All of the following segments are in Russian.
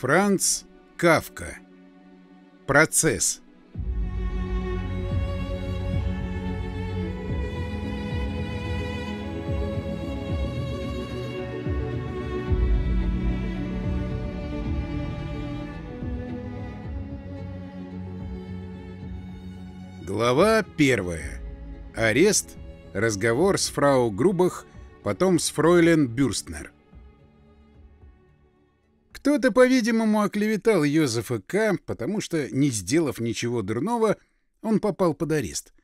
Франц Кавка. Процесс. Глава первая. Арест, разговор с фрау Грубах, потом с фройлен Бюрстнер. Кто-то, по-видимому, оклеветал Йозефа К., потому что, не сделав ничего дурного, он попал под арест.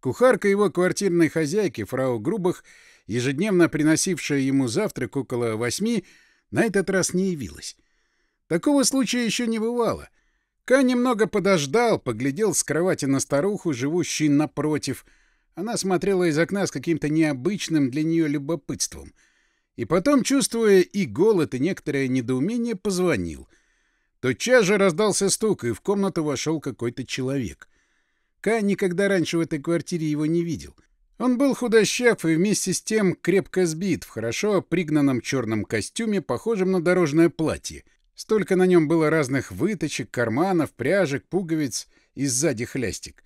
Кухарка его квартирной хозяйки, фрау Грубах, ежедневно приносившая ему завтрак около восьми, на этот раз не явилась. Такого случая еще не бывало. Ка немного подождал, поглядел с кровати на старуху, живущую напротив. Она смотрела из окна с каким-то необычным для нее любопытством — и потом, чувствуя и голод, и некоторое недоумение, позвонил. Тотчас же раздался стук, и в комнату вошел какой-то человек. Ка никогда раньше в этой квартире его не видел. Он был худощав и вместе с тем крепко сбит, в хорошо пригнанном черном костюме, похожем на дорожное платье. Столько на нем было разных выточек, карманов, пряжек, пуговиц и сзади хлястик.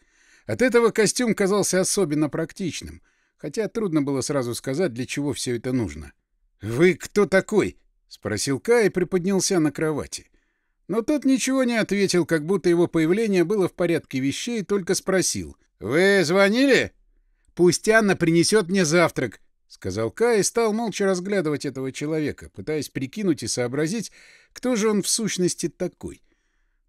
От этого костюм казался особенно практичным, хотя трудно было сразу сказать, для чего все это нужно. «Вы кто такой?» — спросил Кай и приподнялся на кровати. Но тот ничего не ответил, как будто его появление было в порядке вещей, только спросил. «Вы звонили?» «Пусть Анна принесет мне завтрак», — сказал Кай и стал молча разглядывать этого человека, пытаясь прикинуть и сообразить, кто же он в сущности такой.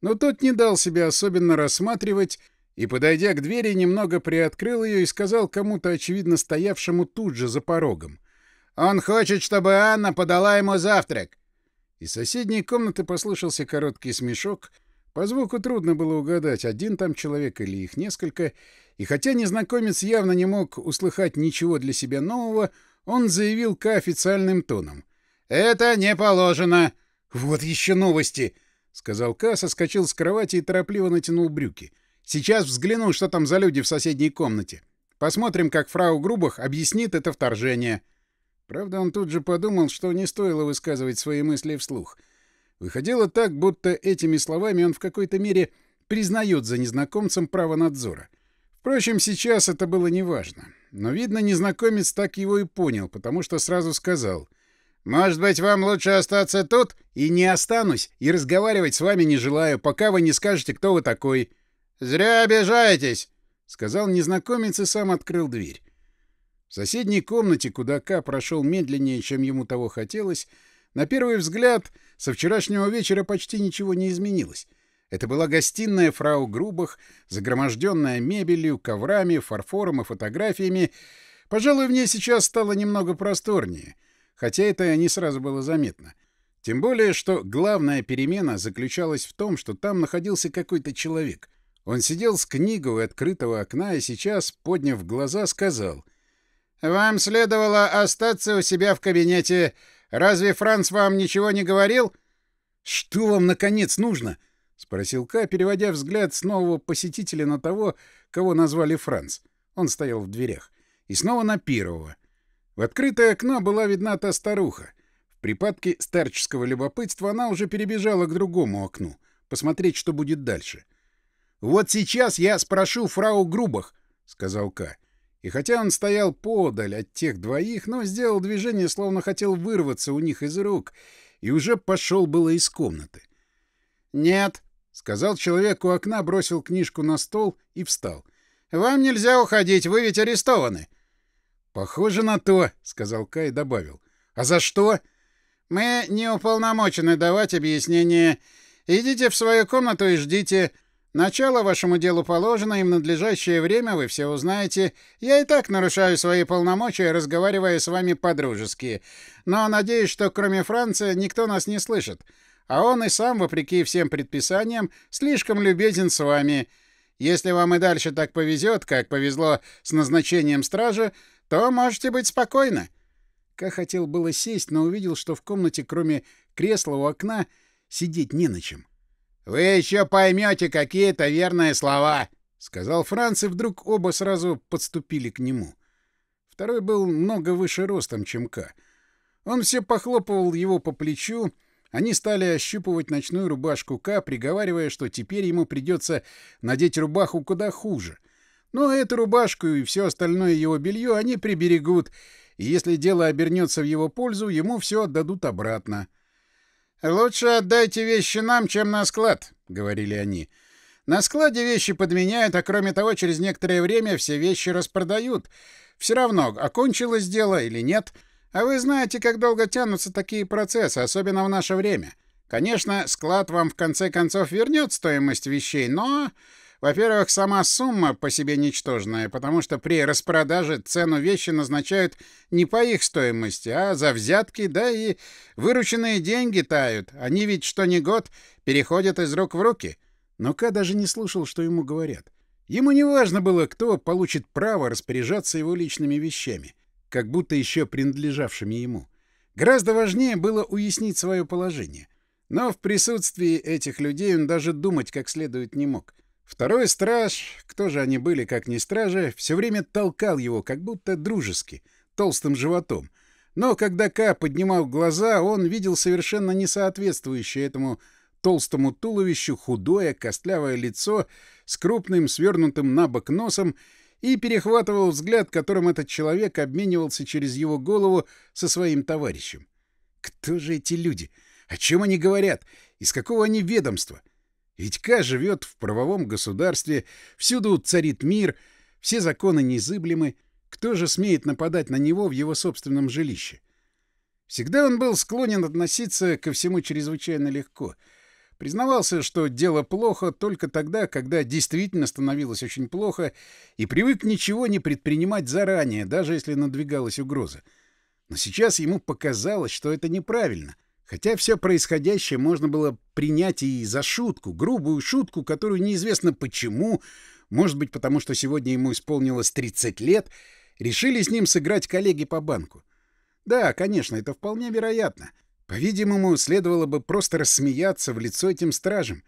Но тот не дал себя особенно рассматривать и, подойдя к двери, немного приоткрыл ее и сказал кому-то, очевидно, стоявшему тут же за порогом. Он хочет, чтобы Анна подала ему завтрак. Из соседней комнаты послышался короткий смешок. По звуку трудно было угадать, один там человек или их несколько. И хотя незнакомец явно не мог услыхать ничего для себя нового, он заявил к официальным тоном. «Это не положено!» «Вот еще новости!» — сказал Ка, соскочил с кровати и торопливо натянул брюки. «Сейчас взгляну, что там за люди в соседней комнате. Посмотрим, как фрау Грубах объяснит это вторжение». Правда, он тут же подумал, что не стоило высказывать свои мысли вслух. Выходило так, будто этими словами он в какой-то мере признает за незнакомцем право надзора. Впрочем, сейчас это было неважно. Но, видно, незнакомец так его и понял, потому что сразу сказал. «Может быть, вам лучше остаться тут?» «И не останусь, и разговаривать с вами не желаю, пока вы не скажете, кто вы такой». «Зря обижаетесь!» — сказал незнакомец и сам открыл дверь. В соседней комнате, куда Ка прошел медленнее, чем ему того хотелось, на первый взгляд со вчерашнего вечера почти ничего не изменилось. Это была гостиная фрау Грубах, загроможденная мебелью, коврами, фарфором и фотографиями. Пожалуй, в ней сейчас стало немного просторнее, хотя это не сразу было заметно. Тем более, что главная перемена заключалась в том, что там находился какой-то человек. Он сидел с книгой у открытого окна и сейчас, подняв глаза, сказал «Вам следовало остаться у себя в кабинете. Разве Франц вам ничего не говорил?» «Что вам, наконец, нужно?» — спросил К, переводя взгляд с нового посетителя на того, кого назвали Франц. Он стоял в дверях. И снова на Пирова. В открытое окно была видна та старуха. В припадке старческого любопытства она уже перебежала к другому окну, посмотреть, что будет дальше. «Вот сейчас я спрошу фрау Грубах», — сказал Ка. И хотя он стоял подаль от тех двоих, но сделал движение, словно хотел вырваться у них из рук, и уже пошел было из комнаты. «Нет», — сказал человек у окна, бросил книжку на стол и встал. «Вам нельзя уходить, вы ведь арестованы». «Похоже на то», — сказал Кай и добавил. «А за что?» «Мы не уполномочены давать объяснение. Идите в свою комнату и ждите. Начало вашему делу положено, и в надлежащее время вы все узнаете. Я и так нарушаю свои полномочия, разговаривая с вами по-дружески. Но надеюсь, что кроме Франции никто нас не слышит. А он и сам, вопреки всем предписаниям, слишком любезен с вами. Если вам и дальше так повезет, как повезло с назначением стражи, то можете быть спокойны». Ка хотел было сесть, но увидел, что в комнате, кроме кресла у окна, сидеть не на чем. «Вы еще поймете какие-то верные слова!» — сказал Франц, и вдруг оба сразу подступили к нему. Второй был много выше ростом, чем Ка. Он все похлопывал его по плечу, они стали ощупывать ночную рубашку К, приговаривая, что теперь ему придется надеть рубаху куда хуже. Но эту рубашку и все остальное его белье они приберегут, и если дело обернется в его пользу, ему все отдадут обратно. «Лучше отдайте вещи нам, чем на склад», — говорили они. «На складе вещи подменяют, а кроме того, через некоторое время все вещи распродают. Все равно, окончилось дело или нет. А вы знаете, как долго тянутся такие процессы, особенно в наше время. Конечно, склад вам в конце концов вернет стоимость вещей, но во-первых, сама сумма по себе ничтожная, потому что при распродаже цену вещи назначают не по их стоимости, а за взятки, да и вырученные деньги тают. Они ведь что ни год переходят из рук в руки. Но Ка даже не слушал, что ему говорят. Ему не важно было, кто получит право распоряжаться его личными вещами, как будто еще принадлежавшими ему. Гораздо важнее было уяснить свое положение. Но в присутствии этих людей он даже думать как следует не мог. Второй страж, кто же они были, как не стражи, все время толкал его, как будто дружески, толстым животом. Но когда Ка поднимал глаза, он видел совершенно несоответствующее этому толстому туловищу худое, костлявое лицо с крупным свернутым на бок носом и перехватывал взгляд, которым этот человек обменивался через его голову со своим товарищем. Кто же эти люди? О чем они говорят? Из какого они ведомства? ведь Витька живет в правовом государстве, всюду царит мир, все законы незыблемы. Кто же смеет нападать на него в его собственном жилище? Всегда он был склонен относиться ко всему чрезвычайно легко. Признавался, что дело плохо только тогда, когда действительно становилось очень плохо, и привык ничего не предпринимать заранее, даже если надвигалась угроза. Но сейчас ему показалось, что это неправильно — Хотя все происходящее можно было принять и за шутку, грубую шутку, которую неизвестно почему, может быть, потому что сегодня ему исполнилось 30 лет, решили с ним сыграть коллеги по банку. Да, конечно, это вполне вероятно. По-видимому, следовало бы просто рассмеяться в лицо этим стражам.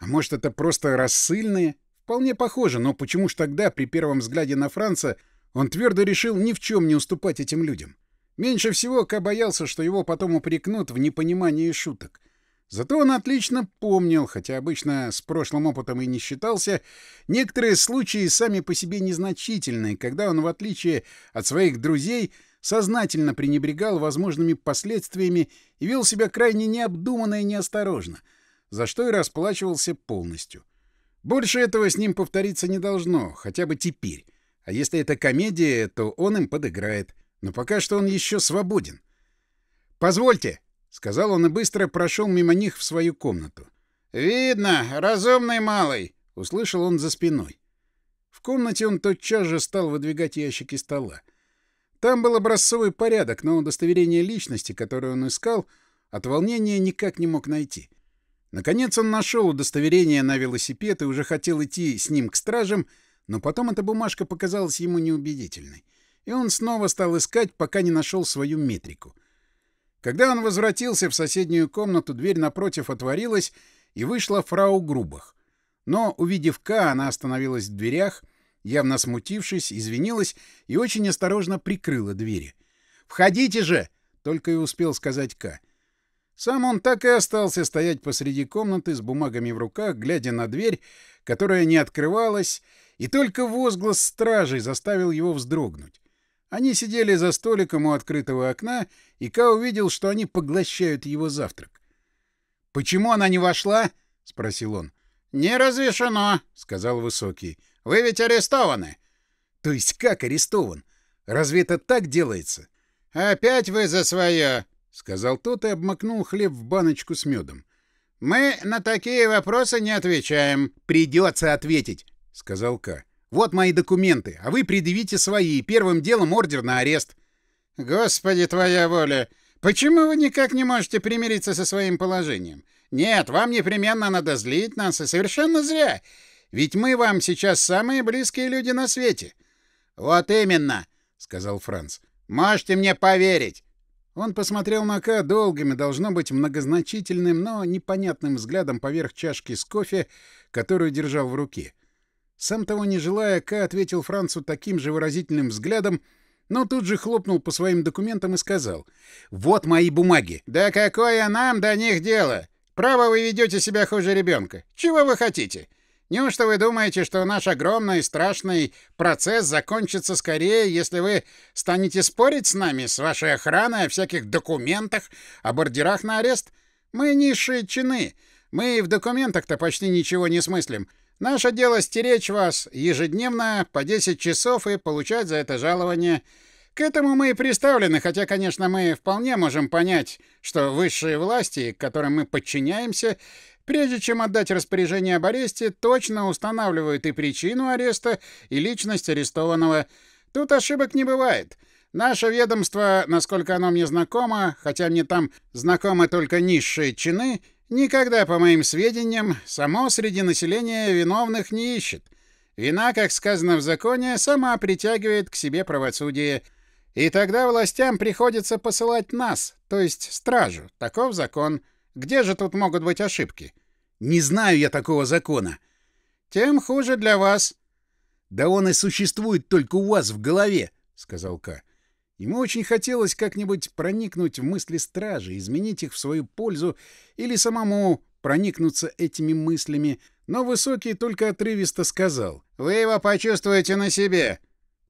А может, это просто рассыльные? Вполне похоже, но почему ж тогда, при первом взгляде на Франца, он твердо решил ни в чем не уступать этим людям? Меньше всего Ка боялся, что его потом упрекнут в непонимании шуток. Зато он отлично помнил, хотя обычно с прошлым опытом и не считался, некоторые случаи сами по себе незначительные, когда он, в отличие от своих друзей, сознательно пренебрегал возможными последствиями и вел себя крайне необдуманно и неосторожно, за что и расплачивался полностью. Больше этого с ним повториться не должно, хотя бы теперь. А если это комедия, то он им подыграет но пока что он еще свободен. «Позвольте!» — сказал он и быстро прошел мимо них в свою комнату. «Видно, разумный малый!» — услышал он за спиной. В комнате он тотчас же стал выдвигать ящики стола. Там был образцовый порядок, но удостоверение личности, которое он искал, от волнения никак не мог найти. Наконец он нашел удостоверение на велосипед и уже хотел идти с ним к стражам, но потом эта бумажка показалась ему неубедительной и он снова стал искать, пока не нашел свою метрику. Когда он возвратился в соседнюю комнату, дверь напротив отворилась, и вышла фрау Грубах. Но, увидев К, она остановилась в дверях, явно смутившись, извинилась и очень осторожно прикрыла двери. «Входите же!» — только и успел сказать К. Сам он так и остался стоять посреди комнаты с бумагами в руках, глядя на дверь, которая не открывалась, и только возглас стражей заставил его вздрогнуть. Они сидели за столиком у открытого окна, и Ка увидел, что они поглощают его завтрак. — Почему она не вошла? — спросил он. — Не разрешено, — сказал Высокий. — Вы ведь арестованы. — То есть как арестован? Разве это так делается? — Опять вы за свое, — сказал тот и обмакнул хлеб в баночку с медом. — Мы на такие вопросы не отвечаем. — Придется ответить, — сказал Ка. Вот мои документы, а вы предъявите свои, и первым делом ордер на арест». «Господи, твоя воля! Почему вы никак не можете примириться со своим положением? Нет, вам непременно надо злить нас, и совершенно зря, ведь мы вам сейчас самые близкие люди на свете». «Вот именно», — сказал Франц. «Можете мне поверить». Он посмотрел на Ка и должно быть, многозначительным, но непонятным взглядом поверх чашки с кофе, которую держал в руке. Сам того не желая, К ответил Францу таким же выразительным взглядом, но тут же хлопнул по своим документам и сказал. «Вот мои бумаги!» «Да какое нам до них дело? Право вы ведете себя хуже ребенка. Чего вы хотите? Неужто вы думаете, что наш огромный и страшный процесс закончится скорее, если вы станете спорить с нами, с вашей охраной о всяких документах, о бордерах на арест? Мы низшие чины. Мы и в документах-то почти ничего не смыслим». Наше дело стеречь вас ежедневно по 10 часов и получать за это жалование. К этому мы и представлены, хотя, конечно, мы вполне можем понять, что высшие власти, которым мы подчиняемся, прежде чем отдать распоряжение об аресте, точно устанавливают и причину ареста, и личность арестованного. Тут ошибок не бывает. Наше ведомство, насколько оно мне знакомо, хотя мне там знакомы только низшие чины, Никогда, по моим сведениям, само среди населения виновных не ищет. Вина, как сказано в законе, сама притягивает к себе правосудие. И тогда властям приходится посылать нас, то есть стражу. Таков закон. Где же тут могут быть ошибки? Не знаю я такого закона. Тем хуже для вас. Да он и существует только у вас в голове, сказал Ка. Ему очень хотелось как-нибудь проникнуть в мысли стражи, изменить их в свою пользу или самому проникнуться этими мыслями, но Высокий только отрывисто сказал. «Вы его почувствуете на себе!»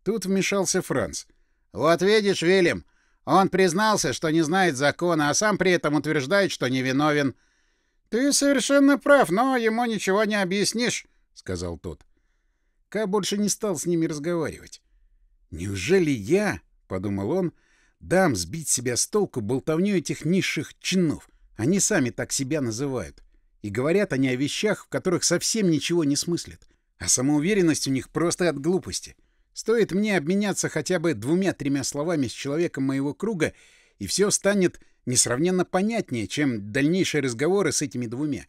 Тут вмешался Франц. «Вот видишь, Вильям, он признался, что не знает закона, а сам при этом утверждает, что невиновен». «Ты совершенно прав, но ему ничего не объяснишь», — сказал тот. Ка больше не стал с ними разговаривать. «Неужели я — подумал он, — дам сбить себя с толку болтовню этих низших чинов. Они сами так себя называют. И говорят они о вещах, в которых совсем ничего не смыслят. А самоуверенность у них просто от глупости. Стоит мне обменяться хотя бы двумя-тремя словами с человеком моего круга, и все станет несравненно понятнее, чем дальнейшие разговоры с этими двумя.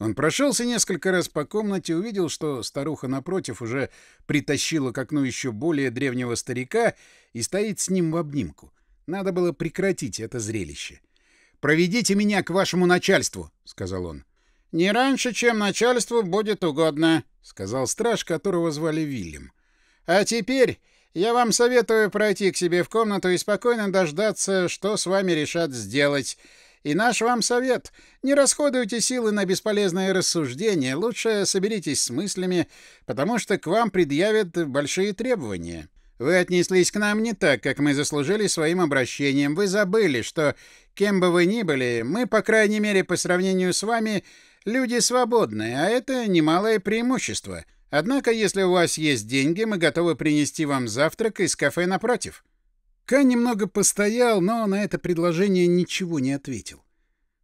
Он прошелся несколько раз по комнате, увидел, что старуха напротив уже притащила к окну еще более древнего старика и стоит с ним в обнимку. Надо было прекратить это зрелище. «Проведите меня к вашему начальству», — сказал он. «Не раньше, чем начальству будет угодно», — сказал страж, которого звали Вильям. «А теперь я вам советую пройти к себе в комнату и спокойно дождаться, что с вами решат сделать. И наш вам совет — не расходуйте силы на бесполезные рассуждения, лучше соберитесь с мыслями, потому что к вам предъявят большие требования. Вы отнеслись к нам не так, как мы заслужили своим обращением. Вы забыли, что, кем бы вы ни были, мы, по крайней мере, по сравнению с вами, люди свободные, а это немалое преимущество. Однако, если у вас есть деньги, мы готовы принести вам завтрак из кафе напротив. Ка немного постоял, но на это предложение ничего не ответил.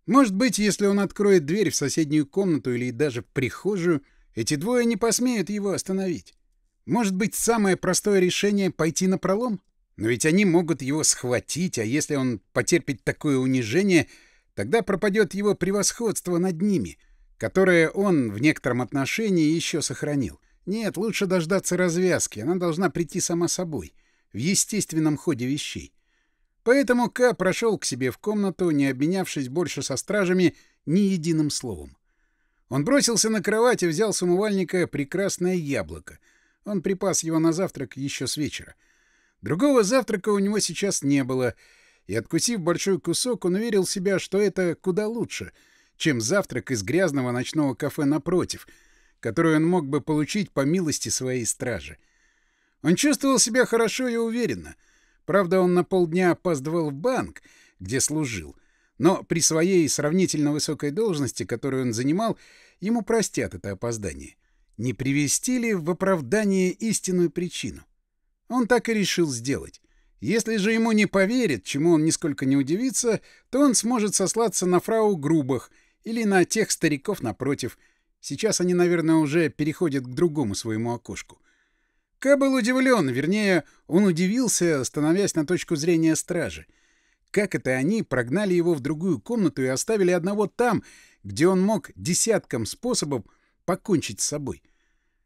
Может быть, если он откроет дверь в соседнюю комнату или даже в прихожую, эти двое не посмеют его остановить. Может быть, самое простое решение — пойти на пролом? Но ведь они могут его схватить, а если он потерпит такое унижение, тогда пропадет его превосходство над ними, которое он в некотором отношении еще сохранил. Нет, лучше дождаться развязки, она должна прийти сама собой. — в естественном ходе вещей. Поэтому К прошел к себе в комнату, не обменявшись больше со стражами ни единым словом. Он бросился на кровать и взял с умывальника прекрасное яблоко. Он припас его на завтрак еще с вечера. Другого завтрака у него сейчас не было, и, откусив большой кусок, он уверил себя, что это куда лучше, чем завтрак из грязного ночного кафе напротив, который он мог бы получить по милости своей стражи. — он чувствовал себя хорошо и уверенно. Правда, он на полдня опаздывал в банк, где служил. Но при своей сравнительно высокой должности, которую он занимал, ему простят это опоздание. Не привести ли в оправдание истинную причину? Он так и решил сделать. Если же ему не поверят, чему он нисколько не удивится, то он сможет сослаться на фрау Грубах или на тех стариков напротив. Сейчас они, наверное, уже переходят к другому своему окошку. Ка был удивлен, вернее, он удивился, становясь на точку зрения стражи. Как это они прогнали его в другую комнату и оставили одного там, где он мог десятком способов покончить с собой?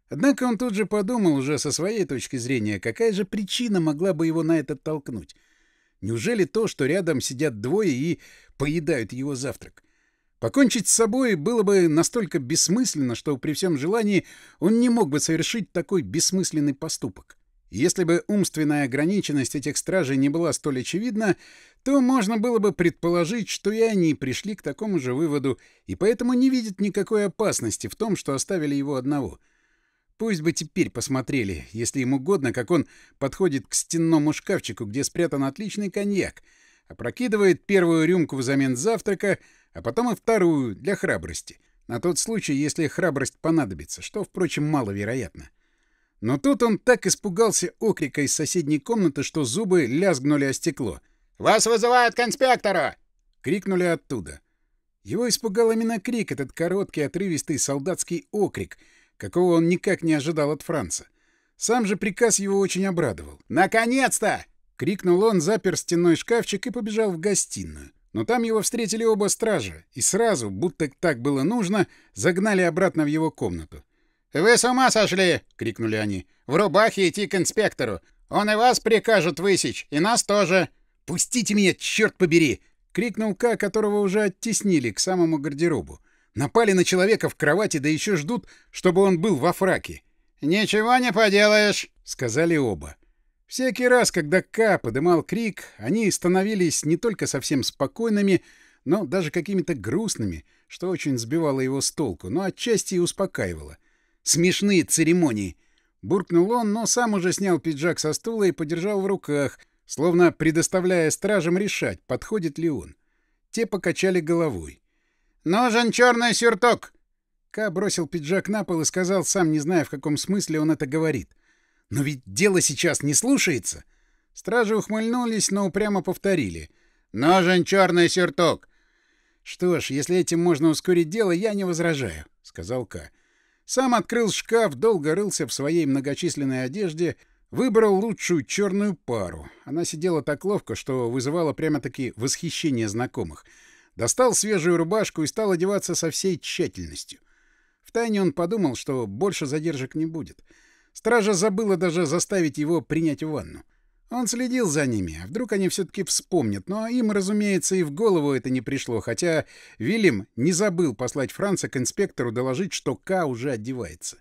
Однако он тут же подумал уже со своей точки зрения, какая же причина могла бы его на это толкнуть. Неужели то, что рядом сидят двое и поедают его завтрак? Покончить с собой было бы настолько бессмысленно, что при всем желании он не мог бы совершить такой бессмысленный поступок. если бы умственная ограниченность этих стражей не была столь очевидна, то можно было бы предположить, что и они пришли к такому же выводу, и поэтому не видят никакой опасности в том, что оставили его одного. Пусть бы теперь посмотрели, если им угодно, как он подходит к стенному шкафчику, где спрятан отличный коньяк, опрокидывает первую рюмку взамен завтрака — а потом и вторую для храбрости, на тот случай, если храбрость понадобится, что, впрочем, маловероятно. Но тут он так испугался окрика из соседней комнаты, что зубы лязгнули о стекло. «Вас вызывают конспектора! крикнули оттуда. Его испугал именно крик, этот короткий, отрывистый солдатский окрик, какого он никак не ожидал от Франца. Сам же приказ его очень обрадовал. «Наконец-то!» — крикнул он, запер стенной шкафчик и побежал в гостиную. Но там его встретили оба стража и сразу, будто так было нужно, загнали обратно в его комнату. «Вы с ума сошли!» — крикнули они. «В рубахе идти к инспектору! Он и вас прикажет высечь, и нас тоже!» «Пустите меня, черт побери!» — крикнул Ка, которого уже оттеснили к самому гардеробу. «Напали на человека в кровати, да еще ждут, чтобы он был во фраке!» «Ничего не поделаешь!» — сказали оба. Всякий раз, когда Ка подымал крик, они становились не только совсем спокойными, но даже какими-то грустными, что очень сбивало его с толку, но отчасти и успокаивало. «Смешные церемонии!» Буркнул он, но сам уже снял пиджак со стула и подержал в руках, словно предоставляя стражам решать, подходит ли он. Те покачали головой. «Нужен черный сюрток!» Ка бросил пиджак на пол и сказал, сам не зная, в каком смысле он это говорит. Но ведь дело сейчас не слушается. Стражи ухмыльнулись, но упрямо повторили. «Нужен черный сюрток. «Что ж, если этим можно ускорить дело, я не возражаю», — сказал Ка. Сам открыл шкаф, долго рылся в своей многочисленной одежде, выбрал лучшую черную пару. Она сидела так ловко, что вызывала прямо-таки восхищение знакомых. Достал свежую рубашку и стал одеваться со всей тщательностью. Втайне он подумал, что больше задержек не будет. — Стража забыла даже заставить его принять ванну. Он следил за ними, а вдруг они все-таки вспомнят, но им, разумеется, и в голову это не пришло, хотя Вильям не забыл послать Франца к инспектору доложить, что К уже одевается.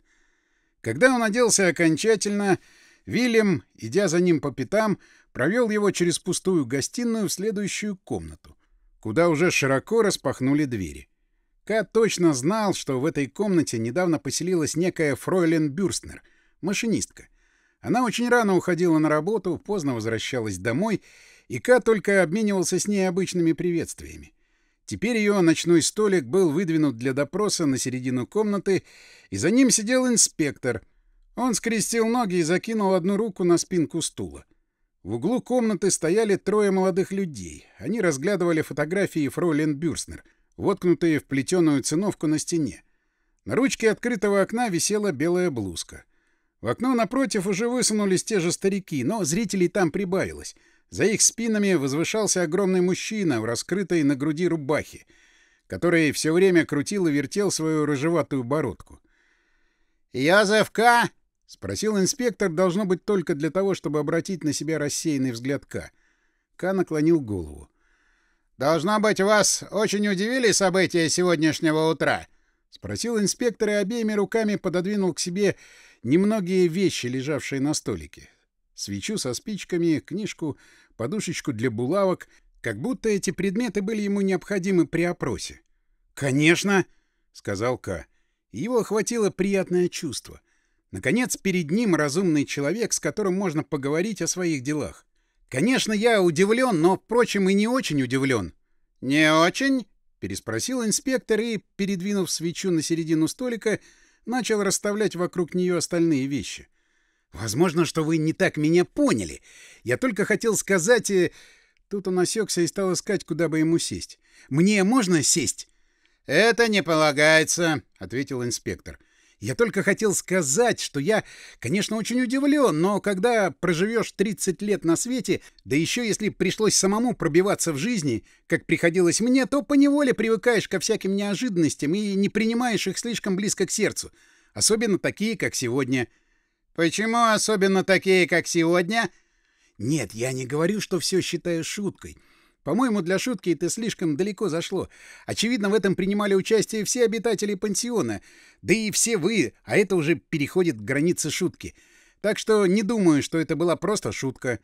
Когда он оделся окончательно, Вильям, идя за ним по пятам, провел его через пустую гостиную в следующую комнату, куда уже широко распахнули двери. К точно знал, что в этой комнате недавно поселилась некая фройлен Бюрстнер — машинистка. Она очень рано уходила на работу, поздно возвращалась домой, и Ка только обменивался с ней обычными приветствиями. Теперь ее ночной столик был выдвинут для допроса на середину комнаты, и за ним сидел инспектор. Он скрестил ноги и закинул одну руку на спинку стула. В углу комнаты стояли трое молодых людей. Они разглядывали фотографии Фролин Бюрснер, воткнутые в плетеную циновку на стене. На ручке открытого окна висела белая блузка. В окно напротив уже высунулись те же старики, но зрителей там прибавилось. За их спинами возвышался огромный мужчина в раскрытой на груди рубахе, который все время крутил и вертел свою рыжеватую бородку. «Йозеф К?» — спросил инспектор, должно быть только для того, чтобы обратить на себя рассеянный взгляд К. К наклонил голову. «Должно быть, вас очень удивили события сегодняшнего утра?» — спросил инспектор и обеими руками пододвинул к себе немногие вещи, лежавшие на столике. Свечу со спичками, книжку, подушечку для булавок, как будто эти предметы были ему необходимы при опросе. «Конечно!» — сказал К. Его охватило приятное чувство. Наконец, перед ним разумный человек, с которым можно поговорить о своих делах. «Конечно, я удивлен, но, впрочем, и не очень удивлен». «Не очень?» — переспросил инспектор и, передвинув свечу на середину столика, — начал расставлять вокруг нее остальные вещи. «Возможно, что вы не так меня поняли. Я только хотел сказать...» и Тут он осекся и стал искать, куда бы ему сесть. «Мне можно сесть?» «Это не полагается», — ответил инспектор. Я только хотел сказать, что я, конечно, очень удивлен, но когда проживешь 30 лет на свете, да еще если пришлось самому пробиваться в жизни, как приходилось мне, то поневоле привыкаешь ко всяким неожиданностям и не принимаешь их слишком близко к сердцу. Особенно такие, как сегодня. Почему особенно такие, как сегодня? Нет, я не говорю, что все считаю шуткой. — по-моему, для шутки это слишком далеко зашло. Очевидно, в этом принимали участие все обитатели пансиона, да и все вы, а это уже переходит границы шутки. Так что не думаю, что это была просто шутка.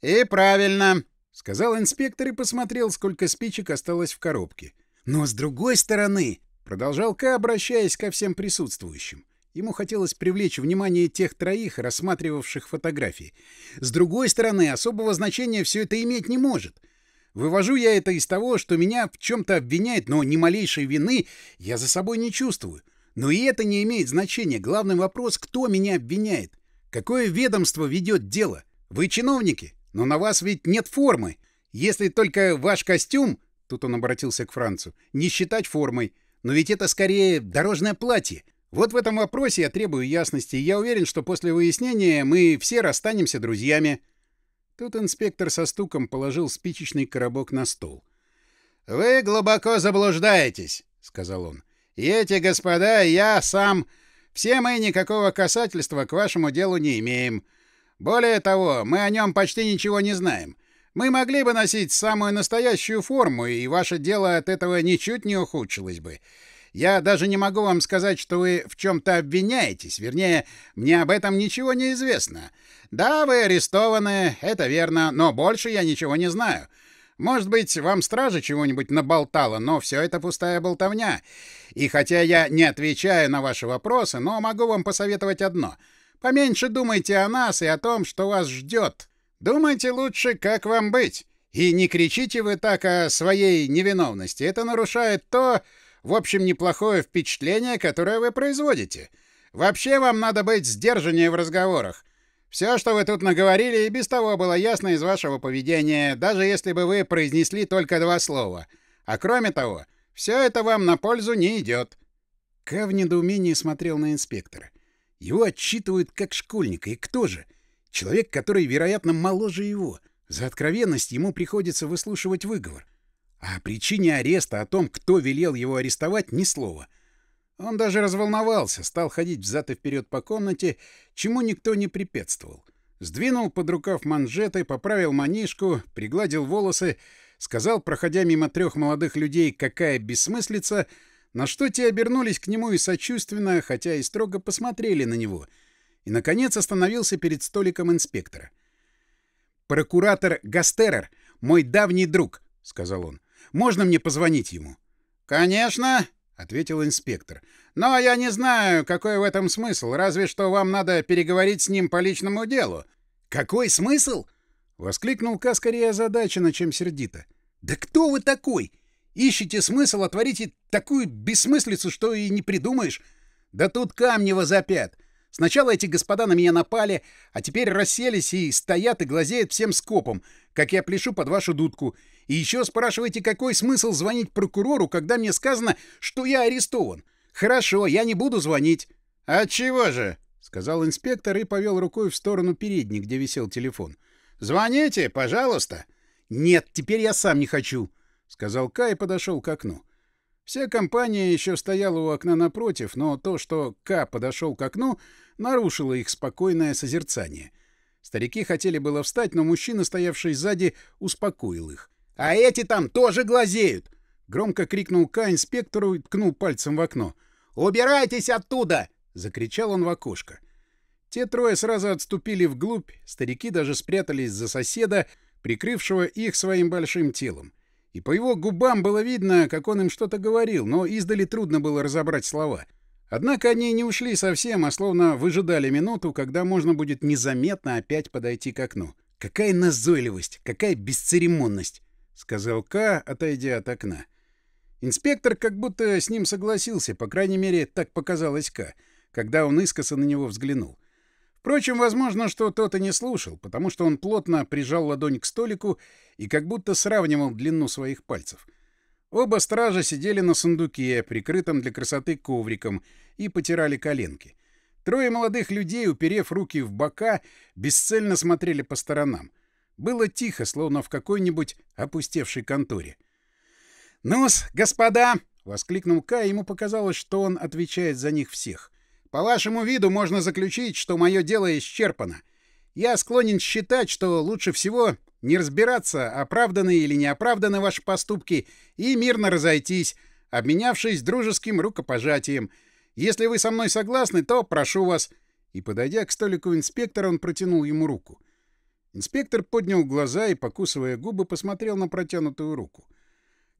«Э, — И правильно, — сказал инспектор и посмотрел, сколько спичек осталось в коробке. — Но с другой стороны, — продолжал Ка, обращаясь ко всем присутствующим, — Ему хотелось привлечь внимание тех троих, рассматривавших фотографии. С другой стороны, особого значения все это иметь не может. Вывожу я это из того, что меня в чем-то обвиняет, но ни малейшей вины я за собой не чувствую. Но и это не имеет значения. Главный вопрос, кто меня обвиняет? Какое ведомство ведет дело? Вы чиновники, но на вас ведь нет формы. Если только ваш костюм, тут он обратился к Францу, не считать формой. Но ведь это скорее дорожное платье. Вот в этом вопросе я требую ясности. Я уверен, что после выяснения мы все расстанемся друзьями. Тут инспектор со стуком положил спичечный коробок на стол. «Вы глубоко заблуждаетесь», — сказал он. «И эти господа, я сам... Все мы никакого касательства к вашему делу не имеем. Более того, мы о нем почти ничего не знаем. Мы могли бы носить самую настоящую форму, и ваше дело от этого ничуть не ухудшилось бы. Я даже не могу вам сказать, что вы в чем-то обвиняетесь. Вернее, мне об этом ничего не известно. Да, вы арестованы, это верно, но больше я ничего не знаю. Может быть, вам стража чего-нибудь наболтала, но все это пустая болтовня. И хотя я не отвечаю на ваши вопросы, но могу вам посоветовать одно. Поменьше думайте о нас и о том, что вас ждет. Думайте лучше, как вам быть. И не кричите вы так о своей невиновности. Это нарушает то, в общем, неплохое впечатление, которое вы производите. Вообще вам надо быть сдержаннее в разговорах. Все, что вы тут наговорили, и без того было ясно из вашего поведения, даже если бы вы произнесли только два слова. А кроме того, все это вам на пользу не идет. Ка в недоумении смотрел на инспектора. Его отчитывают как школьника, и кто же? Человек, который, вероятно, моложе его. За откровенность ему приходится выслушивать выговор. А о причине ареста, о том, кто велел его арестовать, ни слова. Он даже разволновался, стал ходить взад и вперед по комнате, чему никто не препятствовал. Сдвинул под рукав манжеты, поправил манишку, пригладил волосы, сказал, проходя мимо трех молодых людей, какая бессмыслица, на что те обернулись к нему и сочувственно, хотя и строго посмотрели на него. И, наконец, остановился перед столиком инспектора. «Прокуратор Гастерер, мой давний друг», — сказал он. Можно мне позвонить ему? — Конечно, — ответил инспектор. — Но я не знаю, какой в этом смысл, разве что вам надо переговорить с ним по личному делу. — Какой смысл? — воскликнул Ка скорее озадаченно, чем сердито. — Да кто вы такой? Ищете смысл, а творите такую бессмыслицу, что и не придумаешь. Да тут камни возопят. Сначала эти господа на меня напали, а теперь расселись и стоят и глазеют всем скопом, как я пляшу под вашу дудку — и еще спрашиваете, какой смысл звонить прокурору, когда мне сказано, что я арестован? Хорошо, я не буду звонить. — А чего же? — сказал инспектор и повел рукой в сторону передней, где висел телефон. — Звоните, пожалуйста. — Нет, теперь я сам не хочу, — сказал Кай и подошел к окну. Вся компания еще стояла у окна напротив, но то, что К подошел к окну, нарушило их спокойное созерцание. Старики хотели было встать, но мужчина, стоявший сзади, успокоил их. «А эти там тоже глазеют!» — громко крикнул Ка инспектору и ткнул пальцем в окно. «Убирайтесь оттуда!» — закричал он в окошко. Те трое сразу отступили вглубь, старики даже спрятались за соседа, прикрывшего их своим большим телом. И по его губам было видно, как он им что-то говорил, но издали трудно было разобрать слова. Однако они не ушли совсем, а словно выжидали минуту, когда можно будет незаметно опять подойти к окну. Какая назойливость, какая бесцеремонность! — сказал К, отойдя от окна. Инспектор как будто с ним согласился, по крайней мере, так показалось К, когда он искоса на него взглянул. Впрочем, возможно, что тот и не слушал, потому что он плотно прижал ладонь к столику и как будто сравнивал длину своих пальцев. Оба стража сидели на сундуке, прикрытом для красоты ковриком, и потирали коленки. Трое молодых людей, уперев руки в бока, бесцельно смотрели по сторонам — было тихо, словно в какой-нибудь опустевшей конторе. «Ну-с, — воскликнул Кай, ему показалось, что он отвечает за них всех. «По вашему виду можно заключить, что мое дело исчерпано. Я склонен считать, что лучше всего не разбираться, оправданы или неоправданы ваши поступки, и мирно разойтись, обменявшись дружеским рукопожатием. Если вы со мной согласны, то прошу вас». И, подойдя к столику инспектора, он протянул ему руку. — Инспектор поднял глаза и, покусывая губы, посмотрел на протянутую руку.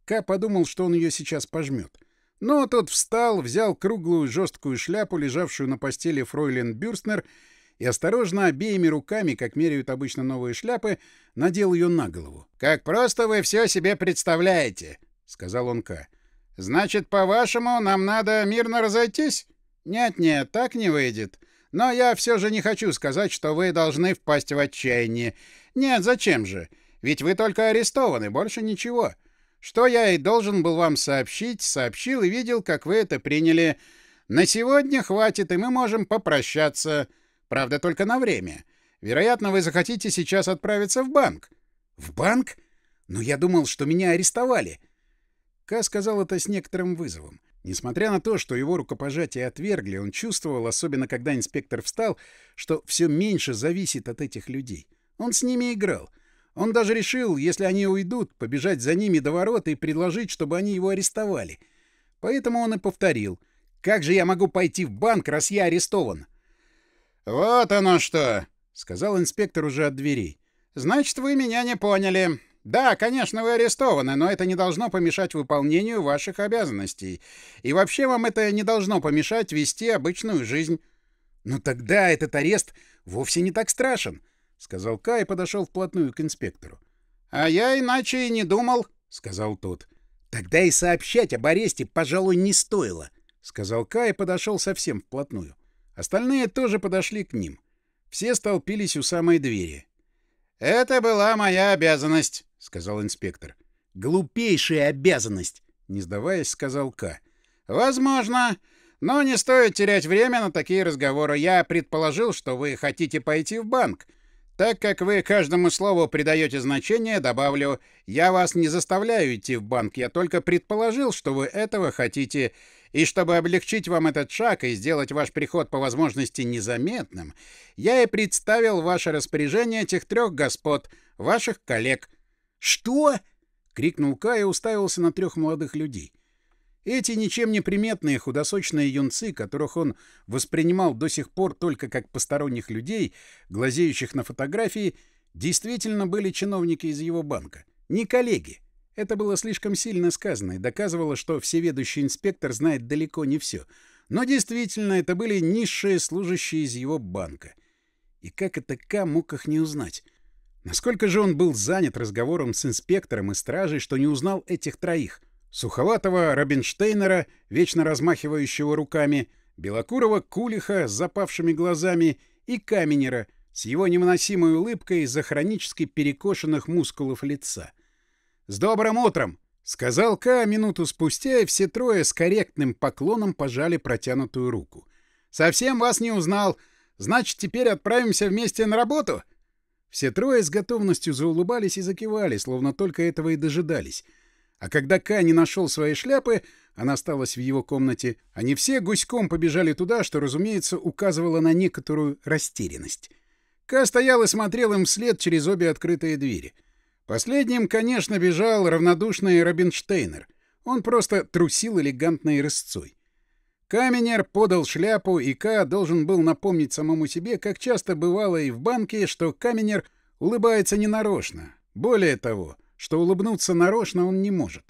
Ка подумал, что он ее сейчас пожмет. Но тот встал, взял круглую жесткую шляпу, лежавшую на постели фройлен Бюрстнер, и осторожно обеими руками, как меряют обычно новые шляпы, надел ее на голову. «Как просто вы все себе представляете!» — сказал он Ка. «Значит, по-вашему, нам надо мирно разойтись?» «Нет-нет, так не выйдет. Но я все же не хочу сказать, что вы должны впасть в отчаяние. Нет, зачем же? Ведь вы только арестованы, больше ничего. Что я и должен был вам сообщить, сообщил и видел, как вы это приняли. На сегодня хватит, и мы можем попрощаться. Правда, только на время. Вероятно, вы захотите сейчас отправиться в банк. В банк? Но ну, я думал, что меня арестовали. Ка сказал это с некоторым вызовом. Несмотря на то, что его рукопожатие отвергли, он чувствовал, особенно когда инспектор встал, что все меньше зависит от этих людей. Он с ними играл. Он даже решил, если они уйдут, побежать за ними до ворот и предложить, чтобы они его арестовали. Поэтому он и повторил. «Как же я могу пойти в банк, раз я арестован?» «Вот оно что!» — сказал инспектор уже от дверей. «Значит, вы меня не поняли. Да, конечно, вы арестованы, но это не должно помешать выполнению ваших обязанностей. И вообще вам это не должно помешать вести обычную жизнь. Но ну тогда этот арест вовсе не так страшен, сказал Кай и подошел вплотную к инспектору. А я иначе и не думал, сказал тот. Тогда и сообщать об аресте, пожалуй, не стоило, сказал Кай и подошел совсем вплотную. Остальные тоже подошли к ним. Все столпились у самой двери. «Это была моя обязанность», — сказал инспектор. «Глупейшая обязанность!» — не сдаваясь, сказал К. «Возможно. Но не стоит терять время на такие разговоры. Я предположил, что вы хотите пойти в банк. Так как вы каждому слову придаете значение, добавлю, я вас не заставляю идти в банк, я только предположил, что вы этого хотите. И чтобы облегчить вам этот шаг и сделать ваш приход по возможности незаметным, я и представил ваше распоряжение этих трех господ, ваших коллег, «Что?» — крикнул Кай и уставился на трех молодых людей. Эти ничем не приметные худосочные юнцы, которых он воспринимал до сих пор только как посторонних людей, глазеющих на фотографии, действительно были чиновники из его банка. Не коллеги. Это было слишком сильно сказано и доказывало, что всеведущий инспектор знает далеко не все. Но действительно, это были низшие служащие из его банка. И как это К мог их не узнать? Насколько же он был занят разговором с инспектором и стражей, что не узнал этих троих? Суховатого Робинштейнера, вечно размахивающего руками, Белокурова Кулиха с запавшими глазами и Каменера с его невыносимой улыбкой из-за хронически перекошенных мускулов лица. «С добрым утром!» — сказал Ка минуту спустя, и все трое с корректным поклоном пожали протянутую руку. «Совсем вас не узнал. Значит, теперь отправимся вместе на работу?» Все трое с готовностью заулыбались и закивали, словно только этого и дожидались. А когда Ка не нашел своей шляпы, она осталась в его комнате, они все гуськом побежали туда, что, разумеется, указывало на некоторую растерянность. Ка стоял и смотрел им вслед через обе открытые двери. Последним, конечно, бежал равнодушный Робинштейнер. Он просто трусил элегантной рысцой. Каменер подал шляпу, и К должен был напомнить самому себе, как часто бывало и в банке, что Каменер улыбается ненарочно. Более того, что улыбнуться нарочно он не может.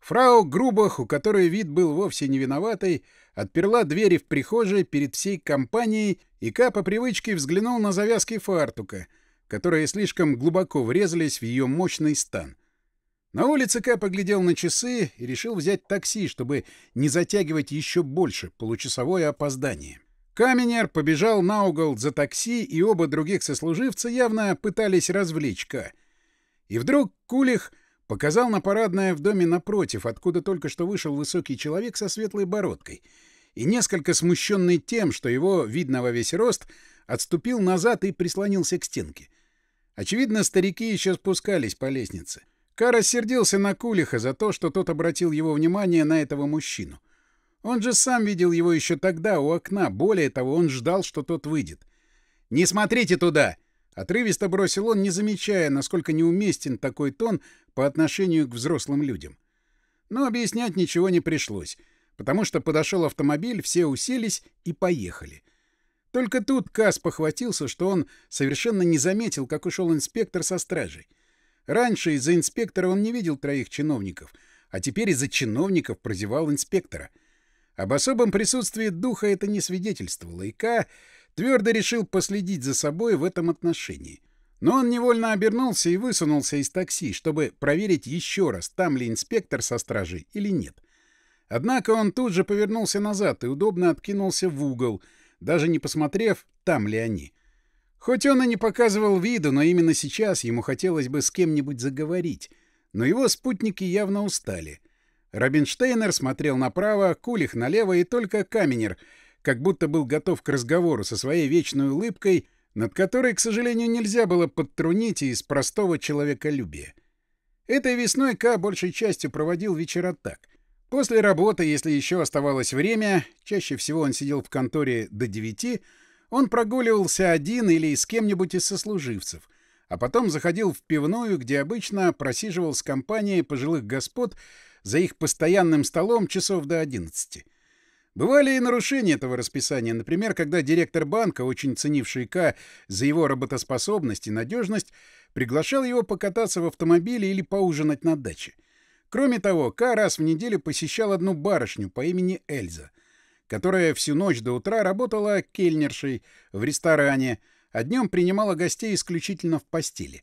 Фрау Грубах, у которой вид был вовсе не виноватый, отперла двери в прихожей перед всей компанией, и Ка по привычке взглянул на завязки фартука, которые слишком глубоко врезались в ее мощный стан — на улице К поглядел на часы и решил взять такси, чтобы не затягивать еще больше получасовое опоздание. Каменер побежал на угол за такси, и оба других сослуживца явно пытались развлечь К. И вдруг Кулих показал на парадное в доме напротив, откуда только что вышел высокий человек со светлой бородкой, и несколько смущенный тем, что его, видно во весь рост, отступил назад и прислонился к стенке. Очевидно, старики еще спускались по лестнице. — Кара сердился на Кулиха за то, что тот обратил его внимание на этого мужчину. Он же сам видел его еще тогда у окна, более того, он ждал, что тот выйдет. «Не смотрите туда!» — отрывисто бросил он, не замечая, насколько неуместен такой тон по отношению к взрослым людям. Но объяснять ничего не пришлось, потому что подошел автомобиль, все уселись и поехали. Только тут Кас похватился, что он совершенно не заметил, как ушел инспектор со стражей. Раньше из-за инспектора он не видел троих чиновников, а теперь из-за чиновников прозевал инспектора. Об особом присутствии духа это не свидетельствовало, и Ка твердо решил последить за собой в этом отношении. Но он невольно обернулся и высунулся из такси, чтобы проверить еще раз, там ли инспектор со стражей или нет. Однако он тут же повернулся назад и удобно откинулся в угол, даже не посмотрев, там ли они. — Хоть он и не показывал виду, но именно сейчас ему хотелось бы с кем-нибудь заговорить. Но его спутники явно устали. Рабинштейнер смотрел направо, Кулих налево и только Каменер, как будто был готов к разговору со своей вечной улыбкой, над которой, к сожалению, нельзя было подтрунить из простого человеколюбия. Этой весной К большей частью проводил вечера так. После работы, если еще оставалось время, чаще всего он сидел в конторе до девяти, он прогуливался один или с кем-нибудь из сослуживцев, а потом заходил в пивную, где обычно просиживал с компанией пожилых господ за их постоянным столом часов до 11. Бывали и нарушения этого расписания, например, когда директор банка, очень ценивший К за его работоспособность и надежность, приглашал его покататься в автомобиле или поужинать на даче. Кроме того, К раз в неделю посещал одну барышню по имени Эльза — которая всю ночь до утра работала кельнершей в ресторане, а днем принимала гостей исключительно в постели.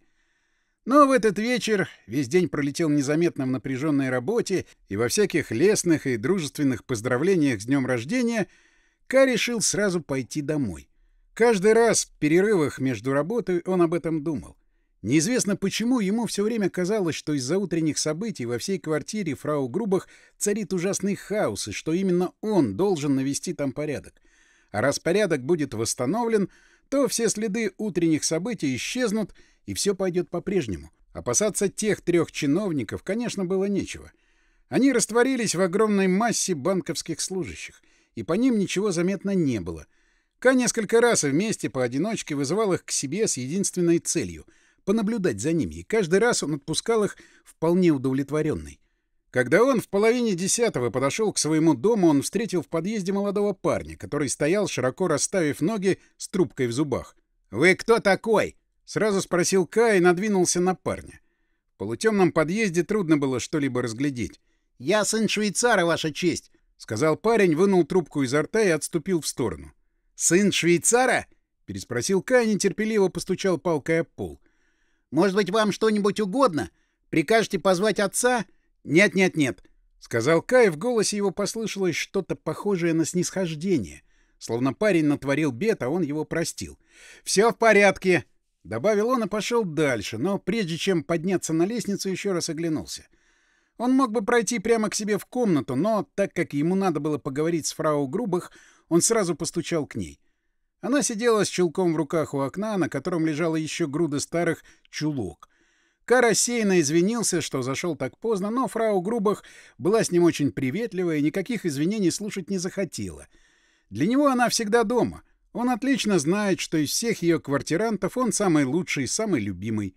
Но в этот вечер весь день пролетел незаметно в напряженной работе и во всяких лестных и дружественных поздравлениях с днем рождения Ка решил сразу пойти домой. Каждый раз в перерывах между работой он об этом думал. Неизвестно почему, ему все время казалось, что из-за утренних событий во всей квартире фрау Грубах царит ужасный хаос, и что именно он должен навести там порядок. А раз порядок будет восстановлен, то все следы утренних событий исчезнут, и все пойдет по-прежнему. Опасаться тех трех чиновников, конечно, было нечего. Они растворились в огромной массе банковских служащих, и по ним ничего заметно не было. Ка несколько раз и вместе поодиночке вызывал их к себе с единственной целью — понаблюдать за ними, и каждый раз он отпускал их вполне удовлетворенный. Когда он в половине десятого подошел к своему дому, он встретил в подъезде молодого парня, который стоял, широко расставив ноги с трубкой в зубах. «Вы кто такой?» — сразу спросил Кай, и надвинулся на парня. В полутемном подъезде трудно было что-либо разглядеть. «Я сын швейцара, ваша честь!» — сказал парень, вынул трубку изо рта и отступил в сторону. «Сын швейцара?» — переспросил Кай нетерпеливо постучал палкой о пол. Может быть, вам что-нибудь угодно? Прикажете позвать отца? Нет, нет, нет, сказал Кай, в голосе его послышалось что-то похожее на снисхождение, словно парень натворил бед, а он его простил. Все в порядке, добавил он и пошел дальше, но прежде чем подняться на лестницу, еще раз оглянулся. Он мог бы пройти прямо к себе в комнату, но так как ему надо было поговорить с фрау Грубых, он сразу постучал к ней. Она сидела с чулком в руках у окна, на котором лежала еще груда старых чулок. Ка рассеянно извинился, что зашел так поздно, но фрау Грубах была с ним очень приветлива и никаких извинений слушать не захотела. Для него она всегда дома. Он отлично знает, что из всех ее квартирантов он самый лучший, и самый любимый.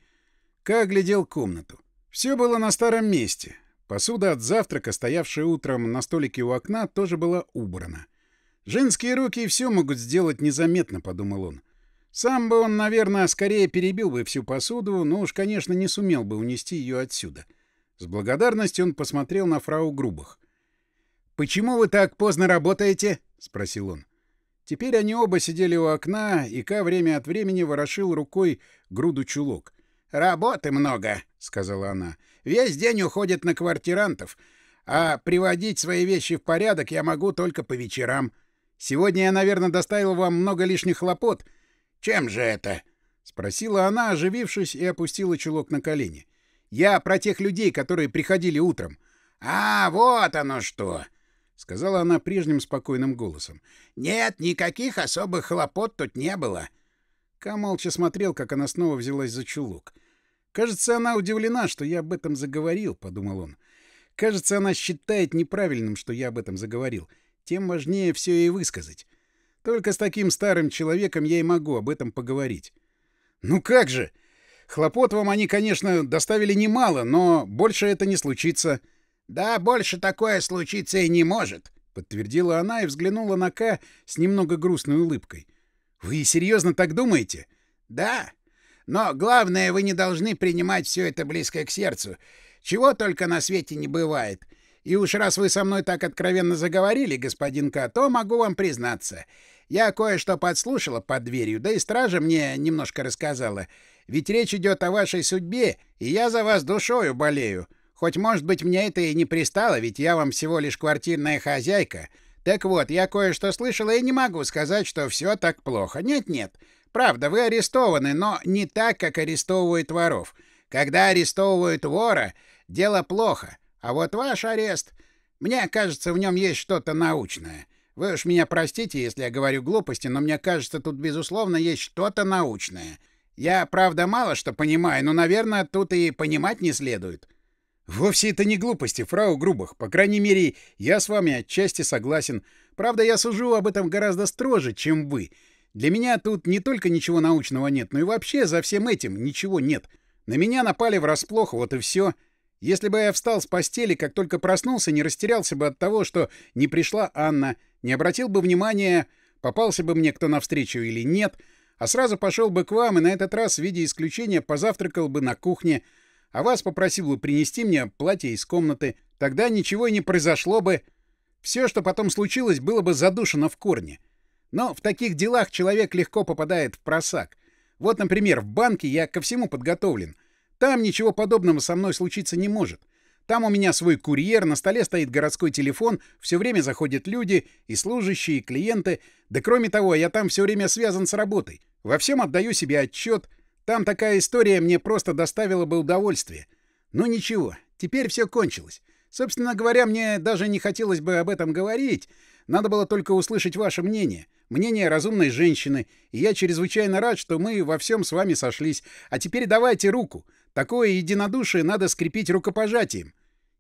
Ка глядел комнату. Все было на старом месте. Посуда от завтрака, стоявшая утром на столике у окна, тоже была убрана. — «Женские руки и все могут сделать незаметно», — подумал он. Сам бы он, наверное, скорее перебил бы всю посуду, но уж, конечно, не сумел бы унести ее отсюда. С благодарностью он посмотрел на фрау Грубах. «Почему вы так поздно работаете?» — спросил он. Теперь они оба сидели у окна, и Ка время от времени ворошил рукой груду чулок. «Работы много», — сказала она. «Весь день уходит на квартирантов, а приводить свои вещи в порядок я могу только по вечерам». Сегодня я, наверное, доставил вам много лишних хлопот. Чем же это? — спросила она, оживившись, и опустила чулок на колени. — Я про тех людей, которые приходили утром. — А, вот оно что! — сказала она прежним спокойным голосом. — Нет, никаких особых хлопот тут не было. Ка молча смотрел, как она снова взялась за чулок. «Кажется, она удивлена, что я об этом заговорил», — подумал он. «Кажется, она считает неправильным, что я об этом заговорил тем важнее все и высказать. Только с таким старым человеком я и могу об этом поговорить. Ну как же! Хлопот вам они, конечно, доставили немало, но больше это не случится. Да, больше такое случиться и не может, подтвердила она и взглянула на К с немного грустной улыбкой. Вы серьезно так думаете? Да. Но главное, вы не должны принимать все это близко к сердцу. Чего только на свете не бывает. И уж раз вы со мной так откровенно заговорили, господин К, то могу вам признаться. Я кое-что подслушала под дверью, да и стража мне немножко рассказала. Ведь речь идет о вашей судьбе, и я за вас душою болею. Хоть, может быть, мне это и не пристало, ведь я вам всего лишь квартирная хозяйка. Так вот, я кое-что слышала и не могу сказать, что все так плохо. Нет-нет. Правда, вы арестованы, но не так, как арестовывают воров. Когда арестовывают вора, дело плохо. А вот ваш арест... Мне кажется, в нем есть что-то научное. Вы уж меня простите, если я говорю глупости, но мне кажется, тут, безусловно, есть что-то научное. Я, правда, мало что понимаю, но, наверное, тут и понимать не следует». «Вовсе это не глупости, фрау Грубах. По крайней мере, я с вами отчасти согласен. Правда, я сужу об этом гораздо строже, чем вы. Для меня тут не только ничего научного нет, но и вообще за всем этим ничего нет. На меня напали врасплох, вот и все. Если бы я встал с постели, как только проснулся, не растерялся бы от того, что не пришла Анна, не обратил бы внимания, попался бы мне кто навстречу или нет, а сразу пошел бы к вам и на этот раз в виде исключения позавтракал бы на кухне, а вас попросил бы принести мне платье из комнаты. Тогда ничего и не произошло бы. Все, что потом случилось, было бы задушено в корне. Но в таких делах человек легко попадает в просак. Вот, например, в банке я ко всему подготовлен — там ничего подобного со мной случиться не может. Там у меня свой курьер, на столе стоит городской телефон, все время заходят люди, и служащие, и клиенты. Да кроме того, я там все время связан с работой. Во всем отдаю себе отчет. Там такая история мне просто доставила бы удовольствие. Но ну ничего, теперь все кончилось. Собственно говоря, мне даже не хотелось бы об этом говорить. Надо было только услышать ваше мнение. Мнение разумной женщины. И я чрезвычайно рад, что мы во всем с вами сошлись. А теперь давайте руку. Такое единодушие надо скрепить рукопожатием.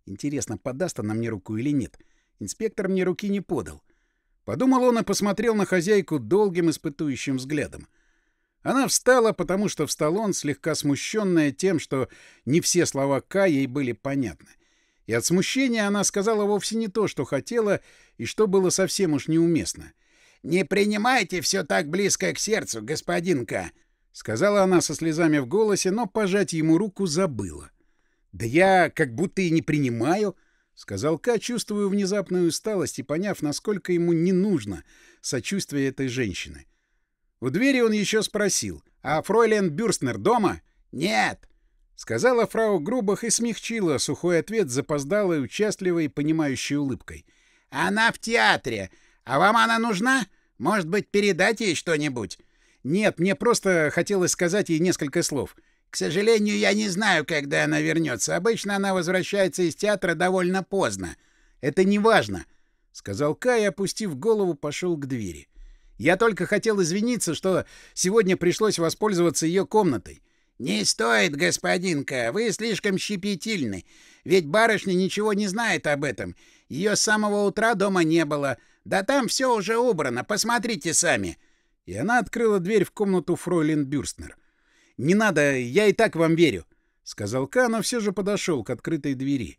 Интересно, подаст она мне руку или нет. Инспектор мне руки не подал. Подумал он и посмотрел на хозяйку долгим испытующим взглядом. Она встала, потому что встал он, слегка смущенная тем, что не все слова К ей были понятны. И от смущения она сказала вовсе не то, что хотела, и что было совсем уж неуместно. «Не принимайте все так близко к сердцу, господин К. Сказала она со слезами в голосе, но пожать ему руку забыла. «Да я как будто и не принимаю», — сказал Ка, чувствуя внезапную усталость и поняв, насколько ему не нужно сочувствие этой женщины. У двери он еще спросил, «А фройлен Бюрстнер дома?» «Нет», — сказала фрау Грубах и смягчила сухой ответ запоздалой, участливой и понимающей улыбкой. «Она в театре. А вам она нужна? Может быть, передать ей что-нибудь? Нет, мне просто хотелось сказать ей несколько слов. К сожалению, я не знаю, когда она вернется. Обычно она возвращается из театра довольно поздно. Это не важно, сказал Кай, опустив голову, пошел к двери. Я только хотел извиниться, что сегодня пришлось воспользоваться ее комнатой. «Не стоит, господинка, вы слишком щепетильны. Ведь барышня ничего не знает об этом. Ее с самого утра дома не было. Да там все уже убрано, посмотрите сами. И она открыла дверь в комнату фройлен Бюрстнер. «Не надо, я и так вам верю», — сказал Ка, но все же подошел к открытой двери.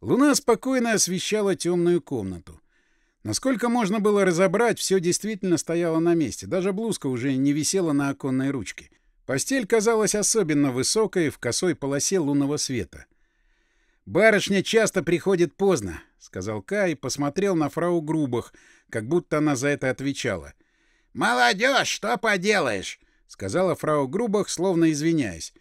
Луна спокойно освещала темную комнату. Насколько можно было разобрать, все действительно стояло на месте. Даже блузка уже не висела на оконной ручке. Постель казалась особенно высокой в косой полосе лунного света. «Барышня часто приходит поздно», — сказал Ка и посмотрел на фрау Грубах, как будто она за это отвечала — «Молодежь, что поделаешь!» — сказала фрау Грубах, словно извиняясь.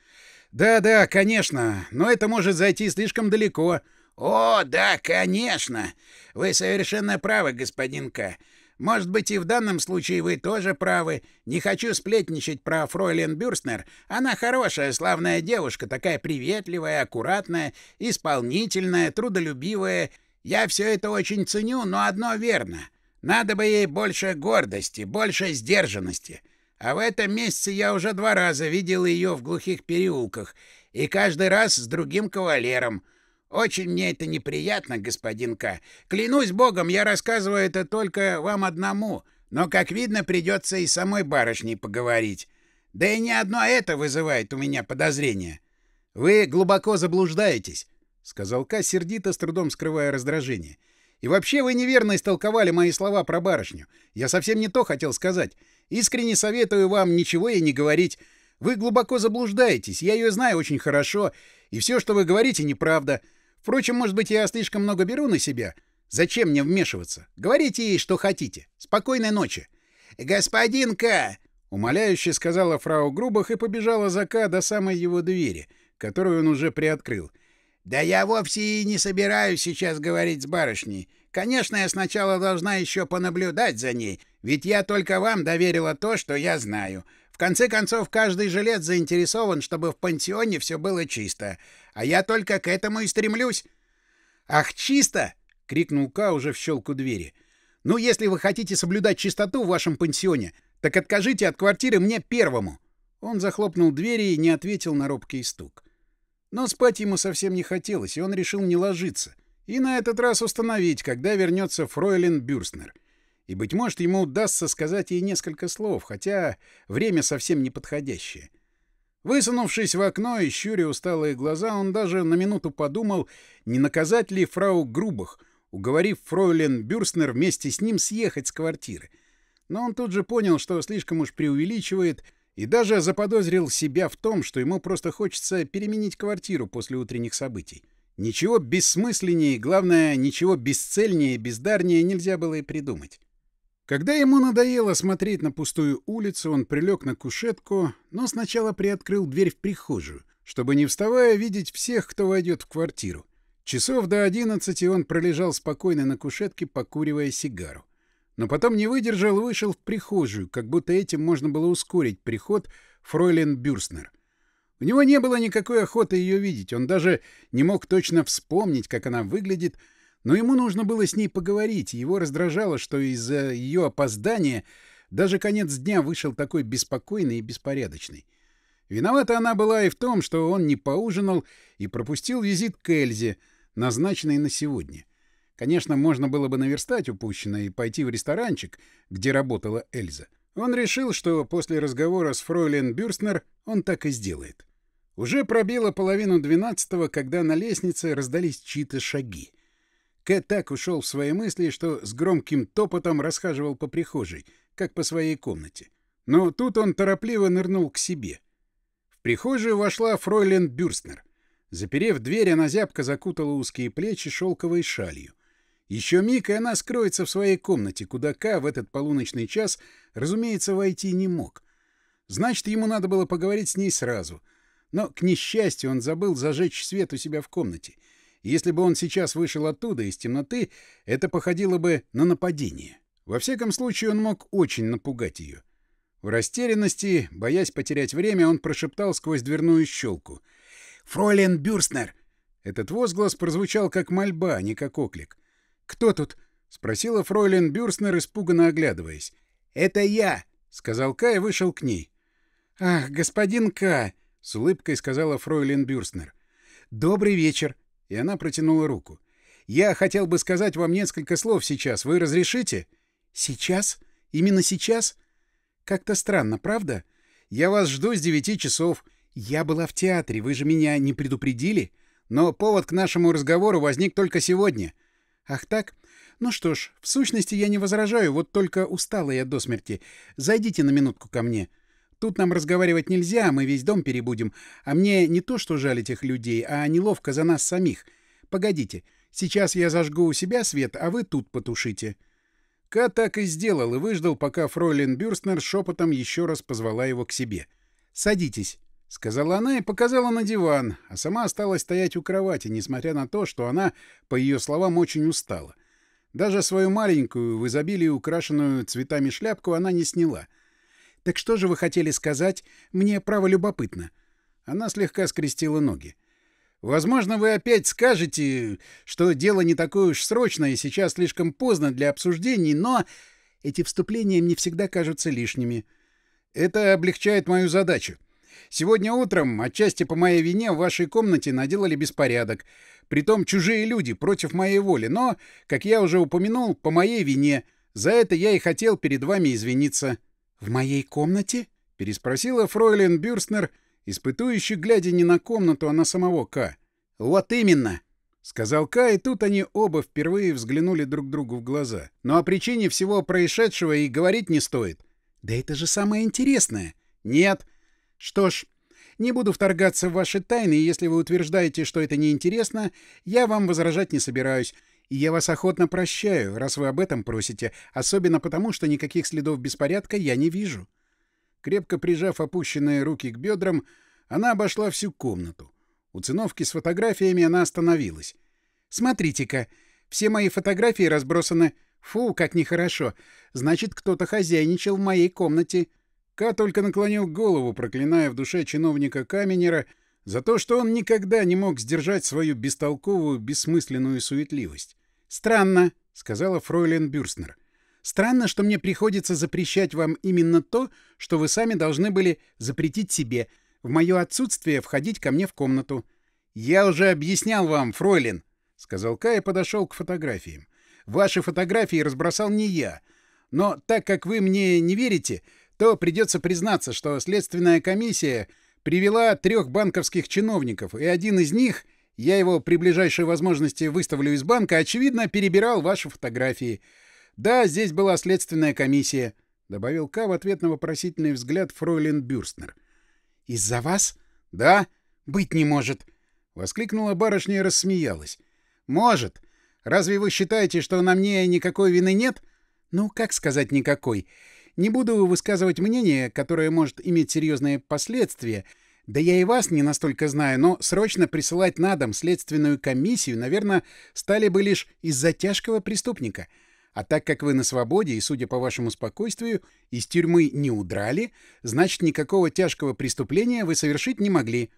«Да-да, конечно, но это может зайти слишком далеко». «О, да, конечно! Вы совершенно правы, господин К. Может быть, и в данном случае вы тоже правы. Не хочу сплетничать про фройлен Бюрстнер. Она хорошая, славная девушка, такая приветливая, аккуратная, исполнительная, трудолюбивая. Я все это очень ценю, но одно верно. Надо бы ей больше гордости, больше сдержанности. А в этом месяце я уже два раза видел ее в глухих переулках, и каждый раз с другим кавалером. Очень мне это неприятно, господинка. Клянусь богом, я рассказываю это только вам одному, но, как видно, придется и самой барышней поговорить. Да и не одно это вызывает у меня подозрения. Вы глубоко заблуждаетесь, — сказал К, сердито, с трудом скрывая раздражение. — и вообще вы неверно истолковали мои слова про барышню. Я совсем не то хотел сказать. Искренне советую вам ничего ей не говорить. Вы глубоко заблуждаетесь, я ее знаю очень хорошо, и все, что вы говорите, неправда. Впрочем, может быть, я слишком много беру на себя. Зачем мне вмешиваться? Говорите ей, что хотите. Спокойной ночи. господинка! Умоляюще сказала фрау Грубах и побежала за К до самой его двери, которую он уже приоткрыл — «Да я вовсе и не собираюсь сейчас говорить с барышней. Конечно, я сначала должна еще понаблюдать за ней, ведь я только вам доверила то, что я знаю. В конце концов, каждый жилец заинтересован, чтобы в пансионе все было чисто. А я только к этому и стремлюсь». «Ах, чисто!» — крикнул Ка уже в щелку двери. «Ну, если вы хотите соблюдать чистоту в вашем пансионе, так откажите от квартиры мне первому!» Он захлопнул двери и не ответил на робкий стук. Но спать ему совсем не хотелось, и он решил не ложиться. И на этот раз установить, когда вернется фройлен Бюрстнер. И, быть может, ему удастся сказать ей несколько слов, хотя время совсем неподходящее. Высунувшись в окно и щуря усталые глаза, он даже на минуту подумал, не наказать ли фрау Грубах, уговорив фройлен Бюрстнер вместе с ним съехать с квартиры. Но он тут же понял, что слишком уж преувеличивает — и даже заподозрил себя в том, что ему просто хочется переменить квартиру после утренних событий. Ничего бессмысленнее, главное, ничего бесцельнее, бездарнее нельзя было и придумать. Когда ему надоело смотреть на пустую улицу, он прилег на кушетку, но сначала приоткрыл дверь в прихожую, чтобы, не вставая, видеть всех, кто войдет в квартиру. Часов до одиннадцати он пролежал спокойно на кушетке, покуривая сигару но потом не выдержал и вышел в прихожую, как будто этим можно было ускорить приход фройлен Бюрстнер. У него не было никакой охоты ее видеть, он даже не мог точно вспомнить, как она выглядит, но ему нужно было с ней поговорить, его раздражало, что из-за ее опоздания даже конец дня вышел такой беспокойный и беспорядочный. Виновата она была и в том, что он не поужинал и пропустил визит к Эльзе, назначенный на сегодня. Конечно, можно было бы наверстать упущенное и пойти в ресторанчик, где работала Эльза. Он решил, что после разговора с фройлен Бюрстнер он так и сделает. Уже пробило половину двенадцатого, когда на лестнице раздались чьи-то шаги. Кэт так ушел в свои мысли, что с громким топотом расхаживал по прихожей, как по своей комнате. Но тут он торопливо нырнул к себе. В прихожую вошла фройлен Бюрстнер. Заперев дверь, она зябко закутала узкие плечи шелковой шалью. Еще миг, и она скроется в своей комнате, куда Ка в этот полуночный час, разумеется, войти не мог. Значит, ему надо было поговорить с ней сразу. Но, к несчастью, он забыл зажечь свет у себя в комнате. Если бы он сейчас вышел оттуда, из темноты, это походило бы на нападение. Во всяком случае, он мог очень напугать ее. В растерянности, боясь потерять время, он прошептал сквозь дверную щелку. «Фройлен Бюрстнер!» Этот возглас прозвучал как мольба, а не как оклик. «Кто тут?» — спросила фройлен Бюрстнер испуганно оглядываясь. «Это я!» — сказал К и вышел к ней. «Ах, господин К!» — с улыбкой сказала фройлен Бюрстнер. – «Добрый вечер!» — и она протянула руку. «Я хотел бы сказать вам несколько слов сейчас. Вы разрешите?» «Сейчас? Именно сейчас?» «Как-то странно, правда? Я вас жду с девяти часов. Я была в театре, вы же меня не предупредили?» Но повод к нашему разговору возник только сегодня. Ах так? Ну что ж, в сущности я не возражаю, вот только устала я до смерти. Зайдите на минутку ко мне. Тут нам разговаривать нельзя, мы весь дом перебудем. А мне не то что жаль этих людей, а неловко за нас самих. Погодите, сейчас я зажгу у себя свет, а вы тут потушите». Ка так и сделал и выждал, пока фройлен Бюрстнер шепотом еще раз позвала его к себе. «Садитесь». — сказала она и показала на диван, а сама осталась стоять у кровати, несмотря на то, что она, по ее словам, очень устала. Даже свою маленькую, в изобилии украшенную цветами шляпку, она не сняла. «Так что же вы хотели сказать? Мне, право, любопытно». Она слегка скрестила ноги. «Возможно, вы опять скажете, что дело не такое уж срочное и сейчас слишком поздно для обсуждений, но эти вступления мне всегда кажутся лишними. Это облегчает мою задачу». Сегодня утром, отчасти по моей вине, в вашей комнате наделали беспорядок. Притом чужие люди, против моей воли, но, как я уже упомянул, по моей вине. За это я и хотел перед вами извиниться». «В моей комнате?» — переспросила фройлен Бюрстнер, испытывающий, глядя не на комнату, а на самого К. «Вот именно!» — сказал К, и тут они оба впервые взглянули друг другу в глаза. «Но «Ну, о причине всего происшедшего и говорить не стоит». «Да это же самое интересное!» «Нет!» Что ж, не буду вторгаться в ваши тайны, и если вы утверждаете, что это неинтересно, я вам возражать не собираюсь. И я вас охотно прощаю, раз вы об этом просите, особенно потому, что никаких следов беспорядка я не вижу. Крепко прижав опущенные руки к бедрам, она обошла всю комнату. У циновки с фотографиями она остановилась. «Смотрите-ка, все мои фотографии разбросаны. Фу, как нехорошо. Значит, кто-то хозяйничал в моей комнате». Ка только наклонил голову, проклиная в душе чиновника Каменера за то, что он никогда не мог сдержать свою бестолковую, бессмысленную суетливость. «Странно», — сказала фройлен Бюрстнер. «Странно, что мне приходится запрещать вам именно то, что вы сами должны были запретить себе, в мое отсутствие входить ко мне в комнату». «Я уже объяснял вам, фройлен», — сказал Ка и подошел к фотографиям. «Ваши фотографии разбросал не я. Но так как вы мне не верите, то придется признаться, что следственная комиссия привела трех банковских чиновников, и один из них, я его при ближайшей возможности выставлю из банка, очевидно, перебирал ваши фотографии. Да, здесь была следственная комиссия, — добавил К в ответ на вопросительный взгляд фройлен Бюрстнер. — Из-за вас? — Да. — Быть не может. — воскликнула барышня и рассмеялась. — Может. Разве вы считаете, что на мне никакой вины нет? — Ну, как сказать никакой? Не буду высказывать мнение, которое может иметь серьезные последствия. Да я и вас не настолько знаю, но срочно присылать на дом следственную комиссию, наверное, стали бы лишь из-за тяжкого преступника. А так как вы на свободе и, судя по вашему спокойствию, из тюрьмы не удрали, значит, никакого тяжкого преступления вы совершить не могли.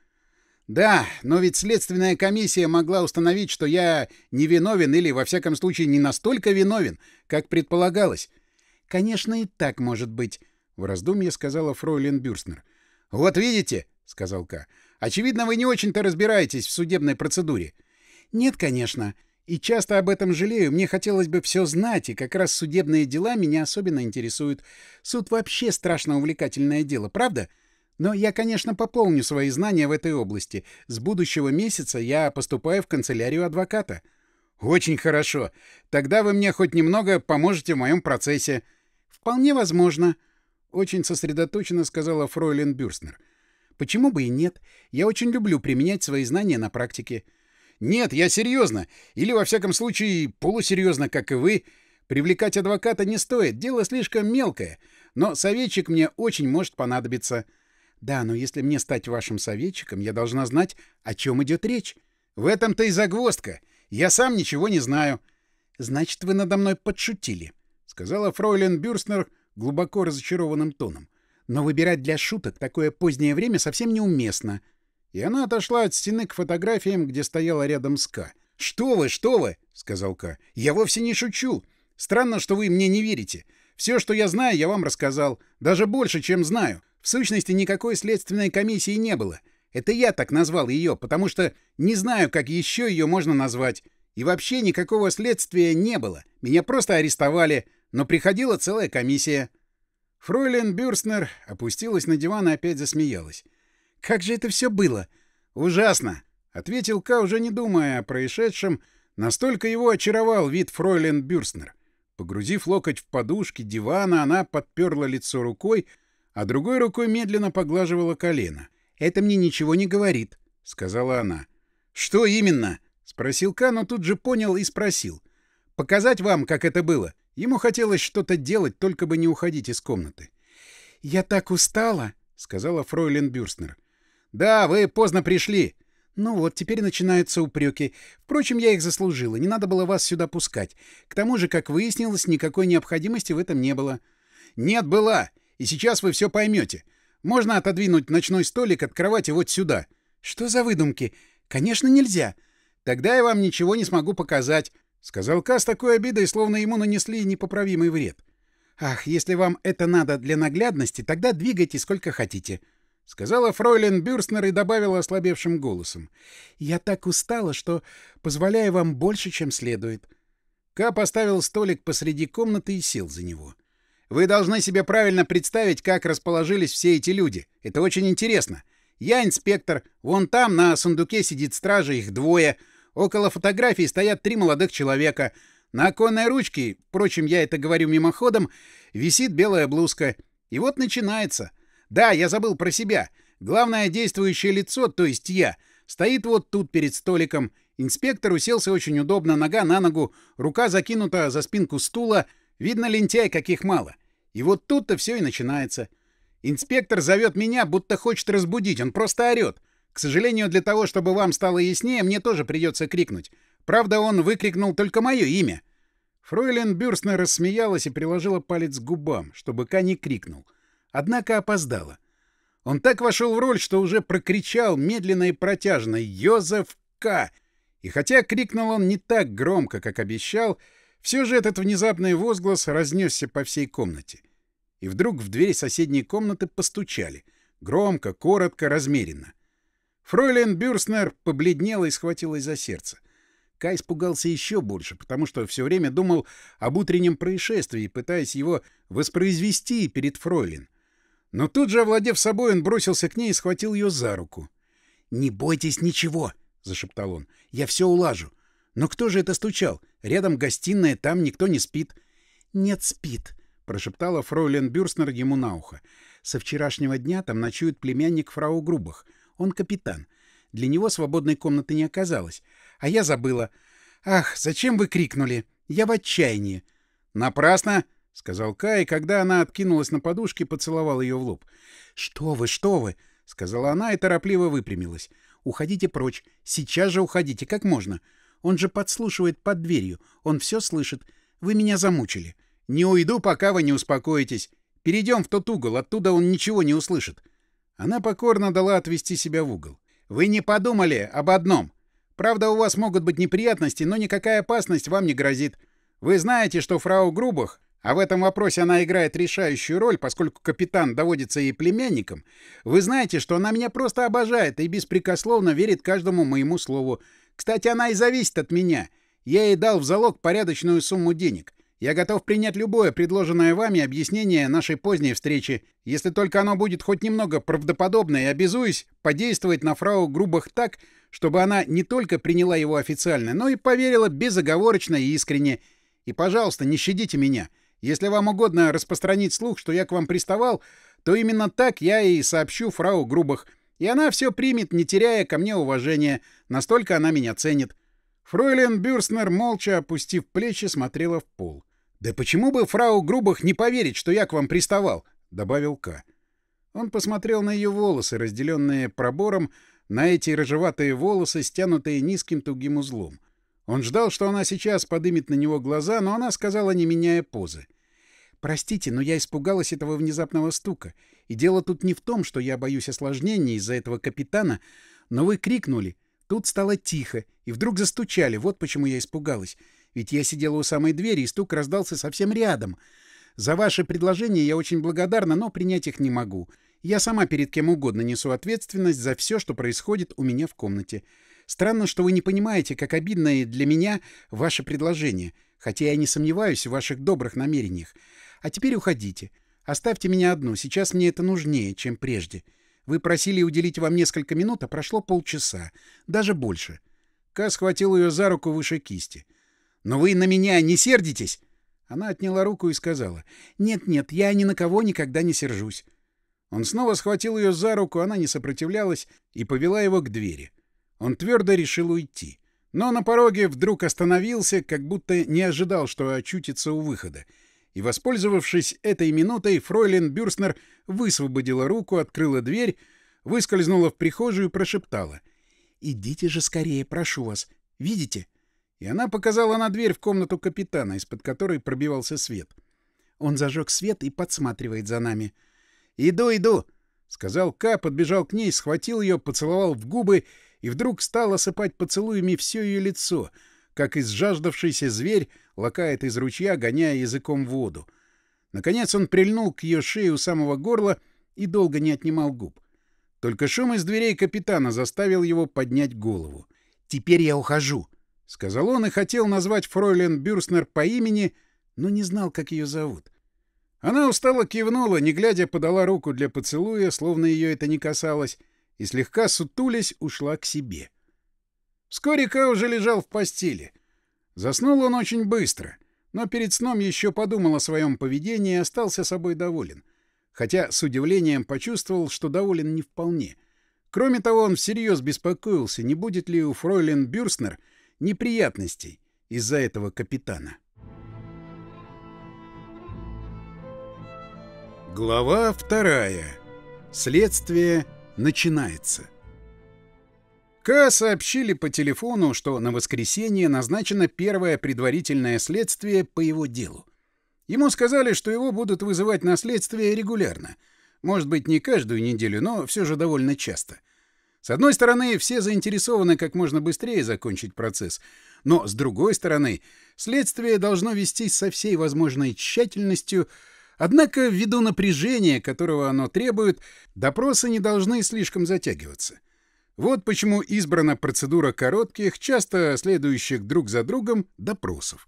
Да, но ведь следственная комиссия могла установить, что я невиновен или, во всяком случае, не настолько виновен, как предполагалось. Конечно, и так может быть, — в раздумье сказала фройлен Бюрстнер. — Вот видите, — сказал К. — Очевидно, вы не очень-то разбираетесь в судебной процедуре. — Нет, конечно. И часто об этом жалею. Мне хотелось бы все знать, и как раз судебные дела меня особенно интересуют. Суд вообще страшно увлекательное дело, правда? Но я, конечно, пополню свои знания в этой области. С будущего месяца я поступаю в канцелярию адвоката. — Очень хорошо. Тогда вы мне хоть немного поможете в моем процессе. «Вполне возможно», — очень сосредоточенно сказала фройлен Бюрстнер. «Почему бы и нет? Я очень люблю применять свои знания на практике». «Нет, я серьезно. Или, во всяком случае, полусерьезно, как и вы. Привлекать адвоката не стоит, дело слишком мелкое. Но советчик мне очень может понадобиться». «Да, но если мне стать вашим советчиком, я должна знать, о чем идет речь». «В этом-то и загвоздка. Я сам ничего не знаю». «Значит, вы надо мной подшутили» сказала фройлен Бюрстнер глубоко разочарованным тоном. «Но выбирать для шуток такое позднее время совсем неуместно». И она отошла от стены к фотографиям, где стояла рядом с Ка. «Что вы, что вы!» — сказал Ка. «Я вовсе не шучу. Странно, что вы мне не верите. Все, что я знаю, я вам рассказал. Даже больше, чем знаю. В сущности, никакой следственной комиссии не было. Это я так назвал ее, потому что не знаю, как еще ее можно назвать. И вообще никакого следствия не было. Меня просто арестовали, но приходила целая комиссия. Фройлен Бюрстнер опустилась на диван и опять засмеялась. «Как же это все было?» «Ужасно!» — ответил Ка, уже не думая о происшедшем. Настолько его очаровал вид фройлен Бюрстнер. Погрузив локоть в подушки дивана, она подперла лицо рукой, а другой рукой медленно поглаживала колено. «Это мне ничего не говорит», — сказала она. «Что именно?» — спросил Ка, но тут же понял и спросил. «Показать вам, как это было?» Ему хотелось что-то делать, только бы не уходить из комнаты. «Я так устала», — сказала фройлен Бюрстнер. «Да, вы поздно пришли». «Ну вот, теперь начинаются упреки. Впрочем, я их заслужила, не надо было вас сюда пускать. К тому же, как выяснилось, никакой необходимости в этом не было». «Нет, была. И сейчас вы все поймете. Можно отодвинуть ночной столик от кровати вот сюда». «Что за выдумки? Конечно, нельзя». «Тогда я вам ничего не смогу показать. Сказал Ка с такой обидой, словно ему нанесли непоправимый вред. «Ах, если вам это надо для наглядности, тогда двигайте сколько хотите», — сказала фройлен Бюрстнер и добавила ослабевшим голосом. «Я так устала, что позволяю вам больше, чем следует». Ка поставил столик посреди комнаты и сел за него. «Вы должны себе правильно представить, как расположились все эти люди. Это очень интересно. Я инспектор, вон там на сундуке сидит стража, их двое». Около фотографии стоят три молодых человека. На оконной ручке, впрочем, я это говорю мимоходом, висит белая блузка. И вот начинается. Да, я забыл про себя. Главное действующее лицо, то есть я, стоит вот тут перед столиком. Инспектор уселся очень удобно, нога на ногу, рука закинута за спинку стула. Видно лентяй, каких мало. И вот тут-то все и начинается. Инспектор зовет меня, будто хочет разбудить, он просто орет. К сожалению, для того, чтобы вам стало яснее, мне тоже придется крикнуть. Правда, он выкрикнул только мое имя. Фройлен Бюрстнер рассмеялась и приложила палец к губам, чтобы Ка не крикнул. Однако опоздала. Он так вошел в роль, что уже прокричал медленно и протяжно «Йозеф К!». И хотя крикнул он не так громко, как обещал, все же этот внезапный возглас разнесся по всей комнате. И вдруг в дверь соседней комнаты постучали. Громко, коротко, размеренно. — Фройлен Бюрстнер побледнела и схватилась за сердце. Кай испугался еще больше, потому что все время думал об утреннем происшествии, пытаясь его воспроизвести перед Фройлен. Но тут же, овладев собой, он бросился к ней и схватил ее за руку. «Не бойтесь ничего!» — зашептал он. «Я все улажу. Но кто же это стучал? Рядом гостиная, там никто не спит». «Нет, спит», — прошептала фройлен Бюрстнер ему на ухо. «Со вчерашнего дня там ночует племянник фрау Грубах. Он капитан. Для него свободной комнаты не оказалось. А я забыла. «Ах, зачем вы крикнули? Я в отчаянии!» «Напрасно!» — сказал Кай, когда она откинулась на подушке, поцеловал ее в лоб. «Что вы, что вы!» — сказала она и торопливо выпрямилась. «Уходите прочь. Сейчас же уходите, как можно. Он же подслушивает под дверью. Он все слышит. Вы меня замучили». «Не уйду, пока вы не успокоитесь. Перейдем в тот угол, оттуда он ничего не услышит». Она покорно дала отвести себя в угол. «Вы не подумали об одном. Правда, у вас могут быть неприятности, но никакая опасность вам не грозит. Вы знаете, что фрау Грубах, а в этом вопросе она играет решающую роль, поскольку капитан доводится ей племянником, вы знаете, что она меня просто обожает и беспрекословно верит каждому моему слову. Кстати, она и зависит от меня. Я ей дал в залог порядочную сумму денег. Я готов принять любое предложенное вами объяснение нашей поздней встречи, если только оно будет хоть немного правдоподобно, и обязуюсь подействовать на фрау Грубах так, чтобы она не только приняла его официально, но и поверила безоговорочно и искренне. И, пожалуйста, не щадите меня. Если вам угодно распространить слух, что я к вам приставал, то именно так я и сообщу фрау Грубах. И она все примет, не теряя ко мне уважения. Настолько она меня ценит». Фройлен Бюрстнер молча опустив плечи, смотрела в пол. «Да почему бы фрау Грубах не поверить, что я к вам приставал?» — добавил К. Он посмотрел на ее волосы, разделенные пробором, на эти рыжеватые волосы, стянутые низким тугим узлом. Он ждал, что она сейчас подымет на него глаза, но она сказала, не меняя позы. «Простите, но я испугалась этого внезапного стука. И дело тут не в том, что я боюсь осложнений из-за этого капитана, но вы крикнули. Тут стало тихо, и вдруг застучали. Вот почему я испугалась. Ведь я сидела у самой двери, и стук раздался совсем рядом. За ваши предложения я очень благодарна, но принять их не могу. Я сама перед кем угодно несу ответственность за все, что происходит у меня в комнате. Странно, что вы не понимаете, как обидно для меня ваше предложение, хотя я не сомневаюсь в ваших добрых намерениях. А теперь уходите. Оставьте меня одну, сейчас мне это нужнее, чем прежде. Вы просили уделить вам несколько минут, а прошло полчаса, даже больше. Ка схватил ее за руку выше кисти. Но вы на меня не сердитесь? Она отняла руку и сказала. «Нет-нет, я ни на кого никогда не сержусь». Он снова схватил ее за руку, она не сопротивлялась и повела его к двери. Он твердо решил уйти. Но на пороге вдруг остановился, как будто не ожидал, что очутится у выхода. И, воспользовавшись этой минутой, фройлен Бюрснер высвободила руку, открыла дверь, выскользнула в прихожую и прошептала. «Идите же скорее, прошу вас. Видите?» И она показала на дверь в комнату капитана, из-под которой пробивался свет. Он зажег свет и подсматривает за нами. «Иду, иду!» — сказал Ка, подбежал к ней, схватил ее, поцеловал в губы и вдруг стал осыпать поцелуями все ее лицо, как изжаждавшийся зверь лакает из ручья, гоняя языком воду. Наконец он прильнул к ее шее у самого горла и долго не отнимал губ. Только шум из дверей капитана заставил его поднять голову. «Теперь я ухожу», — сказал он и хотел назвать фройлен Бюрстнер по имени, но не знал, как ее зовут. Она устало кивнула, не глядя подала руку для поцелуя, словно ее это не касалось, и слегка сутулись ушла к себе. Вскоре Ка уже лежал в постели. Заснул он очень быстро, но перед сном еще подумал о своем поведении и остался собой доволен. Хотя с удивлением почувствовал, что доволен не вполне. Кроме того, он всерьез беспокоился, не будет ли у фройлен Бюрстнер неприятностей из-за этого капитана. Глава вторая. Следствие начинается. Ка сообщили по телефону, что на воскресенье назначено первое предварительное следствие по его делу. Ему сказали, что его будут вызывать на следствие регулярно. Может быть, не каждую неделю, но все же довольно часто. С одной стороны, все заинтересованы как можно быстрее закончить процесс, но, с другой стороны, следствие должно вестись со всей возможной тщательностью, однако ввиду напряжения, которого оно требует, допросы не должны слишком затягиваться. Вот почему избрана процедура коротких, часто следующих друг за другом, допросов.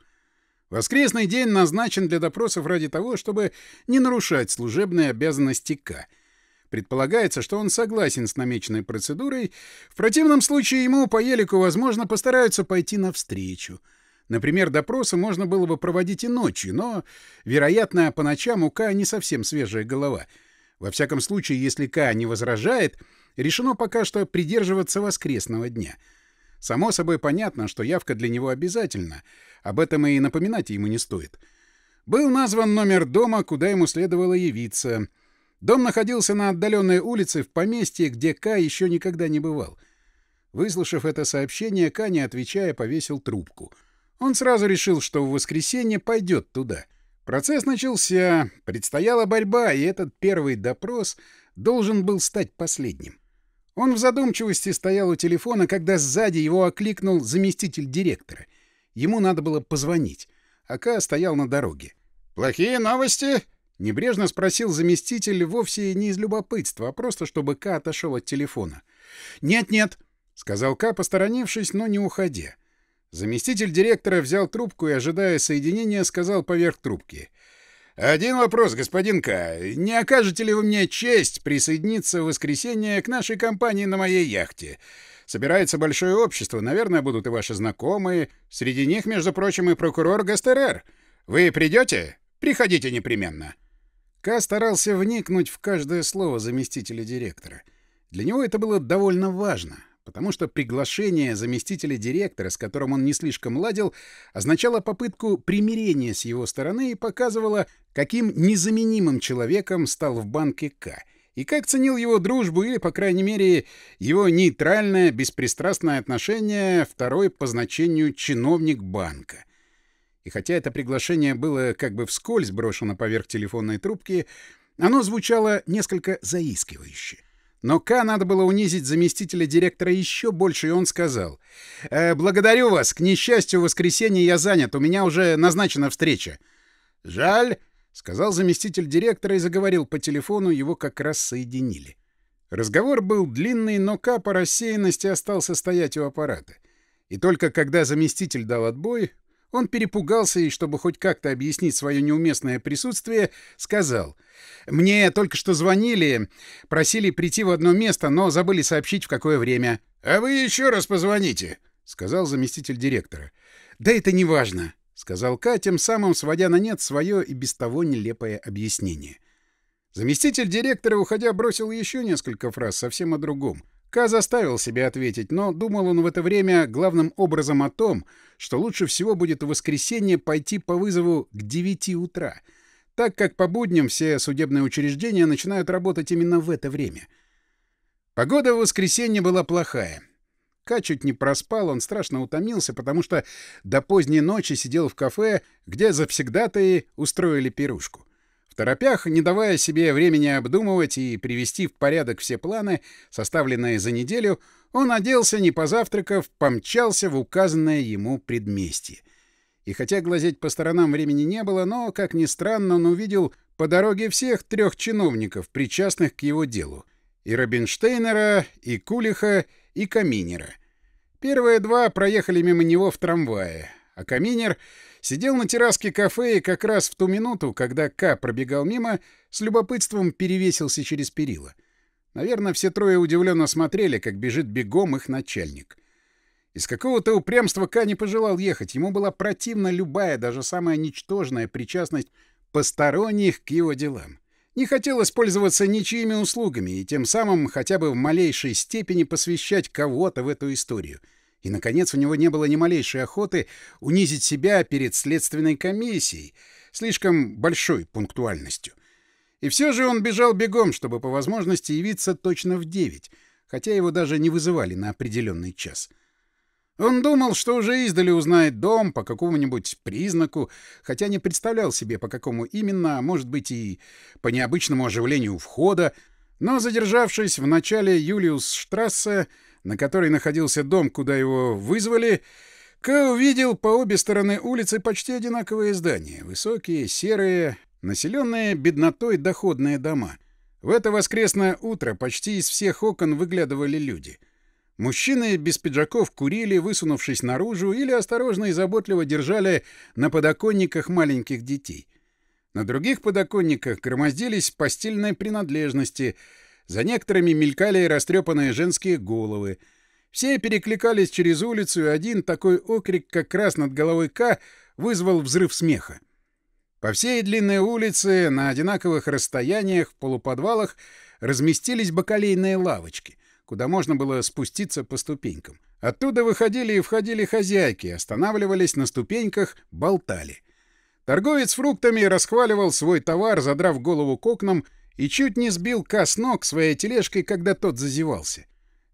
Воскресный день назначен для допросов ради того, чтобы не нарушать служебные обязанности К — Предполагается, что он согласен с намеченной процедурой. В противном случае ему по елику, возможно, постараются пойти навстречу. Например, допросы можно было бы проводить и ночью, но, вероятно, по ночам у Ка не совсем свежая голова. Во всяком случае, если Ка не возражает, решено пока что придерживаться воскресного дня. Само собой понятно, что явка для него обязательна. Об этом и напоминать ему не стоит. Был назван номер дома, куда ему следовало явиться — Дом находился на отдаленной улице в поместье, где К еще никогда не бывал. Выслушав это сообщение, К, не отвечая, повесил трубку. Он сразу решил, что в воскресенье пойдет туда. Процесс начался, предстояла борьба, и этот первый допрос должен был стать последним. Он в задумчивости стоял у телефона, когда сзади его окликнул заместитель директора. Ему надо было позвонить. А АК стоял на дороге. «Плохие новости?» Небрежно спросил заместитель вовсе не из любопытства, а просто чтобы Ка отошел от телефона. «Нет-нет», — сказал Ка, посторонившись, но не уходя. Заместитель директора взял трубку и, ожидая соединения, сказал поверх трубки. «Один вопрос, господин К. Не окажете ли вы мне честь присоединиться в воскресенье к нашей компании на моей яхте? Собирается большое общество, наверное, будут и ваши знакомые. Среди них, между прочим, и прокурор Гастерер. Вы придете? Приходите непременно». К старался вникнуть в каждое слово заместителя директора. Для него это было довольно важно, потому что приглашение заместителя директора, с которым он не слишком ладил, означало попытку примирения с его стороны и показывало, каким незаменимым человеком стал в банке К и как ценил его дружбу или, по крайней мере, его нейтральное, беспристрастное отношение второй по значению чиновник банка. И хотя это приглашение было как бы вскользь брошено поверх телефонной трубки, оно звучало несколько заискивающе. Но К надо было унизить заместителя директора еще больше, и он сказал. «Э, «Благодарю вас. К несчастью, в воскресенье я занят. У меня уже назначена встреча». «Жаль», — сказал заместитель директора и заговорил по телефону, его как раз соединили. Разговор был длинный, но К по рассеянности остался стоять у аппарата. И только когда заместитель дал отбой, он перепугался и, чтобы хоть как-то объяснить свое неуместное присутствие, сказал. «Мне только что звонили, просили прийти в одно место, но забыли сообщить, в какое время». «А вы еще раз позвоните», — сказал заместитель директора. «Да это не важно», — сказал К, тем самым сводя на нет свое и без того нелепое объяснение. Заместитель директора, уходя, бросил еще несколько фраз совсем о другом. К заставил себя ответить, но думал он в это время главным образом о том, что лучше всего будет в воскресенье пойти по вызову к 9 утра, так как по будням все судебные учреждения начинают работать именно в это время. Погода в воскресенье была плохая. Ка чуть не проспал, он страшно утомился, потому что до поздней ночи сидел в кафе, где завсегдатые устроили пирушку. В торопях, не давая себе времени обдумывать и привести в порядок все планы, составленные за неделю, — он оделся, не позавтракав, помчался в указанное ему предместье. И хотя глазеть по сторонам времени не было, но, как ни странно, он увидел по дороге всех трех чиновников, причастных к его делу. И Робинштейнера, и Кулиха, и Каминера. Первые два проехали мимо него в трамвае, а Каминер сидел на терраске кафе и как раз в ту минуту, когда К пробегал мимо, с любопытством перевесился через перила — Наверное, все трое удивленно смотрели, как бежит бегом их начальник. Из какого-то упрямства Ка не пожелал ехать. Ему была противна любая, даже самая ничтожная причастность посторонних к его делам. Не хотелось пользоваться ничьими услугами и тем самым хотя бы в малейшей степени посвящать кого-то в эту историю. И, наконец, у него не было ни малейшей охоты унизить себя перед следственной комиссией, слишком большой пунктуальностью. И все же он бежал бегом, чтобы по возможности явиться точно в девять, хотя его даже не вызывали на определенный час. Он думал, что уже издали узнает дом по какому-нибудь признаку, хотя не представлял себе, по какому именно, а может быть и по необычному оживлению входа. Но задержавшись в начале Юлиус-штрассе, на которой находился дом, куда его вызвали, Ка увидел по обе стороны улицы почти одинаковые здания, высокие, серые, Населенные беднотой доходные дома. В это воскресное утро почти из всех окон выглядывали люди. Мужчины без пиджаков курили, высунувшись наружу, или осторожно и заботливо держали на подоконниках маленьких детей. На других подоконниках громоздились постельные принадлежности, за некоторыми мелькали растрепанные женские головы. Все перекликались через улицу, и один такой окрик, как раз над головой К, вызвал взрыв смеха. По всей длинной улице на одинаковых расстояниях в полуподвалах разместились бакалейные лавочки, куда можно было спуститься по ступенькам. Оттуда выходили и входили хозяйки, останавливались на ступеньках, болтали. Торговец фруктами расхваливал свой товар, задрав голову к окнам, и чуть не сбил Кас ног своей тележкой, когда тот зазевался.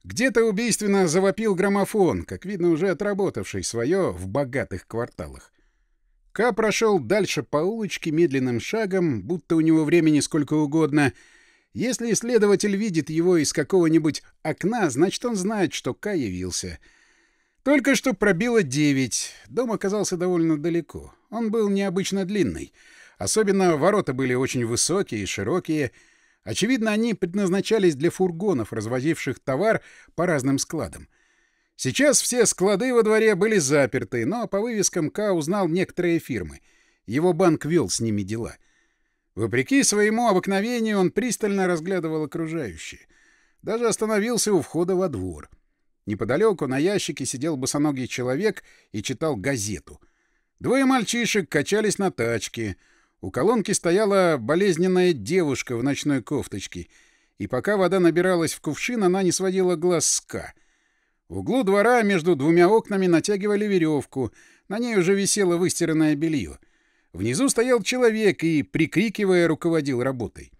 Где-то убийственно завопил граммофон, как видно, уже отработавший свое в богатых кварталах. Ка прошел дальше по улочке медленным шагом, будто у него времени сколько угодно. Если исследователь видит его из какого-нибудь окна, значит, он знает, что Ка явился. Только что пробило девять. Дом оказался довольно далеко. Он был необычно длинный. Особенно ворота были очень высокие и широкие. Очевидно, они предназначались для фургонов, развозивших товар по разным складам. Сейчас все склады во дворе были заперты, но по вывескам Ка узнал некоторые фирмы. Его банк вел с ними дела. Вопреки своему обыкновению он пристально разглядывал окружающее. Даже остановился у входа во двор. Неподалеку на ящике сидел босоногий человек и читал газету. Двое мальчишек качались на тачке. У колонки стояла болезненная девушка в ночной кофточке. И пока вода набиралась в кувшин, она не сводила глаз с Ка — в углу двора между двумя окнами натягивали веревку, на ней уже висело выстиранное белье. Внизу стоял человек и, прикрикивая, руководил работой.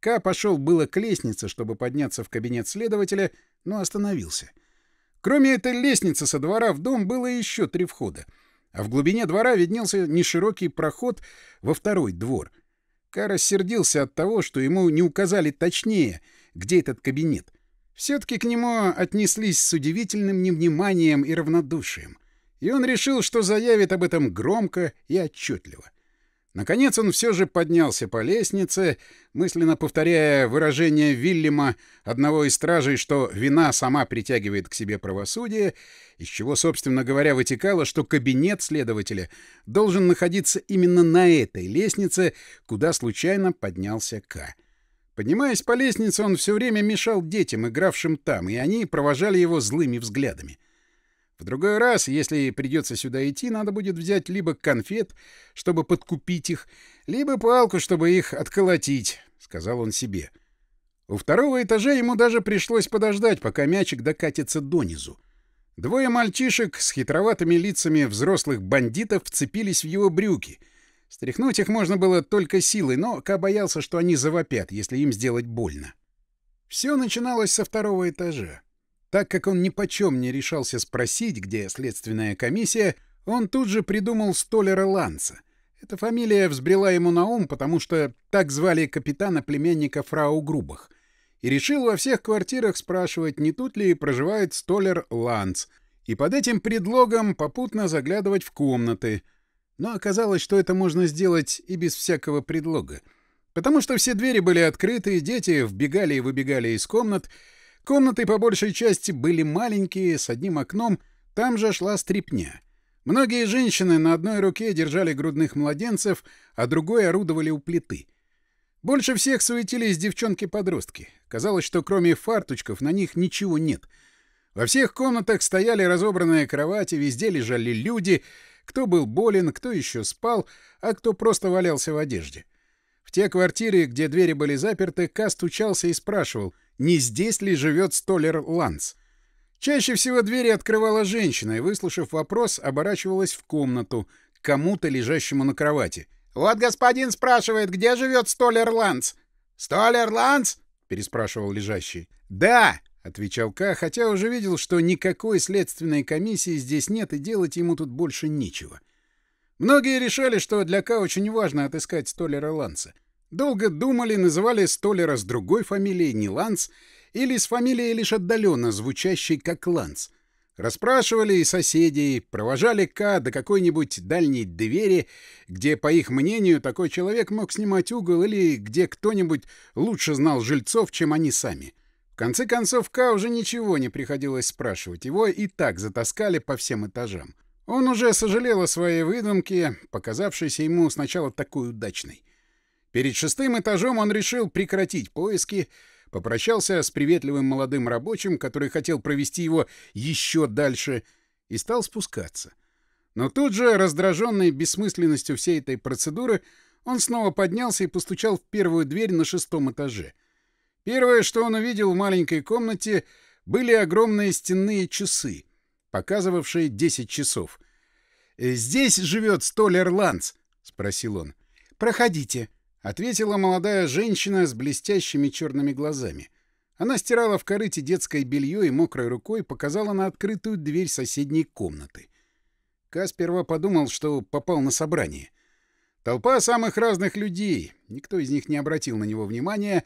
К пошел было к лестнице, чтобы подняться в кабинет следователя, но остановился. Кроме этой лестницы со двора в дом было еще три входа, а в глубине двора виднелся неширокий проход во второй двор. Ка рассердился от того, что ему не указали точнее, где этот кабинет. Все-таки к нему отнеслись с удивительным невниманием и равнодушием, и он решил, что заявит об этом громко и отчетливо. Наконец он все же поднялся по лестнице, мысленно повторяя выражение Вильяма, одного из стражей, что вина сама притягивает к себе правосудие, из чего, собственно говоря, вытекало, что кабинет следователя должен находиться именно на этой лестнице, куда случайно поднялся К. Поднимаясь по лестнице, он все время мешал детям, игравшим там, и они провожали его злыми взглядами. В другой раз, если придется сюда идти, надо будет взять либо конфет, чтобы подкупить их, либо палку, чтобы их отколотить, — сказал он себе. У второго этажа ему даже пришлось подождать, пока мячик докатится донизу. Двое мальчишек с хитроватыми лицами взрослых бандитов вцепились в его брюки — Стряхнуть их можно было только силой, но Ка боялся, что они завопят, если им сделать больно. Все начиналось со второго этажа. Так как он ни почем не решался спросить, где следственная комиссия, он тут же придумал Столера Ланса. Эта фамилия взбрела ему на ум, потому что так звали капитана племянника фрау Грубах. И решил во всех квартирах спрашивать, не тут ли проживает Столер Ланс, И под этим предлогом попутно заглядывать в комнаты — но оказалось, что это можно сделать и без всякого предлога. Потому что все двери были открыты, дети вбегали и выбегали из комнат. Комнаты по большей части были маленькие, с одним окном, там же шла стрипня. Многие женщины на одной руке держали грудных младенцев, а другой орудовали у плиты. Больше всех суетились девчонки-подростки. Казалось, что кроме фарточков на них ничего нет. Во всех комнатах стояли разобранные кровати, везде лежали люди — кто был болен, кто еще спал, а кто просто валялся в одежде. В те квартиры, где двери были заперты, Ка стучался и спрашивал, не здесь ли живет столер Ланс. Чаще всего двери открывала женщина и, выслушав вопрос, оборачивалась в комнату к кому-то, лежащему на кровати. «Вот господин спрашивает, где живет столер Ланс?» «Столер Ланс?» — переспрашивал лежащий. «Да!» отвечал К, хотя уже видел, что никакой следственной комиссии здесь нет и делать ему тут больше нечего. Многие решали, что для К очень важно отыскать Столера Ланса. Долго думали, называли Столера с другой фамилией, не Ланс, или с фамилией лишь отдаленно звучащей как Ланс. Распрашивали и соседей, провожали К до какой-нибудь дальней двери, где, по их мнению, такой человек мог снимать угол или где кто-нибудь лучше знал жильцов, чем они сами. — в конце концов, Ка уже ничего не приходилось спрашивать, его и так затаскали по всем этажам. Он уже сожалел о своей выдумке, показавшейся ему сначала такой удачной. Перед шестым этажом он решил прекратить поиски, попрощался с приветливым молодым рабочим, который хотел провести его еще дальше, и стал спускаться. Но тут же, раздраженный бессмысленностью всей этой процедуры, он снова поднялся и постучал в первую дверь на шестом этаже — Первое, что он увидел в маленькой комнате, были огромные стенные часы, показывавшие 10 часов. «Э, «Здесь живет столер Ланс?» — спросил он. «Проходите», — ответила молодая женщина с блестящими черными глазами. Она стирала в корыте детское белье и мокрой рукой показала на открытую дверь соседней комнаты. Ка сперва подумал, что попал на собрание. Толпа самых разных людей, никто из них не обратил на него внимания,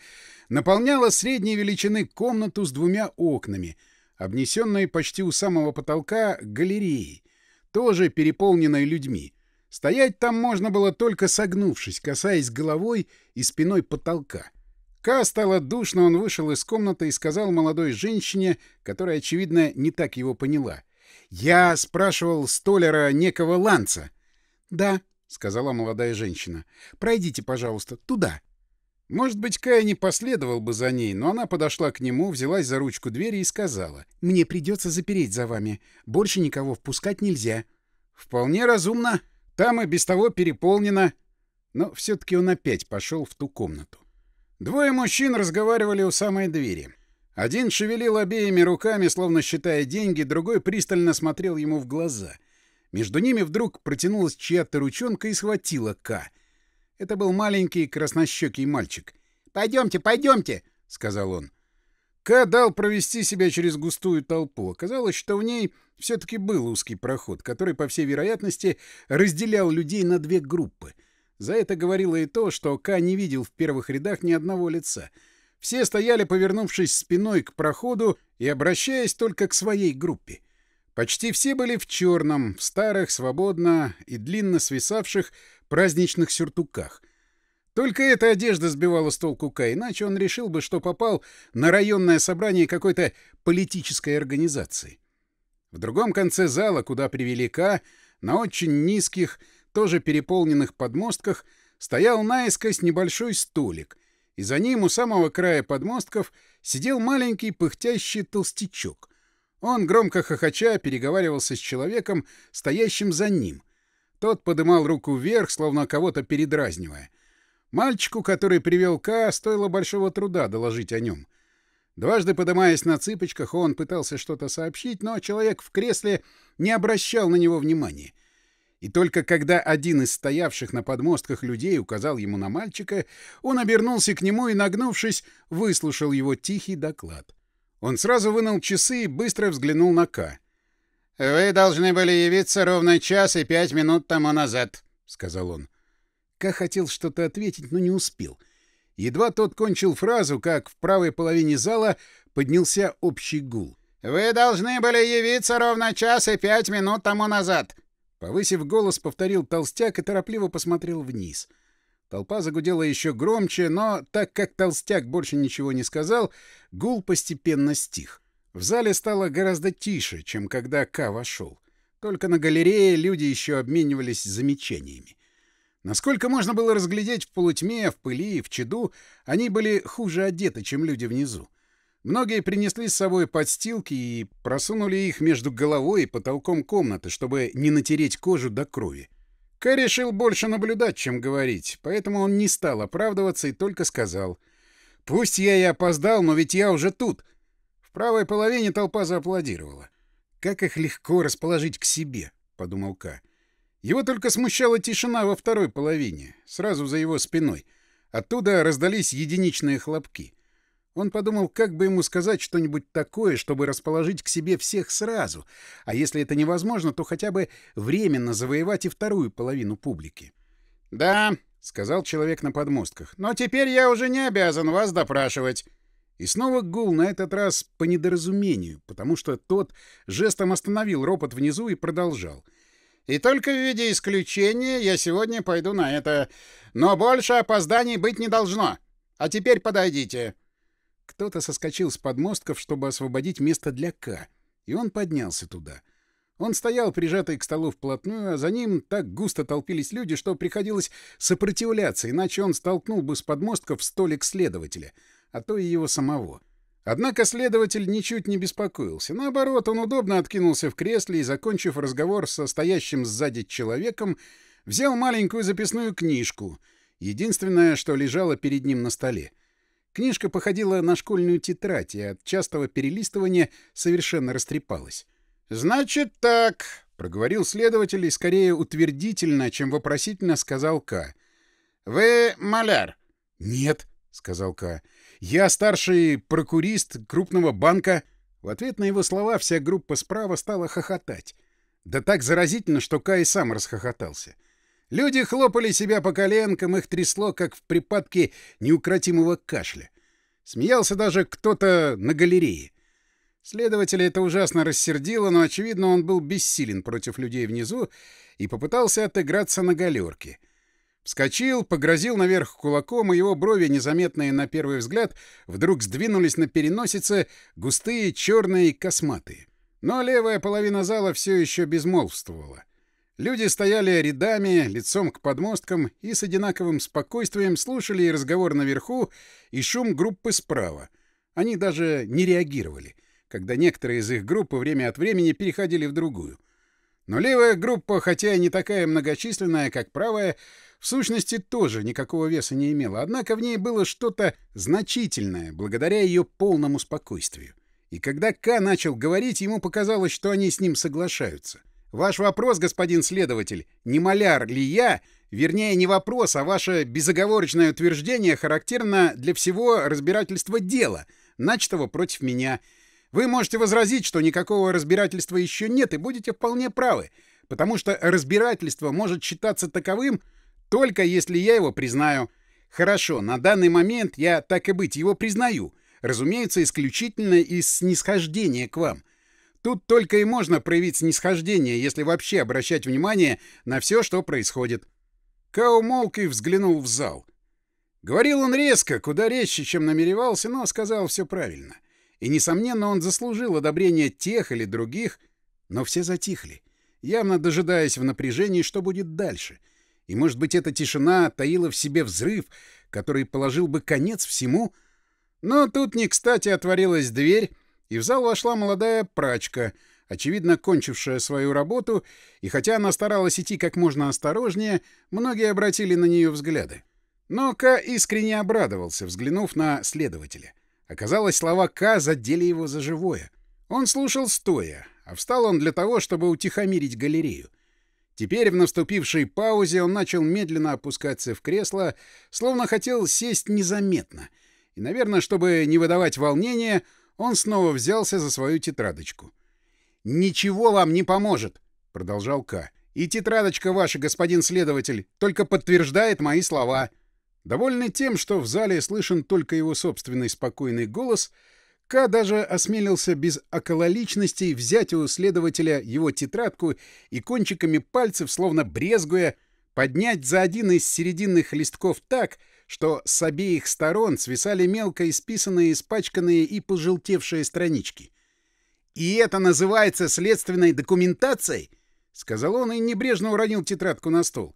наполняла средней величины комнату с двумя окнами, обнесенной почти у самого потолка галереей, тоже переполненной людьми. Стоять там можно было только согнувшись, касаясь головой и спиной потолка. Ка стало душно, он вышел из комнаты и сказал молодой женщине, которая, очевидно, не так его поняла. «Я спрашивал столяра некого Ланца». «Да», — сказала молодая женщина. — Пройдите, пожалуйста, туда. Может быть, Кая не последовал бы за ней, но она подошла к нему, взялась за ручку двери и сказала. — Мне придется запереть за вами. Больше никого впускать нельзя. — Вполне разумно. Там и без того переполнено. Но все-таки он опять пошел в ту комнату. Двое мужчин разговаривали у самой двери. Один шевелил обеими руками, словно считая деньги, другой пристально смотрел ему в глаза — между ними вдруг протянулась чья-то ручонка и схватила К. Это был маленький краснощекий мальчик. «Пойдемте, пойдемте!» — сказал он. К дал провести себя через густую толпу. Оказалось, что в ней все-таки был узкий проход, который, по всей вероятности, разделял людей на две группы. За это говорило и то, что К не видел в первых рядах ни одного лица. Все стояли, повернувшись спиной к проходу и обращаясь только к своей группе. Почти все были в черном, в старых, свободно и длинно свисавших праздничных сюртуках. Только эта одежда сбивала с толку Ка, иначе он решил бы, что попал на районное собрание какой-то политической организации. В другом конце зала, куда привели Ка, на очень низких, тоже переполненных подмостках, стоял наискось небольшой столик, и за ним у самого края подмостков сидел маленький пыхтящий толстячок — он, громко хохоча, переговаривался с человеком, стоящим за ним. Тот подымал руку вверх, словно кого-то передразнивая. Мальчику, который привел К, стоило большого труда доложить о нем. Дважды подымаясь на цыпочках, он пытался что-то сообщить, но человек в кресле не обращал на него внимания. И только когда один из стоявших на подмостках людей указал ему на мальчика, он обернулся к нему и, нагнувшись, выслушал его тихий доклад. Он сразу вынул часы и быстро взглянул на К. «Вы должны были явиться ровно час и пять минут тому назад», — сказал он. К хотел что-то ответить, но не успел. Едва тот кончил фразу, как в правой половине зала поднялся общий гул. «Вы должны были явиться ровно час и пять минут тому назад», — повысив голос, повторил толстяк и торопливо посмотрел вниз — Толпа загудела еще громче, но так как толстяк больше ничего не сказал, гул постепенно стих. В зале стало гораздо тише, чем когда Ка вошел. Только на галерее люди еще обменивались замечаниями. Насколько можно было разглядеть в полутьме, в пыли и в чаду, они были хуже одеты, чем люди внизу. Многие принесли с собой подстилки и просунули их между головой и потолком комнаты, чтобы не натереть кожу до крови. Кэ решил больше наблюдать, чем говорить, поэтому он не стал оправдываться и только сказал. «Пусть я и опоздал, но ведь я уже тут!» В правой половине толпа зааплодировала. «Как их легко расположить к себе!» — подумал Ка. Его только смущала тишина во второй половине, сразу за его спиной. Оттуда раздались единичные хлопки. Он подумал, как бы ему сказать что-нибудь такое, чтобы расположить к себе всех сразу, а если это невозможно, то хотя бы временно завоевать и вторую половину публики. «Да», — сказал человек на подмостках, — «но теперь я уже не обязан вас допрашивать». И снова гул, на этот раз по недоразумению, потому что тот жестом остановил ропот внизу и продолжал. «И только в виде исключения я сегодня пойду на это. Но больше опозданий быть не должно. А теперь подойдите». Кто-то соскочил с подмостков, чтобы освободить место для К, и он поднялся туда. Он стоял, прижатый к столу вплотную, а за ним так густо толпились люди, что приходилось сопротивляться, иначе он столкнул бы с подмостков столик следователя, а то и его самого. Однако следователь ничуть не беспокоился. Наоборот, он удобно откинулся в кресле и, закончив разговор со стоящим сзади человеком, взял маленькую записную книжку, единственное, что лежало перед ним на столе — Книжка походила на школьную тетрадь и от частого перелистывания совершенно растрепалась. «Значит так», — проговорил следователь и скорее утвердительно, чем вопросительно сказал К. «Вы маляр?» «Нет», — сказал К. «Я старший прокурист крупного банка». В ответ на его слова вся группа справа стала хохотать. Да так заразительно, что Кай сам расхохотался. — Люди хлопали себя по коленкам, их трясло, как в припадке неукротимого кашля. Смеялся даже кто-то на галерее. Следователя это ужасно рассердило, но, очевидно, он был бессилен против людей внизу и попытался отыграться на галерке. Вскочил, погрозил наверх кулаком, и его брови, незаметные на первый взгляд, вдруг сдвинулись на переносице, густые, черные косматые. Но левая половина зала все еще безмолвствовала. Люди стояли рядами, лицом к подмосткам и с одинаковым спокойствием слушали и разговор наверху, и шум группы справа. Они даже не реагировали, когда некоторые из их группы время от времени переходили в другую. Но левая группа, хотя и не такая многочисленная, как правая, в сущности тоже никакого веса не имела, однако в ней было что-то значительное, благодаря ее полному спокойствию. И когда К начал говорить, ему показалось, что они с ним соглашаются. Ваш вопрос, господин следователь, не маляр ли я, вернее, не вопрос, а ваше безоговорочное утверждение характерно для всего разбирательства дела, начатого против меня. Вы можете возразить, что никакого разбирательства еще нет, и будете вполне правы, потому что разбирательство может считаться таковым, только если я его признаю. Хорошо, на данный момент я, так и быть, его признаю, разумеется, исключительно из снисхождения к вам. Тут только и можно проявить снисхождение, если вообще обращать внимание на все, что происходит. Као молк и взглянул в зал. Говорил он резко, куда резче, чем намеревался, но сказал все правильно. И, несомненно, он заслужил одобрение тех или других, но все затихли, явно дожидаясь в напряжении, что будет дальше. И, может быть, эта тишина таила в себе взрыв, который положил бы конец всему? Но тут не кстати отворилась дверь, и в зал вошла молодая прачка, очевидно, кончившая свою работу, и хотя она старалась идти как можно осторожнее, многие обратили на нее взгляды. Но Ка искренне обрадовался, взглянув на следователя. Оказалось, слова Ка задели его за живое. Он слушал стоя, а встал он для того, чтобы утихомирить галерею. Теперь в наступившей паузе он начал медленно опускаться в кресло, словно хотел сесть незаметно. И, наверное, чтобы не выдавать волнения, он снова взялся за свою тетрадочку. «Ничего вам не поможет!» — продолжал К. «И тетрадочка ваша, господин следователь, только подтверждает мои слова». Довольный тем, что в зале слышен только его собственный спокойный голос, К даже осмелился без окололичностей взять у следователя его тетрадку и кончиками пальцев, словно брезгуя, поднять за один из серединных листков так, что с обеих сторон свисали мелко исписанные, испачканные и пожелтевшие странички. «И это называется следственной документацией?» — сказал он и небрежно уронил тетрадку на стол.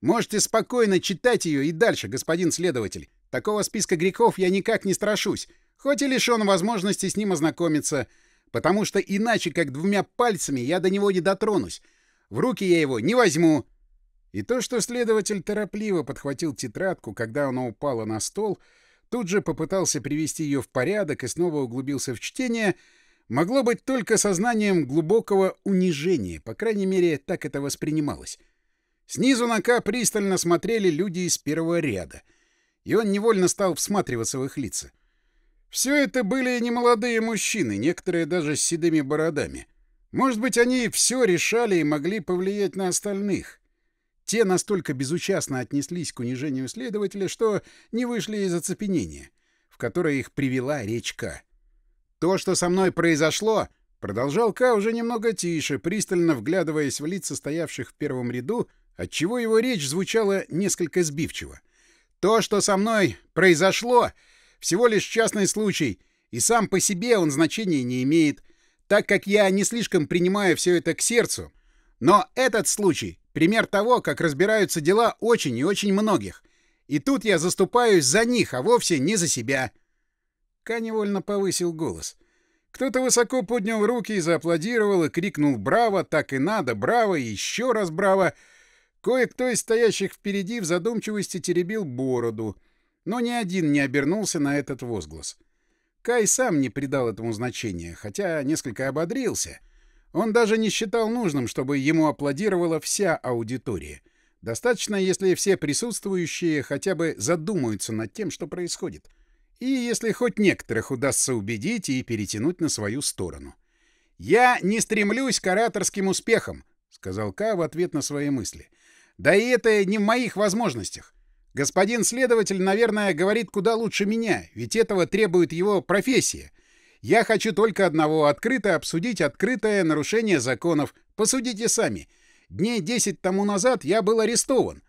«Можете спокойно читать ее и дальше, господин следователь. Такого списка грехов я никак не страшусь, хоть и лишен возможности с ним ознакомиться, потому что иначе, как двумя пальцами, я до него не дотронусь. В руки я его не возьму». И то, что следователь торопливо подхватил тетрадку, когда она упала на стол, тут же попытался привести ее в порядок и снова углубился в чтение, могло быть только сознанием глубокого унижения, по крайней мере, так это воспринималось. Снизу на К пристально смотрели люди из первого ряда, и он невольно стал всматриваться в их лица. Все это были немолодые мужчины, некоторые даже с седыми бородами. Может быть, они все решали и могли повлиять на остальных. Те настолько безучастно отнеслись к унижению следователя, что не вышли из оцепенения, в которое их привела речка. «То, что со мной произошло», — продолжал Ка уже немного тише, пристально вглядываясь в лица стоявших в первом ряду, отчего его речь звучала несколько сбивчиво. «То, что со мной произошло, всего лишь частный случай, и сам по себе он значения не имеет, так как я не слишком принимаю все это к сердцу. Но этот случай Пример того, как разбираются дела очень и очень многих. И тут я заступаюсь за них, а вовсе не за себя. Ка невольно повысил голос. Кто-то высоко поднял руки и зааплодировал, и крикнул «Браво! Так и надо! Браво! Еще раз браво!» Кое-кто из стоящих впереди в задумчивости теребил бороду, но ни один не обернулся на этот возглас. Кай сам не придал этому значения, хотя несколько ободрился — он даже не считал нужным, чтобы ему аплодировала вся аудитория. Достаточно, если все присутствующие хотя бы задумаются над тем, что происходит. И если хоть некоторых удастся убедить и перетянуть на свою сторону. «Я не стремлюсь к ораторским успехам», — сказал Ка в ответ на свои мысли. «Да и это не в моих возможностях. Господин следователь, наверное, говорит куда лучше меня, ведь этого требует его профессия — я хочу только одного — открыто обсудить открытое нарушение законов. Посудите сами. Дней десять тому назад я был арестован.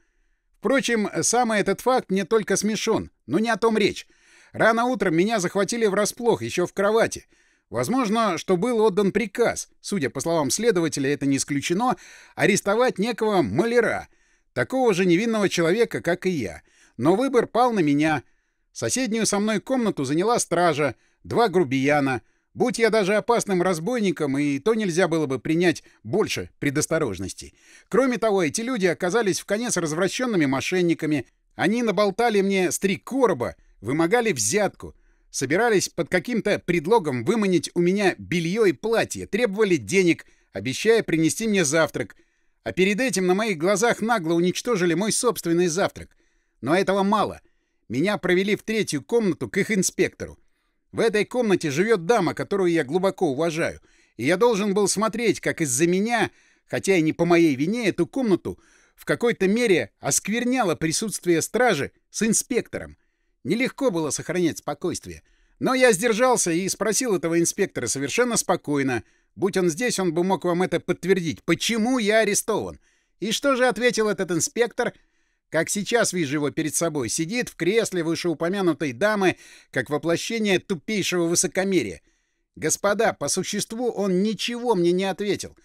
Впрочем, сам этот факт мне только смешон, но не о том речь. Рано утром меня захватили врасплох, еще в кровати. Возможно, что был отдан приказ, судя по словам следователя, это не исключено, арестовать некого маляра, такого же невинного человека, как и я. Но выбор пал на меня. Соседнюю со мной комнату заняла стража, два грубияна. Будь я даже опасным разбойником, и то нельзя было бы принять больше предосторожности. Кроме того, эти люди оказались в конец развращенными мошенниками. Они наболтали мне с три стрекороба, вымогали взятку, собирались под каким-то предлогом выманить у меня белье и платье, требовали денег, обещая принести мне завтрак. А перед этим на моих глазах нагло уничтожили мой собственный завтрак. Но этого мало. Меня провели в третью комнату к их инспектору. В этой комнате живет дама, которую я глубоко уважаю, и я должен был смотреть, как из-за меня, хотя и не по моей вине, эту комнату в какой-то мере оскверняло присутствие стражи с инспектором. Нелегко было сохранять спокойствие. Но я сдержался и спросил этого инспектора совершенно спокойно. Будь он здесь, он бы мог вам это подтвердить. Почему я арестован? И что же ответил этот инспектор — как сейчас вижу его перед собой, сидит в кресле вышеупомянутой дамы, как воплощение тупейшего высокомерия. Господа, по существу он ничего мне не ответил.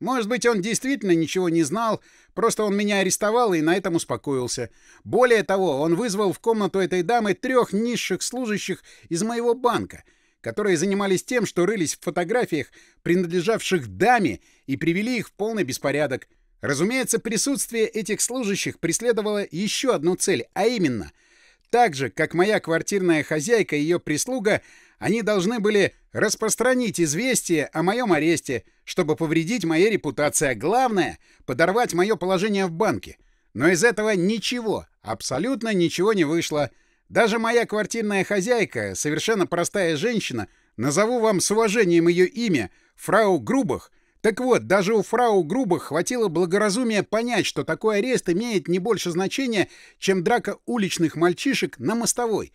Может быть, он действительно ничего не знал, просто он меня арестовал и на этом успокоился. Более того, он вызвал в комнату этой дамы трех низших служащих из моего банка, которые занимались тем, что рылись в фотографиях, принадлежавших даме, и привели их в полный беспорядок. Разумеется, присутствие этих служащих преследовало еще одну цель, а именно — так же, как моя квартирная хозяйка и ее прислуга, они должны были распространить известие о моем аресте, чтобы повредить моей репутации, а главное — подорвать мое положение в банке. Но из этого ничего, абсолютно ничего не вышло. Даже моя квартирная хозяйка, совершенно простая женщина, назову вам с уважением ее имя, фрау Грубах — так вот, даже у фрау Грубых хватило благоразумия понять, что такой арест имеет не больше значения, чем драка уличных мальчишек на мостовой.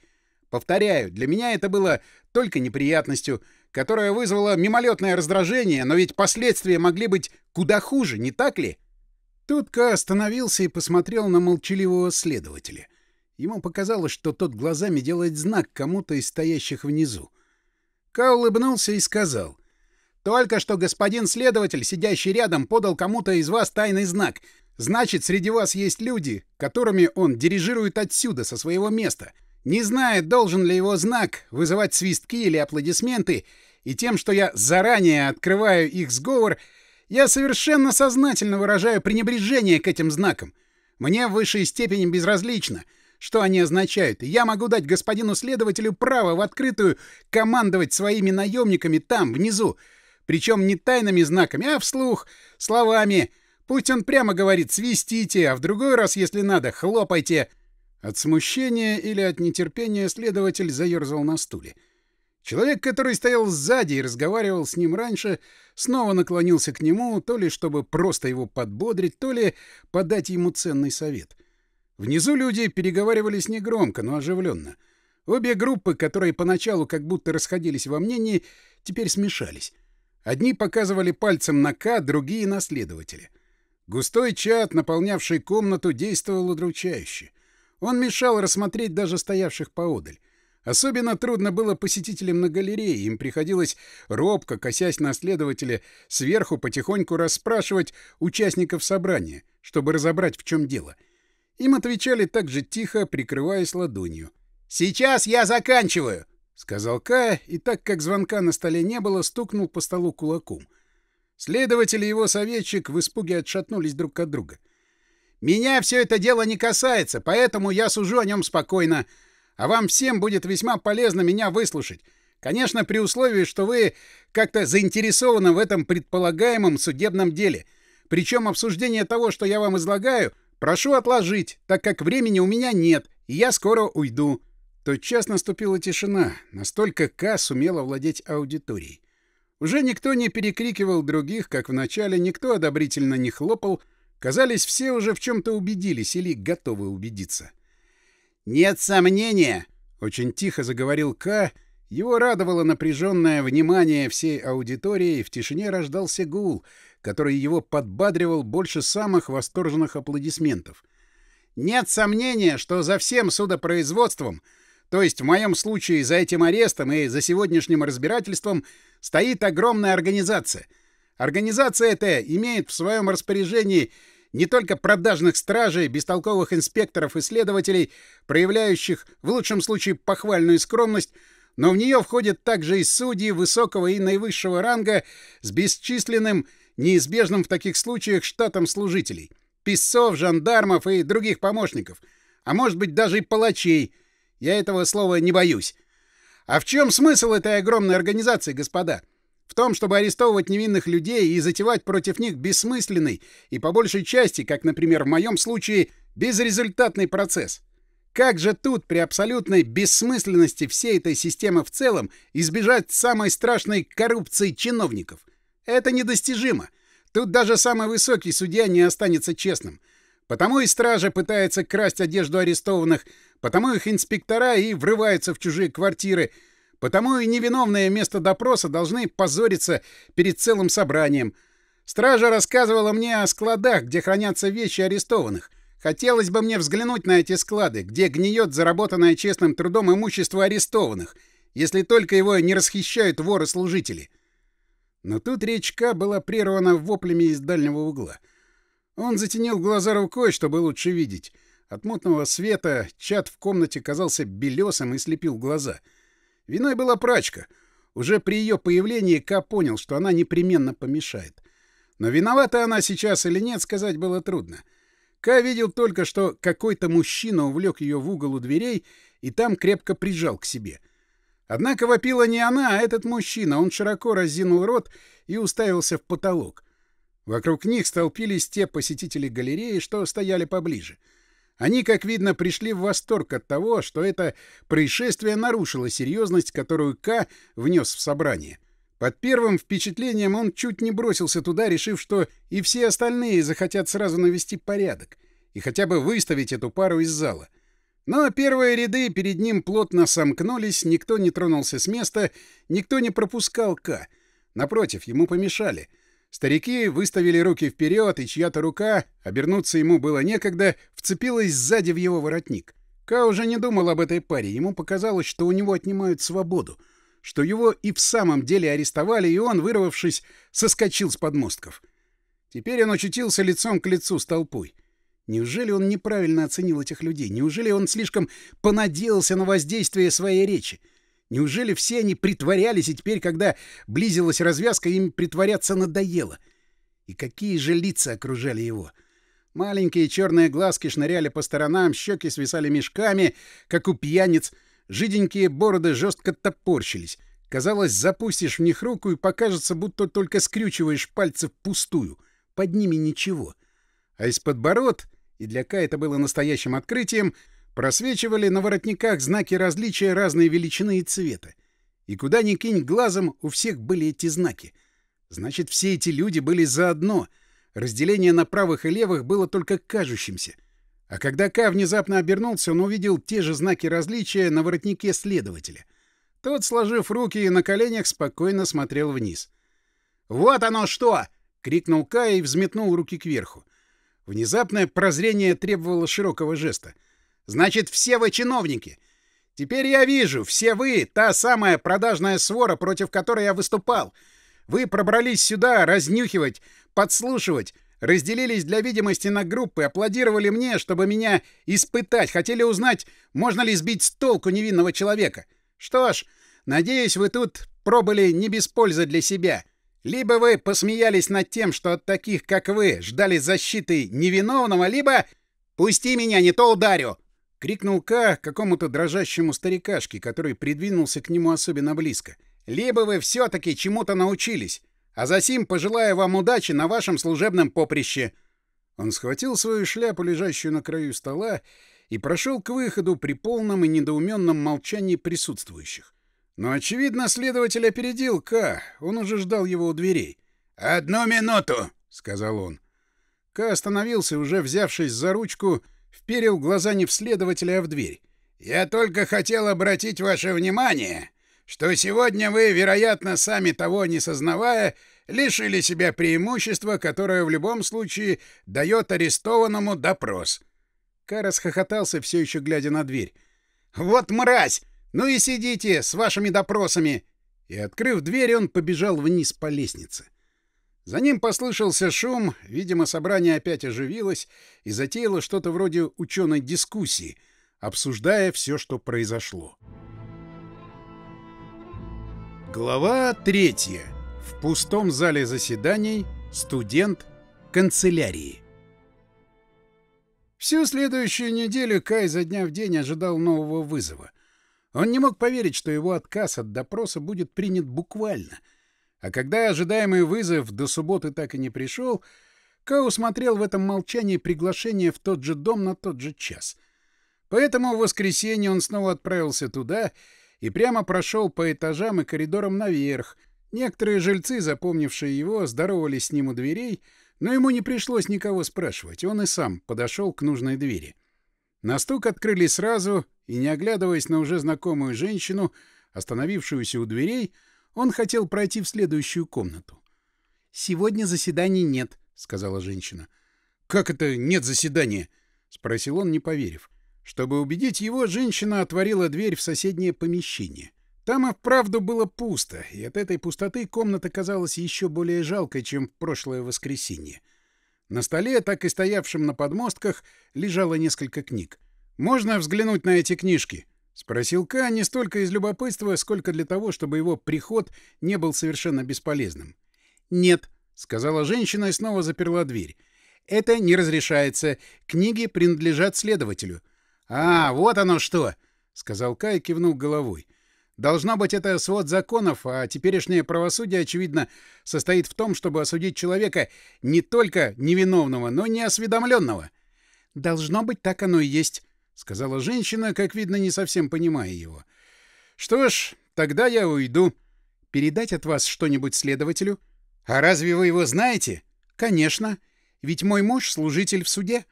Повторяю, для меня это было только неприятностью, которая вызвала мимолетное раздражение, но ведь последствия могли быть куда хуже, не так ли? Тут Ка остановился и посмотрел на молчаливого следователя. Ему показалось, что тот глазами делает знак кому-то из стоящих внизу. Ка улыбнулся и сказал. Только что господин следователь, сидящий рядом, подал кому-то из вас тайный знак. Значит, среди вас есть люди, которыми он дирижирует отсюда, со своего места. Не знаю, должен ли его знак вызывать свистки или аплодисменты, и тем, что я заранее открываю их сговор, я совершенно сознательно выражаю пренебрежение к этим знакам. Мне в высшей степени безразлично, что они означают, и я могу дать господину следователю право в открытую командовать своими наемниками там, внизу, причем не тайными знаками, а вслух, словами. Пусть он прямо говорит «свистите», а в другой раз, если надо, «хлопайте». От смущения или от нетерпения следователь заерзал на стуле. Человек, который стоял сзади и разговаривал с ним раньше, снова наклонился к нему, то ли чтобы просто его подбодрить, то ли подать ему ценный совет. Внизу люди переговаривались негромко, но оживленно. Обе группы, которые поначалу как будто расходились во мнении, теперь смешались. Одни показывали пальцем на К, другие — на следователя. Густой чат, наполнявший комнату, действовал удручающе. Он мешал рассмотреть даже стоявших поодаль. Особенно трудно было посетителям на галерее, им приходилось робко, косясь на следователя, сверху потихоньку расспрашивать участников собрания, чтобы разобрать, в чем дело. Им отвечали так же тихо, прикрываясь ладонью. «Сейчас я заканчиваю!» — сказал Кая, и так как звонка на столе не было, стукнул по столу кулаком. Следователь и его советчик в испуге отшатнулись друг от друга. «Меня все это дело не касается, поэтому я сужу о нем спокойно. А вам всем будет весьма полезно меня выслушать. Конечно, при условии, что вы как-то заинтересованы в этом предполагаемом судебном деле. Причем обсуждение того, что я вам излагаю, прошу отложить, так как времени у меня нет, и я скоро уйду» тотчас наступила тишина, настолько К сумела владеть аудиторией. Уже никто не перекрикивал других, как вначале, никто одобрительно не хлопал, казались, все уже в чем-то убедились или готовы убедиться. «Нет сомнения!» — очень тихо заговорил К. Его радовало напряженное внимание всей аудитории, и в тишине рождался гул, который его подбадривал больше самых восторженных аплодисментов. «Нет сомнения, что за всем судопроизводством — то есть в моем случае за этим арестом и за сегодняшним разбирательством стоит огромная организация. Организация эта имеет в своем распоряжении не только продажных стражей, бестолковых инспекторов и следователей, проявляющих в лучшем случае похвальную скромность, но в нее входят также и судьи высокого и наивысшего ранга с бесчисленным, неизбежным в таких случаях штатом служителей, писцов, жандармов и других помощников, а может быть даже и палачей – я этого слова не боюсь. А в чем смысл этой огромной организации, господа? В том, чтобы арестовывать невинных людей и затевать против них бессмысленный и по большей части, как, например, в моем случае, безрезультатный процесс. Как же тут при абсолютной бессмысленности всей этой системы в целом избежать самой страшной коррупции чиновников? Это недостижимо. Тут даже самый высокий судья не останется честным. Потому и стража пытается красть одежду арестованных, потому их инспектора и врываются в чужие квартиры, потому и невиновные место допроса должны позориться перед целым собранием. Стража рассказывала мне о складах, где хранятся вещи арестованных. Хотелось бы мне взглянуть на эти склады, где гниет заработанное честным трудом имущество арестованных, если только его не расхищают воры-служители. Но тут речка была прервана воплями из дальнего угла. Он затенил глаза рукой, чтобы лучше видеть. От мутного света чат в комнате казался белесым и слепил глаза. Виной была прачка. Уже при ее появлении Ка понял, что она непременно помешает. Но виновата она сейчас или нет, сказать было трудно. Ка видел только, что какой-то мужчина увлек ее в угол у дверей и там крепко прижал к себе. Однако вопила не она, а этот мужчина. Он широко разинул рот и уставился в потолок. Вокруг них столпились те посетители галереи, что стояли поближе — они, как видно, пришли в восторг от того, что это происшествие нарушило серьезность, которую К внес в собрание. Под первым впечатлением он чуть не бросился туда, решив, что и все остальные захотят сразу навести порядок и хотя бы выставить эту пару из зала. Но первые ряды перед ним плотно сомкнулись, никто не тронулся с места, никто не пропускал К. Напротив, ему помешали — Старики выставили руки вперед, и чья-то рука, обернуться ему было некогда, вцепилась сзади в его воротник. Ка уже не думал об этой паре, ему показалось, что у него отнимают свободу, что его и в самом деле арестовали, и он, вырвавшись, соскочил с подмостков. Теперь он очутился лицом к лицу с толпой. Неужели он неправильно оценил этих людей? Неужели он слишком понадеялся на воздействие своей речи? Неужели все они притворялись, и теперь, когда близилась развязка, им притворяться надоело? И какие же лица окружали его? Маленькие черные глазки шныряли по сторонам, щеки свисали мешками, как у пьяниц, жиденькие бороды жестко топорщились. Казалось, запустишь в них руку и покажется, будто только скрючиваешь пальцы впустую. Под ними ничего. А из подбород? и для Ка это было настоящим открытием — Просвечивали на воротниках знаки различия разной величины и цвета. И куда ни кинь глазом, у всех были эти знаки. Значит, все эти люди были заодно. Разделение на правых и левых было только кажущимся. А когда Ка внезапно обернулся, он увидел те же знаки различия на воротнике следователя. Тот, сложив руки на коленях, спокойно смотрел вниз. «Вот оно что!» — крикнул Ка и взметнул руки кверху. Внезапное прозрение требовало широкого жеста — Значит, все вы чиновники. Теперь я вижу, все вы — та самая продажная свора, против которой я выступал. Вы пробрались сюда разнюхивать, подслушивать, разделились для видимости на группы, аплодировали мне, чтобы меня испытать, хотели узнать, можно ли сбить с толку невинного человека. Что ж, надеюсь, вы тут пробыли не без пользы для себя. Либо вы посмеялись над тем, что от таких, как вы, ждали защиты невиновного, либо... «Пусти меня, не то ударю!» — крикнул Ка какому-то дрожащему старикашке, который придвинулся к нему особенно близко. «Либо вы все-таки чему-то научились, а засим пожелаю вам удачи на вашем служебном поприще!» Он схватил свою шляпу, лежащую на краю стола, и прошел к выходу при полном и недоуменном молчании присутствующих. Но, очевидно, следователь опередил Ка, он уже ждал его у дверей. «Одну минуту!» — сказал он. Ка остановился, уже взявшись за ручку — вперил глаза не в следователя, а в дверь. «Я только хотел обратить ваше внимание, что сегодня вы, вероятно, сами того не сознавая, лишили себя преимущества, которое в любом случае дает арестованному допрос». Карас хохотался, все еще глядя на дверь. «Вот мразь! Ну и сидите с вашими допросами!» И, открыв дверь, он побежал вниз по лестнице. За ним послышался шум, видимо, собрание опять оживилось и затеяло что-то вроде ученой дискуссии, обсуждая все, что произошло. Глава третья. В пустом зале заседаний студент канцелярии. Всю следующую неделю Кай за дня в день ожидал нового вызова. Он не мог поверить, что его отказ от допроса будет принят буквально — а когда ожидаемый вызов до субботы так и не пришел, Кау смотрел в этом молчании приглашение в тот же дом на тот же час. Поэтому в воскресенье он снова отправился туда и прямо прошел по этажам и коридорам наверх. Некоторые жильцы, запомнившие его, здоровались с ним у дверей, но ему не пришлось никого спрашивать, он и сам подошел к нужной двери. На стук открыли сразу, и, не оглядываясь на уже знакомую женщину, остановившуюся у дверей, он хотел пройти в следующую комнату. «Сегодня заседаний нет», — сказала женщина. «Как это нет заседания?» — спросил он, не поверив. Чтобы убедить его, женщина отворила дверь в соседнее помещение. Там и вправду было пусто, и от этой пустоты комната казалась еще более жалкой, чем в прошлое воскресенье. На столе, так и стоявшем на подмостках, лежало несколько книг. «Можно взглянуть на эти книжки?» — спросил Ка не столько из любопытства, сколько для того, чтобы его приход не был совершенно бесполезным. «Нет», — сказала женщина и снова заперла дверь. «Это не разрешается. Книги принадлежат следователю». «А, вот оно что!» — сказал Ка и кивнул головой. Должно быть, это свод законов, а теперешнее правосудие, очевидно, состоит в том, чтобы осудить человека не только невиновного, но и неосведомленного. Должно быть, так оно и есть. — сказала женщина, как видно, не совсем понимая его. — Что ж, тогда я уйду. — Передать от вас что-нибудь следователю? — А разве вы его знаете? — Конечно. Ведь мой муж — служитель в суде.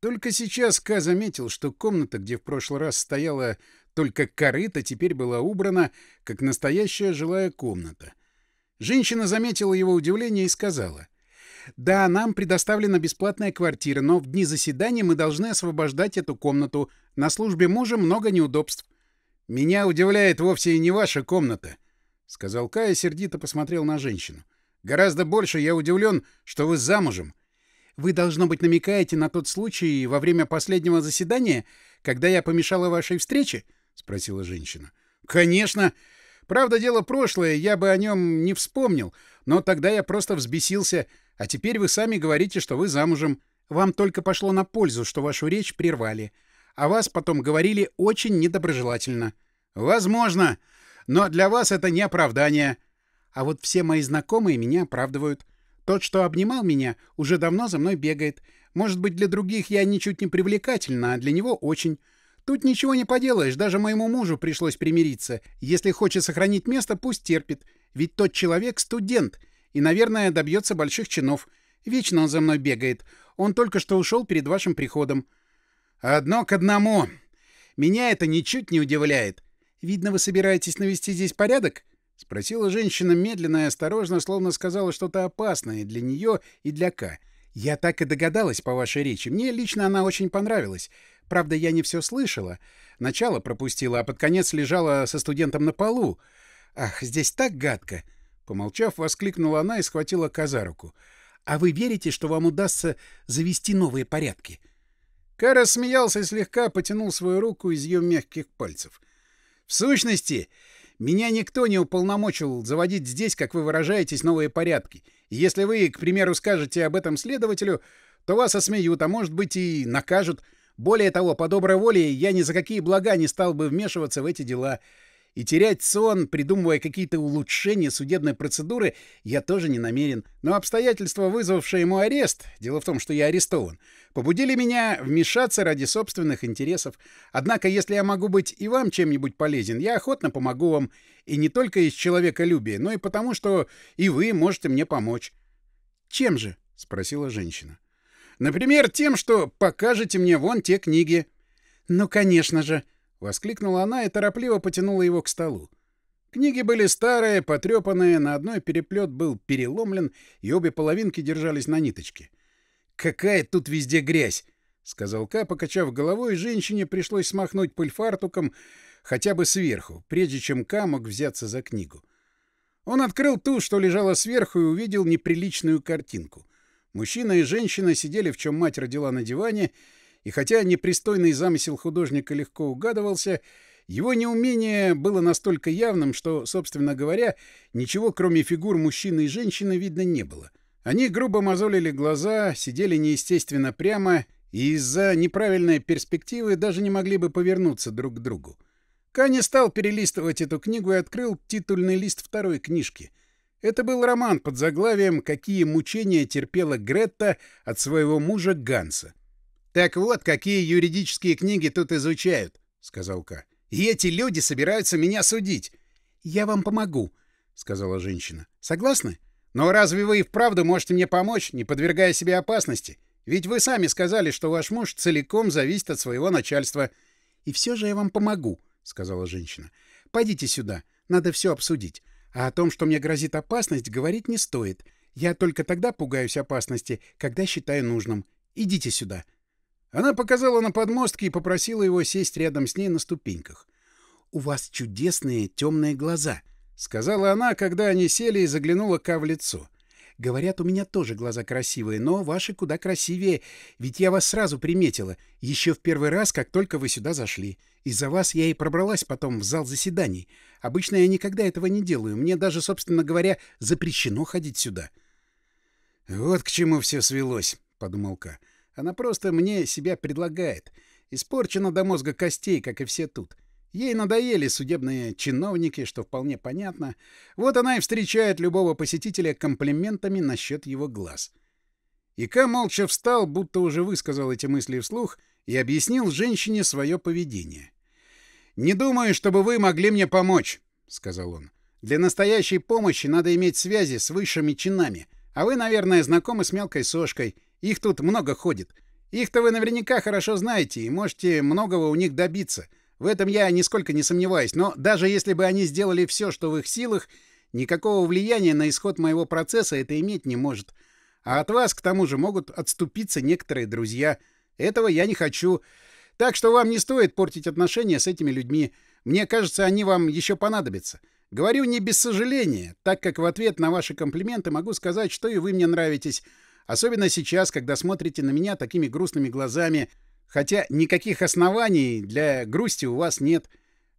Только сейчас Ка заметил, что комната, где в прошлый раз стояла только корыта, теперь была убрана, как настоящая жилая комната. Женщина заметила его удивление и сказала. Да, нам предоставлена бесплатная квартира, но в дни заседания мы должны освобождать эту комнату. На службе мужа много неудобств. — Меня удивляет вовсе и не ваша комната, — сказал Кая, сердито посмотрел на женщину. — Гораздо больше я удивлен, что вы замужем. Вы, должно быть, намекаете на тот случай во время последнего заседания, когда я помешала вашей встрече? — спросила женщина. — Конечно! Правда, дело прошлое, я бы о нем не вспомнил, но тогда я просто взбесился — а теперь вы сами говорите, что вы замужем. Вам только пошло на пользу, что вашу речь прервали. А вас потом говорили очень недоброжелательно. Возможно. Но для вас это не оправдание. А вот все мои знакомые меня оправдывают. Тот, что обнимал меня, уже давно за мной бегает. Может быть, для других я ничуть не привлекательна, а для него очень. Тут ничего не поделаешь, даже моему мужу пришлось примириться. Если хочет сохранить место, пусть терпит. Ведь тот человек — студент — и, наверное, добьется больших чинов. Вечно он за мной бегает. Он только что ушел перед вашим приходом. Одно к одному. Меня это ничуть не удивляет. Видно, вы собираетесь навести здесь порядок? — спросила женщина медленно и осторожно, словно сказала что-то опасное для нее и для К. «Я так и догадалась по вашей речи. Мне лично она очень понравилась. Правда, я не все слышала. Начало пропустила, а под конец лежала со студентом на полу. Ах, здесь так гадко. Помолчав, воскликнула она и схватила коза руку. «А вы верите, что вам удастся завести новые порядки?» Кара смеялся и слегка потянул свою руку из ее мягких пальцев. «В сущности, меня никто не уполномочил заводить здесь, как вы выражаетесь, новые порядки. И если вы, к примеру, скажете об этом следователю, то вас осмеют, а может быть и накажут. Более того, по доброй воле я ни за какие блага не стал бы вмешиваться в эти дела. И терять сон, придумывая какие-то улучшения судебной процедуры, я тоже не намерен. Но обстоятельства, вызвавшие мой арест, дело в том, что я арестован, побудили меня вмешаться ради собственных интересов. Однако, если я могу быть и вам чем-нибудь полезен, я охотно помогу вам. И не только из человеколюбия, но и потому, что и вы можете мне помочь. — Чем же? — спросила женщина. — Например, тем, что покажете мне вон те книги. — Ну, конечно же! —— воскликнула она и торопливо потянула его к столу. Книги были старые, потрепанные, на одной переплет был переломлен, и обе половинки держались на ниточке. «Какая тут везде грязь!» — сказал Ка, покачав головой, и женщине пришлось смахнуть пыль фартуком хотя бы сверху, прежде чем Ка мог взяться за книгу. Он открыл ту, что лежала сверху, и увидел неприличную картинку. Мужчина и женщина сидели, в чем мать родила на диване, и хотя непристойный замысел художника легко угадывался, его неумение было настолько явным, что, собственно говоря, ничего кроме фигур мужчины и женщины видно не было. Они грубо мозолили глаза, сидели неестественно прямо и из-за неправильной перспективы даже не могли бы повернуться друг к другу. Кани стал перелистывать эту книгу и открыл титульный лист второй книжки. Это был роман под заглавием «Какие мучения терпела Гретта от своего мужа Ганса». «Так вот, какие юридические книги тут изучают», — сказал Ка. «И эти люди собираются меня судить». «Я вам помогу», — сказала женщина. «Согласны? Но разве вы и вправду можете мне помочь, не подвергая себе опасности? Ведь вы сами сказали, что ваш муж целиком зависит от своего начальства». «И все же я вам помогу», — сказала женщина. «Пойдите сюда, надо все обсудить. А о том, что мне грозит опасность, говорить не стоит. Я только тогда пугаюсь опасности, когда считаю нужным. Идите сюда». Она показала на подмостки и попросила его сесть рядом с ней на ступеньках. «У вас чудесные темные глаза», — сказала она, когда они сели и заглянула Ка в лицо. «Говорят, у меня тоже глаза красивые, но ваши куда красивее, ведь я вас сразу приметила, еще в первый раз, как только вы сюда зашли. Из-за вас я и пробралась потом в зал заседаний. Обычно я никогда этого не делаю, мне даже, собственно говоря, запрещено ходить сюда». «Вот к чему все свелось», — подумал Ка. Она просто мне себя предлагает. Испорчена до мозга костей, как и все тут. Ей надоели судебные чиновники, что вполне понятно. Вот она и встречает любого посетителя комплиментами насчет его глаз. Ика молча встал, будто уже высказал эти мысли вслух, и объяснил женщине свое поведение. «Не думаю, чтобы вы могли мне помочь», — сказал он. «Для настоящей помощи надо иметь связи с высшими чинами, а вы, наверное, знакомы с мелкой сошкой, их тут много ходит. Их-то вы наверняка хорошо знаете и можете многого у них добиться. В этом я нисколько не сомневаюсь, но даже если бы они сделали все, что в их силах, никакого влияния на исход моего процесса это иметь не может. А от вас, к тому же, могут отступиться некоторые друзья. Этого я не хочу. Так что вам не стоит портить отношения с этими людьми. Мне кажется, они вам еще понадобятся. Говорю не без сожаления, так как в ответ на ваши комплименты могу сказать, что и вы мне нравитесь. Особенно сейчас, когда смотрите на меня такими грустными глазами, хотя никаких оснований для грусти у вас нет.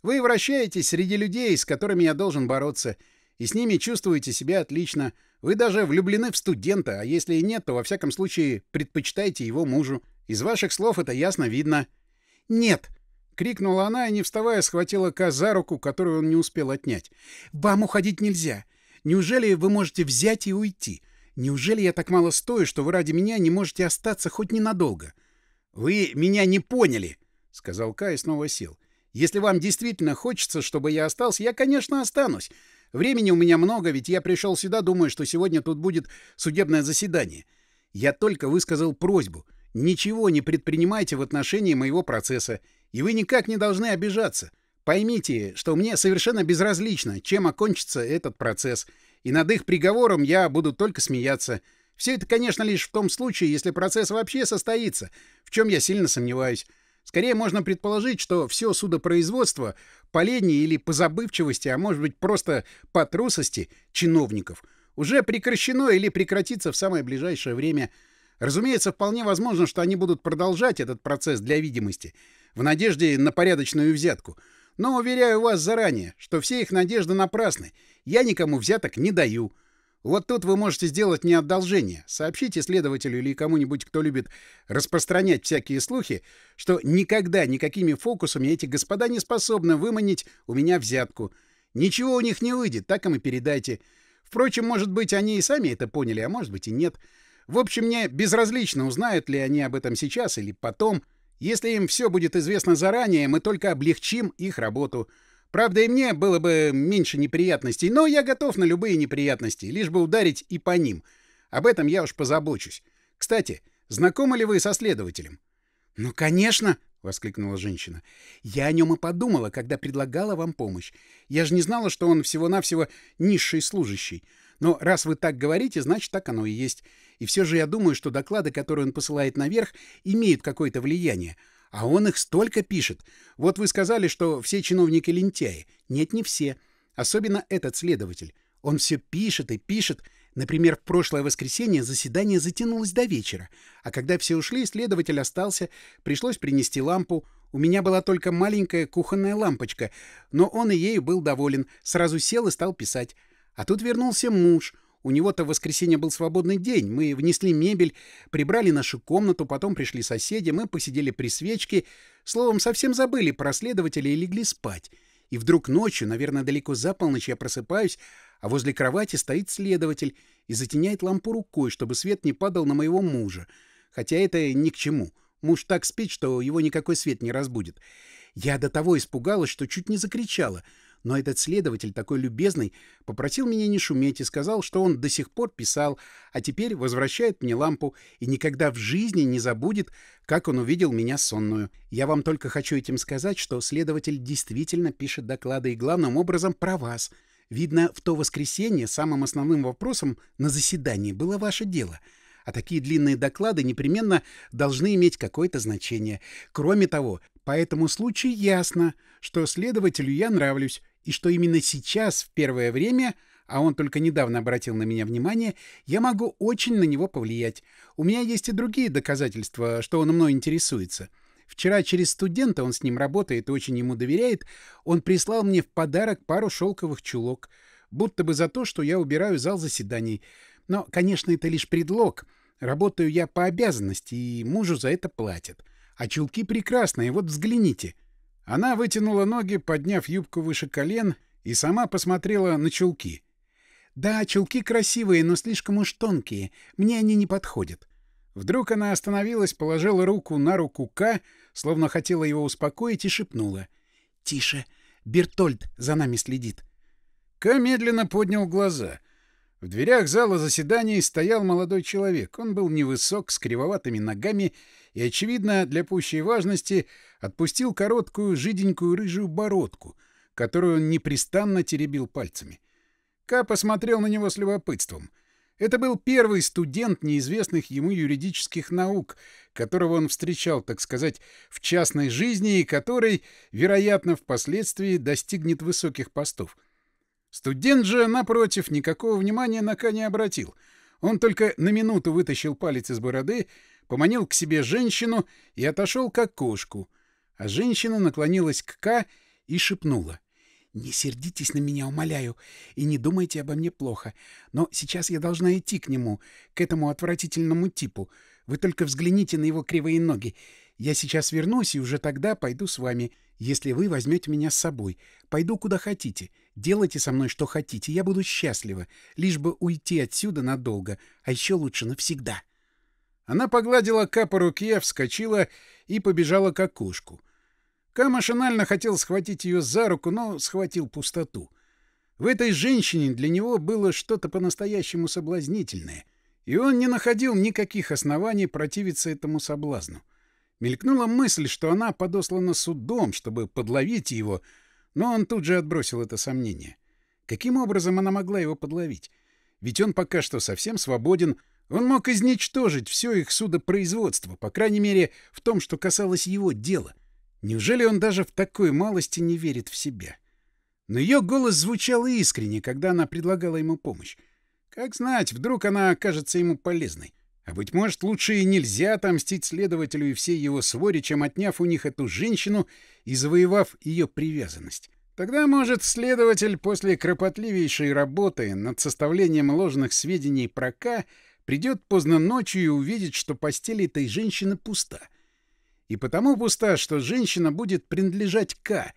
Вы вращаетесь среди людей, с которыми я должен бороться, и с ними чувствуете себя отлично. Вы даже влюблены в студента, а если и нет, то во всяком случае предпочитаете его мужу. Из ваших слов это ясно видно. «Нет!» — крикнула она и, не вставая, схватила Ка за руку, которую он не успел отнять. «Вам уходить нельзя. Неужели вы можете взять и уйти?» Неужели я так мало стою, что вы ради меня не можете остаться хоть ненадолго? — Вы меня не поняли, — сказал Кай и снова сел. — Если вам действительно хочется, чтобы я остался, я, конечно, останусь. Времени у меня много, ведь я пришел сюда, думаю, что сегодня тут будет судебное заседание. Я только высказал просьбу. Ничего не предпринимайте в отношении моего процесса, и вы никак не должны обижаться. Поймите, что мне совершенно безразлично, чем окончится этот процесс — и над их приговором я буду только смеяться. Все это, конечно, лишь в том случае, если процесс вообще состоится, в чем я сильно сомневаюсь. Скорее можно предположить, что все судопроизводство по лени или по забывчивости, а может быть просто по трусости чиновников, уже прекращено или прекратится в самое ближайшее время. Разумеется, вполне возможно, что они будут продолжать этот процесс для видимости, в надежде на порядочную взятку — но уверяю вас заранее, что все их надежды напрасны. Я никому взяток не даю. Вот тут вы можете сделать мне одолжение. Сообщите следователю или кому-нибудь, кто любит распространять всякие слухи, что никогда никакими фокусами эти господа не способны выманить у меня взятку. Ничего у них не выйдет, так им и передайте. Впрочем, может быть, они и сами это поняли, а может быть и нет. В общем, мне безразлично, узнают ли они об этом сейчас или потом. Если им все будет известно заранее, мы только облегчим их работу. Правда, и мне было бы меньше неприятностей, но я готов на любые неприятности, лишь бы ударить и по ним. Об этом я уж позабочусь. Кстати, знакомы ли вы со следователем? — Ну, конечно! — воскликнула женщина. — Я о нем и подумала, когда предлагала вам помощь. Я же не знала, что он всего-навсего низший служащий. Но раз вы так говорите, значит, так оно и есть. И все же я думаю, что доклады, которые он посылает наверх, имеют какое-то влияние. А он их столько пишет. Вот вы сказали, что все чиновники лентяи. Нет, не все. Особенно этот следователь. Он все пишет и пишет. Например, в прошлое воскресенье заседание затянулось до вечера. А когда все ушли, следователь остался. Пришлось принести лампу. У меня была только маленькая кухонная лампочка. Но он и ею был доволен. Сразу сел и стал писать. А тут вернулся муж. У него-то в воскресенье был свободный день. Мы внесли мебель, прибрали нашу комнату, потом пришли соседи, мы посидели при свечке. Словом, совсем забыли про следователя и легли спать. И вдруг ночью, наверное, далеко за полночь я просыпаюсь, а возле кровати стоит следователь и затеняет лампу рукой, чтобы свет не падал на моего мужа. Хотя это ни к чему. Муж так спит, что его никакой свет не разбудит. Я до того испугалась, что чуть не закричала — но этот следователь, такой любезный, попросил меня не шуметь и сказал, что он до сих пор писал, а теперь возвращает мне лампу и никогда в жизни не забудет, как он увидел меня сонную. Я вам только хочу этим сказать, что следователь действительно пишет доклады и главным образом про вас. Видно, в то воскресенье самым основным вопросом на заседании было ваше дело — а такие длинные доклады непременно должны иметь какое-то значение. Кроме того, по этому случаю ясно, что следователю я нравлюсь, и что именно сейчас, в первое время, а он только недавно обратил на меня внимание, я могу очень на него повлиять. У меня есть и другие доказательства, что он мной интересуется. Вчера через студента, он с ним работает и очень ему доверяет, он прислал мне в подарок пару шелковых чулок, будто бы за то, что я убираю зал заседаний. Но, конечно, это лишь предлог. Работаю я по обязанности, и мужу за это платят. А чулки прекрасные, вот взгляните — она вытянула ноги, подняв юбку выше колен, и сама посмотрела на чулки. «Да, чулки красивые, но слишком уж тонкие. Мне они не подходят». Вдруг она остановилась, положила руку на руку К, словно хотела его успокоить, и шепнула. «Тише! Бертольд за нами следит!» К медленно поднял глаза. В дверях зала заседаний стоял молодой человек. Он был невысок, с кривоватыми ногами и, очевидно, для пущей важности, отпустил короткую, жиденькую рыжую бородку, которую он непрестанно теребил пальцами. Ка посмотрел на него с любопытством. Это был первый студент неизвестных ему юридических наук, которого он встречал, так сказать, в частной жизни и который, вероятно, впоследствии достигнет высоких постов — Студент же, напротив, никакого внимания на Ка не обратил. Он только на минуту вытащил палец из бороды, поманил к себе женщину и отошел как кошку. А женщина наклонилась к Ка и шепнула. «Не сердитесь на меня, умоляю, и не думайте обо мне плохо. Но сейчас я должна идти к нему, к этому отвратительному типу. Вы только взгляните на его кривые ноги. Я сейчас вернусь и уже тогда пойду с вами если вы возьмете меня с собой. Пойду куда хотите. Делайте со мной что хотите. Я буду счастлива. Лишь бы уйти отсюда надолго. А еще лучше навсегда». Она погладила Ка по руке, вскочила и побежала к окошку. Ка машинально хотел схватить ее за руку, но схватил пустоту. В этой женщине для него было что-то по-настоящему соблазнительное, и он не находил никаких оснований противиться этому соблазну. Мелькнула мысль, что она подослана судом, чтобы подловить его, но он тут же отбросил это сомнение. Каким образом она могла его подловить? Ведь он пока что совсем свободен, он мог изничтожить все их судопроизводство, по крайней мере, в том, что касалось его дела. Неужели он даже в такой малости не верит в себя? Но ее голос звучал искренне, когда она предлагала ему помощь. Как знать, вдруг она окажется ему полезной. А быть может, лучше и нельзя отомстить следователю и всей его своре, чем отняв у них эту женщину и завоевав ее привязанность. Тогда, может, следователь после кропотливейшей работы над составлением ложных сведений про К придет поздно ночью и увидит, что постель этой женщины пуста. И потому пуста, что женщина будет принадлежать К,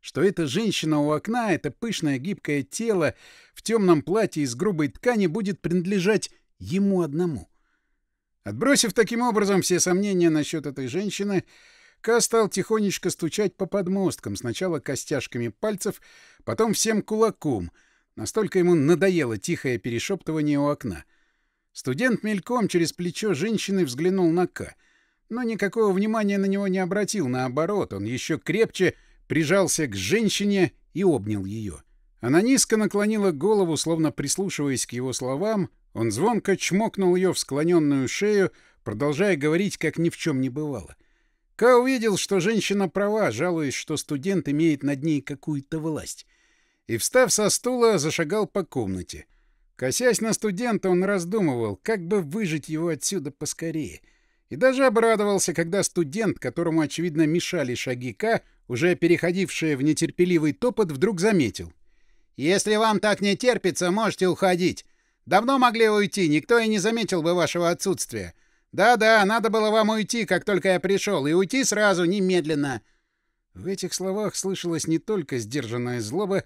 что эта женщина у окна, это пышное гибкое тело в темном платье из грубой ткани будет принадлежать ему одному. — Отбросив таким образом все сомнения насчет этой женщины, Ка стал тихонечко стучать по подмосткам, сначала костяшками пальцев, потом всем кулаком. Настолько ему надоело тихое перешептывание у окна. Студент мельком через плечо женщины взглянул на Ка, но никакого внимания на него не обратил, наоборот, он еще крепче прижался к женщине и обнял ее. Она низко наклонила голову, словно прислушиваясь к его словам, он звонко чмокнул ее в склоненную шею, продолжая говорить, как ни в чем не бывало. Ка увидел, что женщина права, жалуясь, что студент имеет над ней какую-то власть. И, встав со стула, зашагал по комнате. Косясь на студента, он раздумывал, как бы выжить его отсюда поскорее. И даже обрадовался, когда студент, которому, очевидно, мешали шаги Ка, уже переходившая в нетерпеливый топот, вдруг заметил. «Если вам так не терпится, можете уходить. Давно могли уйти, никто и не заметил бы вашего отсутствия. Да-да, надо было вам уйти, как только я пришел, и уйти сразу, немедленно. В этих словах слышалась не только сдержанная злоба,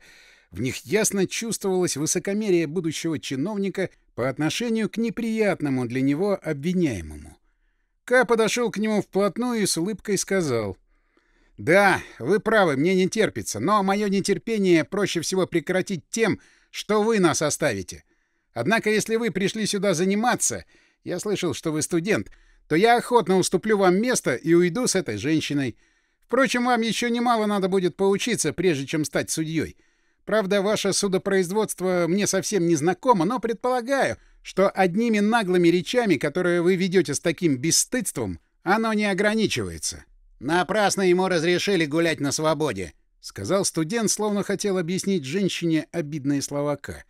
в них ясно чувствовалось высокомерие будущего чиновника по отношению к неприятному для него обвиняемому. Ка подошел к нему вплотную и с улыбкой сказал. «Да, вы правы, мне не терпится, но мое нетерпение проще всего прекратить тем, что вы нас оставите. Однако, если вы пришли сюда заниматься, я слышал, что вы студент, то я охотно уступлю вам место и уйду с этой женщиной. Впрочем, вам еще немало надо будет поучиться, прежде чем стать судьей. Правда, ваше судопроизводство мне совсем не знакомо, но предполагаю, что одними наглыми речами, которые вы ведете с таким бесстыдством, оно не ограничивается. Напрасно ему разрешили гулять на свободе, — сказал студент, словно хотел объяснить женщине обидные слова к.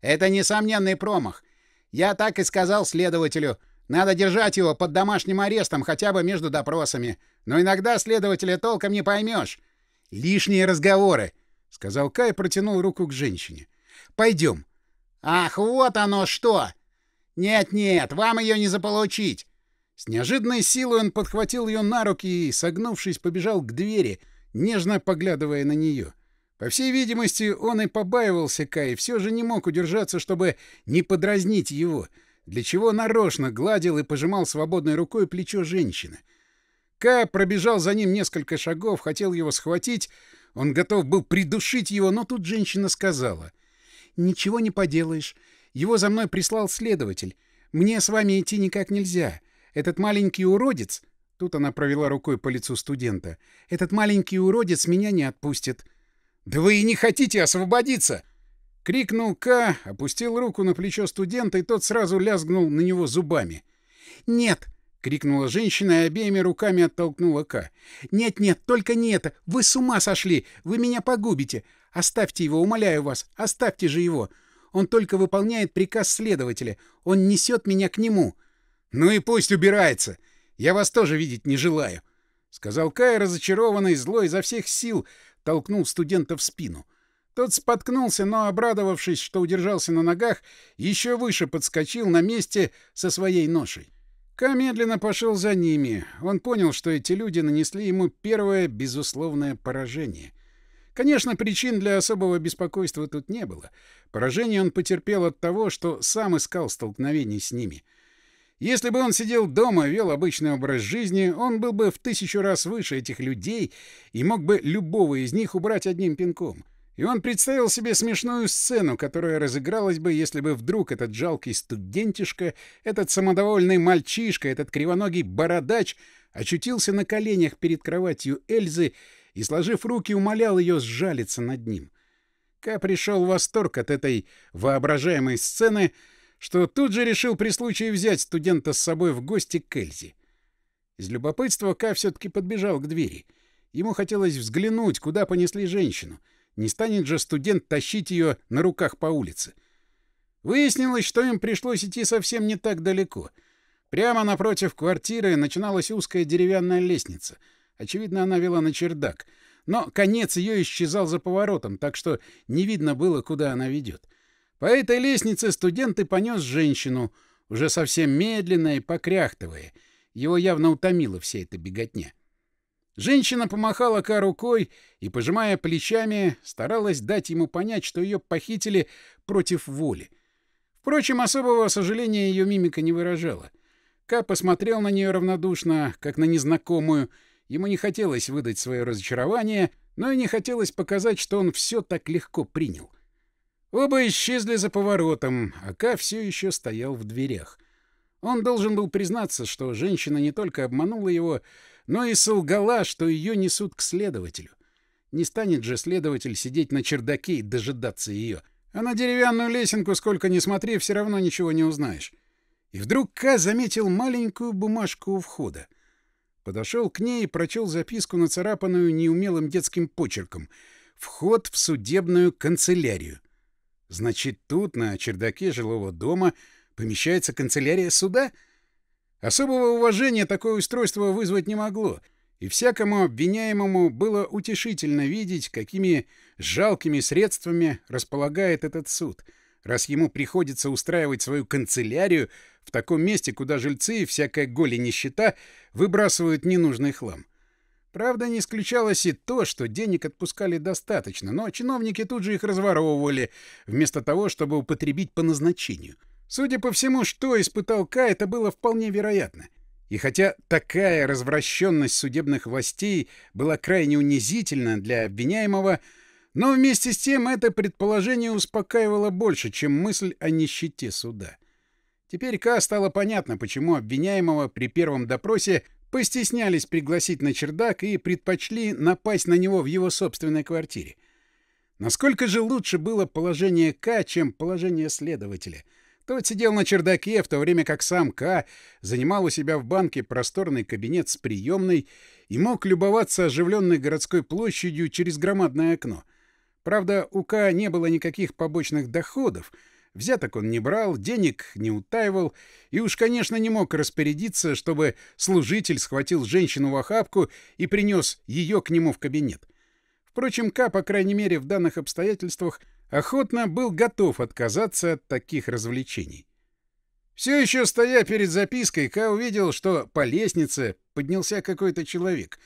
Это несомненный промах. Я так и сказал следователю. Надо держать его под домашним арестом хотя бы между допросами. Но иногда следователя толком не поймешь. Лишние разговоры, сказал Кай и протянул руку к женщине. Пойдем. Ах, вот оно что. Нет, нет, вам ее не заполучить. С неожиданной силой он подхватил ее на руки и, согнувшись, побежал к двери, нежно поглядывая на нее. По всей видимости, он и побаивался Кай, все же не мог удержаться, чтобы не подразнить его, для чего нарочно гладил и пожимал свободной рукой плечо женщины. Кай пробежал за ним несколько шагов, хотел его схватить, он готов был придушить его, но тут женщина сказала. «Ничего не поделаешь. Его за мной прислал следователь. Мне с вами идти никак нельзя. Этот маленький уродец...» Тут она провела рукой по лицу студента. «Этот маленький уродец меня не отпустит». «Да вы и не хотите освободиться!» Крикнул К, опустил руку на плечо студента, и тот сразу лязгнул на него зубами. «Нет!» — крикнула женщина и обеими руками оттолкнула К. «Нет-нет, только не это! Вы с ума сошли! Вы меня погубите! Оставьте его, умоляю вас! Оставьте же его! Он только выполняет приказ следователя! Он несет меня к нему!» «Ну и пусть убирается! Я вас тоже видеть не желаю!» — сказал Кай разочарованный, злой изо всех сил, толкнул студента в спину. Тот споткнулся, но, обрадовавшись, что удержался на ногах, еще выше подскочил на месте со своей ношей. Ка медленно пошел за ними. Он понял, что эти люди нанесли ему первое безусловное поражение. Конечно, причин для особого беспокойства тут не было. Поражение он потерпел от того, что сам искал столкновений с ними — если бы он сидел дома и вел обычный образ жизни, он был бы в тысячу раз выше этих людей и мог бы любого из них убрать одним пинком. И он представил себе смешную сцену, которая разыгралась бы, если бы вдруг этот жалкий студентишка, этот самодовольный мальчишка, этот кривоногий бородач очутился на коленях перед кроватью Эльзы и, сложив руки, умолял ее сжалиться над ним. Ка пришел восторг от этой воображаемой сцены — что тут же решил при случае взять студента с собой в гости к Эльзе. Из любопытства Ка все-таки подбежал к двери. Ему хотелось взглянуть, куда понесли женщину. Не станет же студент тащить ее на руках по улице. Выяснилось, что им пришлось идти совсем не так далеко. Прямо напротив квартиры начиналась узкая деревянная лестница. Очевидно, она вела на чердак. Но конец ее исчезал за поворотом, так что не видно было, куда она ведет. — по этой лестнице студент и понес женщину, уже совсем медленно и покряхтывая. Его явно утомила вся эта беготня. Женщина помахала Ка рукой и, пожимая плечами, старалась дать ему понять, что ее похитили против воли. Впрочем, особого сожаления ее мимика не выражала. Ка посмотрел на нее равнодушно, как на незнакомую. Ему не хотелось выдать свое разочарование, но и не хотелось показать, что он все так легко принял. Оба исчезли за поворотом, а Ка все еще стоял в дверях. Он должен был признаться, что женщина не только обманула его, но и солгала, что ее несут к следователю. Не станет же следователь сидеть на чердаке и дожидаться ее. А на деревянную лесенку, сколько ни смотри, все равно ничего не узнаешь. И вдруг Ка заметил маленькую бумажку у входа. Подошел к ней и прочел записку, нацарапанную неумелым детским почерком. «Вход в судебную канцелярию». Значит, тут, на чердаке жилого дома, помещается канцелярия суда? Особого уважения такое устройство вызвать не могло, и всякому обвиняемому было утешительно видеть, какими жалкими средствами располагает этот суд, раз ему приходится устраивать свою канцелярию в таком месте, куда жильцы и всякая голе нищета выбрасывают ненужный хлам. Правда, не исключалось и то, что денег отпускали достаточно, но чиновники тут же их разворовывали, вместо того, чтобы употребить по назначению. Судя по всему, что испытал К, это было вполне вероятно. И хотя такая развращенность судебных властей была крайне унизительна для обвиняемого, но вместе с тем это предположение успокаивало больше, чем мысль о нищете суда. Теперь К стало понятно, почему обвиняемого при первом допросе Постеснялись пригласить на чердак и предпочли напасть на него в его собственной квартире. Насколько же лучше было положение К, чем положение следователя? Тот сидел на чердаке, в то время как сам К занимал у себя в банке просторный кабинет с приемной и мог любоваться оживленной городской площадью через громадное окно. Правда, у К не было никаких побочных доходов — Взяток он не брал, денег не утаивал и уж, конечно, не мог распорядиться, чтобы служитель схватил женщину в охапку и принес ее к нему в кабинет. Впрочем, К, по крайней мере, в данных обстоятельствах, охотно был готов отказаться от таких развлечений. Все еще стоя перед запиской, Ка увидел, что по лестнице поднялся какой-то человек.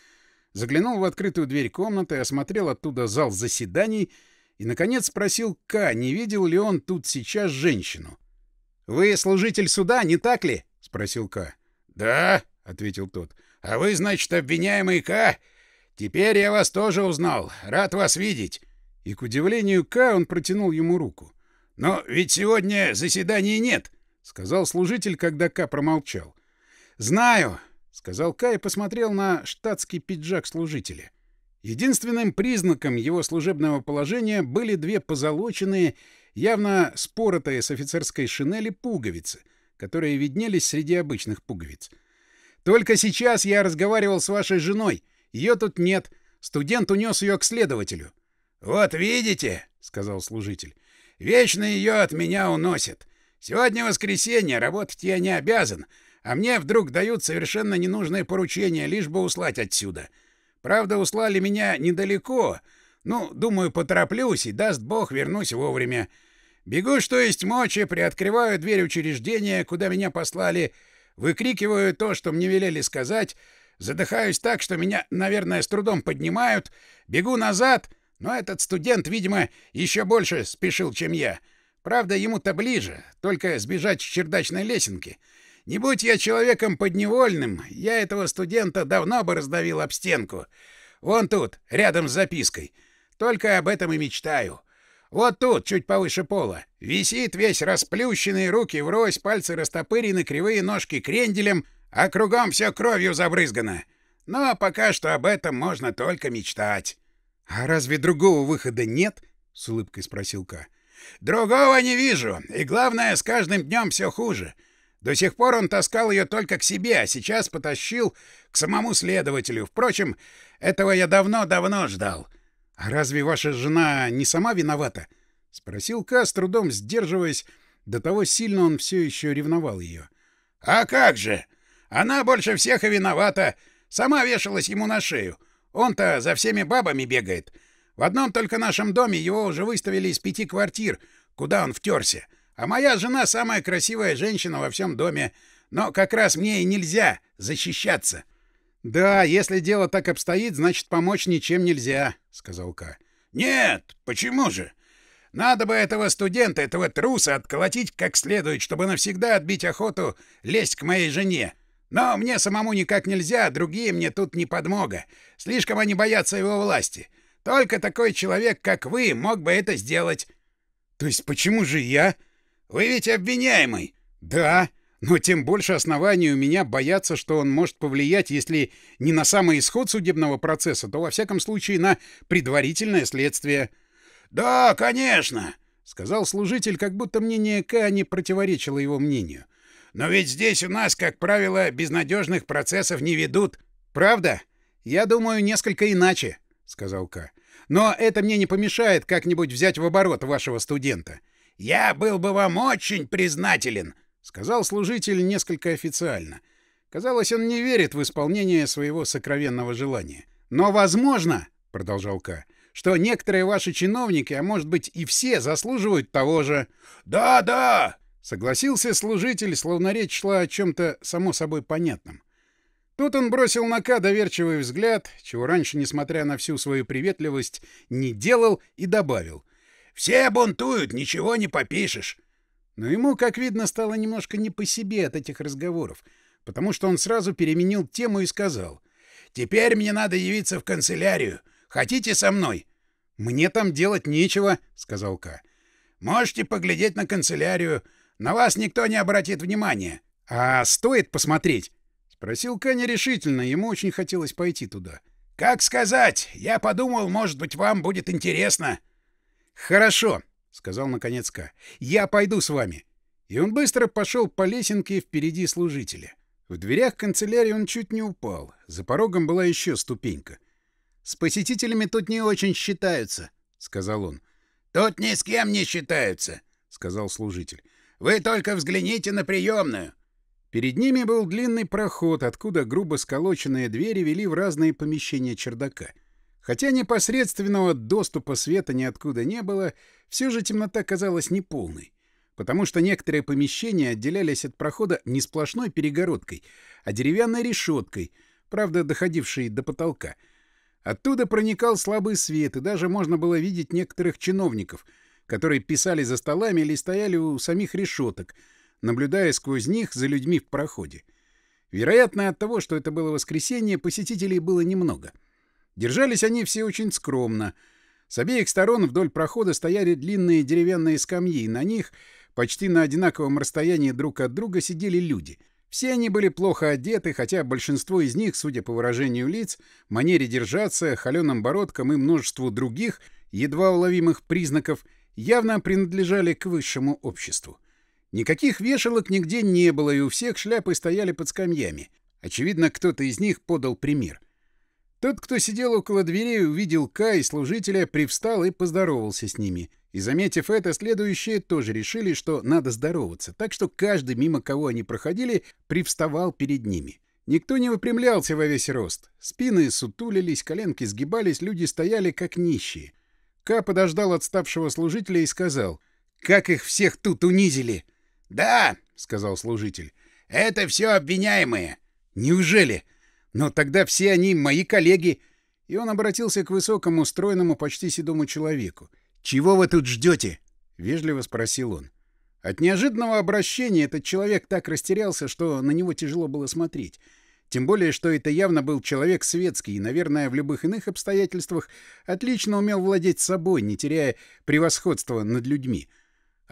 Заглянул в открытую дверь комнаты, осмотрел оттуда зал заседаний — и, наконец, спросил К, не видел ли он тут сейчас женщину. «Вы служитель суда, не так ли?» — спросил К. «Да», — ответил тот. «А вы, значит, обвиняемый К? Теперь я вас тоже узнал. Рад вас видеть». И, к удивлению К, он протянул ему руку. «Но ведь сегодня заседания нет», — сказал служитель, когда К промолчал. «Знаю», — сказал К и посмотрел на штатский пиджак служителя. Единственным признаком его служебного положения были две позолоченные, явно споротые с офицерской шинели пуговицы, которые виднелись среди обычных пуговиц. «Только сейчас я разговаривал с вашей женой. Ее тут нет. Студент унес ее к следователю». «Вот видите», — сказал служитель, — «вечно ее от меня уносит. Сегодня воскресенье, работать я не обязан, а мне вдруг дают совершенно ненужные поручения, лишь бы услать отсюда». Правда, услали меня недалеко. Ну, думаю, потороплюсь и, даст бог, вернусь вовремя. Бегу, что есть мочи, приоткрываю дверь учреждения, куда меня послали, выкрикиваю то, что мне велели сказать, задыхаюсь так, что меня, наверное, с трудом поднимают, бегу назад, но этот студент, видимо, еще больше спешил, чем я. Правда, ему-то ближе, только сбежать с чердачной лесенки — не будь я человеком подневольным, я этого студента давно бы раздавил об стенку. Вон тут, рядом с запиской. Только об этом и мечтаю. Вот тут, чуть повыше пола. Висит весь расплющенный, руки врозь, пальцы растопырены, кривые ножки кренделем, а кругом все кровью забрызгано. Но пока что об этом можно только мечтать. — А разве другого выхода нет? — с улыбкой спросил Ка. — Другого не вижу, и главное, с каждым днем все хуже. — до сих пор он таскал ее только к себе, а сейчас потащил к самому следователю. Впрочем, этого я давно-давно ждал. — А разве ваша жена не сама виновата? — спросил Ка, с трудом сдерживаясь. До того сильно он все еще ревновал ее. — А как же! Она больше всех и виновата. Сама вешалась ему на шею. Он-то за всеми бабами бегает. В одном только нашем доме его уже выставили из пяти квартир, куда он втерся. — а моя жена самая красивая женщина во всем доме. Но как раз мне и нельзя защищаться. — Да, если дело так обстоит, значит, помочь ничем нельзя, — сказал Ка. — Нет, почему же? Надо бы этого студента, этого труса отколотить как следует, чтобы навсегда отбить охоту лезть к моей жене. Но мне самому никак нельзя, а другие мне тут не подмога. Слишком они боятся его власти. Только такой человек, как вы, мог бы это сделать. — То есть почему же я? «Вы ведь обвиняемый!» «Да, но тем больше оснований у меня бояться, что он может повлиять, если не на самый исход судебного процесса, то во всяком случае на предварительное следствие». «Да, конечно!» — сказал служитель, как будто мнение К не противоречило его мнению. «Но ведь здесь у нас, как правило, безнадежных процессов не ведут». «Правда? Я думаю, несколько иначе», — сказал К. «Но это мне не помешает как-нибудь взять в оборот вашего студента. Я был бы вам очень признателен, сказал служитель несколько официально. Казалось, он не верит в исполнение своего сокровенного желания. Но возможно, продолжал К, что некоторые ваши чиновники, а может быть и все, заслуживают того же. Да, да, согласился служитель, словно речь шла о чем-то само собой понятном. Тут он бросил на Ка доверчивый взгляд, чего раньше, несмотря на всю свою приветливость, не делал и добавил. Все бунтуют, ничего не попишешь. Но ему, как видно, стало немножко не по себе от этих разговоров, потому что он сразу переменил тему и сказал. «Теперь мне надо явиться в канцелярию. Хотите со мной?» «Мне там делать нечего», — сказал Ка. «Можете поглядеть на канцелярию. На вас никто не обратит внимания». «А стоит посмотреть?» — спросил Ка нерешительно. Ему очень хотелось пойти туда. «Как сказать? Я подумал, может быть, вам будет интересно». «Хорошо», — сказал наконец Ка. «Я пойду с вами». И он быстро пошел по лесенке впереди служителя. В дверях канцелярии он чуть не упал. За порогом была еще ступенька. «С посетителями тут не очень считаются», — сказал он. «Тут ни с кем не считаются», — сказал служитель. «Вы только взгляните на приемную». Перед ними был длинный проход, откуда грубо сколоченные двери вели в разные помещения чердака. Хотя непосредственного доступа света ниоткуда не было, все же темнота казалась неполной, потому что некоторые помещения отделялись от прохода не сплошной перегородкой, а деревянной решеткой, правда, доходившей до потолка. Оттуда проникал слабый свет, и даже можно было видеть некоторых чиновников, которые писали за столами или стояли у самих решеток, наблюдая сквозь них за людьми в проходе. Вероятно, от того, что это было воскресенье, посетителей было немного — Держались они все очень скромно. С обеих сторон вдоль прохода стояли длинные деревянные скамьи, и на них почти на одинаковом расстоянии друг от друга сидели люди. Все они были плохо одеты, хотя большинство из них, судя по выражению лиц, манере держаться, холеным бородкам и множеству других, едва уловимых признаков, явно принадлежали к высшему обществу. Никаких вешалок нигде не было, и у всех шляпы стояли под скамьями. Очевидно, кто-то из них подал пример — тот, кто сидел около двери, увидел К и служителя, привстал и поздоровался с ними. И, заметив это, следующие тоже решили, что надо здороваться, так что каждый, мимо кого они проходили, привставал перед ними. Никто не выпрямлялся во весь рост. Спины сутулились, коленки сгибались, люди стояли как нищие. К подождал отставшего служителя и сказал, «Как их всех тут унизили!» «Да!» — сказал служитель. «Это все обвиняемые!» «Неужели? Но тогда все они мои коллеги. И он обратился к высокому, стройному, почти седому человеку. «Чего вы тут ждете?» — вежливо спросил он. От неожиданного обращения этот человек так растерялся, что на него тяжело было смотреть. Тем более, что это явно был человек светский и, наверное, в любых иных обстоятельствах отлично умел владеть собой, не теряя превосходства над людьми.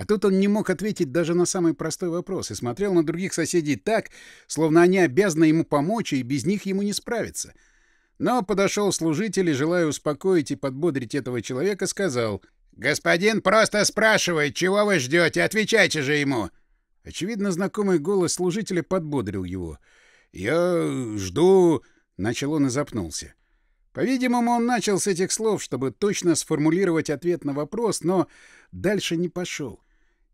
А тут он не мог ответить даже на самый простой вопрос и смотрел на других соседей так, словно они обязаны ему помочь, и без них ему не справиться. Но подошел служитель и, желая успокоить и подбодрить этого человека, сказал «Господин просто спрашивает, чего вы ждете, отвечайте же ему!» Очевидно, знакомый голос служителя подбодрил его. «Я жду...» — начал он и запнулся. По-видимому, он начал с этих слов, чтобы точно сформулировать ответ на вопрос, но дальше не пошел.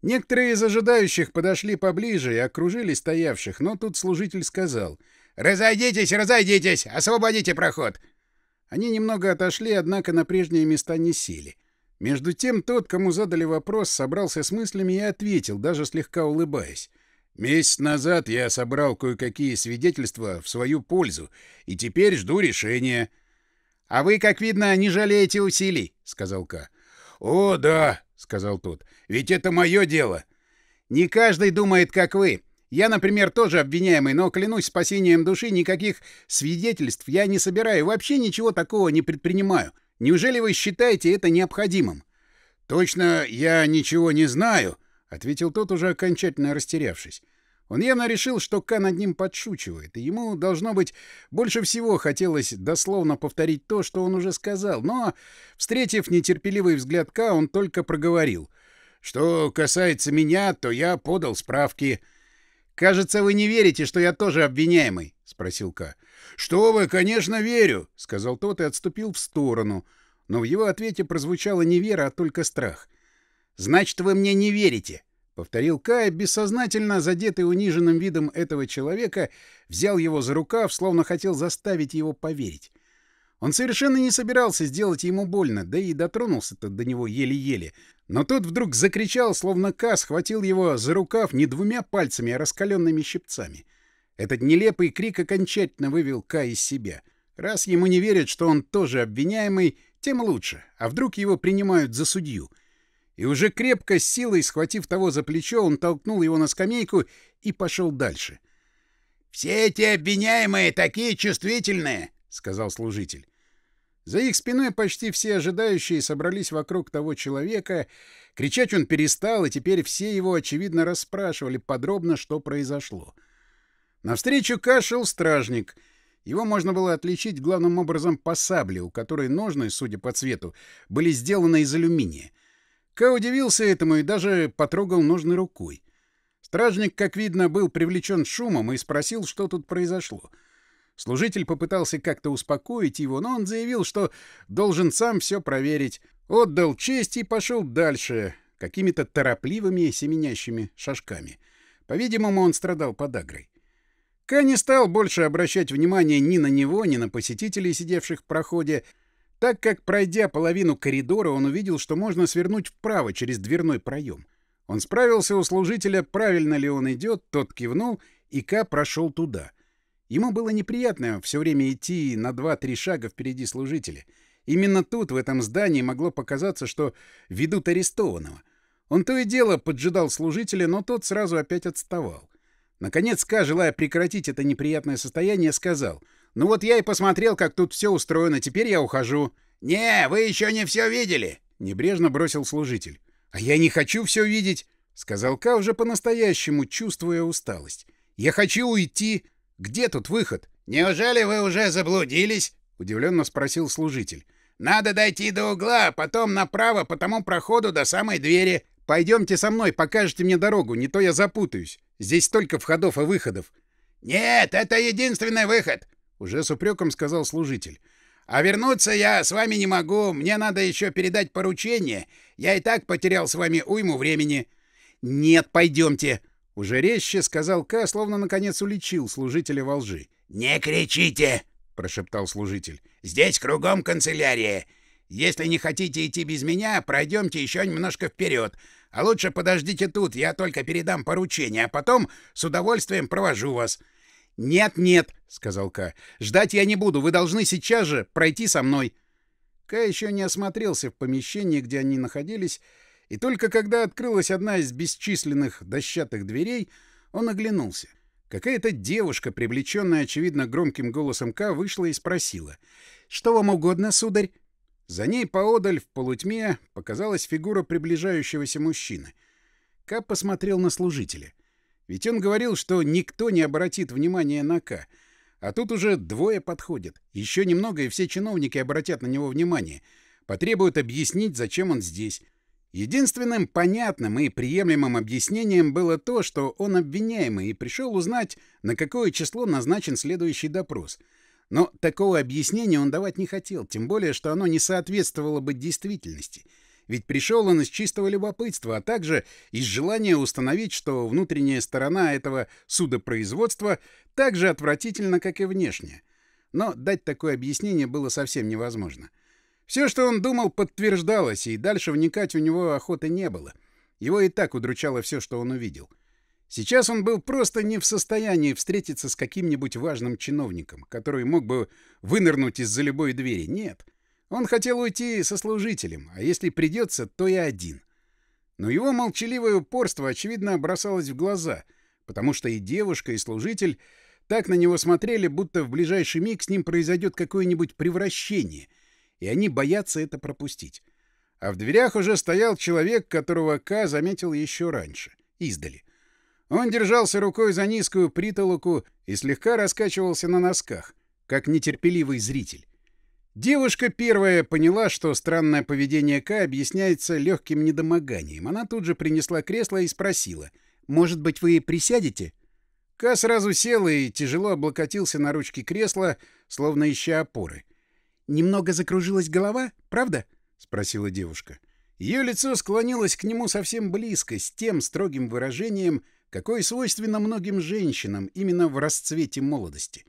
Некоторые из ожидающих подошли поближе и окружили стоявших, но тут служитель сказал «Разойдитесь, разойдитесь! Освободите проход!» Они немного отошли, однако на прежние места не сели. Между тем тот, кому задали вопрос, собрался с мыслями и ответил, даже слегка улыбаясь. «Месяц назад я собрал кое-какие свидетельства в свою пользу, и теперь жду решения». «А вы, как видно, не жалеете усилий», — сказал Ка. «О, да!» сказал тот. «Ведь это мое дело!» «Не каждый думает, как вы. Я, например, тоже обвиняемый, но, клянусь спасением души, никаких свидетельств я не собираю, вообще ничего такого не предпринимаю. Неужели вы считаете это необходимым?» «Точно я ничего не знаю», — ответил тот, уже окончательно растерявшись. Он явно решил, что Ка над ним подшучивает, и ему, должно быть, больше всего хотелось дословно повторить то, что он уже сказал, но, встретив нетерпеливый взгляд Ка, он только проговорил. «Что касается меня, то я подал справки». «Кажется, вы не верите, что я тоже обвиняемый?» — спросил Ка. «Что вы, конечно, верю!» — сказал тот и отступил в сторону. Но в его ответе прозвучала не вера, а только страх. «Значит, вы мне не верите!» повторил Кай, бессознательно задетый униженным видом этого человека, взял его за рукав, словно хотел заставить его поверить. Он совершенно не собирался сделать ему больно, да и дотронулся-то до него еле-еле. Но тот вдруг закричал, словно Ка схватил его за рукав не двумя пальцами, а раскаленными щипцами. Этот нелепый крик окончательно вывел Ка из себя. Раз ему не верят, что он тоже обвиняемый, тем лучше. А вдруг его принимают за судью — и уже крепко, с силой схватив того за плечо, он толкнул его на скамейку и пошел дальше. «Все эти обвиняемые такие чувствительные!» — сказал служитель. За их спиной почти все ожидающие собрались вокруг того человека. Кричать он перестал, и теперь все его, очевидно, расспрашивали подробно, что произошло. Навстречу кашел стражник. Его можно было отличить главным образом по сабле, у которой ножны, судя по цвету, были сделаны из алюминия. Ка удивился этому и даже потрогал нужной рукой. Стражник, как видно, был привлечен шумом и спросил, что тут произошло. Служитель попытался как-то успокоить его, но он заявил, что должен сам все проверить. Отдал честь и пошел дальше, какими-то торопливыми семенящими шажками. По-видимому, он страдал подагрой. Ка не стал больше обращать внимания ни на него, ни на посетителей, сидевших в проходе, так как, пройдя половину коридора, он увидел, что можно свернуть вправо через дверной проем. Он справился у служителя, правильно ли он идет, тот кивнул, и Ка прошел туда. Ему было неприятно все время идти на два-три шага впереди служителя. Именно тут, в этом здании, могло показаться, что ведут арестованного. Он то и дело поджидал служителя, но тот сразу опять отставал. Наконец Ка, желая прекратить это неприятное состояние, сказал — ну вот я и посмотрел, как тут все устроено, теперь я ухожу. «Не, вы еще не все видели!» — небрежно бросил служитель. «А я не хочу все видеть!» — сказал Ка уже по-настоящему, чувствуя усталость. «Я хочу уйти! Где тут выход?» «Неужели вы уже заблудились?» — удивленно спросил служитель. «Надо дойти до угла, а потом направо по тому проходу до самой двери. Пойдемте со мной, покажете мне дорогу, не то я запутаюсь. Здесь столько входов и выходов». «Нет, это единственный выход. Уже с упреком сказал служитель. «А вернуться я с вами не могу. Мне надо еще передать поручение. Я и так потерял с вами уйму времени». «Нет, пойдемте!» — уже резче сказал К, словно наконец уличил служителя во лжи. «Не кричите!» — прошептал служитель. «Здесь кругом канцелярия. Если не хотите идти без меня, пройдемте еще немножко вперед. А лучше подождите тут, я только передам поручение, а потом с удовольствием провожу вас. «Нет, нет», — сказал Ка. «Ждать я не буду. Вы должны сейчас же пройти со мной». Ка еще не осмотрелся в помещении, где они находились, и только когда открылась одна из бесчисленных дощатых дверей, он оглянулся. Какая-то девушка, привлеченная, очевидно, громким голосом К, вышла и спросила. «Что вам угодно, сударь?» За ней поодаль, в полутьме, показалась фигура приближающегося мужчины. К посмотрел на служителя. Ведь он говорил, что никто не обратит внимания на К. А тут уже двое подходят. Еще немного, и все чиновники обратят на него внимание. Потребуют объяснить, зачем он здесь. Единственным понятным и приемлемым объяснением было то, что он обвиняемый и пришел узнать, на какое число назначен следующий допрос. Но такого объяснения он давать не хотел, тем более, что оно не соответствовало бы действительности — ведь пришел он из чистого любопытства, а также из желания установить, что внутренняя сторона этого судопроизводства так же отвратительна, как и внешняя. Но дать такое объяснение было совсем невозможно. Все, что он думал, подтверждалось, и дальше вникать у него охоты не было. Его и так удручало все, что он увидел. Сейчас он был просто не в состоянии встретиться с каким-нибудь важным чиновником, который мог бы вынырнуть из-за любой двери. Нет. — он хотел уйти со служителем, а если придется, то и один. Но его молчаливое упорство, очевидно, бросалось в глаза, потому что и девушка, и служитель так на него смотрели, будто в ближайший миг с ним произойдет какое-нибудь превращение, и они боятся это пропустить. А в дверях уже стоял человек, которого К заметил еще раньше, издали. Он держался рукой за низкую притолоку и слегка раскачивался на носках, как нетерпеливый зритель. Девушка первая поняла, что странное поведение К объясняется легким недомоганием. Она тут же принесла кресло и спросила. «Может быть, вы и присядете?» К сразу сел и тяжело облокотился на ручки кресла, словно ища опоры. «Немного закружилась голова, правда?» — спросила девушка. Ее лицо склонилось к нему совсем близко, с тем строгим выражением, какое свойственно многим женщинам именно в расцвете молодости.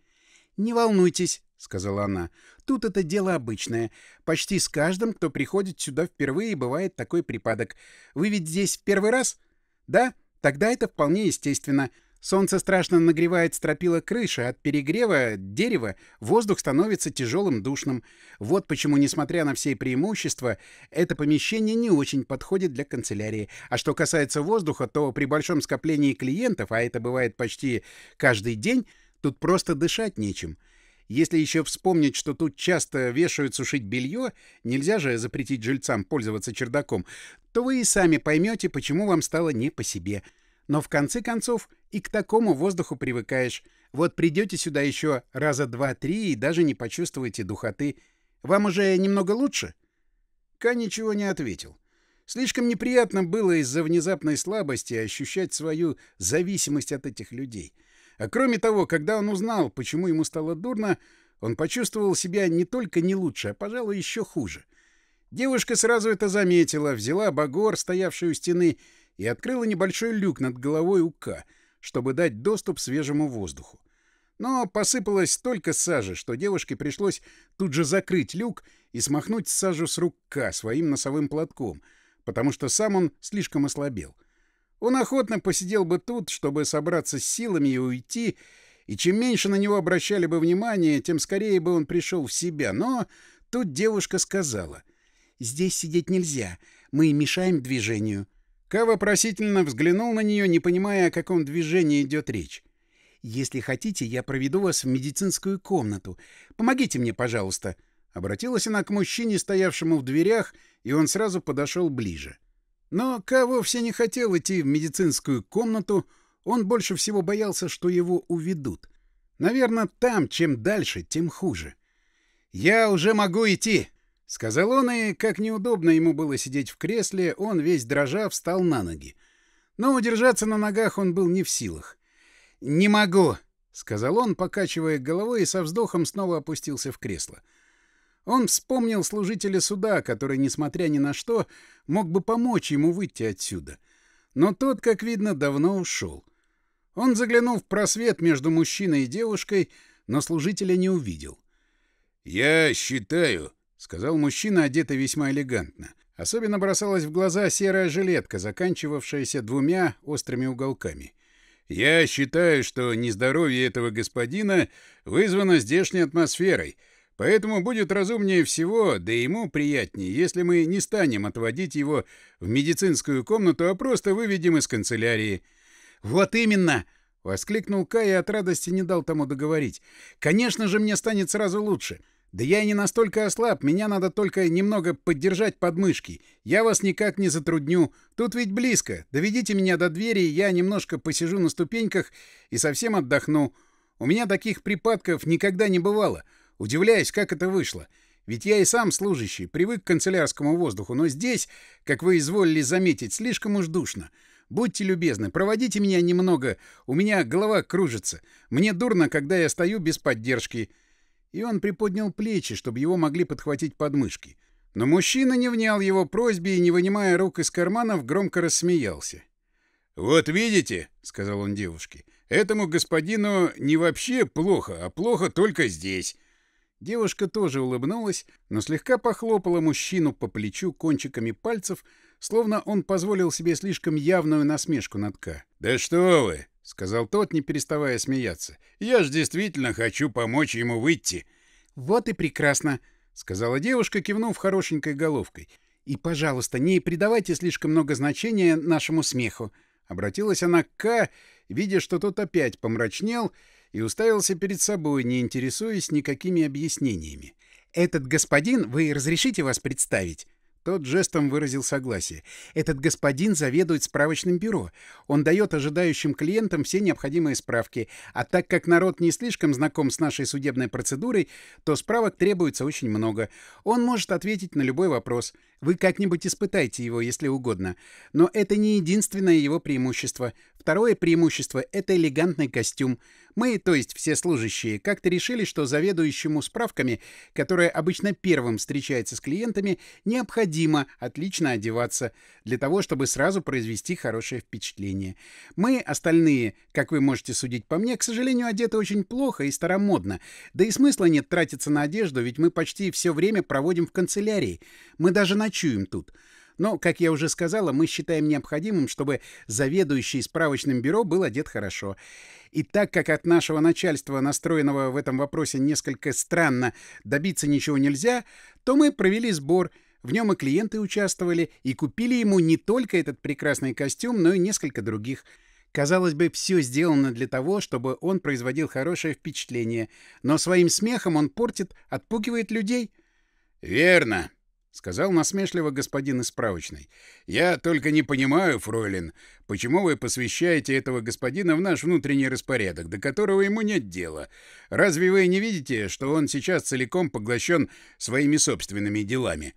«Не волнуйтесь», — сказала она. «Тут это дело обычное. Почти с каждым, кто приходит сюда впервые, бывает такой припадок. Вы ведь здесь в первый раз? Да? Тогда это вполне естественно. Солнце страшно нагревает стропила крыши, от перегрева дерева воздух становится тяжелым душным. Вот почему, несмотря на все преимущества, это помещение не очень подходит для канцелярии. А что касается воздуха, то при большом скоплении клиентов, а это бывает почти каждый день, тут просто дышать нечем». Если еще вспомнить, что тут часто вешают сушить белье, нельзя же запретить жильцам пользоваться чердаком, то вы и сами поймете, почему вам стало не по себе. Но в конце концов и к такому воздуху привыкаешь. Вот придете сюда еще раза два-три и даже не почувствуете духоты. Вам уже немного лучше?» Ка ничего не ответил. Слишком неприятно было из-за внезапной слабости ощущать свою зависимость от этих людей — а кроме того, когда он узнал, почему ему стало дурно, он почувствовал себя не только не лучше, а, пожалуй, еще хуже. Девушка сразу это заметила, взяла багор, стоявший у стены, и открыла небольшой люк над головой у Ука, чтобы дать доступ свежему воздуху. Но посыпалось столько сажи, что девушке пришлось тут же закрыть люк и смахнуть сажу с рук К своим носовым платком, потому что сам он слишком ослабел — он охотно посидел бы тут, чтобы собраться с силами и уйти, и чем меньше на него обращали бы внимание, тем скорее бы он пришел в себя. Но тут девушка сказала, «Здесь сидеть нельзя, мы мешаем движению». Ка вопросительно взглянул на нее, не понимая, о каком движении идет речь. «Если хотите, я проведу вас в медицинскую комнату. Помогите мне, пожалуйста». Обратилась она к мужчине, стоявшему в дверях, и он сразу подошел ближе. — но Ка вовсе не хотел идти в медицинскую комнату, он больше всего боялся, что его уведут. Наверное, там, чем дальше, тем хуже. «Я уже могу идти!» — сказал он, и, как неудобно ему было сидеть в кресле, он, весь дрожа, встал на ноги. Но удержаться на ногах он был не в силах. «Не могу!» — сказал он, покачивая головой, и со вздохом снова опустился в кресло. — он вспомнил служителя суда, который, несмотря ни на что, мог бы помочь ему выйти отсюда. Но тот, как видно, давно ушел. Он заглянул в просвет между мужчиной и девушкой, но служителя не увидел. «Я считаю», — сказал мужчина, одетый весьма элегантно. Особенно бросалась в глаза серая жилетка, заканчивавшаяся двумя острыми уголками. «Я считаю, что нездоровье этого господина вызвано здешней атмосферой — Поэтому будет разумнее всего, да ему приятнее, если мы не станем отводить его в медицинскую комнату, а просто выведем из канцелярии. «Вот именно!» — воскликнул Кай и от радости не дал тому договорить. «Конечно же, мне станет сразу лучше. Да я и не настолько ослаб, меня надо только немного поддержать подмышки. Я вас никак не затрудню. Тут ведь близко. Доведите меня до двери, я немножко посижу на ступеньках и совсем отдохну. У меня таких припадков никогда не бывало» удивляясь, как это вышло. Ведь я и сам служащий, привык к канцелярскому воздуху, но здесь, как вы изволили заметить, слишком уж душно. Будьте любезны, проводите меня немного, у меня голова кружится. Мне дурно, когда я стою без поддержки». И он приподнял плечи, чтобы его могли подхватить подмышки. Но мужчина не внял его просьбе и, не вынимая рук из карманов, громко рассмеялся. «Вот видите», — сказал он девушке, — «этому господину не вообще плохо, а плохо только здесь. Девушка тоже улыбнулась, но слегка похлопала мужчину по плечу кончиками пальцев, словно он позволил себе слишком явную насмешку над Ка. «Да что вы!» — сказал тот, не переставая смеяться. «Я ж действительно хочу помочь ему выйти!» «Вот и прекрасно!» — сказала девушка, кивнув хорошенькой головкой. «И, пожалуйста, не придавайте слишком много значения нашему смеху!» Обратилась она к Ка, видя, что тот опять помрачнел, — и уставился перед собой, не интересуясь никакими объяснениями. «Этот господин, вы разрешите вас представить?» Тот жестом выразил согласие. «Этот господин заведует справочным бюро. Он дает ожидающим клиентам все необходимые справки. А так как народ не слишком знаком с нашей судебной процедурой, то справок требуется очень много. Он может ответить на любой вопрос. Вы как-нибудь испытайте его, если угодно. Но это не единственное его преимущество. Второе преимущество — это элегантный костюм. Мы, то есть все служащие, как-то решили, что заведующему справками, которая обычно первым встречается с клиентами, необходимо отлично одеваться для того, чтобы сразу произвести хорошее впечатление. Мы, остальные, как вы можете судить по мне, к сожалению, одеты очень плохо и старомодно. Да и смысла нет тратиться на одежду, ведь мы почти все время проводим в канцелярии. Мы даже ночуем тут. Но, как я уже сказала, мы считаем необходимым, чтобы заведующий справочным бюро был одет хорошо. И так как от нашего начальства, настроенного в этом вопросе несколько странно, добиться ничего нельзя, то мы провели сбор — в нем и клиенты участвовали, и купили ему не только этот прекрасный костюм, но и несколько других. Казалось бы, все сделано для того, чтобы он производил хорошее впечатление, но своим смехом он портит, отпугивает людей. «Верно», — сказал насмешливо господин из справочной. — Я только не понимаю, фройлен, почему вы посвящаете этого господина в наш внутренний распорядок, до которого ему нет дела? Разве вы не видите, что он сейчас целиком поглощен своими собственными делами?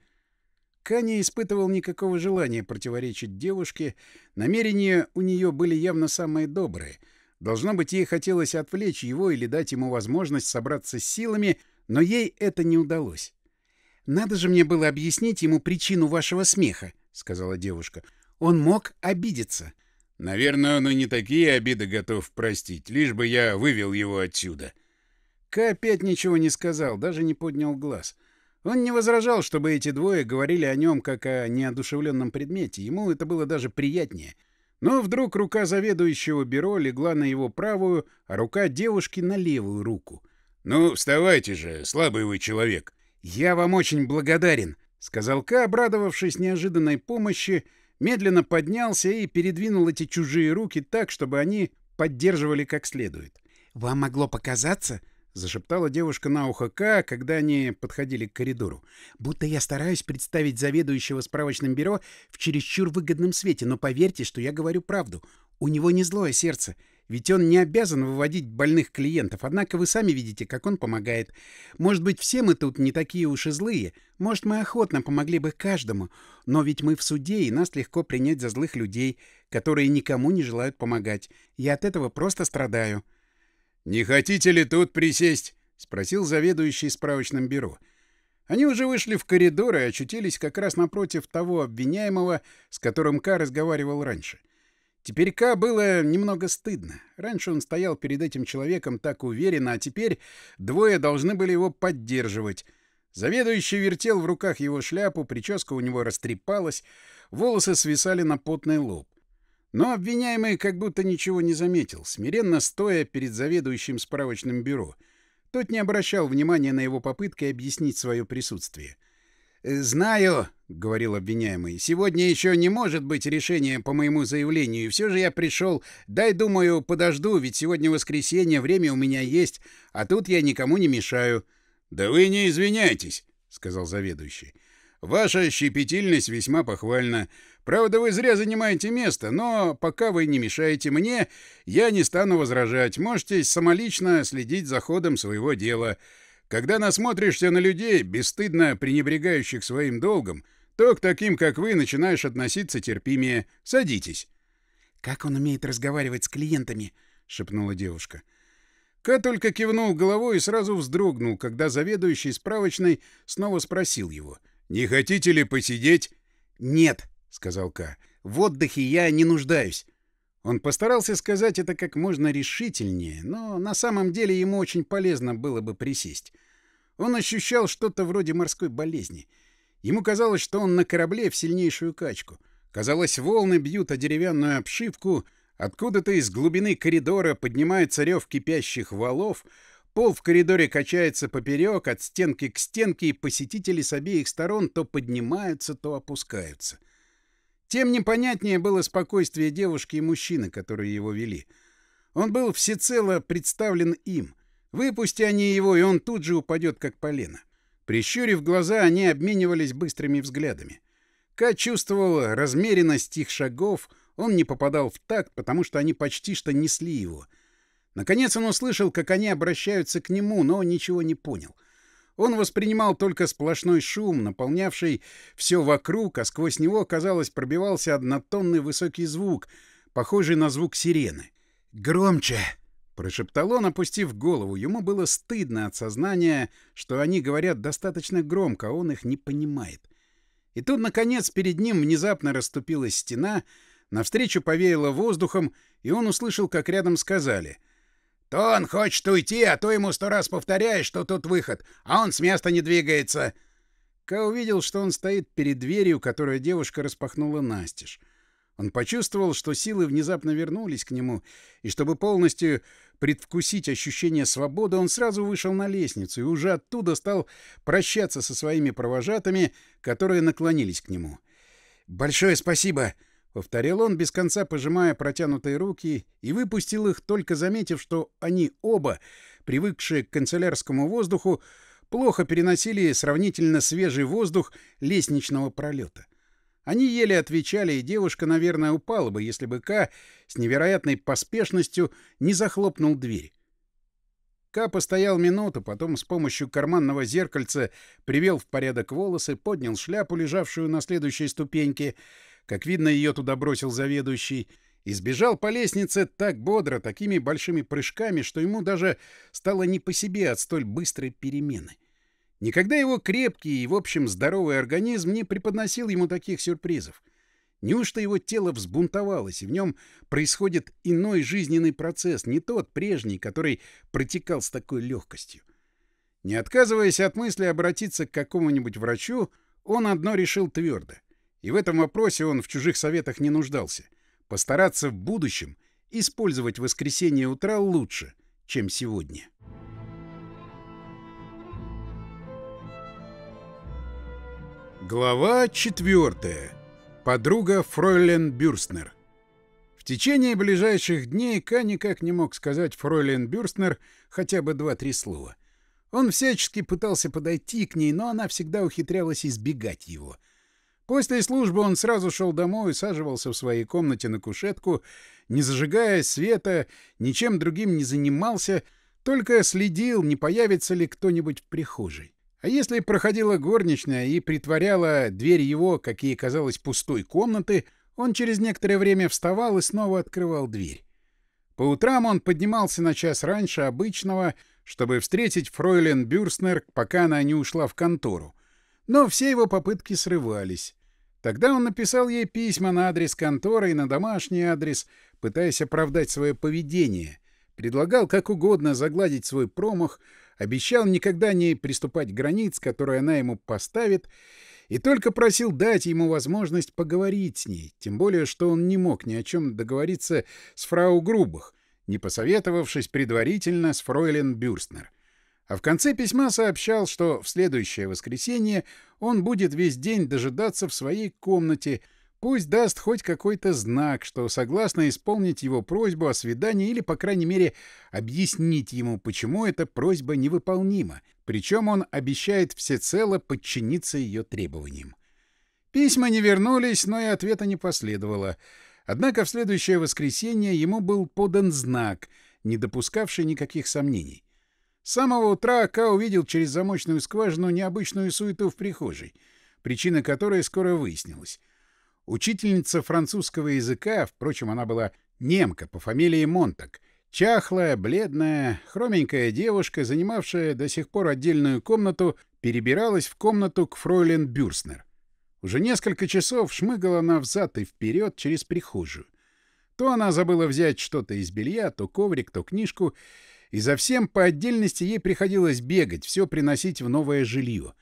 Ка испытывал никакого желания противоречить девушке, намерения у нее были явно самые добрые. Должно быть, ей хотелось отвлечь его или дать ему возможность собраться с силами, но ей это не удалось. «Надо же мне было объяснить ему причину вашего смеха», — сказала девушка. «Он мог обидеться». «Наверное, он и не такие обиды готов простить, лишь бы я вывел его отсюда». Ка опять ничего не сказал, даже не поднял глаз. Он не возражал, чтобы эти двое говорили о нем как о неодушевленном предмете. Ему это было даже приятнее. Но вдруг рука заведующего бюро легла на его правую, а рука девушки на левую руку. «Ну, вставайте же, слабый вы человек!» «Я вам очень благодарен», — сказал Ка, обрадовавшись неожиданной помощи, медленно поднялся и передвинул эти чужие руки так, чтобы они поддерживали как следует. «Вам могло показаться», — зашептала девушка на ухо Ка, когда они подходили к коридору. «Будто я стараюсь представить заведующего справочным бюро в чересчур выгодном свете, но поверьте, что я говорю правду. У него не злое сердце. Ведь он не обязан выводить больных клиентов, однако вы сами видите, как он помогает. Может быть, все мы тут не такие уж и злые, может, мы охотно помогли бы каждому, но ведь мы в суде, и нас легко принять за злых людей, которые никому не желают помогать. Я от этого просто страдаю». «Не хотите ли тут присесть?» — спросил заведующий справочным бюро. Они уже вышли в коридор и очутились как раз напротив того обвиняемого, с которым Ка разговаривал раньше. — Теперь Ка было немного стыдно. Раньше он стоял перед этим человеком так уверенно, а теперь двое должны были его поддерживать. Заведующий вертел в руках его шляпу, прическа у него растрепалась, волосы свисали на потный лоб. Но обвиняемый как будто ничего не заметил, смиренно стоя перед заведующим справочным бюро. Тот не обращал внимания на его попытки объяснить свое присутствие. — «Э, «Знаю», — говорил обвиняемый, — «сегодня еще не может быть решения по моему заявлению, и все же я пришел. Дай, думаю, подожду, ведь сегодня воскресенье, время у меня есть, а тут я никому не мешаю». «Да вы не извиняйтесь», — сказал заведующий. Ваша щепетильность весьма похвальна. Правда, вы зря занимаете место, но пока вы не мешаете мне, я не стану возражать. Можете самолично следить за ходом своего дела. Когда насмотришься на людей, бесстыдно пренебрегающих своим долгом, то к таким, как вы, начинаешь относиться терпимее. Садитесь. — Как он умеет разговаривать с клиентами? — шепнула девушка. Ка только кивнул головой и сразу вздрогнул, когда заведующий справочной снова спросил его. «Не хотите ли посидеть?» «Нет», — сказал Ка. «В отдыхе я не нуждаюсь. Он постарался сказать это как можно решительнее, но на самом деле ему очень полезно было бы присесть. Он ощущал что-то вроде морской болезни. Ему казалось, что он на корабле в сильнейшую качку. Казалось, волны бьют о деревянную обшивку, откуда-то из глубины коридора поднимается рев кипящих валов, пол в коридоре качается поперек, от стенки к стенке, и посетители с обеих сторон то поднимаются, то опускаются — тем непонятнее было спокойствие девушки и мужчины, которые его вели. Он был всецело представлен им. Выпусти они его, и он тут же упадет, как полено. Прищурив глаза, они обменивались быстрыми взглядами. Ка чувствовала размеренность их шагов, он не попадал в такт, потому что они почти что несли его. Наконец он услышал, как они обращаются к нему, но ничего не понял. Он воспринимал только сплошной шум, наполнявший все вокруг, а сквозь него, казалось, пробивался однотонный высокий звук, похожий на звук сирены. «Громче!» — прошептал он, опустив голову. Ему было стыдно от сознания, что они говорят достаточно громко, а он их не понимает. И тут, наконец, перед ним внезапно расступилась стена, навстречу повеяло воздухом, и он услышал, как рядом сказали — то он хочет уйти, а то ему сто раз повторяешь, что тут выход, а он с места не двигается. Ка увидел, что он стоит перед дверью, которую девушка распахнула настежь. Он почувствовал, что силы внезапно вернулись к нему, и чтобы полностью предвкусить ощущение свободы, он сразу вышел на лестницу и уже оттуда стал прощаться со своими провожатыми, которые наклонились к нему. «Большое спасибо!» — повторил он, без конца пожимая протянутые руки, и выпустил их, только заметив, что они оба, привыкшие к канцелярскому воздуху, плохо переносили сравнительно свежий воздух лестничного пролета. Они еле отвечали, и девушка, наверное, упала бы, если бы Ка с невероятной поспешностью не захлопнул дверь. Ка постоял минуту, потом с помощью карманного зеркальца привел в порядок волосы, поднял шляпу, лежавшую на следующей ступеньке, как видно, ее туда бросил заведующий. И сбежал по лестнице так бодро, такими большими прыжками, что ему даже стало не по себе от столь быстрой перемены. Никогда его крепкий и, в общем, здоровый организм не преподносил ему таких сюрпризов. Неужто его тело взбунтовалось, и в нем происходит иной жизненный процесс, не тот прежний, который протекал с такой легкостью? Не отказываясь от мысли обратиться к какому-нибудь врачу, он одно решил твердо — и в этом вопросе он в чужих советах не нуждался. Постараться в будущем использовать воскресенье утра лучше, чем сегодня. Глава 4. Подруга Фройлен Бюрстнер. В течение ближайших дней Ка никак не мог сказать Фройлен Бюрстнер хотя бы два-три слова. Он всячески пытался подойти к ней, но она всегда ухитрялась избегать его — После службы он сразу шел домой, и усаживался в своей комнате на кушетку, не зажигая света, ничем другим не занимался, только следил, не появится ли кто-нибудь в прихожей. А если проходила горничная и притворяла дверь его, как ей казалось, пустой комнаты, он через некоторое время вставал и снова открывал дверь. По утрам он поднимался на час раньше обычного, чтобы встретить фройлен Бюрснер, пока она не ушла в контору. Но все его попытки срывались. Тогда он написал ей письма на адрес конторы и на домашний адрес, пытаясь оправдать свое поведение. Предлагал как угодно загладить свой промах, обещал никогда не приступать к границ, которые она ему поставит, и только просил дать ему возможность поговорить с ней, тем более, что он не мог ни о чем договориться с фрау Грубах, не посоветовавшись предварительно с фройлен Бюрстнер. А в конце письма сообщал, что в следующее воскресенье он будет весь день дожидаться в своей комнате, пусть даст хоть какой-то знак, что согласно исполнить его просьбу о свидании или, по крайней мере, объяснить ему, почему эта просьба невыполнима. Причем он обещает всецело подчиниться ее требованиям. Письма не вернулись, но и ответа не последовало. Однако в следующее воскресенье ему был подан знак, не допускавший никаких сомнений. С самого утра Ка увидел через замочную скважину необычную суету в прихожей, причина которой скоро выяснилась. Учительница французского языка, впрочем, она была немка по фамилии Монтак, чахлая, бледная, хроменькая девушка, занимавшая до сих пор отдельную комнату, перебиралась в комнату к фройлен Бюрснер. Уже несколько часов шмыгала она взад и вперед через прихожую. То она забыла взять что-то из белья, то коврик, то книжку, и за всем по отдельности ей приходилось бегать, все приносить в новое жилье.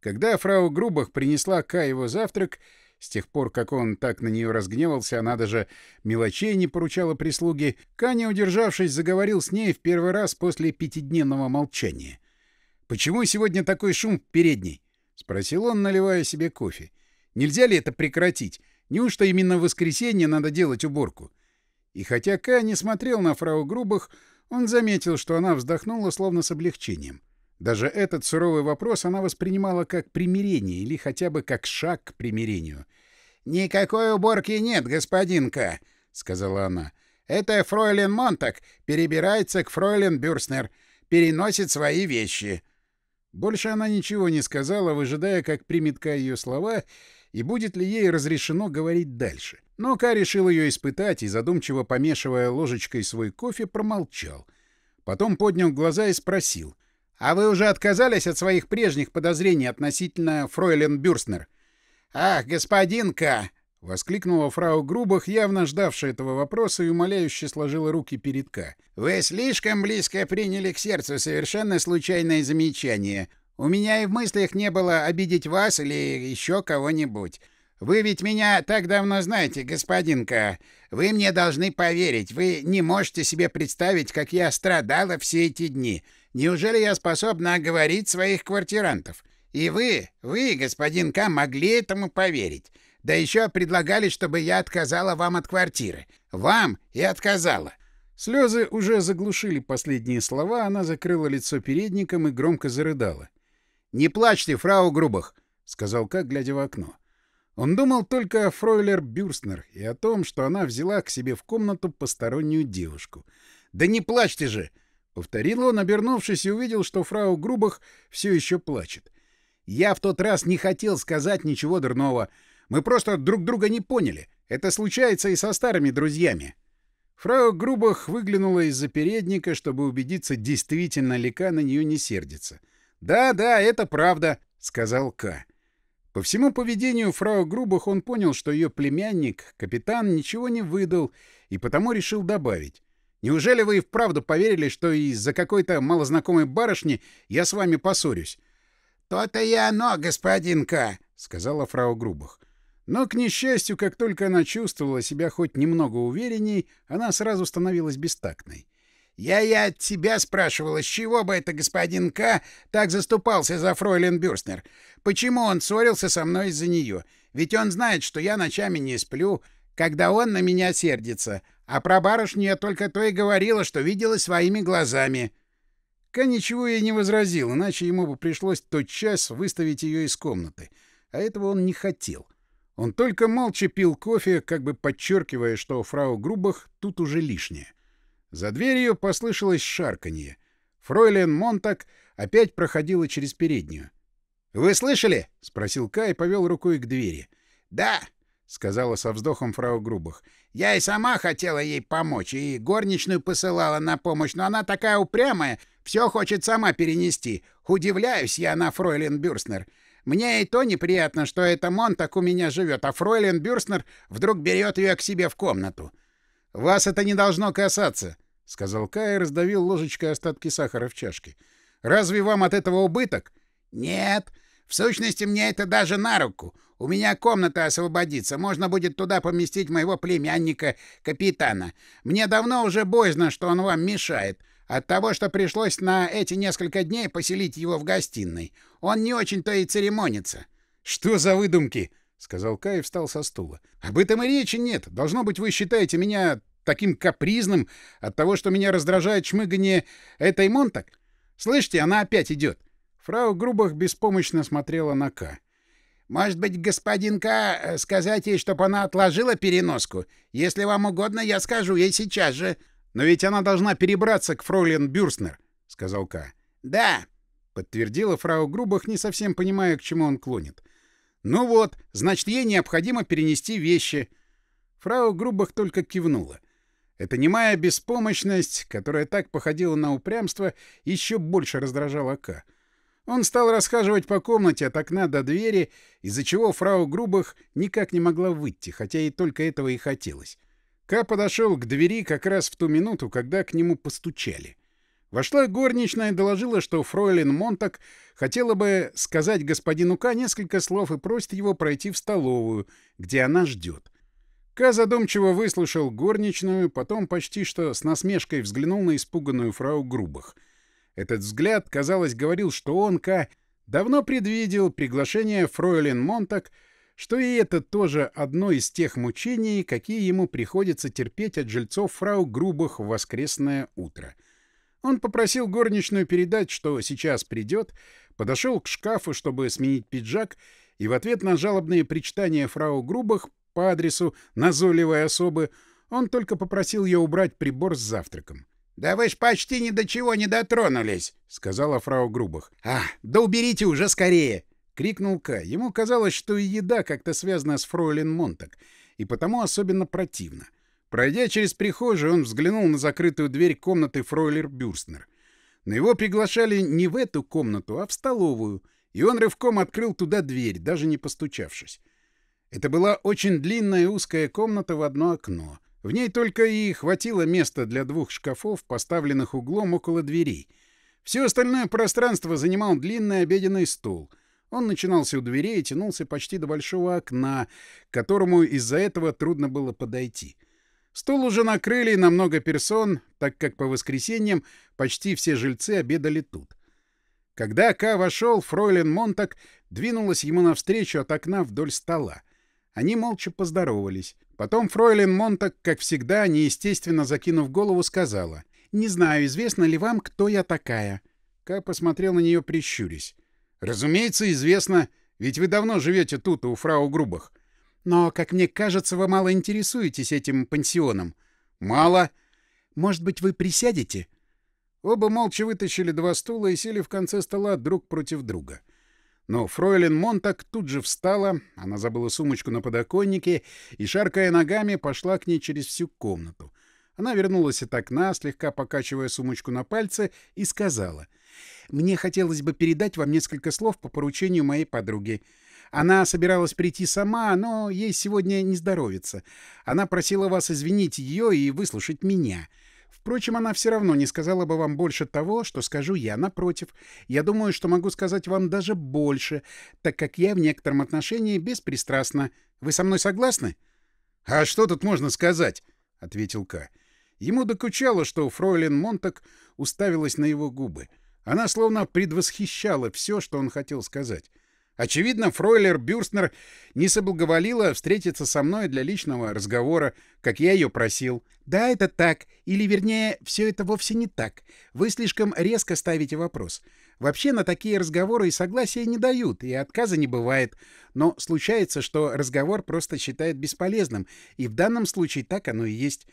Когда фрау Грубах принесла Ка его завтрак, с тех пор, как он так на нее разгневался, она даже мелочей не поручала прислуги, Ка, не удержавшись, заговорил с ней в первый раз после пятидневного молчания. «Почему сегодня такой шум в передней?» — спросил он, наливая себе кофе. «Нельзя ли это прекратить? Неужто именно в воскресенье надо делать уборку?» И хотя Ка не смотрел на фрау Грубах, он заметил, что она вздохнула словно с облегчением. Даже этот суровый вопрос она воспринимала как примирение или хотя бы как шаг к примирению. «Никакой уборки нет, господинка», — сказала она. «Это фройлен Монтак перебирается к фройлен Бюрстнер, переносит свои вещи». Больше она ничего не сказала, выжидая, как примет ее слова и будет ли ей разрешено говорить дальше. Но Ка решил ее испытать и, задумчиво помешивая ложечкой свой кофе, промолчал. Потом поднял глаза и спросил. «А вы уже отказались от своих прежних подозрений относительно фройлен Бюрстнер?» «Ах, господин К!» — воскликнула фрау Грубах, явно ждавшая этого вопроса и умоляюще сложила руки перед К. «Вы слишком близко приняли к сердцу совершенно случайное замечание. У меня и в мыслях не было обидеть вас или еще кого-нибудь. Вы ведь меня так давно знаете, господинка. Вы мне должны поверить. Вы не можете себе представить, как я страдала все эти дни. Неужели я способна оговорить своих квартирантов? И вы, вы, господинка, могли этому поверить. Да еще предлагали, чтобы я отказала вам от квартиры. Вам и отказала. Слезы уже заглушили последние слова, она закрыла лицо передником и громко зарыдала. «Не плачьте, фрау Грубах», — сказал Как, глядя в окно. Он думал только о Фройлер Бюрстнер и о том, что она взяла к себе в комнату постороннюю девушку. «Да не плачьте же!» — повторил он, обернувшись, и увидел, что фрау Грубах все еще плачет. «Я в тот раз не хотел сказать ничего дурного. Мы просто друг друга не поняли. Это случается и со старыми друзьями». Фрау Грубах выглянула из-за передника, чтобы убедиться, действительно ли Ка на нее не сердится. «Да, да, это правда», — сказал Ка. По всему поведению фрау Грубах он понял, что ее племянник, капитан, ничего не выдал, и потому решил добавить. «Неужели вы и вправду поверили, что из-за какой-то малознакомой барышни я с вами поссорюсь?» «То-то и оно, господинка», сказала фрау Грубах. Но, к несчастью, как только она чувствовала себя хоть немного уверенней, она сразу становилась бестактной. Я и от тебя спрашивала, с чего бы это господин К. так заступался за фройлен Бюрстнер? Почему он ссорился со мной из-за нее? Ведь он знает, что я ночами не сплю, когда он на меня сердится. А про барышню я только то и говорила, что видела своими глазами». К ничего ей не возразил, иначе ему бы пришлось тотчас выставить ее из комнаты. А этого он не хотел. Он только молча пил кофе, как бы подчеркивая, что фрау Грубах тут уже лишнее. За дверью послышалось шарканье. Фройлен Монтак опять проходила через переднюю. «Вы слышали?» — спросил Кай и повел рукой к двери. «Да!» — сказала со вздохом фрау Грубах. «Я и сама хотела ей помочь, и горничную посылала на помощь, но она такая упрямая, все хочет сама перенести. Удивляюсь я на фройлен Бюрстнер. Мне и то неприятно, что эта Монтак у меня живет, а фройлен Бюрстнер вдруг берет ее к себе в комнату. «Вас это не должно касаться», — сказал Кай и раздавил ложечкой остатки сахара в чашке. «Разве вам от этого убыток?» «Нет. В сущности, мне это даже на руку. У меня комната освободится. Можно будет туда поместить моего племянника, капитана. Мне давно уже боязно, что он вам мешает. От того, что пришлось на эти несколько дней поселить его в гостиной. Он не очень-то и церемонится». «Что за выдумки?» — сказал Кай и встал со стула. «Об этом и речи нет. Должно быть, вы считаете меня таким капризным от того, что меня раздражает шмыганье этой Монтак? Слышите, она опять идет. Фрау Грубах беспомощно смотрела на Ка. «Может быть, господин К, э, сказать ей, чтобы она отложила переноску? Если вам угодно, я скажу ей сейчас же». «Но ведь она должна перебраться к фройлен Бюрстнер. сказал К. «Да», — подтвердила фрау Грубах, не совсем понимая, к чему он клонит. «Ну вот, значит, ей необходимо перенести вещи». Фрау Грубах только кивнула. Эта немая беспомощность, которая так походила на упрямство, еще больше раздражала Ка. Он стал расхаживать по комнате от окна до двери, из-за чего фрау Грубах никак не могла выйти, хотя и только этого и хотелось. Ка подошел к двери как раз в ту минуту, когда к нему постучали. Вошла горничная и доложила, что фройлен Монтак хотела бы сказать господину К несколько слов и просит его пройти в столовую, где она ждет. К задумчиво выслушал горничную, потом почти что с насмешкой взглянул на испуганную фрау Грубах. Этот взгляд, казалось, говорил, что он, К, давно предвидел приглашение фройлен Монтак, что и это тоже одно из тех мучений, какие ему приходится терпеть от жильцов фрау Грубах в воскресное утро — он попросил горничную передать, что сейчас придет, подошел к шкафу, чтобы сменить пиджак, и в ответ на жалобные причитания фрау Грубах по адресу назойливой особы он только попросил ее убрать прибор с завтраком. «Да вы ж почти ни до чего не дотронулись», — сказала фрау Грубах. «А, да уберите уже скорее!» — крикнул К. Ему казалось, что и еда как-то связана с фройлен Монтак, и потому особенно противно. Пройдя через прихожую, он взглянул на закрытую дверь комнаты фройлер Бюрстнер. Но его приглашали не в эту комнату, а в столовую, и он рывком открыл туда дверь, даже не постучавшись. Это была очень длинная узкая комната в одно окно. В ней только и хватило места для двух шкафов, поставленных углом около дверей. Все остальное пространство занимал длинный обеденный стол. Он начинался у дверей и тянулся почти до большого окна, к которому из-за этого трудно было подойти. — Стол уже накрыли на много персон, так как по воскресеньям почти все жильцы обедали тут. Когда Ка вошел, фройлен Монтак двинулась ему навстречу от окна вдоль стола. Они молча поздоровались. Потом фройлен Монтак, как всегда, неестественно закинув голову, сказала. «Не знаю, известно ли вам, кто я такая?» Ка посмотрел на нее, прищурясь. «Разумеется, известно. Ведь вы давно живете тут, у фрау Грубах. Но, как мне кажется, вы мало интересуетесь этим пансионом. Мало. Может быть, вы присядете? Оба молча вытащили два стула и сели в конце стола друг против друга. Но фройлен Монтак тут же встала, она забыла сумочку на подоконнике и, шаркая ногами, пошла к ней через всю комнату. Она вернулась от окна, слегка покачивая сумочку на пальце, и сказала. «Мне хотелось бы передать вам несколько слов по поручению моей подруги. Она собиралась прийти сама, но ей сегодня не здоровится. Она просила вас извинить ее и выслушать меня. Впрочем, она все равно не сказала бы вам больше того, что скажу я. Напротив, я думаю, что могу сказать вам даже больше, так как я в некотором отношении беспристрастна. Вы со мной согласны? — А что тут можно сказать? — ответил К. Ему докучало, что фройлен Монтак уставилась на его губы. Она словно предвосхищала все, что он хотел сказать. Очевидно, фройлер Бюрстнер не соблаговолила встретиться со мной для личного разговора, как я ее просил. «Да, это так. Или, вернее, все это вовсе не так. Вы слишком резко ставите вопрос. Вообще на такие разговоры и согласия не дают, и отказа не бывает. Но случается, что разговор просто считают бесполезным, и в данном случае так оно и есть».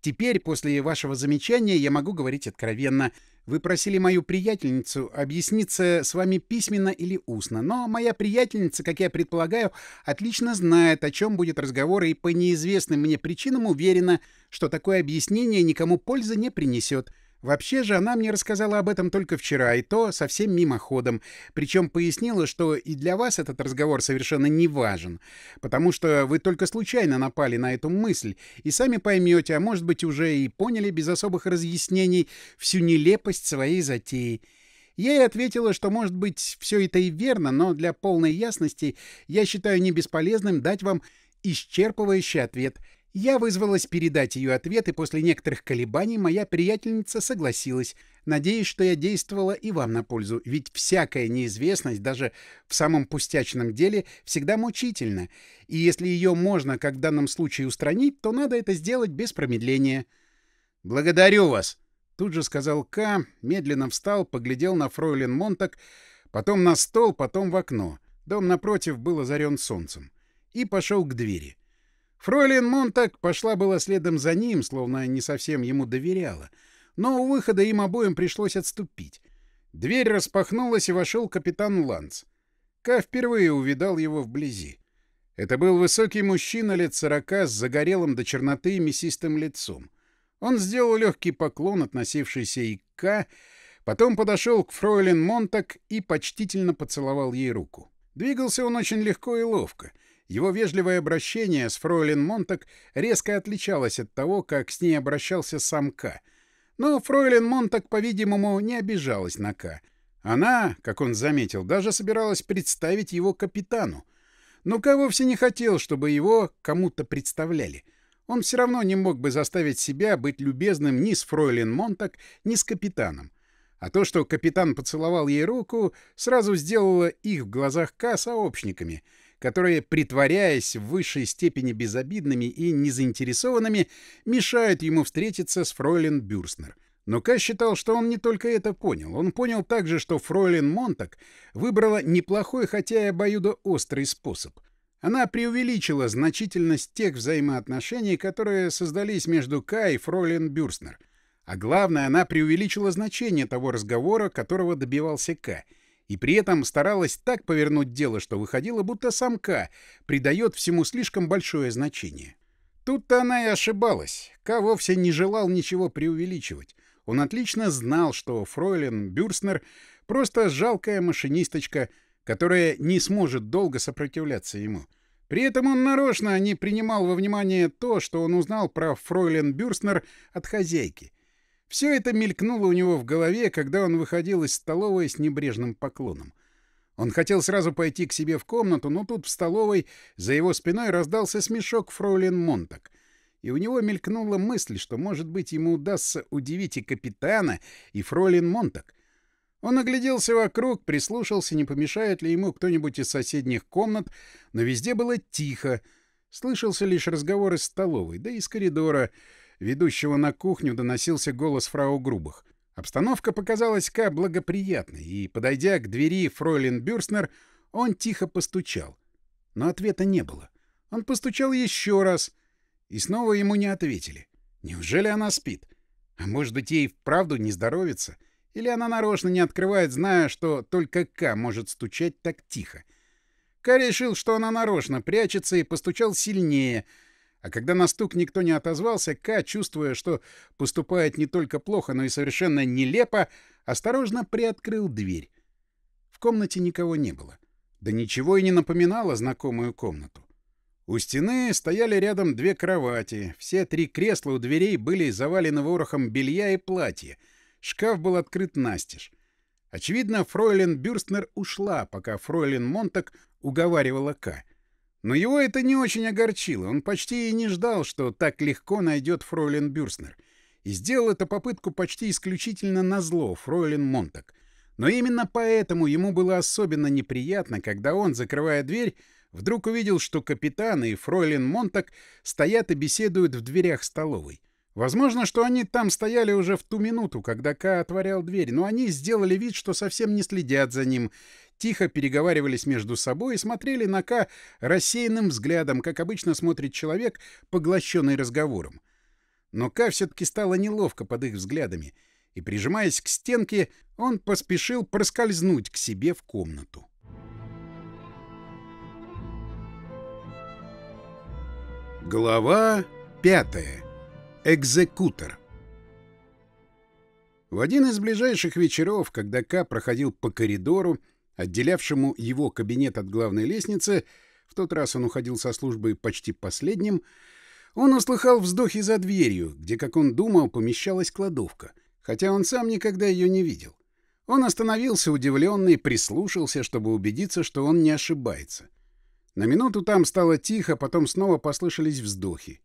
Теперь, после вашего замечания, я могу говорить откровенно. Вы просили мою приятельницу объясниться с вами письменно или устно, но моя приятельница, как я предполагаю, отлично знает, о чем будет разговор, и по неизвестным мне причинам уверена, что такое объяснение никому пользы не принесет. Вообще же она мне рассказала об этом только вчера, и то совсем мимоходом, причем пояснила, что и для вас этот разговор совершенно не важен, потому что вы только случайно напали на эту мысль и сами поймете, а может быть уже и поняли без особых разъяснений всю нелепость своей затеи. Я ей ответила, что, может быть, все это и верно, но для полной ясности я считаю не бесполезным дать вам исчерпывающий ответ — я вызвалась передать ее ответ, и после некоторых колебаний моя приятельница согласилась, надеясь, что я действовала и вам на пользу, ведь всякая неизвестность, даже в самом пустячном деле, всегда мучительна, и если ее можно, как в данном случае, устранить, то надо это сделать без промедления. «Благодарю вас!» — тут же сказал К, медленно встал, поглядел на фройлен Монтак, потом на стол, потом в окно. Дом напротив был озарен солнцем. И пошел к двери. — Фройлен Монтак пошла была следом за ним, словно не совсем ему доверяла. Но у выхода им обоим пришлось отступить. Дверь распахнулась, и вошел капитан Ланц. Ка впервые увидал его вблизи. Это был высокий мужчина лет сорока с загорелым до черноты мясистым лицом. Он сделал легкий поклон, относившийся и к Ка, потом подошел к фройлен Монтак и почтительно поцеловал ей руку. Двигался он очень легко и ловко — его вежливое обращение с фройлен Монтак резко отличалось от того, как с ней обращался сам К. Но фройлен Монтак, по-видимому, не обижалась на К. Она, как он заметил, даже собиралась представить его капитану. Но К вовсе не хотел, чтобы его кому-то представляли. Он все равно не мог бы заставить себя быть любезным ни с фройлен Монтак, ни с капитаном. А то, что капитан поцеловал ей руку, сразу сделало их в глазах К сообщниками — которые, притворяясь в высшей степени безобидными и незаинтересованными, мешают ему встретиться с фройлен Бюрстнер. Но Ка считал, что он не только это понял. Он понял также, что фройлен Монтак выбрала неплохой, хотя и обоюдоострый способ. Она преувеличила значительность тех взаимоотношений, которые создались между Ка и фройлен Бюрстнер, А главное, она преувеличила значение того разговора, которого добивался К и при этом старалась так повернуть дело, что выходило, будто самка, придает всему слишком большое значение. Тут-то она и ошибалась. Ка вовсе не желал ничего преувеличивать. Он отлично знал, что фройлен Бюрстнер просто жалкая машинисточка, которая не сможет долго сопротивляться ему. При этом он нарочно не принимал во внимание то, что он узнал про фройлен Бюрстнер от хозяйки. Все это мелькнуло у него в голове, когда он выходил из столовой с небрежным поклоном. Он хотел сразу пойти к себе в комнату, но тут в столовой за его спиной раздался смешок фройлен Монтак. И у него мелькнула мысль, что, может быть, ему удастся удивить и капитана, и фройлен Монтак. Он огляделся вокруг, прислушался, не помешает ли ему кто-нибудь из соседних комнат, но везде было тихо. Слышался лишь разговор из столовой, да и из коридора — ведущего на кухню, доносился голос фрау Грубах. Обстановка показалась Ка благоприятной, и, подойдя к двери фройлен Бюрстнер, он тихо постучал. Но ответа не было. Он постучал еще раз, и снова ему не ответили. Неужели она спит? А может быть, ей вправду не здоровится? Или она нарочно не открывает, зная, что только К может стучать так тихо? Ка решил, что она нарочно прячется, и постучал сильнее — а когда на стук никто не отозвался, К, чувствуя, что поступает не только плохо, но и совершенно нелепо, осторожно приоткрыл дверь. В комнате никого не было. Да ничего и не напоминало знакомую комнату. У стены стояли рядом две кровати, все три кресла у дверей были завалены ворохом белья и платья. Шкаф был открыт настежь. Очевидно, фройлен Бюрстнер ушла, пока фройлен Монтак уговаривала К. Но его это не очень огорчило. Он почти и не ждал, что так легко найдет фройлен Бюрстнер. И сделал эту попытку почти исключительно на зло фройлен Монтак. Но именно поэтому ему было особенно неприятно, когда он, закрывая дверь, вдруг увидел, что капитан и фройлен Монтак стоят и беседуют в дверях столовой. Возможно, что они там стояли уже в ту минуту, когда Ка отворял дверь, но они сделали вид, что совсем не следят за ним, тихо переговаривались между собой и смотрели на Ка рассеянным взглядом, как обычно смотрит человек, поглощенный разговором. Но Ка все-таки стало неловко под их взглядами, и, прижимаясь к стенке, он поспешил проскользнуть к себе в комнату. Глава 5. Экзекутор. В один из ближайших вечеров, когда Ка проходил по коридору, отделявшему его кабинет от главной лестницы, в тот раз он уходил со службы почти последним, он услыхал вздохи за дверью, где, как он думал, помещалась кладовка, хотя он сам никогда ее не видел. Он остановился удивленный, прислушался, чтобы убедиться, что он не ошибается. На минуту там стало тихо, потом снова послышались вздохи.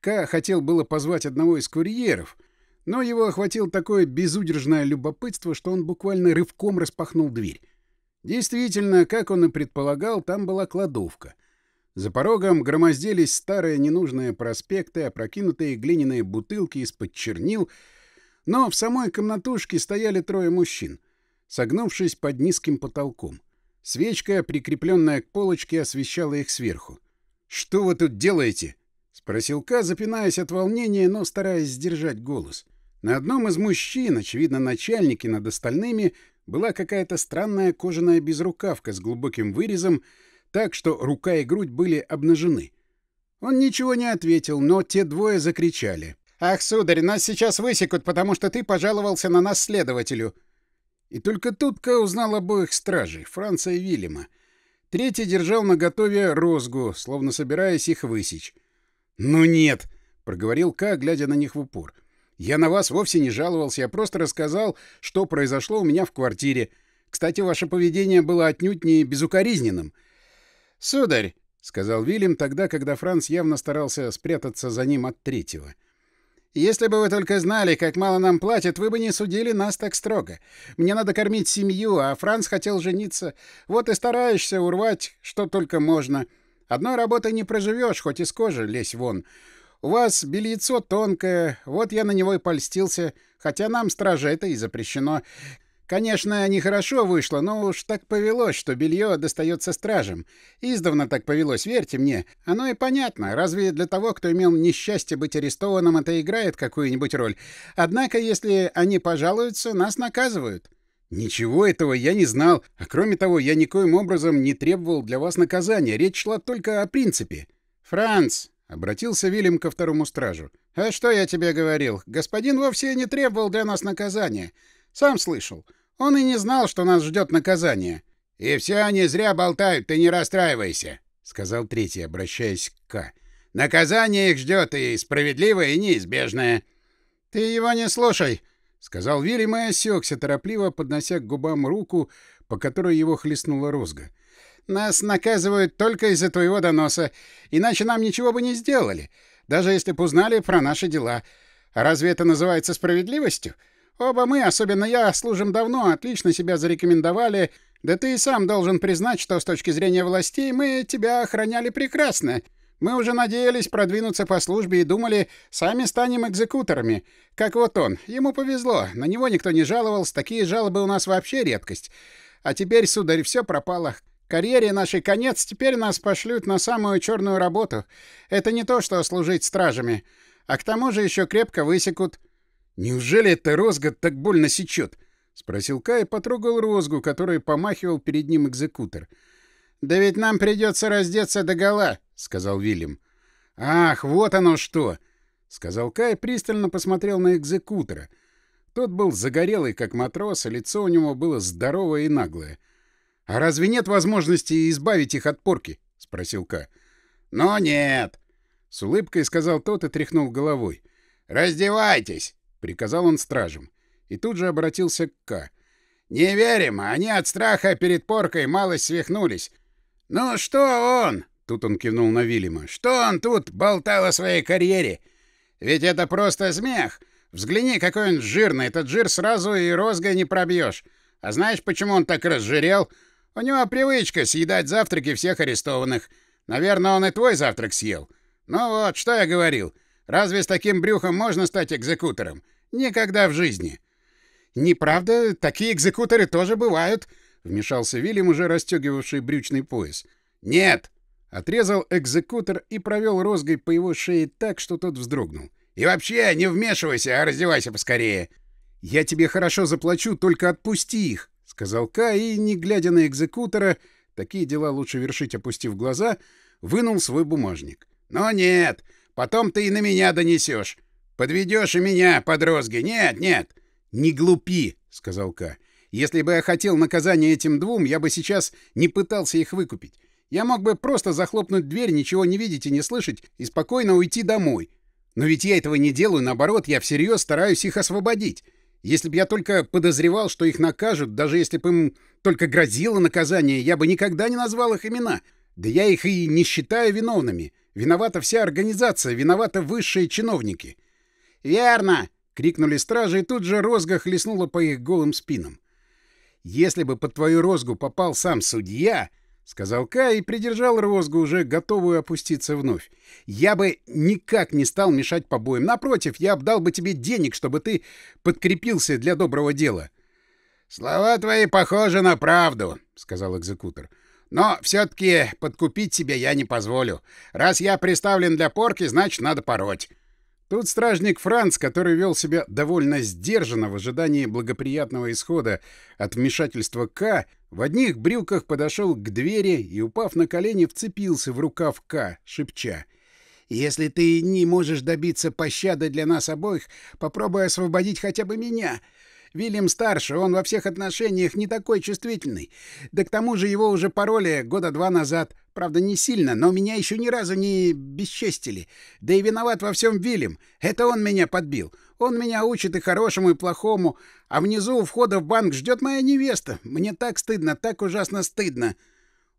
Ка хотел было позвать одного из курьеров, но его охватило такое безудержное любопытство, что он буквально рывком распахнул дверь. Действительно, как он и предполагал, там была кладовка. За порогом громоздились старые ненужные проспекты, опрокинутые глиняные бутылки из-под чернил, но в самой комнатушке стояли трое мужчин, согнувшись под низким потолком. Свечка, прикрепленная к полочке, освещала их сверху. «Что вы тут делаете?» — спросил Ка, запинаясь от волнения, но стараясь сдержать голос. На одном из мужчин, очевидно, начальники над остальными, была какая-то странная кожаная безрукавка с глубоким вырезом, так что рука и грудь были обнажены. Он ничего не ответил, но те двое закричали. «Ах, сударь, нас сейчас высекут, потому что ты пожаловался на нас следователю!» И только тут Ка узнал обоих стражей, Франца и Вильяма. Третий держал наготове розгу, словно собираясь их высечь. «Ну нет!» — проговорил Ка, глядя на них в упор. Я на вас вовсе не жаловался, я просто рассказал, что произошло у меня в квартире. Кстати, ваше поведение было отнюдь не безукоризненным. — Сударь, — сказал Вильям тогда, когда Франц явно старался спрятаться за ним от третьего. — Если бы вы только знали, как мало нам платят, вы бы не судили нас так строго. Мне надо кормить семью, а Франц хотел жениться. Вот и стараешься урвать, что только можно. Одной работы не проживешь, хоть из кожи лезь вон. У вас бельецо тонкое, вот я на него и польстился, хотя нам, страже, это и запрещено. Конечно, нехорошо вышло, но уж так повелось, что белье достается стражам. Издавна так повелось, верьте мне. Оно и понятно. Разве для того, кто имел несчастье быть арестованным, это играет какую-нибудь роль? Однако, если они пожалуются, нас наказывают. «Ничего этого я не знал. А кроме того, я никоим образом не требовал для вас наказания. Речь шла только о принципе». «Франц!» — обратился Вильям ко второму стражу. «А что я тебе говорил? Господин вовсе не требовал для нас наказания. Сам слышал. Он и не знал, что нас ждет наказание». «И все они зря болтают, ты не расстраивайся», — сказал третий, обращаясь к К. «Наказание их ждет и справедливое, и неизбежное». «Ты его не слушай», — сказал Вильям и осекся, торопливо поднося к губам руку, по которой его хлестнула розга. — нас наказывают только из-за твоего доноса. Иначе нам ничего бы не сделали, даже если бы узнали про наши дела. А разве это называется справедливостью? Оба мы, особенно я, служим давно, отлично себя зарекомендовали. Да ты и сам должен признать, что с точки зрения властей мы тебя охраняли прекрасно. Мы уже надеялись продвинуться по службе и думали, сами станем экзекуторами. Как вот он. Ему повезло. На него никто не жаловался. Такие жалобы у нас вообще редкость. А теперь, сударь, все пропало. Карьере нашей конец, теперь нас пошлют на самую черную работу. Это не то, что служить стражами. А к тому же еще крепко высекут. Неужели это розга так больно сечет? спросил Кай и потрогал розгу, которой помахивал перед ним экзекутор. Да ведь нам придется раздеться до гола, сказал Вильям. Ах, вот оно что! сказал Кай, пристально посмотрел на экзекутора. Тот был загорелый, как матрос, а лицо у него было здоровое и наглое. «А разве нет возможности избавить их от порки?» — спросил Ка. «Но нет!» — с улыбкой сказал тот и тряхнул головой. «Раздевайтесь!» — приказал он стражам. И тут же обратился к Ка. «Не верим! Они от страха перед поркой мало свихнулись. Ну что он?» — тут он кивнул на Вильяма. «Что он тут болтал о своей карьере? Ведь это просто смех! Взгляни, какой он жирный! Этот жир сразу и розгой не пробьешь. А знаешь, почему он так разжирел?» У него привычка съедать завтраки всех арестованных. Наверное, он и твой завтрак съел. Ну вот, что я говорил. Разве с таким брюхом можно стать экзекутором? Никогда в жизни. Неправда, такие экзекуторы тоже бывают, вмешался Вильям, уже расстегивавший брючный пояс. Нет! Отрезал экзекутор и провел розгой по его шее так, что тот вздрогнул. И вообще, не вмешивайся, а раздевайся поскорее. Я тебе хорошо заплачу, только отпусти их, сказал Ка, и, не глядя на экзекутора, такие дела лучше вершить, опустив глаза, вынул свой бумажник. «Но «Ну нет! Потом ты и на меня донесешь! Подведешь и меня, подрозги! Нет, нет!» «Не глупи!» — сказал Ка. «Если бы я хотел наказания этим двум, я бы сейчас не пытался их выкупить. Я мог бы просто захлопнуть дверь, ничего не видеть и не слышать, и спокойно уйти домой. Но ведь я этого не делаю, наоборот, я всерьез стараюсь их освободить. Если бы я только подозревал, что их накажут, даже если бы им только грозило наказание, я бы никогда не назвал их имена. Да я их и не считаю виновными. Виновата вся организация, виноваты высшие чиновники. «Верно!» — крикнули стражи, и тут же розга хлестнула по их голым спинам. «Если бы под твою розгу попал сам судья...» — сказал Ка и придержал розгу, уже готовую опуститься вновь. — Я бы никак не стал мешать побоям. Напротив, я обдал бы тебе денег, чтобы ты подкрепился для доброго дела. — Слова твои похожи на правду, — сказал экзекутор. — Но все-таки подкупить себя я не позволю. Раз я приставлен для порки, значит, надо пороть. Тут стражник Франц, который вел себя довольно сдержанно в ожидании благоприятного исхода от вмешательства К, в одних брюках подошел к двери и, упав на колени, вцепился в рукав К, шепча. «Если ты не можешь добиться пощады для нас обоих, попробуй освободить хотя бы меня. Вильям старше, он во всех отношениях не такой чувствительный. Да к тому же его уже пароли года два назад. Правда, не сильно, но меня еще ни разу не бесчестили. Да и виноват во всем Вильям. Это он меня подбил. Он меня учит и хорошему, и плохому. А внизу у входа в банк ждет моя невеста. Мне так стыдно, так ужасно стыдно».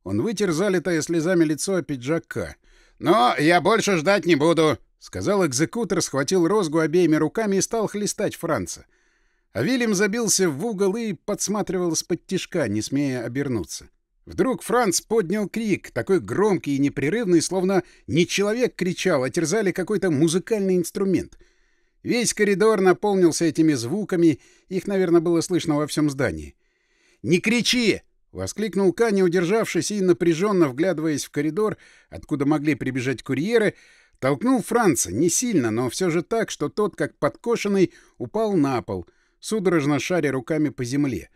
Он вытер залитое слезами лицо пиджака. «Но я больше ждать не буду», — сказал экзекутор, схватил розгу обеими руками и стал хлестать Франца. А Вильям забился в угол и подсматривал с под не смея обернуться. Вдруг Франц поднял крик, такой громкий и непрерывный, словно не человек кричал, а терзали какой-то музыкальный инструмент. Весь коридор наполнился этими звуками, их, наверное, было слышно во всем здании. «Не кричи!» — воскликнул Ка, не удержавшись и напряженно вглядываясь в коридор, откуда могли прибежать курьеры, толкнул Франца, не сильно, но все же так, что тот, как подкошенный, упал на пол, судорожно шаря руками по земле.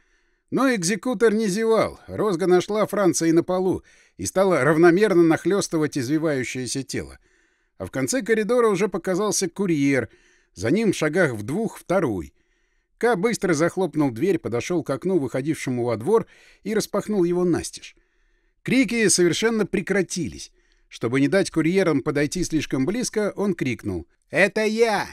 Но экзекутор не зевал, розга нашла Франца и на полу, и стала равномерно нахлестывать извивающееся тело. А в конце коридора уже показался курьер — за ним в шагах в двух второй. Ка быстро захлопнул дверь, подошел к окну, выходившему во двор, и распахнул его настежь. Крики совершенно прекратились. Чтобы не дать курьерам подойти слишком близко, он крикнул. «Это я!»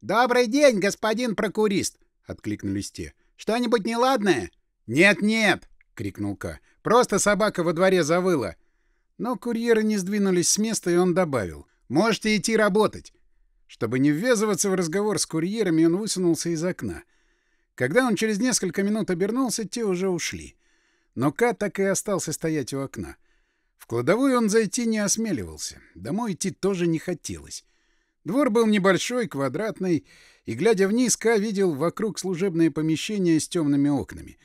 «Добрый день, господин прокурист!» — откликнулись те. «Что-нибудь неладное?» «Нет-нет!» — крикнул К. «Просто собака во дворе завыла!» Но курьеры не сдвинулись с места, и он добавил. «Можете идти работать. Чтобы не ввязываться в разговор с курьерами, он высунулся из окна. Когда он через несколько минут обернулся, те уже ушли. Но Ка так и остался стоять у окна. В кладовую он зайти не осмеливался. Домой идти тоже не хотелось. Двор был небольшой, квадратный, и, глядя вниз, Ка видел вокруг служебные помещения с темными окнами.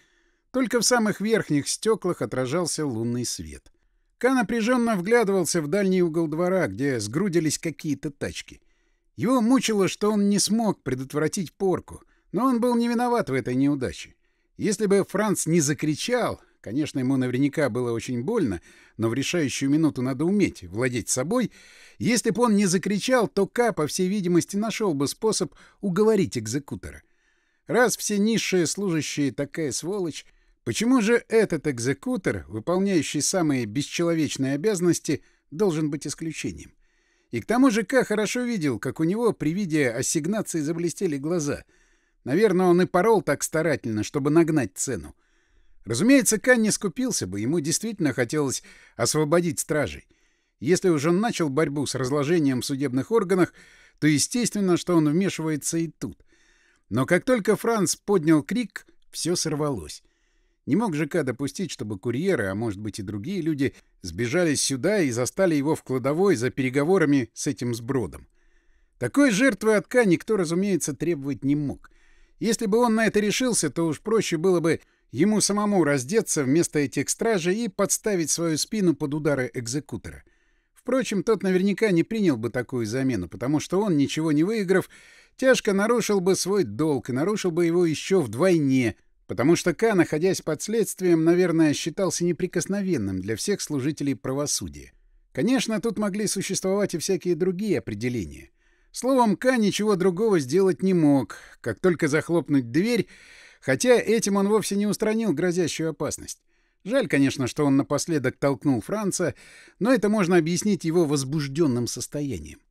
Только в самых верхних стеклах отражался лунный свет. Ка напряженно вглядывался в дальний угол двора, где сгрудились какие-то тачки. Его мучило, что он не смог предотвратить порку, но он был не виноват в этой неудаче. Если бы Франц не закричал, конечно, ему наверняка было очень больно, но в решающую минуту надо уметь владеть собой, если бы он не закричал, то К, по всей видимости, нашел бы способ уговорить экзекутора. Раз все низшие служащие такая сволочь, почему же этот экзекутор, выполняющий самые бесчеловечные обязанности, должен быть исключением? И к тому же К хорошо видел, как у него при виде ассигнации заблестели глаза. Наверное, он и порол так старательно, чтобы нагнать цену. Разумеется, К не скупился бы, ему действительно хотелось освободить стражей. Если уж он начал борьбу с разложением в судебных органах, то естественно, что он вмешивается и тут. Но как только Франц поднял крик, все сорвалось. Не мог ЖК допустить, чтобы курьеры, а может быть и другие люди, сбежались сюда и застали его в кладовой за переговорами с этим сбродом. Такой жертвы от К никто, разумеется, требовать не мог. Если бы он на это решился, то уж проще было бы ему самому раздеться вместо этих стражей и подставить свою спину под удары экзекутора. Впрочем, тот наверняка не принял бы такую замену, потому что он, ничего не выиграв, тяжко нарушил бы свой долг и нарушил бы его еще вдвойне — Потому что К, находясь под следствием, наверное, считался неприкосновенным для всех служителей правосудия. Конечно, тут могли существовать и всякие другие определения. Словом, К ничего другого сделать не мог, как только захлопнуть дверь, хотя этим он вовсе не устранил грозящую опасность. Жаль, конечно, что он напоследок толкнул Франца, но это можно объяснить его возбужденным состоянием.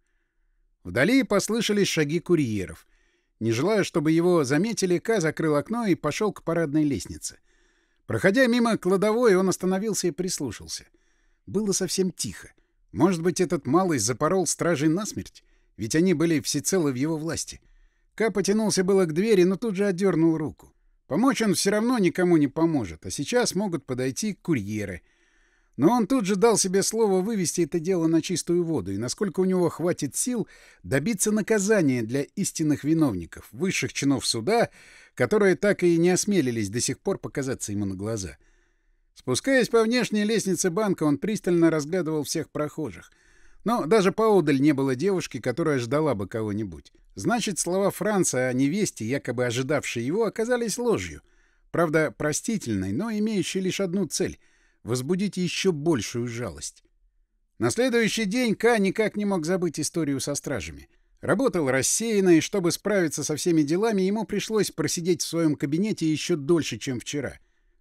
Вдали послышались шаги курьеров — не желая, чтобы его заметили, Ка закрыл окно и пошел к парадной лестнице. Проходя мимо кладовой, он остановился и прислушался. Было совсем тихо. Может быть, этот малый запорол стражей насмерть? Ведь они были всецело в его власти. Ка потянулся было к двери, но тут же отдернул руку. Помочь он все равно никому не поможет, а сейчас могут подойти курьеры — но он тут же дал себе слово вывести это дело на чистую воду, и насколько у него хватит сил добиться наказания для истинных виновников, высших чинов суда, которые так и не осмелились до сих пор показаться ему на глаза. Спускаясь по внешней лестнице банка, он пристально разглядывал всех прохожих. Но даже поодаль не было девушки, которая ждала бы кого-нибудь. Значит, слова Франца о невесте, якобы ожидавшей его, оказались ложью. Правда, простительной, но имеющей лишь одну цель — возбудить еще большую жалость. На следующий день Ка никак не мог забыть историю со стражами. Работал рассеянно, и чтобы справиться со всеми делами, ему пришлось просидеть в своем кабинете еще дольше, чем вчера.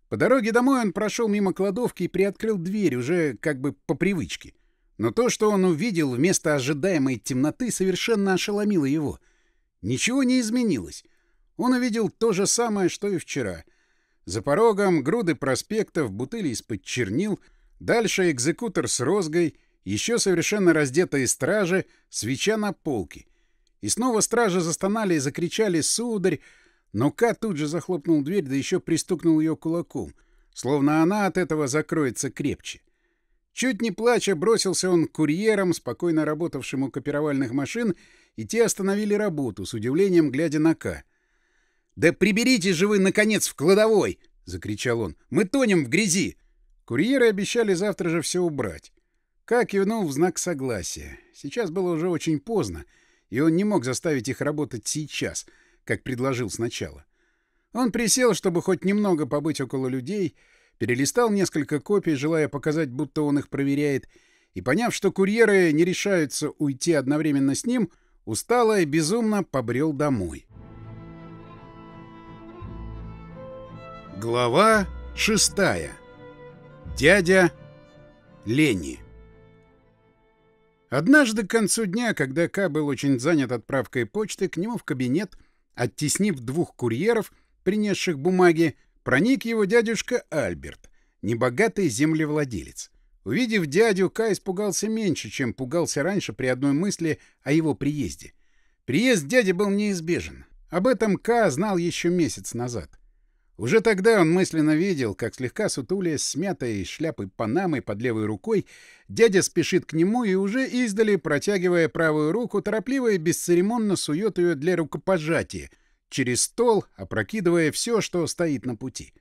По дороге домой он прошел мимо кладовки и приоткрыл дверь уже как бы по привычке. Но то, что он увидел вместо ожидаемой темноты, совершенно ошеломило его. Ничего не изменилось. Он увидел то же самое, что и вчера — за порогом груды проспектов, бутыли из-под чернил, дальше экзекутор с розгой, еще совершенно раздетые стражи, свеча на полке. И снова стражи застонали и закричали «Сударь!», но Ка тут же захлопнул дверь, да еще пристукнул ее кулаком, словно она от этого закроется крепче. Чуть не плача бросился он к курьерам, спокойно работавшим у копировальных машин, и те остановили работу, с удивлением глядя на Ка. «Да приберите же вы, наконец, в кладовой!» — закричал он. «Мы тонем в грязи!» Курьеры обещали завтра же все убрать. Как кивнул в знак согласия. Сейчас было уже очень поздно, и он не мог заставить их работать сейчас, как предложил сначала. Он присел, чтобы хоть немного побыть около людей, перелистал несколько копий, желая показать, будто он их проверяет, и, поняв, что курьеры не решаются уйти одновременно с ним, устало и безумно побрел домой. Глава 6. Дядя Лени. Однажды к концу дня, когда К был очень занят отправкой почты, к нему в кабинет, оттеснив двух курьеров, принесших бумаги, проник его дядюшка Альберт, небогатый землевладелец. Увидев дядю, К, испугался меньше, чем пугался раньше при одной мысли о его приезде. Приезд дяди был неизбежен. Об этом К знал еще месяц назад. Уже тогда он мысленно видел, как слегка сутулясь, из шляпы панамы под левой рукой, дядя спешит к нему и уже издали, протягивая правую руку, торопливо и бесцеремонно сует ее для рукопожатия, через стол, опрокидывая все, что стоит на пути.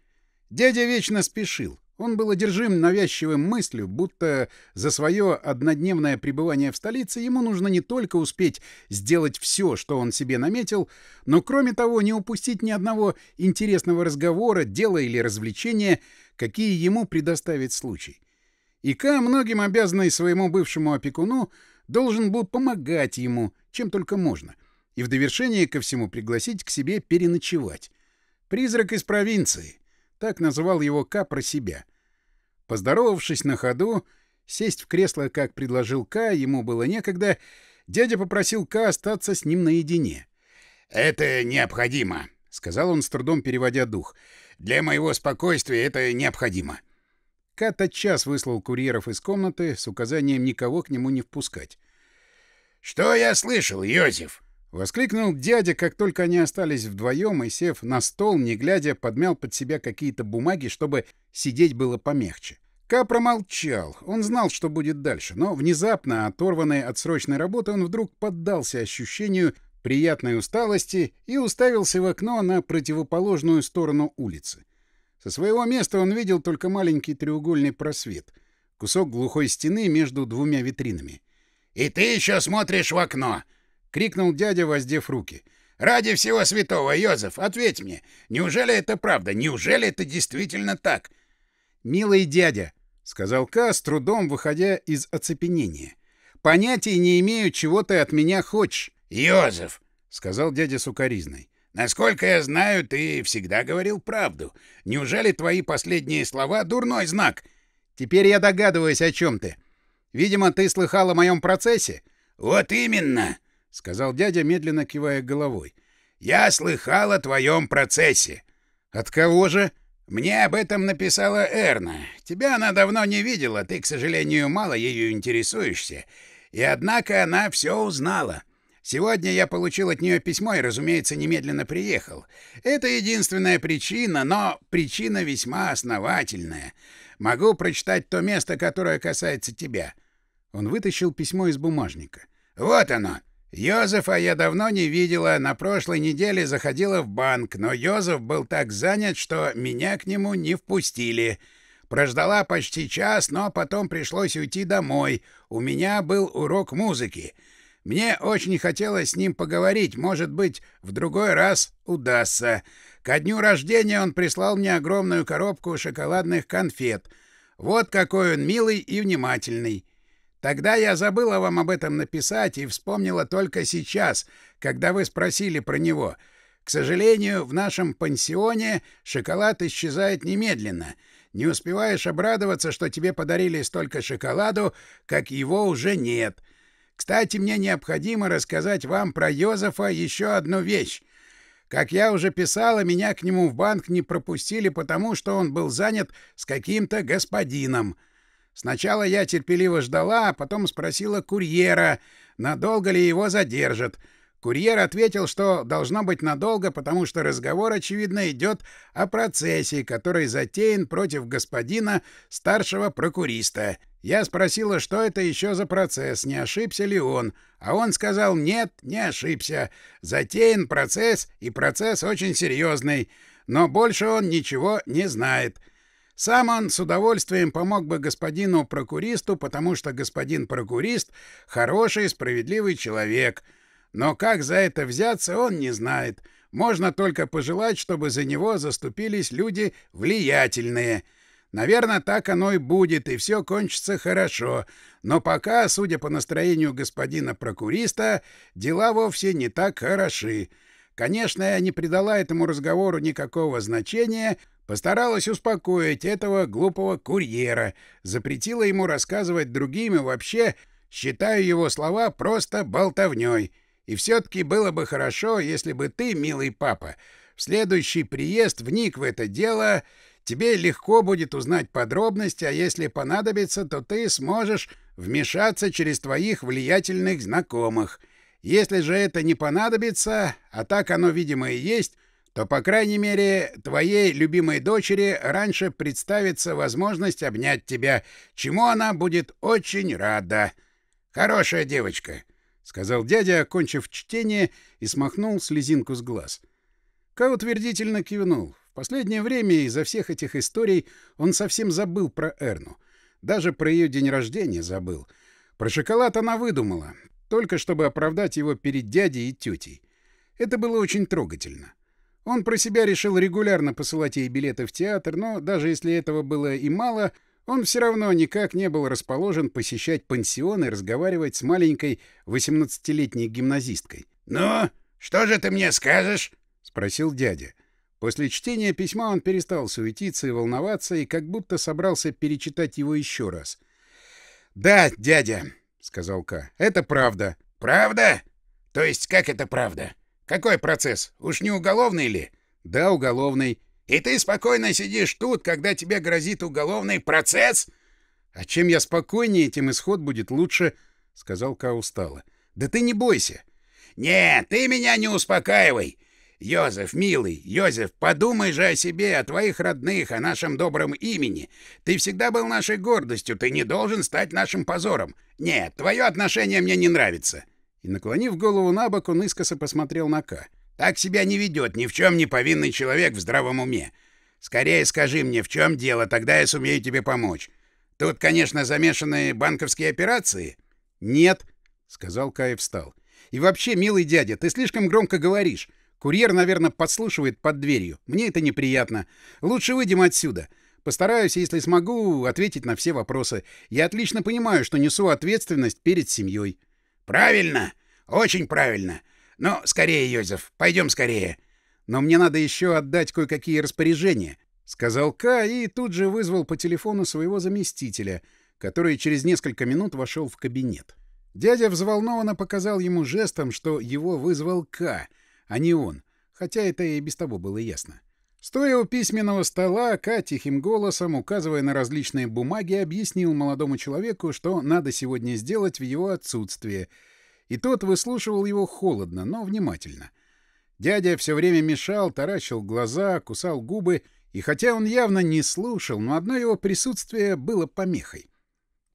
Дядя вечно спешил. Он был одержим навязчивым мыслью, будто за свое однодневное пребывание в столице ему нужно не только успеть сделать все, что он себе наметил, но, кроме того, не упустить ни одного интересного разговора, дела или развлечения, какие ему предоставит случай. Ика, многим обязанный своему бывшему опекуну, должен был помогать ему, чем только можно, и в довершение ко всему пригласить к себе переночевать. Призрак из провинции — так называл его К про себя. Поздоровавшись на ходу, сесть в кресло, как предложил К, ему было некогда, дядя попросил К остаться с ним наедине. «Это необходимо», — сказал он, с трудом переводя дух. «Для моего спокойствия это необходимо». К тотчас выслал курьеров из комнаты с указанием никого к нему не впускать. «Что я слышал, Йозеф?» Воскликнул дядя, как только они остались вдвоем, и, сев на стол, не глядя, подмял под себя какие-то бумаги, чтобы сидеть было помягче. Ка промолчал. Он знал, что будет дальше, но внезапно, оторванный от срочной работы, он вдруг поддался ощущению приятной усталости и уставился в окно на противоположную сторону улицы. Со своего места он видел только маленький треугольный просвет, кусок глухой стены между двумя витринами. «И ты еще смотришь в окно!» крикнул дядя, воздев руки. «Ради всего святого, Йозеф, ответь мне! Неужели это правда? Неужели это действительно так?» «Милый дядя», — сказал Ка, с трудом выходя из оцепенения, — «понятия не имею, чего ты от меня хочешь». «Йозеф», — сказал дядя сукаризной, — «насколько я знаю, ты всегда говорил правду. Неужели твои последние слова — дурной знак?» «Теперь я догадываюсь, о чем ты. Видимо, ты слыхал о моем процессе?» «Вот именно!» — сказал дядя, медленно кивая головой. — Я слыхал о твоем процессе. — От кого же? — Мне об этом написала Эрна. Тебя она давно не видела, ты, к сожалению, мало ею интересуешься. И однако она все узнала. Сегодня я получил от нее письмо и, разумеется, немедленно приехал. Это единственная причина, но причина весьма основательная. Могу прочитать то место, которое касается тебя». Он вытащил письмо из бумажника. «Вот оно!» «Йозефа я давно не видела, на прошлой неделе заходила в банк, но Йозеф был так занят, что меня к нему не впустили. Прождала почти час, но потом пришлось уйти домой. У меня был урок музыки. Мне очень хотелось с ним поговорить, может быть, в другой раз удастся. Ко дню рождения он прислал мне огромную коробку шоколадных конфет. Вот какой он милый и внимательный. Тогда я забыла вам об этом написать и вспомнила только сейчас, когда вы спросили про него. К сожалению, в нашем пансионе шоколад исчезает немедленно. Не успеваешь обрадоваться, что тебе подарили столько шоколаду, как его уже нет. Кстати, мне необходимо рассказать вам про Йозефа еще одну вещь. Как я уже писала, меня к нему в банк не пропустили, потому что он был занят с каким-то господином. Сначала я терпеливо ждала, а потом спросила курьера, надолго ли его задержат. Курьер ответил, что должно быть надолго, потому что разговор, очевидно, идет о процессе, который затеян против господина старшего прокуриста. Я спросила, что это еще за процесс, не ошибся ли он, а он сказал «нет, не ошибся, затеян процесс, и процесс очень серьезный, но больше он ничего не знает». Сам он с удовольствием помог бы господину прокуристу, потому что господин прокурист — хороший, справедливый человек. Но как за это взяться, он не знает. Можно только пожелать, чтобы за него заступились люди влиятельные. Наверное, так оно и будет, и все кончится хорошо. Но пока, судя по настроению господина прокуриста, дела вовсе не так хороши. Конечно, я не придала этому разговору никакого значения, постаралась успокоить этого глупого курьера, запретила ему рассказывать другим и вообще считаю его слова просто болтовнёй. И все-таки было бы хорошо, если бы ты, милый папа, в следующий приезд вник в это дело, тебе легко будет узнать подробности, а если понадобится, то ты сможешь вмешаться через твоих влиятельных знакомых — если же это не понадобится, а так оно, видимо, и есть, то, по крайней мере, твоей любимой дочери раньше представится возможность обнять тебя, чему она будет очень рада. Хорошая девочка, — сказал дядя, окончив чтение и смахнул слезинку с глаз. Ка утвердительно кивнул. В последнее время из-за всех этих историй он совсем забыл про Эрну. Даже про ее день рождения забыл. Про шоколад она выдумала только чтобы оправдать его перед дядей и тетей. Это было очень трогательно. Он про себя решил регулярно посылать ей билеты в театр, но даже если этого было и мало, он все равно никак не был расположен посещать пансион и разговаривать с маленькой 18-летней гимназисткой. «Ну, что же ты мне скажешь?» — спросил дядя. После чтения письма он перестал суетиться и волноваться и как будто собрался перечитать его еще раз. «Да, дядя», сказал К. Это правда. Правда? То есть как это правда? Какой процесс? Уж не уголовный ли? Да, уголовный. И ты спокойно сидишь тут, когда тебе грозит уголовный процесс? А чем я спокойнее, тем исход будет лучше, сказал К. устало. Да ты не бойся. Нет, ты меня не успокаивай. «Йозеф, милый, Йозеф, подумай же о себе, о твоих родных, о нашем добром имени. Ты всегда был нашей гордостью, ты не должен стать нашим позором. Нет, твое отношение мне не нравится». И, наклонив голову на бок, он искоса посмотрел на Ка. «Так себя не ведет ни в чем не повинный человек в здравом уме. Скорее скажи мне, в чем дело, тогда я сумею тебе помочь. Тут, конечно, замешаны банковские операции». «Нет», — сказал Ка и встал. «И вообще, милый дядя, ты слишком громко говоришь. Курьер, наверное, подслушивает под дверью. Мне это неприятно. Лучше выйдем отсюда. Постараюсь, если смогу, ответить на все вопросы. Я отлично понимаю, что несу ответственность перед семьей. Правильно! Очень правильно! Но скорее, Йозеф, пойдем скорее. Но мне надо еще отдать кое-какие распоряжения, сказал К и тут же вызвал по телефону своего заместителя, который через несколько минут вошел в кабинет. Дядя взволнованно показал ему жестом, что его вызвал К а не он, хотя это и без того было ясно. Стоя у письменного стола, Ка тихим голосом, указывая на различные бумаги, объяснил молодому человеку, что надо сегодня сделать в его отсутствие. И тот выслушивал его холодно, но внимательно. Дядя все время мешал, таращил глаза, кусал губы, и хотя он явно не слушал, но одно его присутствие было помехой.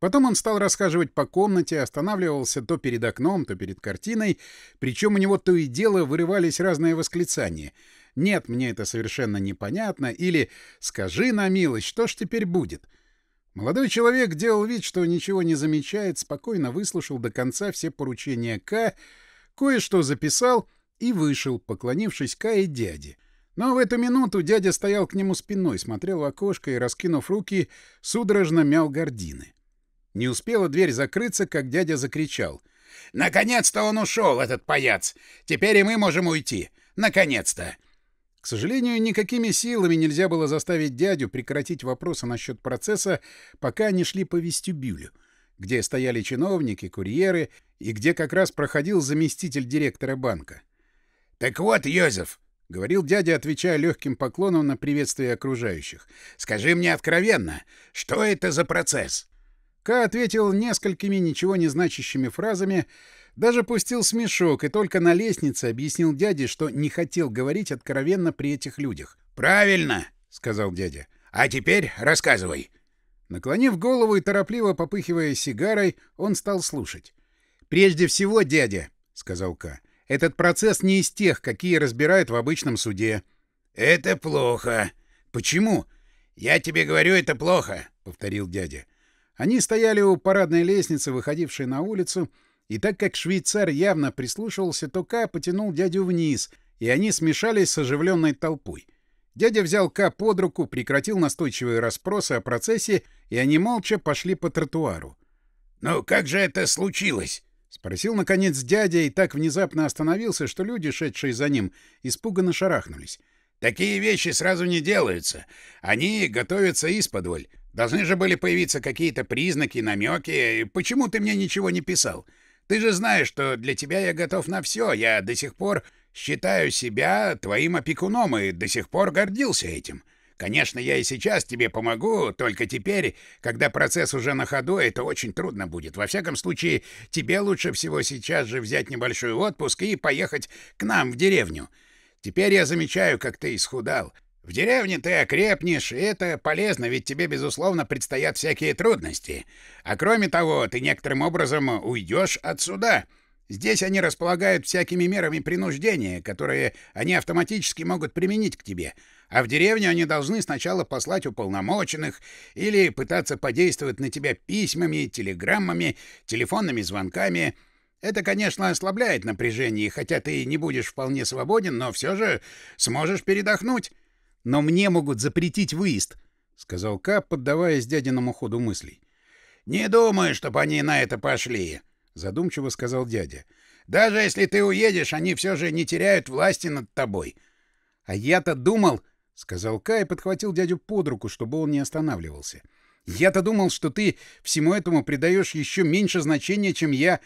Потом он стал рассказывать по комнате, останавливался то перед окном, то перед картиной, причем у него то и дело вырывались разные восклицания. «Нет, мне это совершенно непонятно» или «Скажи на милость, что ж теперь будет?» Молодой человек делал вид, что ничего не замечает, спокойно выслушал до конца все поручения К, кое-что записал и вышел, поклонившись К и дяде. Но в эту минуту дядя стоял к нему спиной, смотрел в окошко и, раскинув руки, судорожно мял гордины. Не успела дверь закрыться, как дядя закричал. «Наконец-то он ушел, этот паяц! Теперь и мы можем уйти! Наконец-то!» К сожалению, никакими силами нельзя было заставить дядю прекратить вопросы насчет процесса, пока они шли по вестибюлю, где стояли чиновники, курьеры и где как раз проходил заместитель директора банка. «Так вот, Йозеф!» — говорил дядя, отвечая легким поклоном на приветствие окружающих. «Скажи мне откровенно, что это за процесс?» Ка ответил несколькими ничего не значащими фразами, даже пустил смешок и только на лестнице объяснил дяде, что не хотел говорить откровенно при этих людях. «Правильно!» — сказал дядя. «А теперь рассказывай!» Наклонив голову и торопливо попыхивая сигарой, он стал слушать. «Прежде всего, дядя», — сказал Ка, — «этот процесс не из тех, какие разбирают в обычном суде». «Это плохо». «Почему?» «Я тебе говорю, это плохо», — повторил дядя. Они стояли у парадной лестницы, выходившей на улицу, и так как швейцар явно прислушивался, то Ка потянул дядю вниз, и они смешались с оживленной толпой. Дядя взял Ка под руку, прекратил настойчивые расспросы о процессе, и они молча пошли по тротуару. «Ну как же это случилось?» — спросил, наконец, дядя, и так внезапно остановился, что люди, шедшие за ним, испуганно шарахнулись. «Такие вещи сразу не делаются. Они готовятся исподволь. Должны же были появиться какие-то признаки, намеки. Почему ты мне ничего не писал? Ты же знаешь, что для тебя я готов на все. Я до сих пор считаю себя твоим опекуном и до сих пор гордился этим. Конечно, я и сейчас тебе помогу, только теперь, когда процесс уже на ходу, это очень трудно будет. Во всяком случае, тебе лучше всего сейчас же взять небольшой отпуск и поехать к нам в деревню. Теперь я замечаю, как ты исхудал. В деревне ты окрепнешь, и это полезно, ведь тебе, безусловно, предстоят всякие трудности. А кроме того, ты некоторым образом уйдешь отсюда. Здесь они располагают всякими мерами принуждения, которые они автоматически могут применить к тебе. А в деревню они должны сначала послать уполномоченных или пытаться подействовать на тебя письмами, телеграммами, телефонными звонками. Это, конечно, ослабляет напряжение, хотя ты не будешь вполне свободен, но все же сможешь передохнуть. Но мне могут запретить выезд, — сказал Ка, поддаваясь дядиному ходу мыслей. — Не думаю, чтоб они на это пошли, — задумчиво сказал дядя. — Даже если ты уедешь, они все же не теряют власти над тобой. — А я-то думал, — сказал Ка и подхватил дядю под руку, чтобы он не останавливался. — Я-то думал, что ты всему этому придаешь еще меньше значения, чем я.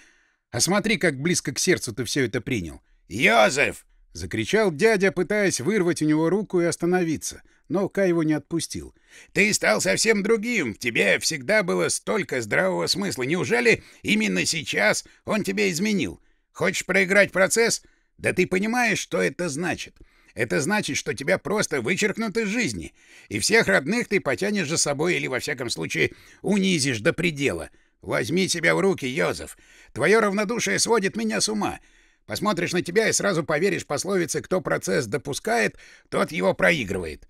А смотри, как близко к сердцу ты все это принял. — Йозеф! — закричал дядя, пытаясь вырвать у него руку и остановиться, но Кай его не отпустил. «Ты стал совсем другим. В тебе всегда было столько здравого смысла. Неужели именно сейчас он тебя изменил? Хочешь проиграть процесс? Да ты понимаешь, что это значит. Это значит, что тебя просто вычеркнут из жизни, и всех родных ты потянешь за собой или, во всяком случае, унизишь до предела. Возьми себя в руки, Йозеф. Твое равнодушие сводит меня с ума». Посмотришь на тебя и сразу поверишь пословице «кто процесс допускает, тот его проигрывает».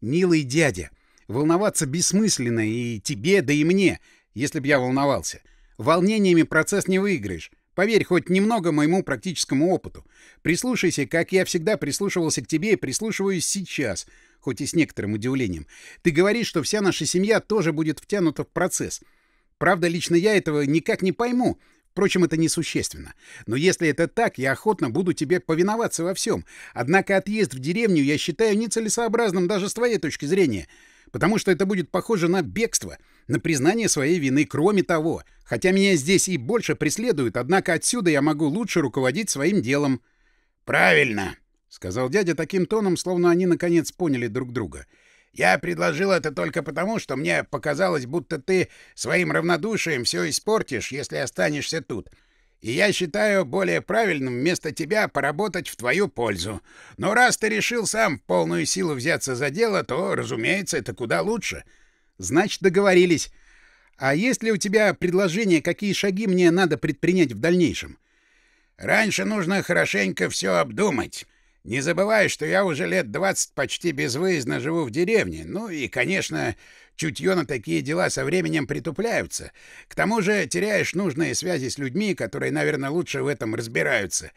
«Милый дядя, волноваться бессмысленно и тебе, да и мне, если б я волновался. Волнениями процесс не выиграешь. Поверь хоть немного моему практическому опыту. Прислушайся, как я всегда прислушивался к тебе и прислушиваюсь сейчас, хоть и с некоторым удивлением. Ты говоришь, что вся наша семья тоже будет втянута в процесс. Правда, лично я этого никак не пойму, Впрочем, это несущественно. Но если это так, я охотно буду тебе повиноваться во всем. Однако отъезд в деревню я считаю нецелесообразным даже с твоей точки зрения, потому что это будет похоже на бегство, на признание своей вины. Кроме того, хотя меня здесь и больше преследуют, однако отсюда я могу лучше руководить своим делом. «Правильно!» — сказал дядя таким тоном, словно они наконец поняли друг друга — я предложил это только потому, что мне показалось, будто ты своим равнодушием все испортишь, если останешься тут. И я считаю более правильным вместо тебя поработать в твою пользу. Но раз ты решил сам полную силу взяться за дело, то, разумеется, это куда лучше. Значит, договорились. А есть ли у тебя предложение, какие шаги мне надо предпринять в дальнейшем? Раньше нужно хорошенько все обдумать. Не забывай, что я уже лет двадцать почти безвыездно живу в деревне. Ну и, конечно, чутье на такие дела со временем притупляются. К тому же теряешь нужные связи с людьми, которые, наверное, лучше в этом разбираются.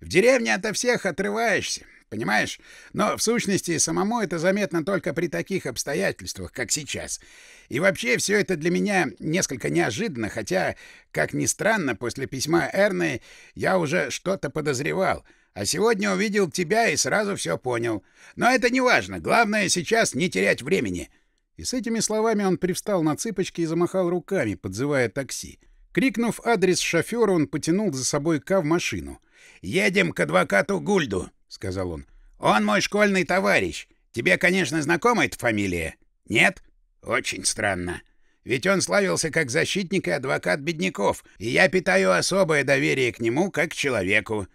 В деревне ото всех отрываешься, понимаешь? Но в сущности самому это заметно только при таких обстоятельствах, как сейчас. И вообще все это для меня несколько неожиданно, хотя, как ни странно, после письма Эрны я уже что-то подозревал — а сегодня увидел тебя и сразу все понял. Но это не важно. Главное сейчас не терять времени. И с этими словами он привстал на цыпочки и замахал руками, подзывая такси. Крикнув адрес шофера, он потянул за собой Ка в машину. «Едем к адвокату Гульду», — сказал он. «Он мой школьный товарищ. Тебе, конечно, знакома эта фамилия? Нет? Очень странно. Ведь он славился как защитник и адвокат бедняков, и я питаю особое доверие к нему как к человеку.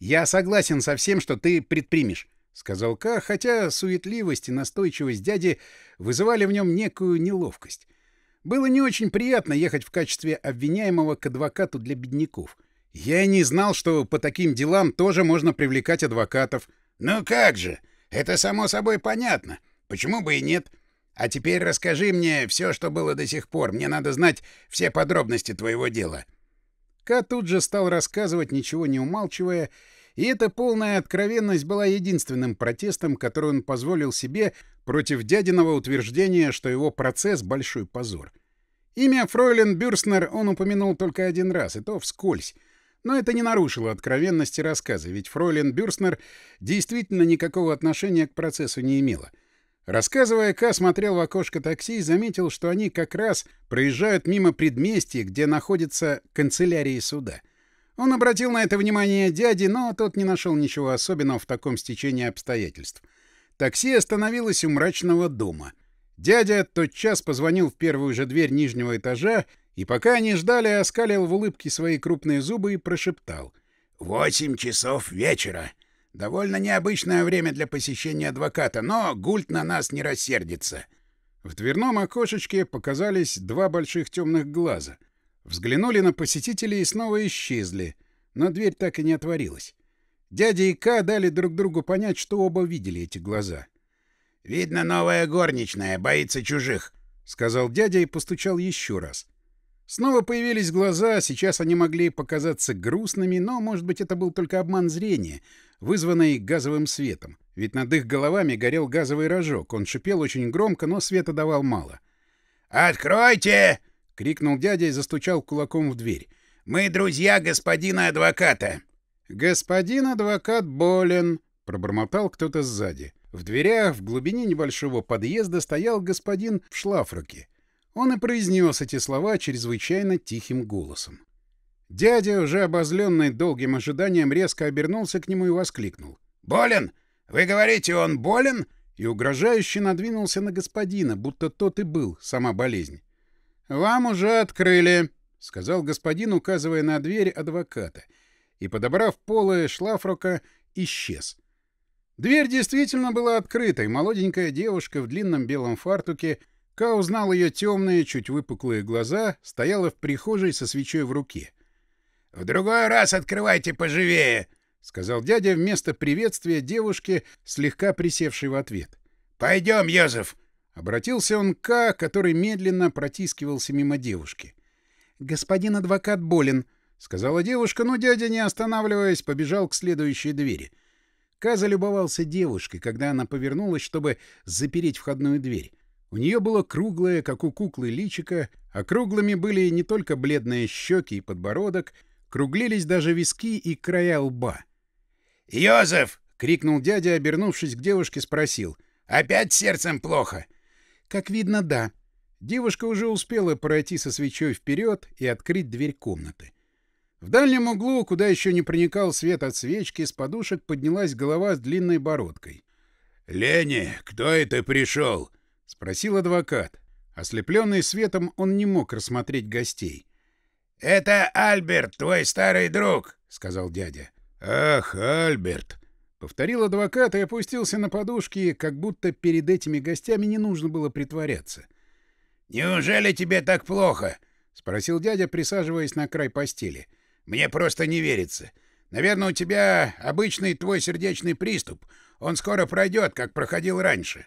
«Я согласен со всем, что ты предпримешь», — сказал Ка, хотя суетливость и настойчивость дяди вызывали в нем некую неловкость. Было не очень приятно ехать в качестве обвиняемого к адвокату для бедняков. Я и не знал, что по таким делам тоже можно привлекать адвокатов. «Ну как же! Это само собой понятно. Почему бы и нет? А теперь расскажи мне все, что было до сих пор. Мне надо знать все подробности твоего дела». Ка тут же стал рассказывать, ничего не умалчивая, и эта полная откровенность была единственным протестом, который он позволил себе против дядиного утверждения, что его процесс — большой позор. Имя Фройлен Бюрстнер он упомянул только один раз, и то вскользь. Но это не нарушило откровенности рассказа, ведь Фройлен Бюрстнер действительно никакого отношения к процессу не имела. Рассказывая, Ка смотрел в окошко такси и заметил, что они как раз проезжают мимо предместья, где находится канцелярия суда. Он обратил на это внимание дяди, но тот не нашел ничего особенного в таком стечении обстоятельств. Такси остановилось у мрачного дома. Дядя тотчас позвонил в первую же дверь нижнего этажа, и пока они ждали, оскалил в улыбке свои крупные зубы и прошептал. «Восемь часов вечера. Довольно необычное время для посещения адвоката, но Гульт на нас не рассердится. В дверном окошечке показались два больших темных глаза. Взглянули на посетителей и снова исчезли, но дверь так и не отворилась. Дядя и Ка дали друг другу понять, что оба видели эти глаза. «Видно, новая горничная, боится чужих», — сказал дядя и постучал еще раз. Снова появились глаза, сейчас они могли показаться грустными, но, может быть, это был только обман зрения, вызванный газовым светом. Ведь над их головами горел газовый рожок. Он шипел очень громко, но света давал мало. «Откройте!» — крикнул дядя и застучал кулаком в дверь. «Мы друзья господина адвоката!» «Господин адвокат болен!» — пробормотал кто-то сзади. В дверях, в глубине небольшого подъезда стоял господин в шлафроке. Он и произнес эти слова чрезвычайно тихим голосом. Дядя, уже обозленный долгим ожиданием, резко обернулся к нему и воскликнул. «Болен! Вы говорите, он болен?» И угрожающе надвинулся на господина, будто тот и был сама болезнь. «Вам уже открыли», — сказал господин, указывая на дверь адвоката. И, подобрав полы шлафрока, исчез. Дверь действительно была открытой. молоденькая девушка в длинном белом фартуке Ка узнал ее темные, чуть выпуклые глаза, стояла в прихожей со свечой в руке. «В другой раз открывайте поживее!» — сказал дядя вместо приветствия девушке, слегка присевшей в ответ. «Пойдем, Йозеф!» — обратился он к Ка, который медленно протискивался мимо девушки. «Господин адвокат болен», — сказала девушка, но дядя, не останавливаясь, побежал к следующей двери. Ка залюбовался девушкой, когда она повернулась, чтобы запереть входную дверь. У нее было круглое, как у куклы, личико, а круглыми были не только бледные щеки и подбородок, круглились даже виски и края лба. «Йозеф!» — крикнул дядя, обернувшись к девушке, спросил. «Опять сердцем плохо?» «Как видно, да». Девушка уже успела пройти со свечой вперед и открыть дверь комнаты. В дальнем углу, куда еще не проникал свет от свечки, с подушек поднялась голова с длинной бородкой. «Лени, кто это пришел?» — спросил адвокат. Ослепленный светом, он не мог рассмотреть гостей. «Это Альберт, твой старый друг», — сказал дядя. «Ах, Альберт!» — повторил адвокат и опустился на подушки, как будто перед этими гостями не нужно было притворяться. «Неужели тебе так плохо?» — спросил дядя, присаживаясь на край постели. «Мне просто не верится. Наверное, у тебя обычный твой сердечный приступ. Он скоро пройдет, как проходил раньше».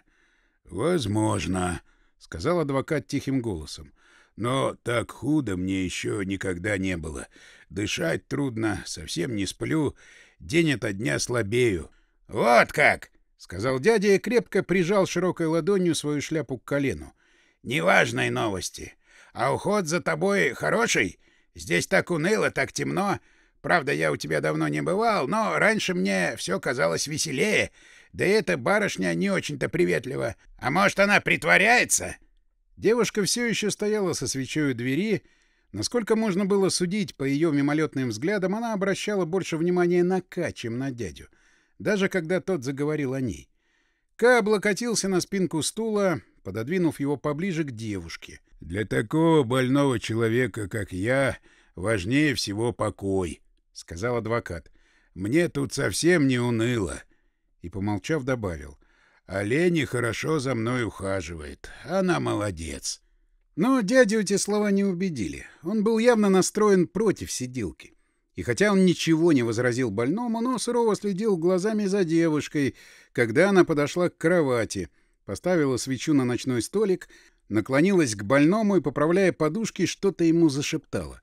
«Возможно», — сказал адвокат тихим голосом. «Но так худо мне еще никогда не было. Дышать трудно, совсем не сплю, день ото дня слабею». «Вот как!» — сказал дядя и крепко прижал широкой ладонью свою шляпу к колену. «Неважной новости. А уход за тобой хороший? Здесь так уныло, так темно. Правда, я у тебя давно не бывал, но раньше мне все казалось веселее. Да и эта барышня не очень-то приветлива. А может, она притворяется?» Девушка все еще стояла со свечой у двери. Насколько можно было судить по ее мимолетным взглядам, она обращала больше внимания на Ка, чем на дядю. Даже когда тот заговорил о ней. Ка облокотился на спинку стула, пододвинув его поближе к девушке. «Для такого больного человека, как я, важнее всего покой», — сказал адвокат. «Мне тут совсем не уныло и, помолчав, добавил. «Олени хорошо за мной ухаживает. Она молодец». Но дядю эти слова не убедили. Он был явно настроен против сиделки. И хотя он ничего не возразил больному, но сурово следил глазами за девушкой, когда она подошла к кровати, поставила свечу на ночной столик, наклонилась к больному и, поправляя подушки, что-то ему зашептала.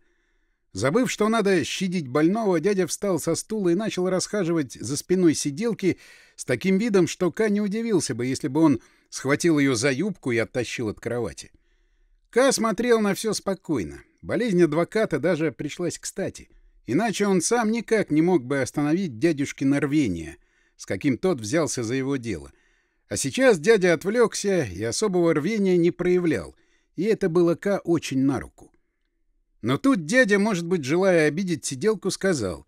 Забыв, что надо щадить больного, дядя встал со стула и начал расхаживать за спиной сиделки с таким видом, что Ка не удивился бы, если бы он схватил ее за юбку и оттащил от кровати. Ка смотрел на все спокойно. Болезнь адвоката даже пришлась кстати. Иначе он сам никак не мог бы остановить дядюшки рвение, с каким тот взялся за его дело. А сейчас дядя отвлекся и особого рвения не проявлял, и это было Ка очень на руку. Но тут дядя, может быть, желая обидеть сиделку, сказал.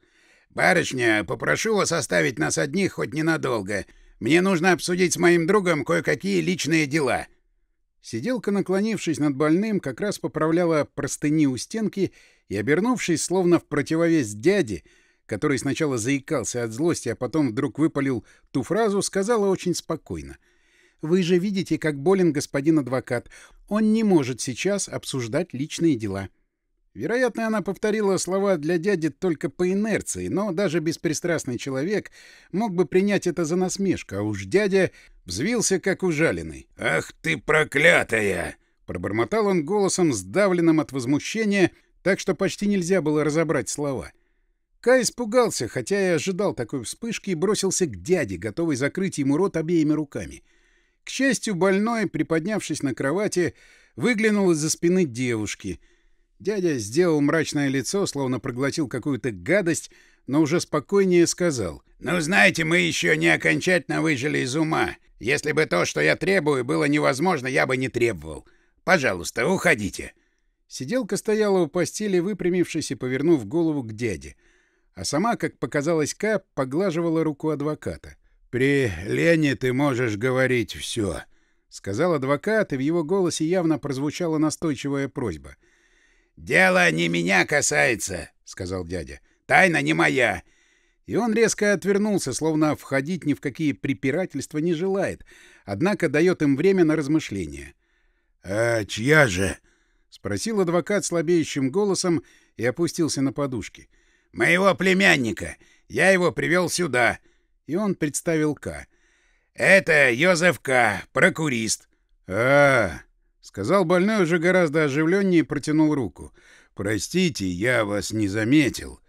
«Барышня, попрошу вас оставить нас одних хоть ненадолго. Мне нужно обсудить с моим другом кое-какие личные дела». Сиделка, наклонившись над больным, как раз поправляла простыни у стенки и, обернувшись, словно в противовес дяде, который сначала заикался от злости, а потом вдруг выпалил ту фразу, сказала очень спокойно. «Вы же видите, как болен господин адвокат. Он не может сейчас обсуждать личные дела». Вероятно, она повторила слова для дяди только по инерции, но даже беспристрастный человек мог бы принять это за насмешку, а уж дядя взвился как ужаленный. «Ах ты проклятая!» Пробормотал он голосом, сдавленным от возмущения, так что почти нельзя было разобрать слова. Кай испугался, хотя и ожидал такой вспышки, и бросился к дяде, готовый закрыть ему рот обеими руками. К счастью, больной, приподнявшись на кровати, выглянул из-за спины девушки — Дядя сделал мрачное лицо, словно проглотил какую-то гадость, но уже спокойнее сказал. «Ну, знаете, мы еще не окончательно выжили из ума. Если бы то, что я требую, было невозможно, я бы не требовал. Пожалуйста, уходите». Сиделка стояла у постели, выпрямившись и повернув голову к дяде. А сама, как показалось Ка, поглаживала руку адвоката. «При Лене ты можешь говорить все», — сказал адвокат, и в его голосе явно прозвучала настойчивая просьба — «Дело не меня касается», — сказал дядя. «Тайна не моя». И он резко отвернулся, словно входить ни в какие препирательства не желает, однако дает им время на размышления. «А чья же?» — спросил адвокат слабеющим голосом и опустился на подушки. «Моего племянника. Я его привел сюда». И он представил К. «Это Йозеф К., прокурист». «А-а-а!» Сказал больной уже гораздо оживленнее и протянул руку. «Простите, я вас не заметил.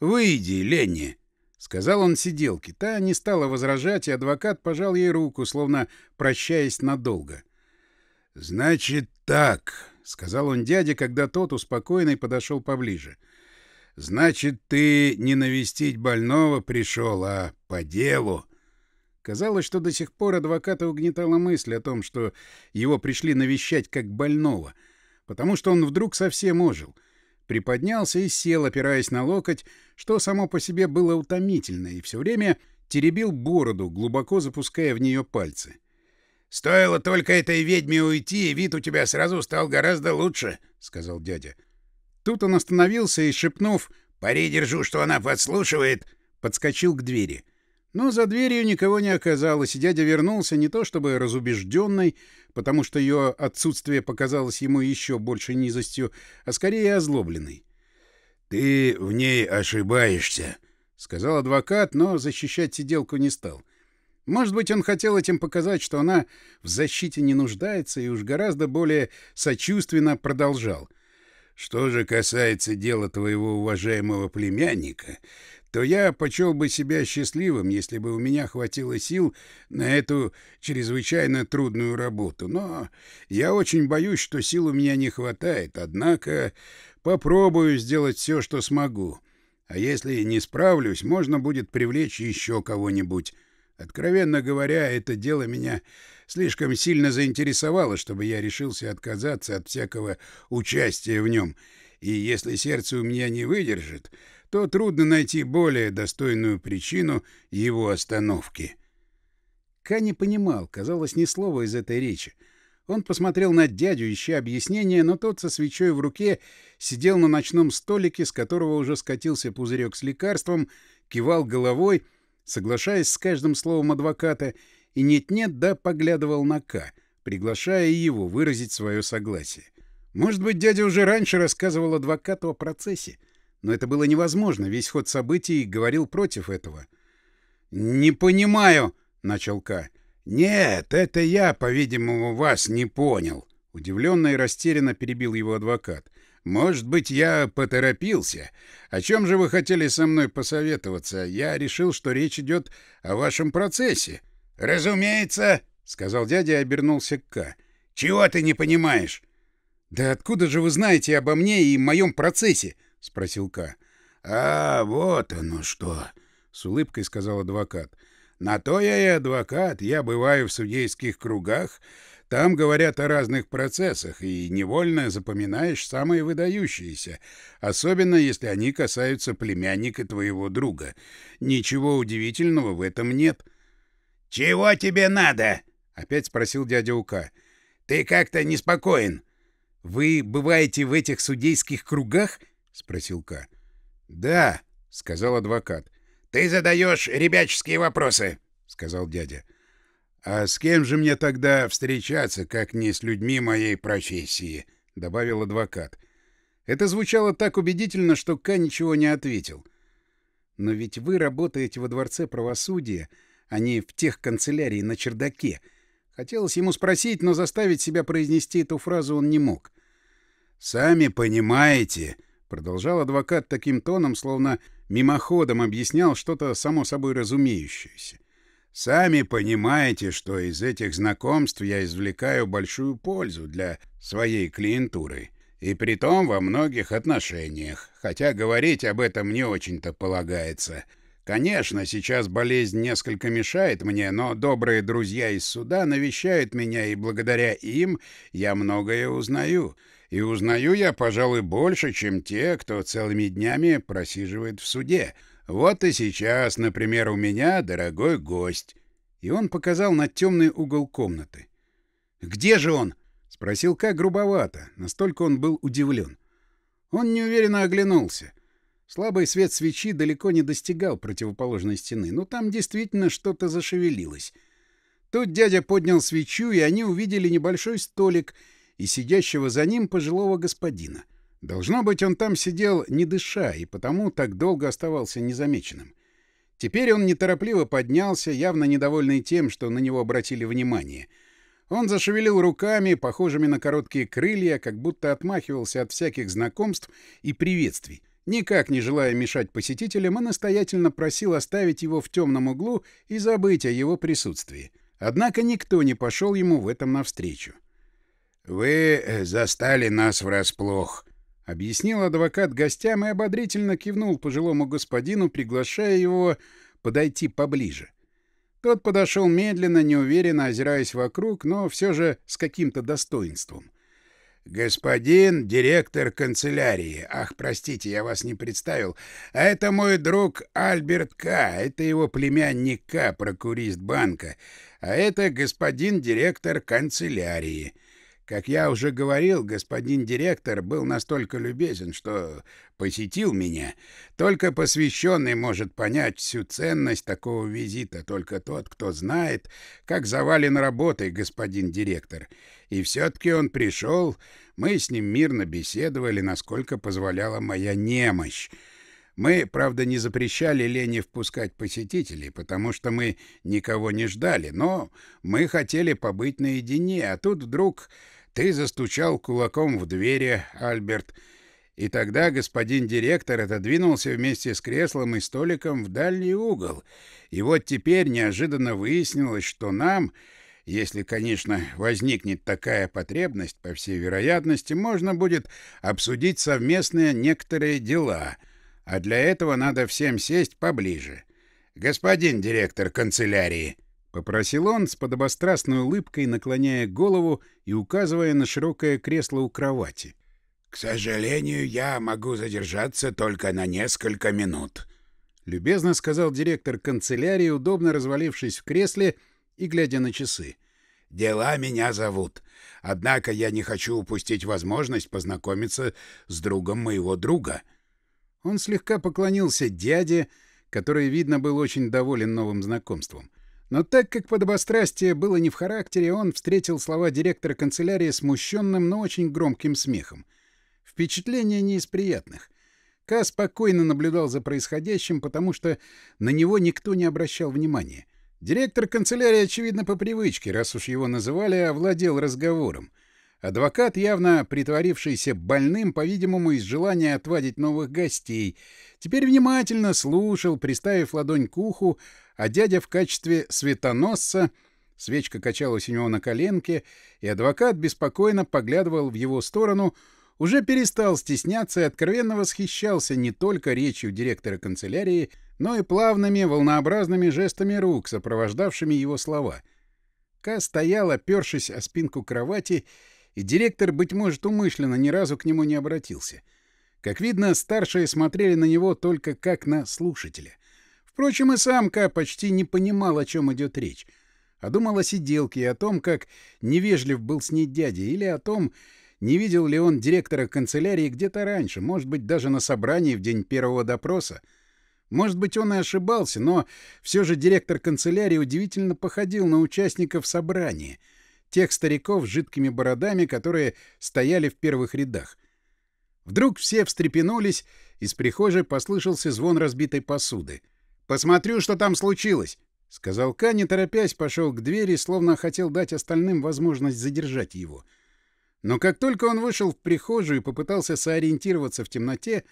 Выйди, Ленни!» Сказал он сиделке. Та не стала возражать, и адвокат пожал ей руку, словно прощаясь надолго. «Значит так», — сказал он дяде, когда тот, успокоенный, подошел поближе. «Значит, ты не навестить больного пришел, а по делу. Казалось, что до сих пор адвоката угнетала мысль о том, что его пришли навещать как больного, потому что он вдруг совсем ожил. Приподнялся и сел, опираясь на локоть, что само по себе было утомительно, и все время теребил бороду, глубоко запуская в нее пальцы. «Стоило только этой ведьме уйти, и вид у тебя сразу стал гораздо лучше», — сказал дядя. Тут он остановился и, шепнув «Пари держу, что она подслушивает», подскочил к двери — но за дверью никого не оказалось, и дядя вернулся не то чтобы разубежденный, потому что ее отсутствие показалось ему еще больше низостью, а скорее озлобленный. «Ты в ней ошибаешься», — сказал адвокат, но защищать сиделку не стал. Может быть, он хотел этим показать, что она в защите не нуждается, и уж гораздо более сочувственно продолжал. «Что же касается дела твоего уважаемого племянника, то я почел бы себя счастливым, если бы у меня хватило сил на эту чрезвычайно трудную работу. Но я очень боюсь, что сил у меня не хватает, однако попробую сделать все, что смогу. А если не справлюсь, можно будет привлечь еще кого-нибудь. Откровенно говоря, это дело меня слишком сильно заинтересовало, чтобы я решился отказаться от всякого участия в нем. И если сердце у меня не выдержит, то трудно найти более достойную причину его остановки. Ка не понимал, казалось, ни слова из этой речи. Он посмотрел на дядю, ища объяснение, но тот со свечой в руке сидел на ночном столике, с которого уже скатился пузырек с лекарством, кивал головой, соглашаясь с каждым словом адвоката, и нет-нет, да поглядывал на К, приглашая его выразить свое согласие. Может быть, дядя уже раньше рассказывал адвокату о процессе? Но это было невозможно, весь ход событий говорил против этого. «Не понимаю», — начал К. «Нет, это я, по-видимому, вас не понял», — удивленно и растерянно перебил его адвокат. «Может быть, я поторопился. О чем же вы хотели со мной посоветоваться? Я решил, что речь идет о вашем процессе». «Разумеется», — сказал дядя и обернулся к К. «Чего ты не понимаешь?» «Да откуда же вы знаете обо мне и моем процессе?» — спросил Ка. «А, вот оно что!» — с улыбкой сказал адвокат. «На то я и адвокат. Я бываю в судейских кругах. Там говорят о разных процессах, и невольно запоминаешь самые выдающиеся, особенно если они касаются племянника твоего друга. Ничего удивительного в этом нет». «Чего тебе надо?» — опять спросил дядя Ука. «Ты как-то неспокоен». «Вы бываете в этих судейских кругах?» — спросил К. «Да», — сказал адвокат. «Ты задаешь ребяческие вопросы», — сказал дядя. «А с кем же мне тогда встречаться, как не с людьми моей профессии?» — добавил адвокат. Это звучало так убедительно, что К ничего не ответил. «Но ведь вы работаете во Дворце правосудия, а не в тех канцелярии на чердаке». Хотелось ему спросить, но заставить себя произнести эту фразу он не мог. «Сами понимаете», Продолжал адвокат таким тоном, словно мимоходом объяснял что-то само собой разумеющееся. «Сами понимаете, что из этих знакомств я извлекаю большую пользу для своей клиентуры, и притом во многих отношениях, хотя говорить об этом не очень-то полагается». Конечно, сейчас болезнь несколько мешает мне, но добрые друзья из суда навещают меня, и благодаря им я многое узнаю. И узнаю я, пожалуй, больше, чем те, кто целыми днями просиживает в суде. Вот и сейчас, например, у меня дорогой гость. И он показал на темный угол комнаты. «Где же он?» — спросил Ка грубовато, настолько он был удивлен. Он неуверенно оглянулся. Слабый свет свечи далеко не достигал противоположной стены, но там действительно что-то зашевелилось. Тут дядя поднял свечу, и они увидели небольшой столик — и сидящего за ним пожилого господина. Должно быть, он там сидел не дыша и потому так долго оставался незамеченным. Теперь он неторопливо поднялся, явно недовольный тем, что на него обратили внимание. Он зашевелил руками, похожими на короткие крылья, как будто отмахивался от всяких знакомств и приветствий, никак не желая мешать посетителям, и настоятельно просил оставить его в темном углу и забыть о его присутствии. Однако никто не пошел ему в этом навстречу. «Вы э, застали нас врасплох», — объяснил адвокат гостям и ободрительно кивнул пожилому господину, приглашая его подойти поближе. Тот подошел медленно, неуверенно, озираясь вокруг, но все же с каким-то достоинством. «Господин директор канцелярии. Ах, простите, я вас не представил. А это мой друг Альберт К. Это его племянник К, прокурист банка. А это господин директор канцелярии». Как я уже говорил, господин директор был настолько любезен, что посетил меня. Только посвященный может понять всю ценность такого визита, только тот, кто знает, как завален работой господин директор. И все-таки он пришел, мы с ним мирно беседовали, насколько позволяла моя немощь. Мы, правда, не запрещали Лене впускать посетителей, потому что мы никого не ждали, но мы хотели побыть наедине, а тут вдруг ты застучал кулаком в двери, Альберт, и тогда господин директор отодвинулся вместе с креслом и столиком в дальний угол. И вот теперь неожиданно выяснилось, что нам, если, конечно, возникнет такая потребность, по всей вероятности, можно будет обсудить совместные некоторые дела. А для этого надо всем сесть поближе. Господин директор канцелярии. Попросил он с подобострастной улыбкой, наклоняя голову и указывая на широкое кресло у кровати. «К сожалению, я могу задержаться только на несколько минут», — любезно сказал директор канцелярии, удобно развалившись в кресле и глядя на часы. «Дела меня зовут. Однако я не хочу упустить возможность познакомиться с другом моего друга». Он слегка поклонился дяде, который, видно, был очень доволен новым знакомством. Но так как подобострастие было не в характере, он встретил слова директора канцелярии смущенным, но очень громким смехом. Впечатление не из приятных. Ка спокойно наблюдал за происходящим, потому что на него никто не обращал внимания. Директор канцелярии, очевидно, по привычке, раз уж его называли, овладел разговором. Адвокат, явно притворившийся больным, по-видимому, из желания отвадить новых гостей, теперь внимательно слушал, приставив ладонь к уху, а дядя в качестве светоносца — Свечка качалась у него на коленке, и адвокат беспокойно поглядывал в его сторону, уже перестал стесняться и откровенно восхищался не только речью директора канцелярии, но и плавными, волнообразными жестами рук, сопровождавшими его слова. Ка стоял, опершись о спинку кровати, и директор, быть может, умышленно ни разу к нему не обратился. Как видно, старшие смотрели на него только как на слушателя — Впрочем, и сам Ка почти не понимал, о чем идет речь. А думал о сиделке и о том, как невежлив был с ней дядя, или о том, не видел ли он директора канцелярии где-то раньше, может быть, даже на собрании в день первого допроса. Может быть, он и ошибался, но все же директор канцелярии удивительно походил на участников собрания, тех стариков с жидкими бородами, которые стояли в первых рядах. Вдруг все встрепенулись, из прихожей послышался звон разбитой посуды. Посмотрю, что там случилось!» — сказал Ка, не торопясь, пошел к двери, словно хотел дать остальным возможность задержать его. Но как только он вышел в прихожую и попытался сориентироваться в темноте,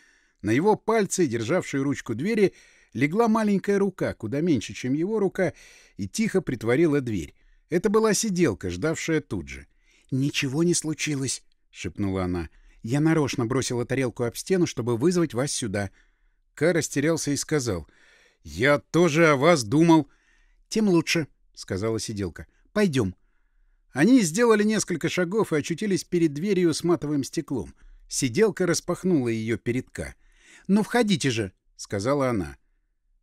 на его пальцы, державшие ручку двери, легла маленькая рука, куда меньше, чем его рука, и тихо притворила дверь. Это была сиделка, ждавшая тут же. «Ничего не случилось», — шепнула она. «Я нарочно бросила тарелку об стену, чтобы вызвать вас сюда». Ка растерялся и сказал — «Я тоже о вас думал». «Тем лучше», — сказала сиделка. «Пойдем». Они сделали несколько шагов и очутились перед дверью с матовым стеклом. Сиделка распахнула ее передка. «Ну, входите же», — сказала она.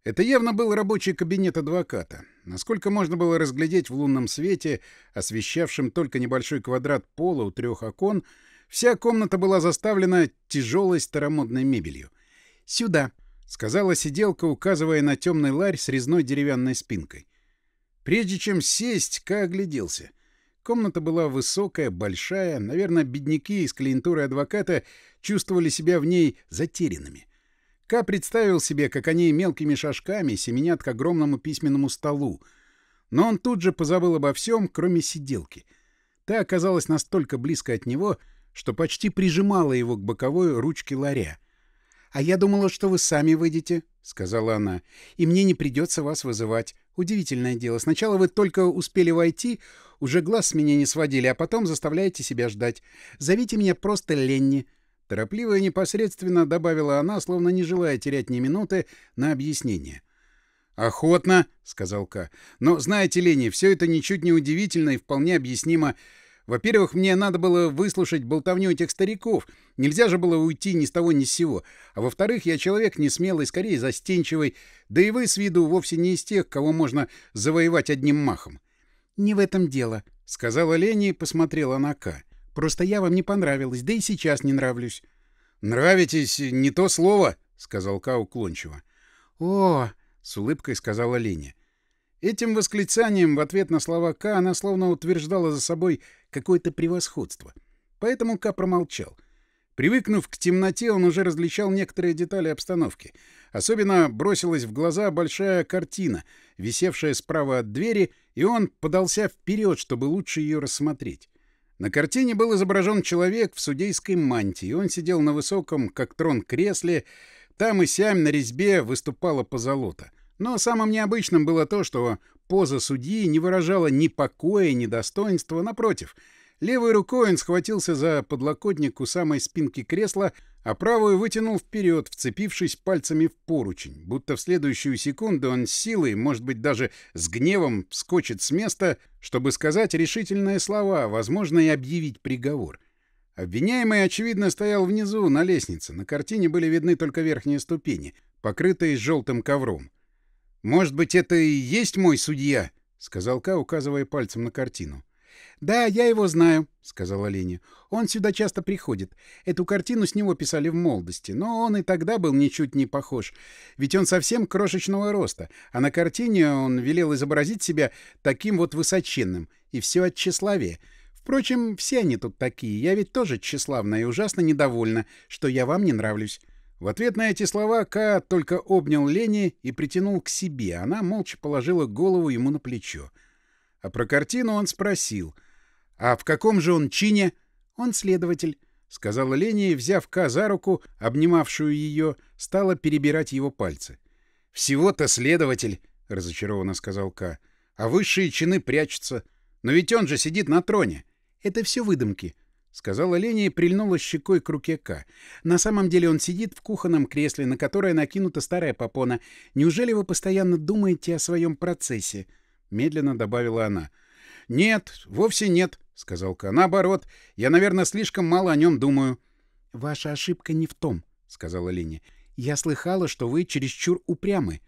Это явно был рабочий кабинет адвоката. Насколько можно было разглядеть в лунном свете, освещавшем только небольшой квадрат пола у трех окон, вся комната была заставлена тяжелой старомодной мебелью. «Сюда», сказала сиделка, указывая на темный ларь с резной деревянной спинкой. Прежде чем сесть, Ка огляделся. Комната была высокая, большая. Наверное, бедняки из клиентуры адвоката чувствовали себя в ней затерянными. Ка представил себе, как они мелкими шажками семенят к огромному письменному столу. Но он тут же позабыл обо всем, кроме сиделки. Та оказалась настолько близко от него, что почти прижимала его к боковой ручке ларя — «А я думала, что вы сами выйдете», — сказала она. «И мне не придется вас вызывать. Удивительное дело. Сначала вы только успели войти, уже глаз с меня не сводили, а потом заставляете себя ждать. Зовите меня просто Ленни». Торопливо и непосредственно добавила она, словно не желая терять ни минуты на объяснение. «Охотно», — сказал Ка. «Но, знаете, Ленни, все это ничуть не удивительно и вполне объяснимо. Во-первых, мне надо было выслушать болтовню этих стариков. Нельзя же было уйти ни с того ни с сего. А во-вторых, я человек не смелый, скорее застенчивый. Да и вы с виду вовсе не из тех, кого можно завоевать одним махом. — Не в этом дело, — сказала Лени и посмотрела на Ка. — Просто я вам не понравилась, да и сейчас не нравлюсь. — Нравитесь — не то слово, — сказал Ка уклончиво. — О, — с улыбкой сказала Леня. Этим восклицанием в ответ на слова К она словно утверждала за собой какое-то превосходство. Поэтому К промолчал. Привыкнув к темноте, он уже различал некоторые детали обстановки. Особенно бросилась в глаза большая картина, висевшая справа от двери, и он подался вперед, чтобы лучше ее рассмотреть. На картине был изображен человек в судейской мантии. Он сидел на высоком, как трон, кресле. Там и сям на резьбе выступала позолота. Но самым необычным было то, что поза судьи не выражала ни покоя, ни достоинства, напротив. Левой рукой он схватился за подлокотник у самой спинки кресла, а правую вытянул вперед, вцепившись пальцами в поручень, будто в следующую секунду он с силой, может быть, даже с гневом вскочит с места, чтобы сказать решительные слова, возможно, и объявить приговор. Обвиняемый, очевидно, стоял внизу, на лестнице. На картине были видны только верхние ступени, покрытые желтым ковром. «Может быть, это и есть мой судья?» — сказал Ка, указывая пальцем на картину. «Да, я его знаю», — сказала Леня. «Он сюда часто приходит. Эту картину с него писали в молодости, но он и тогда был ничуть не похож. Ведь он совсем крошечного роста, а на картине он велел изобразить себя таким вот высоченным, и все от тщеславия. Впрочем, все они тут такие. Я ведь тоже тщеславна и ужасно недовольна, что я вам не нравлюсь. В ответ на эти слова Ка только обнял Лени и притянул к себе. Она молча положила голову ему на плечо. А про картину он спросил. «А в каком же он чине?» «Он следователь», — сказала Лени, и, взяв Ка за руку, обнимавшую ее, стала перебирать его пальцы. «Всего-то следователь», — разочарованно сказал Ка. «А высшие чины прячутся. Но ведь он же сидит на троне». «Это все выдумки», — сказала Леня и прильнула щекой к руке К. «На самом деле он сидит в кухонном кресле, на которое накинута старая попона. Неужели вы постоянно думаете о своем процессе?» — медленно добавила она. «Нет, вовсе нет», — сказал К. «Наоборот, я, наверное, слишком мало о нем думаю». «Ваша ошибка не в том», — сказала Леня. «Я слыхала, что вы чересчур упрямы».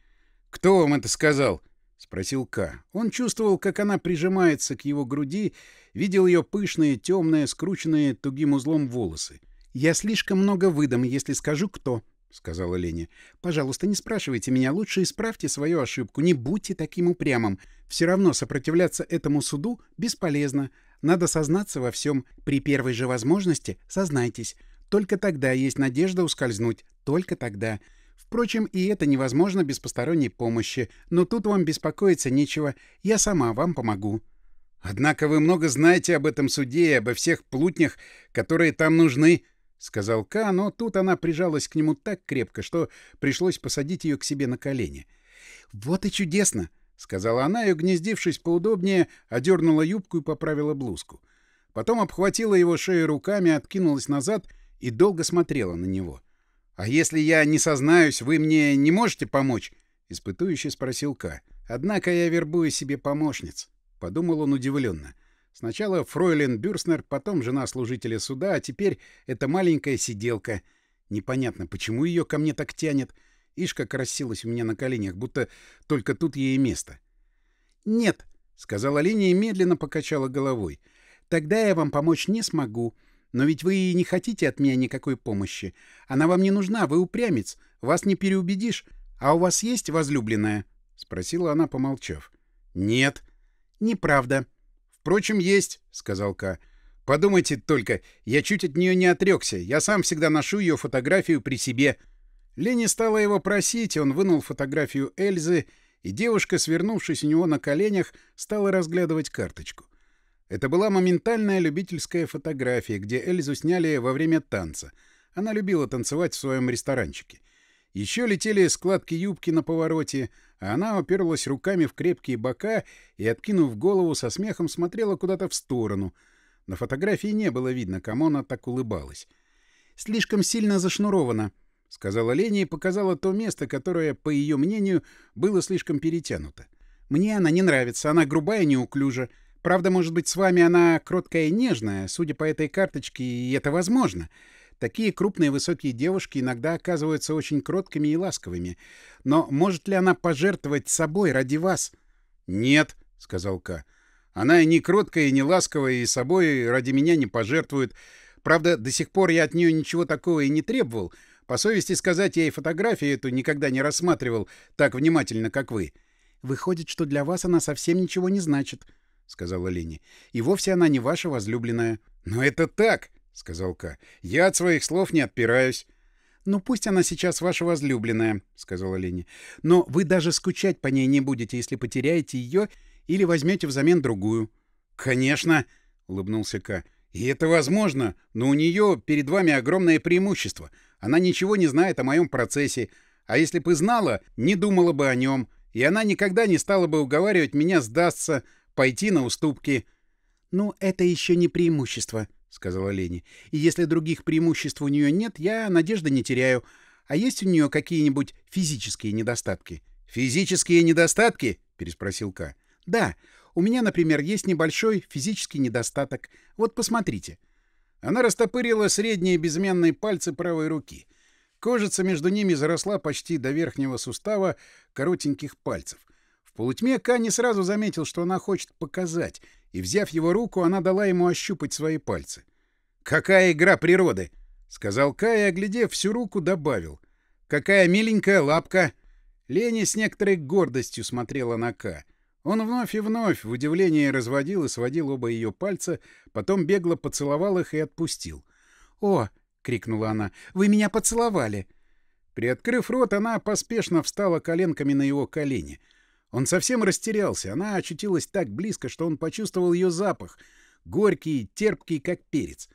«Кто вам это сказал?» — спросил К. Он чувствовал, как она прижимается к его груди, видел ее пышные, темные, скрученные тугим узлом волосы. «Я слишком много выдам, если скажу, кто», — сказала Леня. «Пожалуйста, не спрашивайте меня, лучше исправьте свою ошибку, не будьте таким упрямым. Все равно сопротивляться этому суду бесполезно. Надо сознаться во всем. При первой же возможности сознайтесь. Только тогда есть надежда ускользнуть. Только тогда. Впрочем, и это невозможно без посторонней помощи, но тут вам беспокоиться нечего, я сама вам помогу». «Однако вы много знаете об этом суде и обо всех плутнях, которые там нужны», — сказал Ка, но тут она прижалась к нему так крепко, что пришлось посадить ее к себе на колени. «Вот и чудесно!» — сказала она и, угнездившись поудобнее, одернула юбку и поправила блузку. Потом обхватила его шею руками, откинулась назад и долго смотрела на него. — «А если я не сознаюсь, вы мне не можете помочь?» — испытующий спросил К. «Однако я вербую себе помощниц», — подумал он удивленно. «Сначала фройлен Бюрснер, потом жена служителя суда, а теперь эта маленькая сиделка. Непонятно, почему ее ко мне так тянет. Ишь, как расселась у меня на коленях, будто только тут ей место». «Нет», — сказала Линия и медленно покачала головой. «Тогда я вам помочь не смогу. Но ведь вы не хотите от меня никакой помощи. Она вам не нужна, вы упрямец. Вас не переубедишь. А у вас есть возлюбленная?» — спросила она, помолчав. «Нет». «Неправда». «Впрочем, есть», — сказал Ка. «Подумайте только, я чуть от нее не отрекся. Я сам всегда ношу ее фотографию при себе». Лени стала его просить, и он вынул фотографию Эльзы, и девушка, свернувшись у него на коленях, стала разглядывать карточку. Это была моментальная любительская фотография, где Эльзу сняли во время танца. Она любила танцевать в своем ресторанчике. Еще летели складки юбки на повороте, а она оперлась руками в крепкие бока и, откинув голову, со смехом смотрела куда-то в сторону. На фотографии не было видно, кому она так улыбалась. «Слишком сильно зашнуровано», — сказала Леня и показала то место, которое, по ее мнению, было слишком перетянуто. «Мне она не нравится, она грубая и неуклюжа. Правда, может быть, с вами она кроткая и нежная. Судя по этой карточке, и это возможно. Такие крупные высокие девушки иногда оказываются очень кроткими и ласковыми. Но может ли она пожертвовать собой ради вас? — Нет, — сказал Ка. — Она и не кроткая, и не ласковая, и собой ради меня не пожертвует. Правда, до сих пор я от нее ничего такого и не требовал. По совести сказать, я и фотографию эту никогда не рассматривал так внимательно, как вы. — Выходит, что для вас она совсем ничего не значит, сказала Лени. — И вовсе она не ваша возлюбленная. — Но это так, — сказал Ка. — Я от своих слов не отпираюсь. — Ну пусть она сейчас ваша возлюбленная, — сказала Лени. — Но вы даже скучать по ней не будете, если потеряете ее или возьмете взамен другую. — Конечно, — улыбнулся Ка. И это возможно, но у нее перед вами огромное преимущество. Она ничего не знает о моем процессе. А если бы знала, не думала бы о нем. И она никогда не стала бы уговаривать меня сдастся, пойти на уступки. — Ну, это еще не преимущество, — сказала Лени. — И если других преимуществ у нее нет, я надежды не теряю. А есть у нее какие-нибудь физические недостатки? — Физические недостатки? — переспросил К. – Да. У меня, например, есть небольшой физический недостаток. Вот посмотрите. Она растопырила средние безменные пальцы правой руки. Кожица между ними заросла почти до верхнего сустава коротеньких пальцев — в полутьме Кани сразу заметил, что она хочет показать, и, взяв его руку, она дала ему ощупать свои пальцы. «Какая игра природы!» — сказал Кай, оглядев всю руку, добавил. «Какая миленькая лапка!» Леня с некоторой гордостью смотрела на Ка. Он вновь и вновь в удивлении разводил и сводил оба ее пальца, потом бегло поцеловал их и отпустил. «О!» — крикнула она. «Вы меня поцеловали!» Приоткрыв рот, она поспешно встала коленками на его колени — он совсем растерялся. Она очутилась так близко, что он почувствовал ее запах, горький, терпкий, как перец.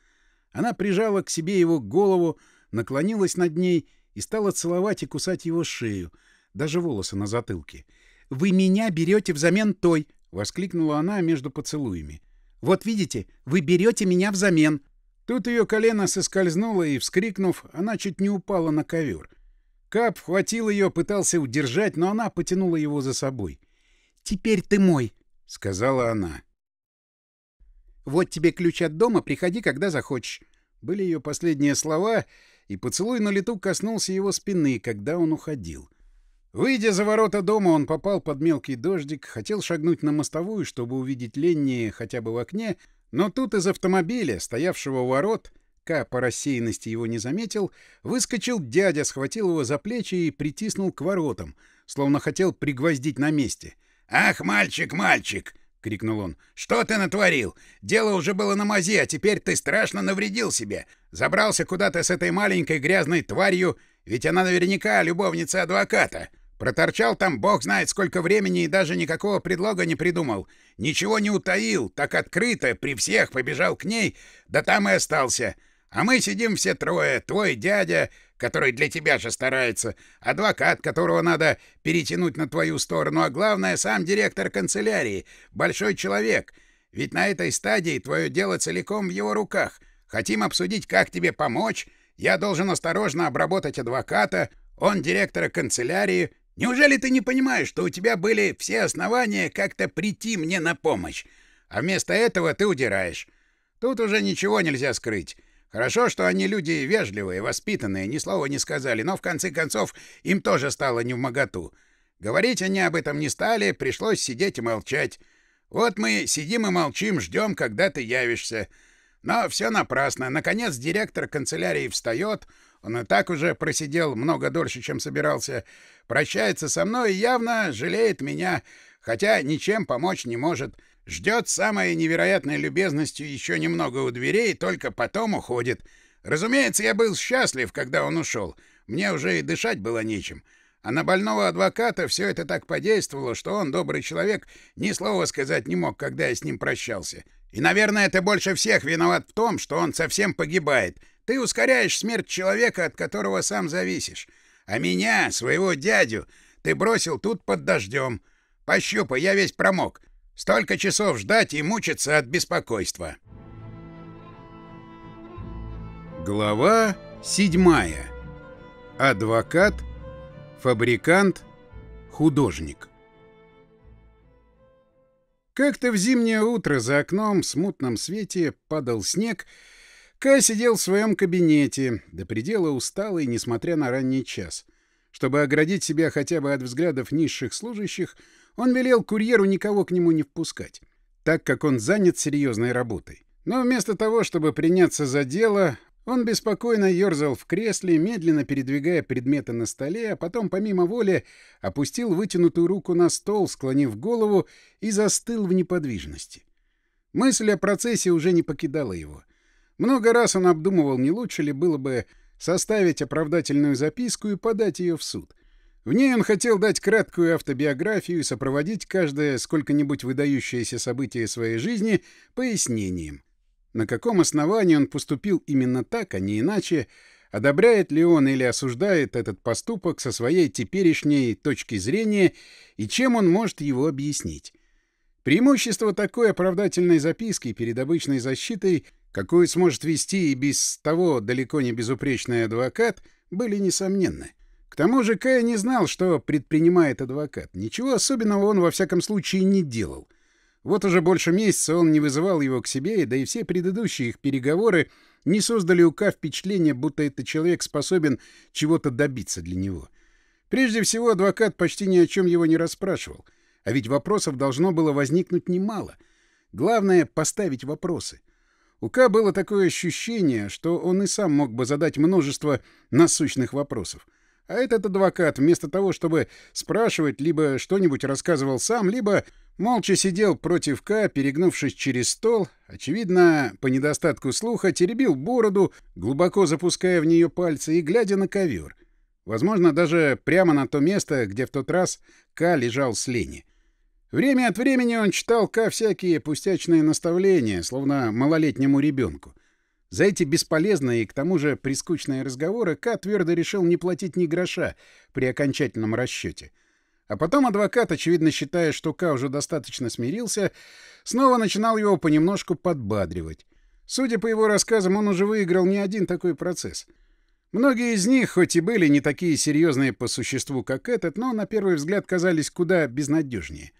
Она прижала к себе его голову, наклонилась над ней и стала целовать и кусать его шею, даже волосы на затылке. «Вы меня берете взамен той!» — воскликнула она между поцелуями. «Вот видите, вы берете меня взамен!» Тут ее колено соскользнуло, и, вскрикнув, она чуть не упала на ковер. Кап хватил ее, пытался удержать, но она потянула его за собой. «Теперь ты мой», — сказала она. «Вот тебе ключ от дома, приходи, когда захочешь». Были ее последние слова, и поцелуй на лету коснулся его спины, когда он уходил. Выйдя за ворота дома, он попал под мелкий дождик, хотел шагнуть на мостовую, чтобы увидеть Ленни хотя бы в окне, но тут из автомобиля, стоявшего у ворот, к по рассеянности его не заметил, выскочил дядя, схватил его за плечи и притиснул к воротам, словно хотел пригвоздить на месте. «Ах, мальчик, мальчик!» — крикнул он. «Что ты натворил? Дело уже было на мазе, а теперь ты страшно навредил себе. Забрался куда-то с этой маленькой грязной тварью, ведь она наверняка любовница адвоката. Проторчал там бог знает сколько времени и даже никакого предлога не придумал. Ничего не утаил, так открыто, при всех побежал к ней, да там и остался. А мы сидим все трое, твой дядя, который для тебя же старается, адвокат, которого надо перетянуть на твою сторону, а главное, сам директор канцелярии, большой человек. Ведь на этой стадии твое дело целиком в его руках. Хотим обсудить, как тебе помочь. Я должен осторожно обработать адвоката, он директора канцелярии. Неужели ты не понимаешь, что у тебя были все основания как-то прийти мне на помощь? А вместо этого ты удираешь. Тут уже ничего нельзя скрыть. Хорошо, что они люди вежливые, воспитанные, ни слова не сказали, но в конце концов им тоже стало не в моготу. Говорить они об этом не стали, пришлось сидеть и молчать. Вот мы сидим и молчим, ждем, когда ты явишься. Но все напрасно. Наконец директор канцелярии встает, он и так уже просидел много дольше, чем собирался, прощается со мной и явно жалеет меня, хотя ничем помочь не может. — Ждет самой невероятной любезностью еще немного у дверей, только потом уходит. Разумеется, я был счастлив, когда он ушел. Мне уже и дышать было нечем. А на больного адвоката все это так подействовало, что он, добрый человек, ни слова сказать не мог, когда я с ним прощался. И, наверное, это больше всех виноват в том, что он совсем погибает. Ты ускоряешь смерть человека, от которого сам зависишь. А меня, своего дядю, ты бросил тут под дождем. Пощупай, я весь промок. Столько часов ждать и мучиться от беспокойства. Глава 7. Адвокат, фабрикант, художник. Как-то в зимнее утро за окном в смутном свете падал снег. Кай сидел в своем кабинете, до предела усталый, несмотря на ранний час. Чтобы оградить себя хотя бы от взглядов низших служащих, он велел курьеру никого к нему не впускать, так как он занят серьезной работой. Но вместо того, чтобы приняться за дело, он беспокойно ерзал в кресле, медленно передвигая предметы на столе, а потом, помимо воли, опустил вытянутую руку на стол, склонив голову, и застыл в неподвижности. Мысль о процессе уже не покидала его. Много раз он обдумывал, не лучше ли было бы составить оправдательную записку и подать ее в суд. В ней он хотел дать краткую автобиографию и сопроводить каждое сколько-нибудь выдающееся событие своей жизни пояснением. На каком основании он поступил именно так, а не иначе, одобряет ли он или осуждает этот поступок со своей теперешней точки зрения и чем он может его объяснить. Преимущество такой оправдательной записки перед обычной защитой, какую сможет вести и без того далеко не безупречный адвокат, были несомненны. К тому же Кая не знал, что предпринимает адвокат. Ничего особенного он во всяком случае не делал. Вот уже больше месяца он не вызывал его к себе, да и все предыдущие их переговоры не создали у Ка впечатление, будто этот человек способен чего-то добиться для него. Прежде всего, адвокат почти ни о чем его не расспрашивал. А ведь вопросов должно было возникнуть немало. Главное — поставить вопросы. У Ка было такое ощущение, что он и сам мог бы задать множество насущных вопросов. А этот адвокат, вместо того, чтобы спрашивать, либо что-нибудь рассказывал сам, либо молча сидел против К, перегнувшись через стол, очевидно, по недостатку слуха, теребил бороду, глубоко запуская в нее пальцы и глядя на ковер. Возможно, даже прямо на то место, где в тот раз К лежал с лени. Время от времени он читал К всякие пустячные наставления, словно малолетнему ребенку. За эти бесполезные и к тому же прискучные разговоры К твердо решил не платить ни гроша при окончательном расчете. А потом адвокат, очевидно считая, что К уже достаточно смирился, снова начинал его понемножку подбадривать. Судя по его рассказам, он уже выиграл не один такой процесс. Многие из них, хоть и были не такие серьезные по существу, как этот, но на первый взгляд казались куда безнадежнее.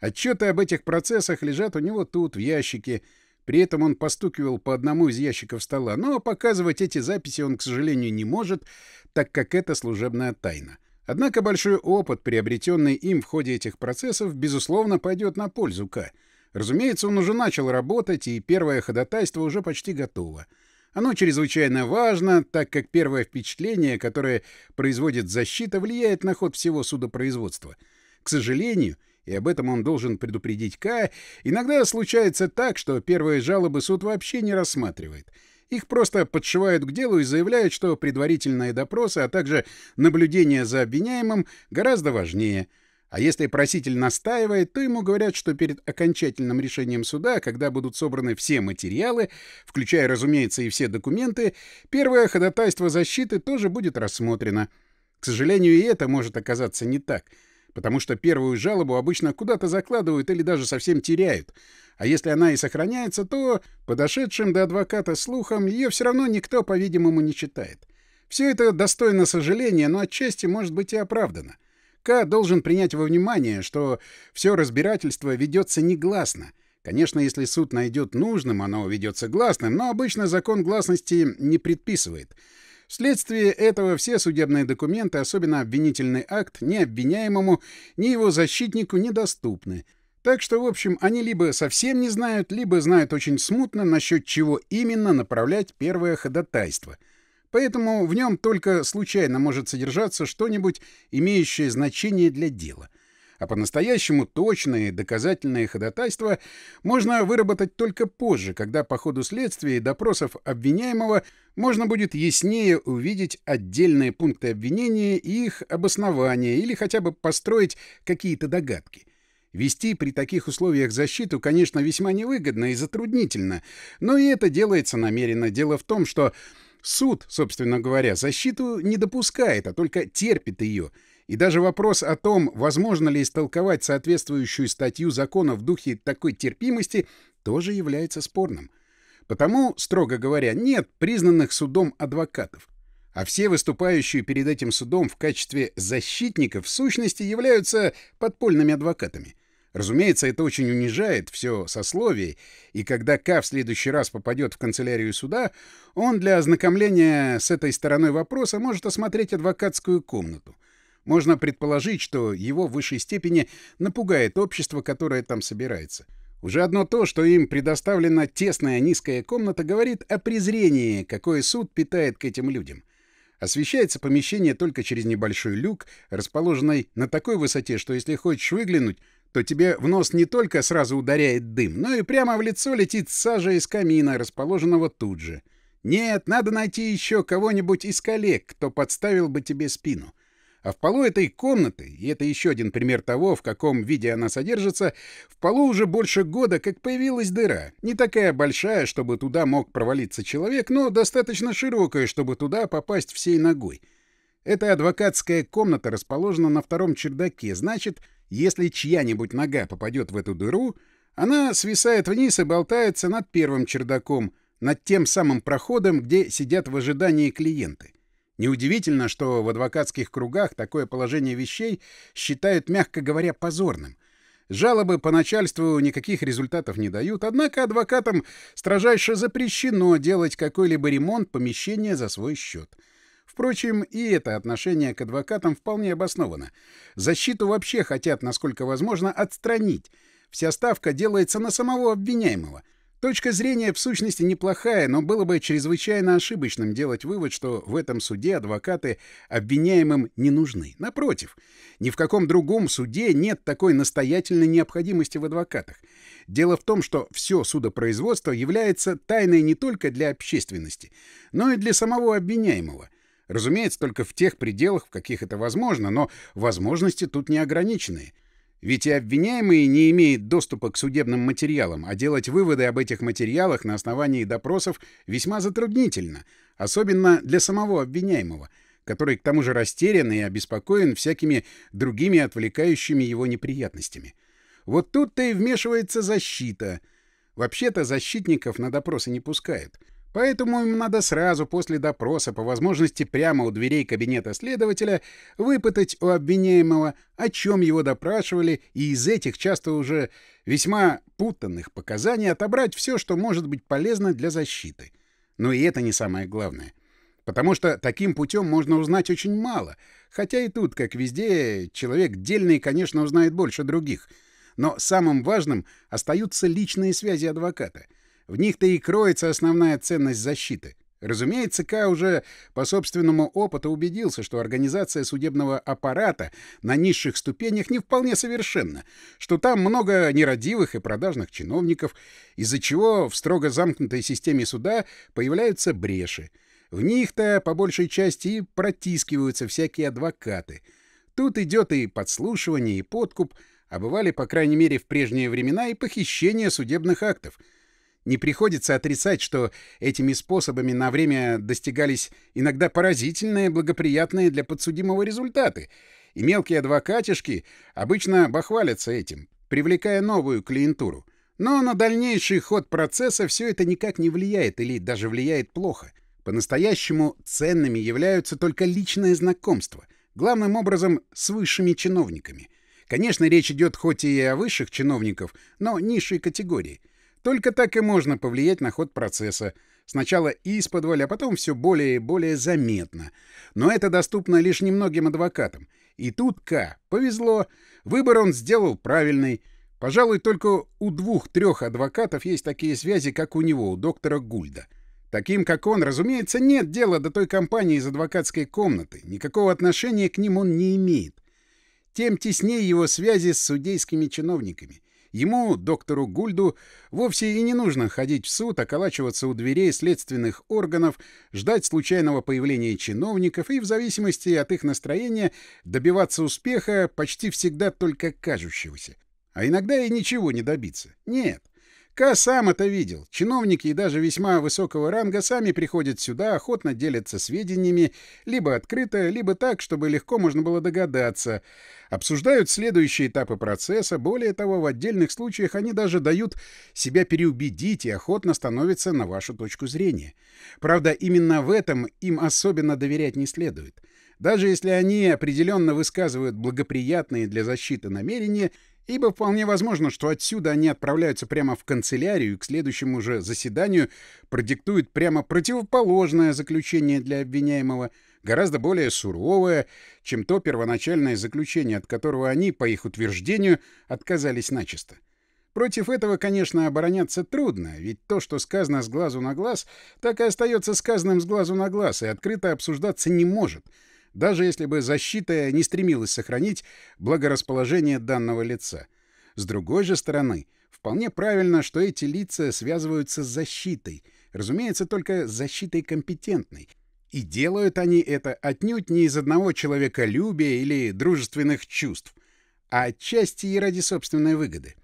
Отчеты об этих процессах лежат у него тут, в ящике, при этом он постукивал по одному из ящиков стола, но показывать эти записи он, к сожалению, не может, так как это служебная тайна. Однако большой опыт, приобретенный им в ходе этих процессов, безусловно, пойдет на пользу К. Разумеется, он уже начал работать, и первое ходатайство уже почти готово. Оно чрезвычайно важно, так как первое впечатление, которое производит защита, влияет на ход всего судопроизводства. К сожалению, и об этом он должен предупредить К. Иногда случается так, что первые жалобы суд вообще не рассматривает. Их просто подшивают к делу и заявляют, что предварительные допросы, а также наблюдение за обвиняемым гораздо важнее. А если проситель настаивает, то ему говорят, что перед окончательным решением суда, когда будут собраны все материалы, включая, разумеется, и все документы, первое ходатайство защиты тоже будет рассмотрено. К сожалению, и это может оказаться не так — потому что первую жалобу обычно куда-то закладывают или даже совсем теряют, а если она и сохраняется, то подошедшим до адвоката слухом ее все равно никто, по-видимому, не читает. Все это достойно сожаления, но отчасти может быть и оправдано. К должен принять во внимание, что все разбирательство ведется негласно. Конечно, если суд найдет нужным, оно ведется гласным, но обычно закон гласности не предписывает — Вследствие этого все судебные документы, особенно обвинительный акт, ни обвиняемому, ни его защитнику недоступны. Так что, в общем, они либо совсем не знают, либо знают очень смутно, насчет чего именно направлять первое ходатайство. Поэтому в нем только случайно может содержаться что-нибудь, имеющее значение для дела — а по-настоящему точные доказательное ходатайство можно выработать только позже, когда по ходу следствия и допросов обвиняемого можно будет яснее увидеть отдельные пункты обвинения и их обоснования или хотя бы построить какие-то догадки. Вести при таких условиях защиту, конечно, весьма невыгодно и затруднительно, но и это делается намеренно. Дело в том, что суд, собственно говоря, защиту не допускает, а только терпит ее — и даже вопрос о том, возможно ли истолковать соответствующую статью закона в духе такой терпимости, тоже является спорным. Потому, строго говоря, нет признанных судом адвокатов. А все выступающие перед этим судом в качестве защитников в сущности являются подпольными адвокатами. Разумеется, это очень унижает все сословие, и когда К в следующий раз попадет в канцелярию суда, он для ознакомления с этой стороной вопроса может осмотреть адвокатскую комнату. Можно предположить, что его в высшей степени напугает общество, которое там собирается. Уже одно то, что им предоставлена тесная низкая комната, говорит о презрении, какое суд питает к этим людям. Освещается помещение только через небольшой люк, расположенный на такой высоте, что если хочешь выглянуть, то тебе в нос не только сразу ударяет дым, но и прямо в лицо летит сажа из камина, расположенного тут же. Нет, надо найти еще кого-нибудь из коллег, кто подставил бы тебе спину. А в полу этой комнаты, и это еще один пример того, в каком виде она содержится, в полу уже больше года как появилась дыра. Не такая большая, чтобы туда мог провалиться человек, но достаточно широкая, чтобы туда попасть всей ногой. Эта адвокатская комната расположена на втором чердаке, значит, если чья-нибудь нога попадет в эту дыру, она свисает вниз и болтается над первым чердаком, над тем самым проходом, где сидят в ожидании клиенты. Неудивительно, что в адвокатских кругах такое положение вещей считают, мягко говоря, позорным. Жалобы по начальству никаких результатов не дают, однако адвокатам строжайше запрещено делать какой-либо ремонт помещения за свой счет. Впрочем, и это отношение к адвокатам вполне обосновано. Защиту вообще хотят, насколько возможно, отстранить. Вся ставка делается на самого обвиняемого — Точка зрения в сущности неплохая, но было бы чрезвычайно ошибочным делать вывод, что в этом суде адвокаты обвиняемым не нужны. Напротив, ни в каком другом суде нет такой настоятельной необходимости в адвокатах. Дело в том, что все судопроизводство является тайной не только для общественности, но и для самого обвиняемого. Разумеется, только в тех пределах, в каких это возможно, но возможности тут не ограниченные. Ведь и обвиняемый не имеет доступа к судебным материалам, а делать выводы об этих материалах на основании допросов весьма затруднительно, особенно для самого обвиняемого, который к тому же растерян и обеспокоен всякими другими отвлекающими его неприятностями. Вот тут-то и вмешивается защита. Вообще-то защитников на допросы не пускают — Поэтому им надо сразу после допроса, по возможности прямо у дверей кабинета следователя, выпытать у обвиняемого, о чем его допрашивали, и из этих часто уже весьма путанных показаний отобрать все, что может быть полезно для защиты. Но и это не самое главное. Потому что таким путем можно узнать очень мало, хотя и тут, как везде, человек дельный, конечно, узнает больше других. Но самым важным остаются личные связи адвоката — в них-то и кроется основная ценность защиты. Разумеется, К уже по собственному опыту убедился, что организация судебного аппарата на низших ступенях не вполне совершенна, что там много нерадивых и продажных чиновников, из-за чего в строго замкнутой системе суда появляются бреши. В них-то по большей части и протискиваются всякие адвокаты. Тут идет и подслушивание, и подкуп, а бывали, по крайней мере, в прежние времена и похищение судебных актов — не приходится отрицать, что этими способами на время достигались иногда поразительные, благоприятные для подсудимого результаты, и мелкие адвокатишки обычно бахвалятся этим, привлекая новую клиентуру. Но на дальнейший ход процесса все это никак не влияет или даже влияет плохо. По-настоящему ценными являются только личные знакомства, главным образом с высшими чиновниками. Конечно, речь идет хоть и о высших чиновников, но низшей категории — только так и можно повлиять на ход процесса. Сначала из-под а потом все более и более заметно. Но это доступно лишь немногим адвокатам. И тут К. Повезло. Выбор он сделал правильный. Пожалуй, только у двух-трех адвокатов есть такие связи, как у него, у доктора Гульда. Таким, как он, разумеется, нет дела до той компании из адвокатской комнаты. Никакого отношения к ним он не имеет. Тем теснее его связи с судейскими чиновниками. Ему, доктору Гульду, вовсе и не нужно ходить в суд, околачиваться у дверей следственных органов, ждать случайного появления чиновников и, в зависимости от их настроения, добиваться успеха почти всегда только кажущегося. А иногда и ничего не добиться. Нет. Ка сам это видел. Чиновники и даже весьма высокого ранга сами приходят сюда, охотно делятся сведениями, либо открыто, либо так, чтобы легко можно было догадаться. Обсуждают следующие этапы процесса, более того, в отдельных случаях они даже дают себя переубедить и охотно становятся на вашу точку зрения. Правда, именно в этом им особенно доверять не следует даже если они определенно высказывают благоприятные для защиты намерения, ибо вполне возможно, что отсюда они отправляются прямо в канцелярию и к следующему же заседанию продиктуют прямо противоположное заключение для обвиняемого, гораздо более суровое, чем то первоначальное заключение, от которого они, по их утверждению, отказались начисто. Против этого, конечно, обороняться трудно, ведь то, что сказано с глазу на глаз, так и остается сказанным с глазу на глаз и открыто обсуждаться не может — даже если бы защита не стремилась сохранить благорасположение данного лица. С другой же стороны, вполне правильно, что эти лица связываются с защитой, разумеется, только с защитой компетентной. И делают они это отнюдь не из одного человеколюбия или дружественных чувств, а отчасти и ради собственной выгоды.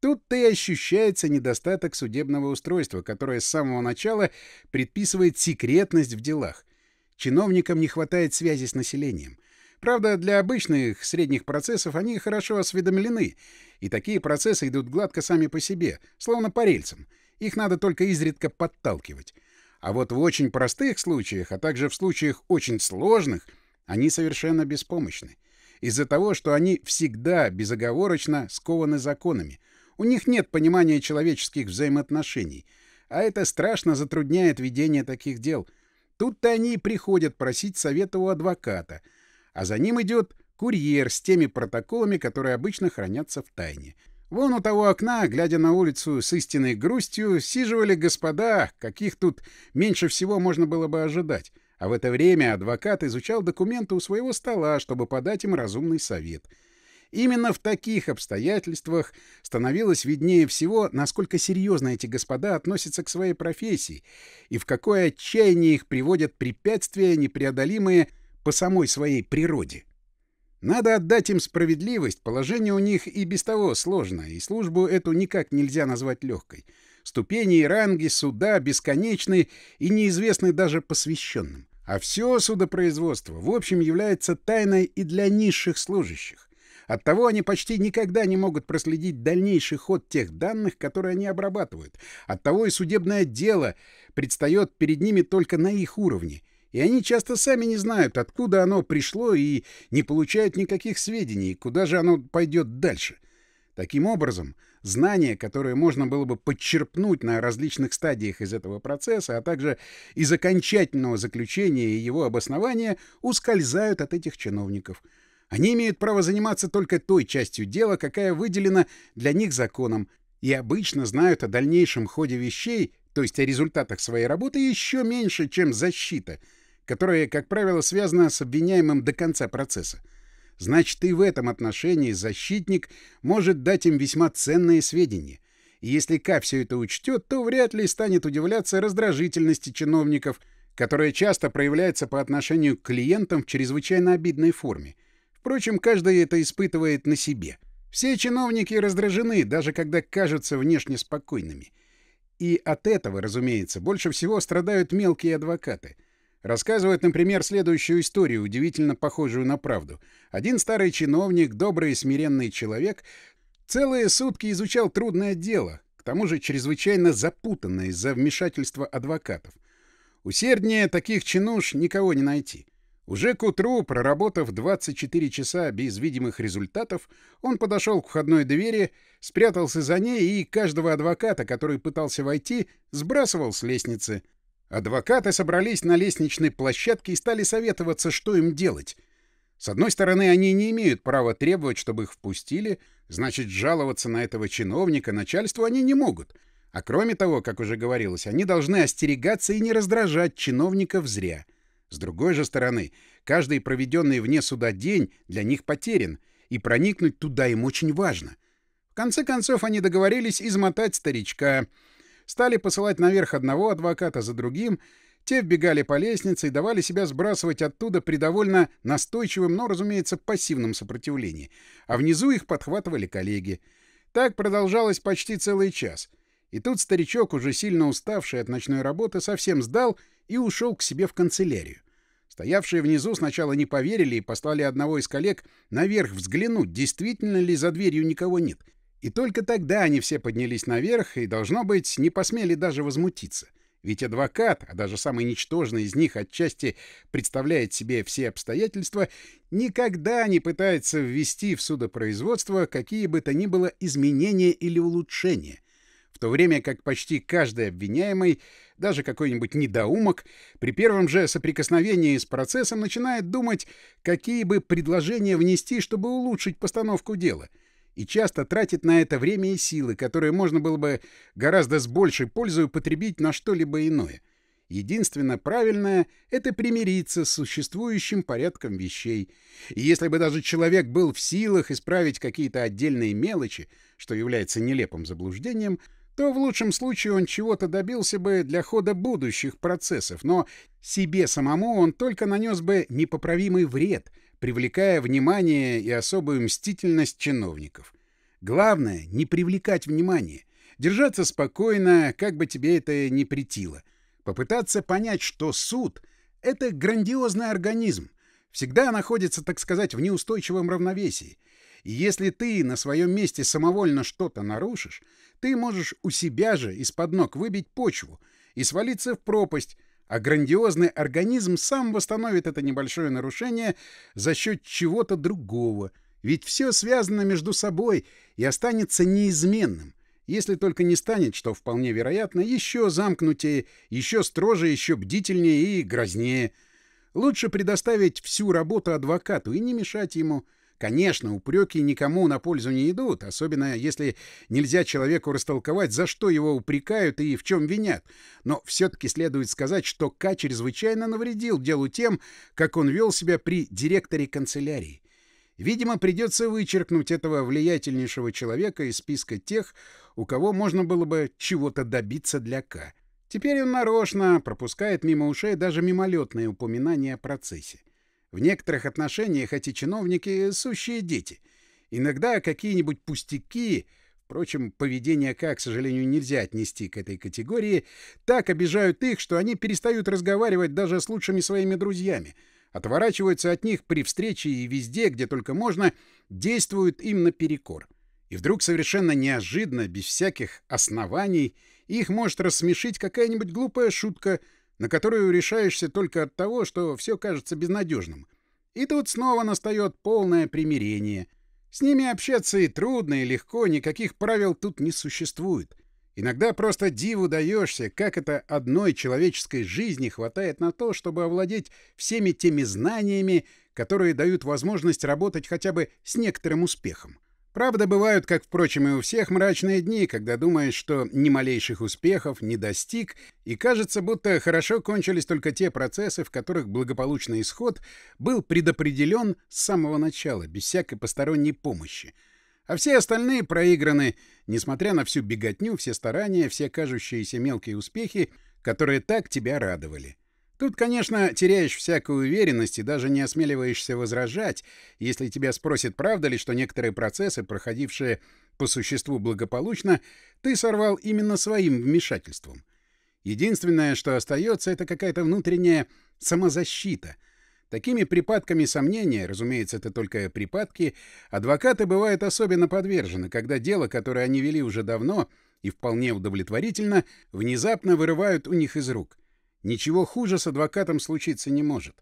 Тут-то и ощущается недостаток судебного устройства, которое с самого начала предписывает секретность в делах — Чиновникам не хватает связи с населением. Правда, для обычных средних процессов они хорошо осведомлены, и такие процессы идут гладко сами по себе, словно по рельсам. Их надо только изредка подталкивать. А вот в очень простых случаях, а также в случаях очень сложных, они совершенно беспомощны. Из-за того, что они всегда безоговорочно скованы законами. У них нет понимания человеческих взаимоотношений. А это страшно затрудняет ведение таких дел — Тут-то они и приходят просить совета у адвоката, а за ним идет курьер с теми протоколами, которые обычно хранятся в тайне. Вон у того окна, глядя на улицу с истинной грустью, сиживали господа, каких тут меньше всего можно было бы ожидать. А в это время адвокат изучал документы у своего стола, чтобы подать им разумный совет — Именно в таких обстоятельствах становилось виднее всего, насколько серьезно эти господа относятся к своей профессии и в какое отчаяние их приводят препятствия, непреодолимые по самой своей природе. Надо отдать им справедливость, положение у них и без того сложное, и службу эту никак нельзя назвать легкой. Ступени и ранги, суда бесконечны и неизвестны даже посвященным. А все судопроизводство, в общем, является тайной и для низших служащих. Оттого они почти никогда не могут проследить дальнейший ход тех данных, которые они обрабатывают. Оттого и судебное дело предстает перед ними только на их уровне. И они часто сами не знают, откуда оно пришло, и не получают никаких сведений, куда же оно пойдет дальше. Таким образом, знания, которые можно было бы подчерпнуть на различных стадиях из этого процесса, а также из окончательного заключения и его обоснования, ускользают от этих чиновников — они имеют право заниматься только той частью дела, какая выделена для них законом, и обычно знают о дальнейшем ходе вещей, то есть о результатах своей работы, еще меньше, чем защита, которая, как правило, связана с обвиняемым до конца процесса. Значит, и в этом отношении защитник может дать им весьма ценные сведения. И если К все это учтет, то вряд ли станет удивляться раздражительности чиновников, которая часто проявляется по отношению к клиентам в чрезвычайно обидной форме — Впрочем, каждый это испытывает на себе. Все чиновники раздражены, даже когда кажутся внешне спокойными. И от этого, разумеется, больше всего страдают мелкие адвокаты. Рассказывают, например, следующую историю, удивительно похожую на правду. Один старый чиновник, добрый и смиренный человек, целые сутки изучал трудное дело, к тому же чрезвычайно запутанное из-за вмешательства адвокатов. Усерднее таких чинуш никого не найти. Уже к утру, проработав 24 часа без видимых результатов, он подошел к входной двери, спрятался за ней и каждого адвоката, который пытался войти, сбрасывал с лестницы. Адвокаты собрались на лестничной площадке и стали советоваться, что им делать. С одной стороны, они не имеют права требовать, чтобы их впустили, значит, жаловаться на этого чиновника, начальству они не могут. А кроме того, как уже говорилось, они должны остерегаться и не раздражать чиновников зря — с другой же стороны, каждый проведенный вне суда день для них потерян, и проникнуть туда им очень важно. В конце концов, они договорились измотать старичка. Стали посылать наверх одного адвоката за другим, те вбегали по лестнице и давали себя сбрасывать оттуда при довольно настойчивом, но, разумеется, пассивном сопротивлении. А внизу их подхватывали коллеги. Так продолжалось почти целый час. И тут старичок, уже сильно уставший от ночной работы, совсем сдал — и ушел к себе в канцелярию. Стоявшие внизу сначала не поверили и послали одного из коллег наверх взглянуть, действительно ли за дверью никого нет. И только тогда они все поднялись наверх и, должно быть, не посмели даже возмутиться. Ведь адвокат, а даже самый ничтожный из них отчасти представляет себе все обстоятельства, никогда не пытается ввести в судопроизводство какие бы то ни было изменения или улучшения, в то время как почти каждый обвиняемый даже какой-нибудь недоумок, при первом же соприкосновении с процессом начинает думать, какие бы предложения внести, чтобы улучшить постановку дела, и часто тратит на это время и силы, которые можно было бы гораздо с большей пользой употребить на что-либо иное. Единственно правильное — это примириться с существующим порядком вещей. И если бы даже человек был в силах исправить какие-то отдельные мелочи, что является нелепым заблуждением — то в лучшем случае он чего-то добился бы для хода будущих процессов, но себе самому он только нанес бы непоправимый вред, привлекая внимание и особую мстительность чиновников. Главное — не привлекать внимание, держаться спокойно, как бы тебе это ни притило. попытаться понять, что суд — это грандиозный организм, всегда находится, так сказать, в неустойчивом равновесии — и если ты на своем месте самовольно что-то нарушишь, ты можешь у себя же из-под ног выбить почву и свалиться в пропасть, а грандиозный организм сам восстановит это небольшое нарушение за счет чего-то другого. Ведь все связано между собой и останется неизменным, если только не станет, что вполне вероятно, еще замкнутее, еще строже, еще бдительнее и грознее. Лучше предоставить всю работу адвокату и не мешать ему. Конечно, упреки никому на пользу не идут, особенно если нельзя человеку растолковать, за что его упрекают и в чем винят. Но все-таки следует сказать, что К чрезвычайно навредил делу тем, как он вел себя при директоре канцелярии. Видимо, придется вычеркнуть этого влиятельнейшего человека из списка тех, у кого можно было бы чего-то добиться для К. Теперь он нарочно пропускает мимо ушей даже мимолетные упоминания о процессе. В некоторых отношениях эти чиновники — сущие дети. Иногда какие-нибудь пустяки, впрочем, поведение как, к сожалению, нельзя отнести к этой категории, так обижают их, что они перестают разговаривать даже с лучшими своими друзьями, отворачиваются от них при встрече и везде, где только можно, действуют им наперекор. И вдруг совершенно неожиданно, без всяких оснований, их может рассмешить какая-нибудь глупая шутка — на которую решаешься только от того, что все кажется безнадежным. И тут снова настает полное примирение. С ними общаться и трудно, и легко, никаких правил тут не существует. Иногда просто диву даешься, как это одной человеческой жизни хватает на то, чтобы овладеть всеми теми знаниями, которые дают возможность работать хотя бы с некоторым успехом. Правда, бывают, как, впрочем, и у всех, мрачные дни, когда думаешь, что ни малейших успехов не достиг, и кажется, будто хорошо кончились только те процессы, в которых благополучный исход был предопределен с самого начала, без всякой посторонней помощи. А все остальные проиграны, несмотря на всю беготню, все старания, все кажущиеся мелкие успехи, которые так тебя радовали. Тут, конечно, теряешь всякую уверенность и даже не осмеливаешься возражать, если тебя спросят, правда ли, что некоторые процессы, проходившие по существу благополучно, ты сорвал именно своим вмешательством. Единственное, что остается, это какая-то внутренняя самозащита. Такими припадками сомнения, разумеется, это только припадки, адвокаты бывают особенно подвержены, когда дело, которое они вели уже давно и вполне удовлетворительно, внезапно вырывают у них из рук — Ничего хуже с адвокатом случиться не может.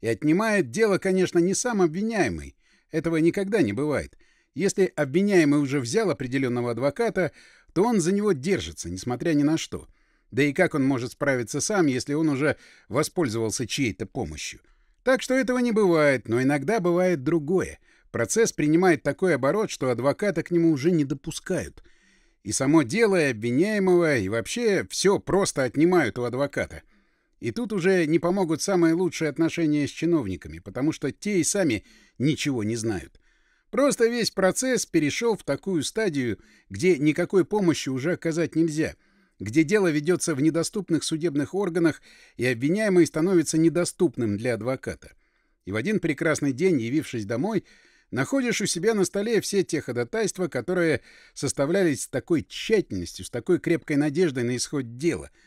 И отнимает дело, конечно, не сам обвиняемый. Этого никогда не бывает. Если обвиняемый уже взял определенного адвоката, то он за него держится, несмотря ни на что. Да и как он может справиться сам, если он уже воспользовался чьей-то помощью? Так что этого не бывает, но иногда бывает другое. Процесс принимает такой оборот, что адвоката к нему уже не допускают. И само дело, и обвиняемого, и вообще все просто отнимают у адвоката — и тут уже не помогут самые лучшие отношения с чиновниками, потому что те и сами ничего не знают. Просто весь процесс перешел в такую стадию, где никакой помощи уже оказать нельзя, где дело ведется в недоступных судебных органах, и обвиняемый становится недоступным для адвоката. И в один прекрасный день, явившись домой, находишь у себя на столе все те ходатайства, которые составлялись с такой тщательностью, с такой крепкой надеждой на исход дела —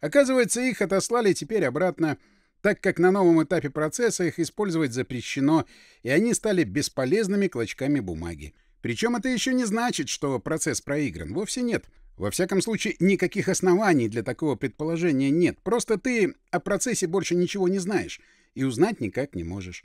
Оказывается, их отослали теперь обратно, так как на новом этапе процесса их использовать запрещено, и они стали бесполезными клочками бумаги. Причем это еще не значит, что процесс проигран. Вовсе нет. Во всяком случае, никаких оснований для такого предположения нет. Просто ты о процессе больше ничего не знаешь и узнать никак не можешь.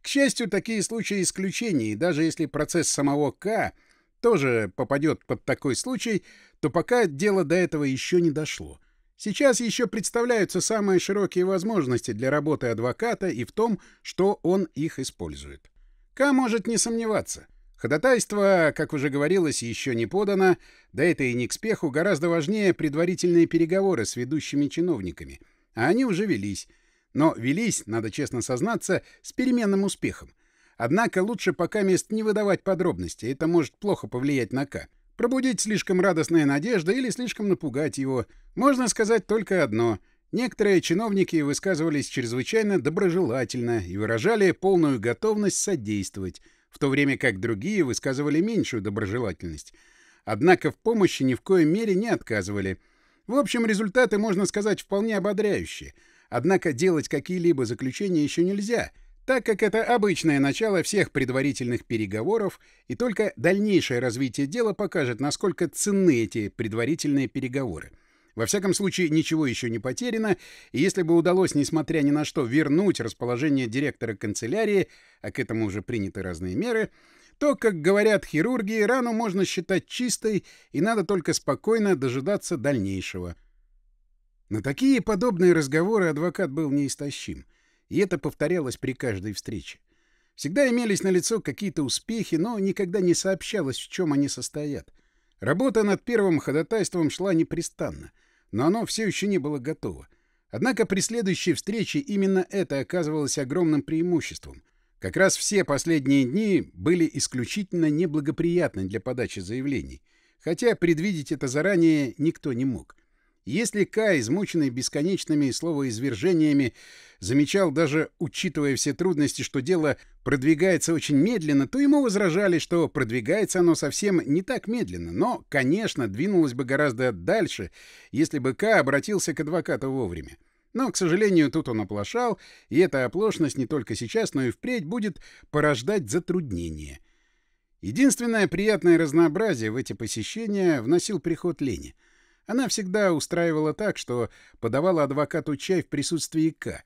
К счастью, такие случаи исключения, и даже если процесс самого К тоже попадет под такой случай, то пока дело до этого еще не дошло. Сейчас еще представляются самые широкие возможности для работы адвоката и в том, что он их использует. К может не сомневаться. Ходатайство, как уже говорилось, еще не подано, да это и не к спеху, гораздо важнее предварительные переговоры с ведущими чиновниками. А они уже велись. Но велись, надо честно сознаться, с переменным успехом. Однако лучше пока мест не выдавать подробности, это может плохо повлиять на К. Пробудить слишком радостные надежды или слишком напугать его. Можно сказать только одно. Некоторые чиновники высказывались чрезвычайно доброжелательно и выражали полную готовность содействовать, в то время как другие высказывали меньшую доброжелательность. Однако в помощи ни в коей мере не отказывали. В общем, результаты, можно сказать, вполне ободряющие. Однако делать какие-либо заключения еще нельзя — так как это обычное начало всех предварительных переговоров, и только дальнейшее развитие дела покажет, насколько ценны эти предварительные переговоры. Во всяком случае, ничего еще не потеряно, и если бы удалось, несмотря ни на что, вернуть расположение директора канцелярии, а к этому уже приняты разные меры, то, как говорят хирурги, рану можно считать чистой, и надо только спокойно дожидаться дальнейшего. На такие подобные разговоры адвокат был неистощим — и это повторялось при каждой встрече. Всегда имелись на лицо какие-то успехи, но никогда не сообщалось, в чем они состоят. Работа над первым ходатайством шла непрестанно, но оно все еще не было готово. Однако при следующей встрече именно это оказывалось огромным преимуществом. Как раз все последние дни были исключительно неблагоприятны для подачи заявлений, хотя предвидеть это заранее никто не мог. Если Кай, измученный бесконечными словоизвержениями, замечал, даже учитывая все трудности, что дело продвигается очень медленно, то ему возражали, что продвигается оно совсем не так медленно, но, конечно, двинулось бы гораздо дальше, если бы Кай обратился к адвокату вовремя. Но, к сожалению, тут он оплошал, и эта оплошность не только сейчас, но и впредь будет порождать затруднения. Единственное приятное разнообразие в эти посещения вносил приход Лени — она всегда устраивала так, что подавала адвокату чай в присутствии К.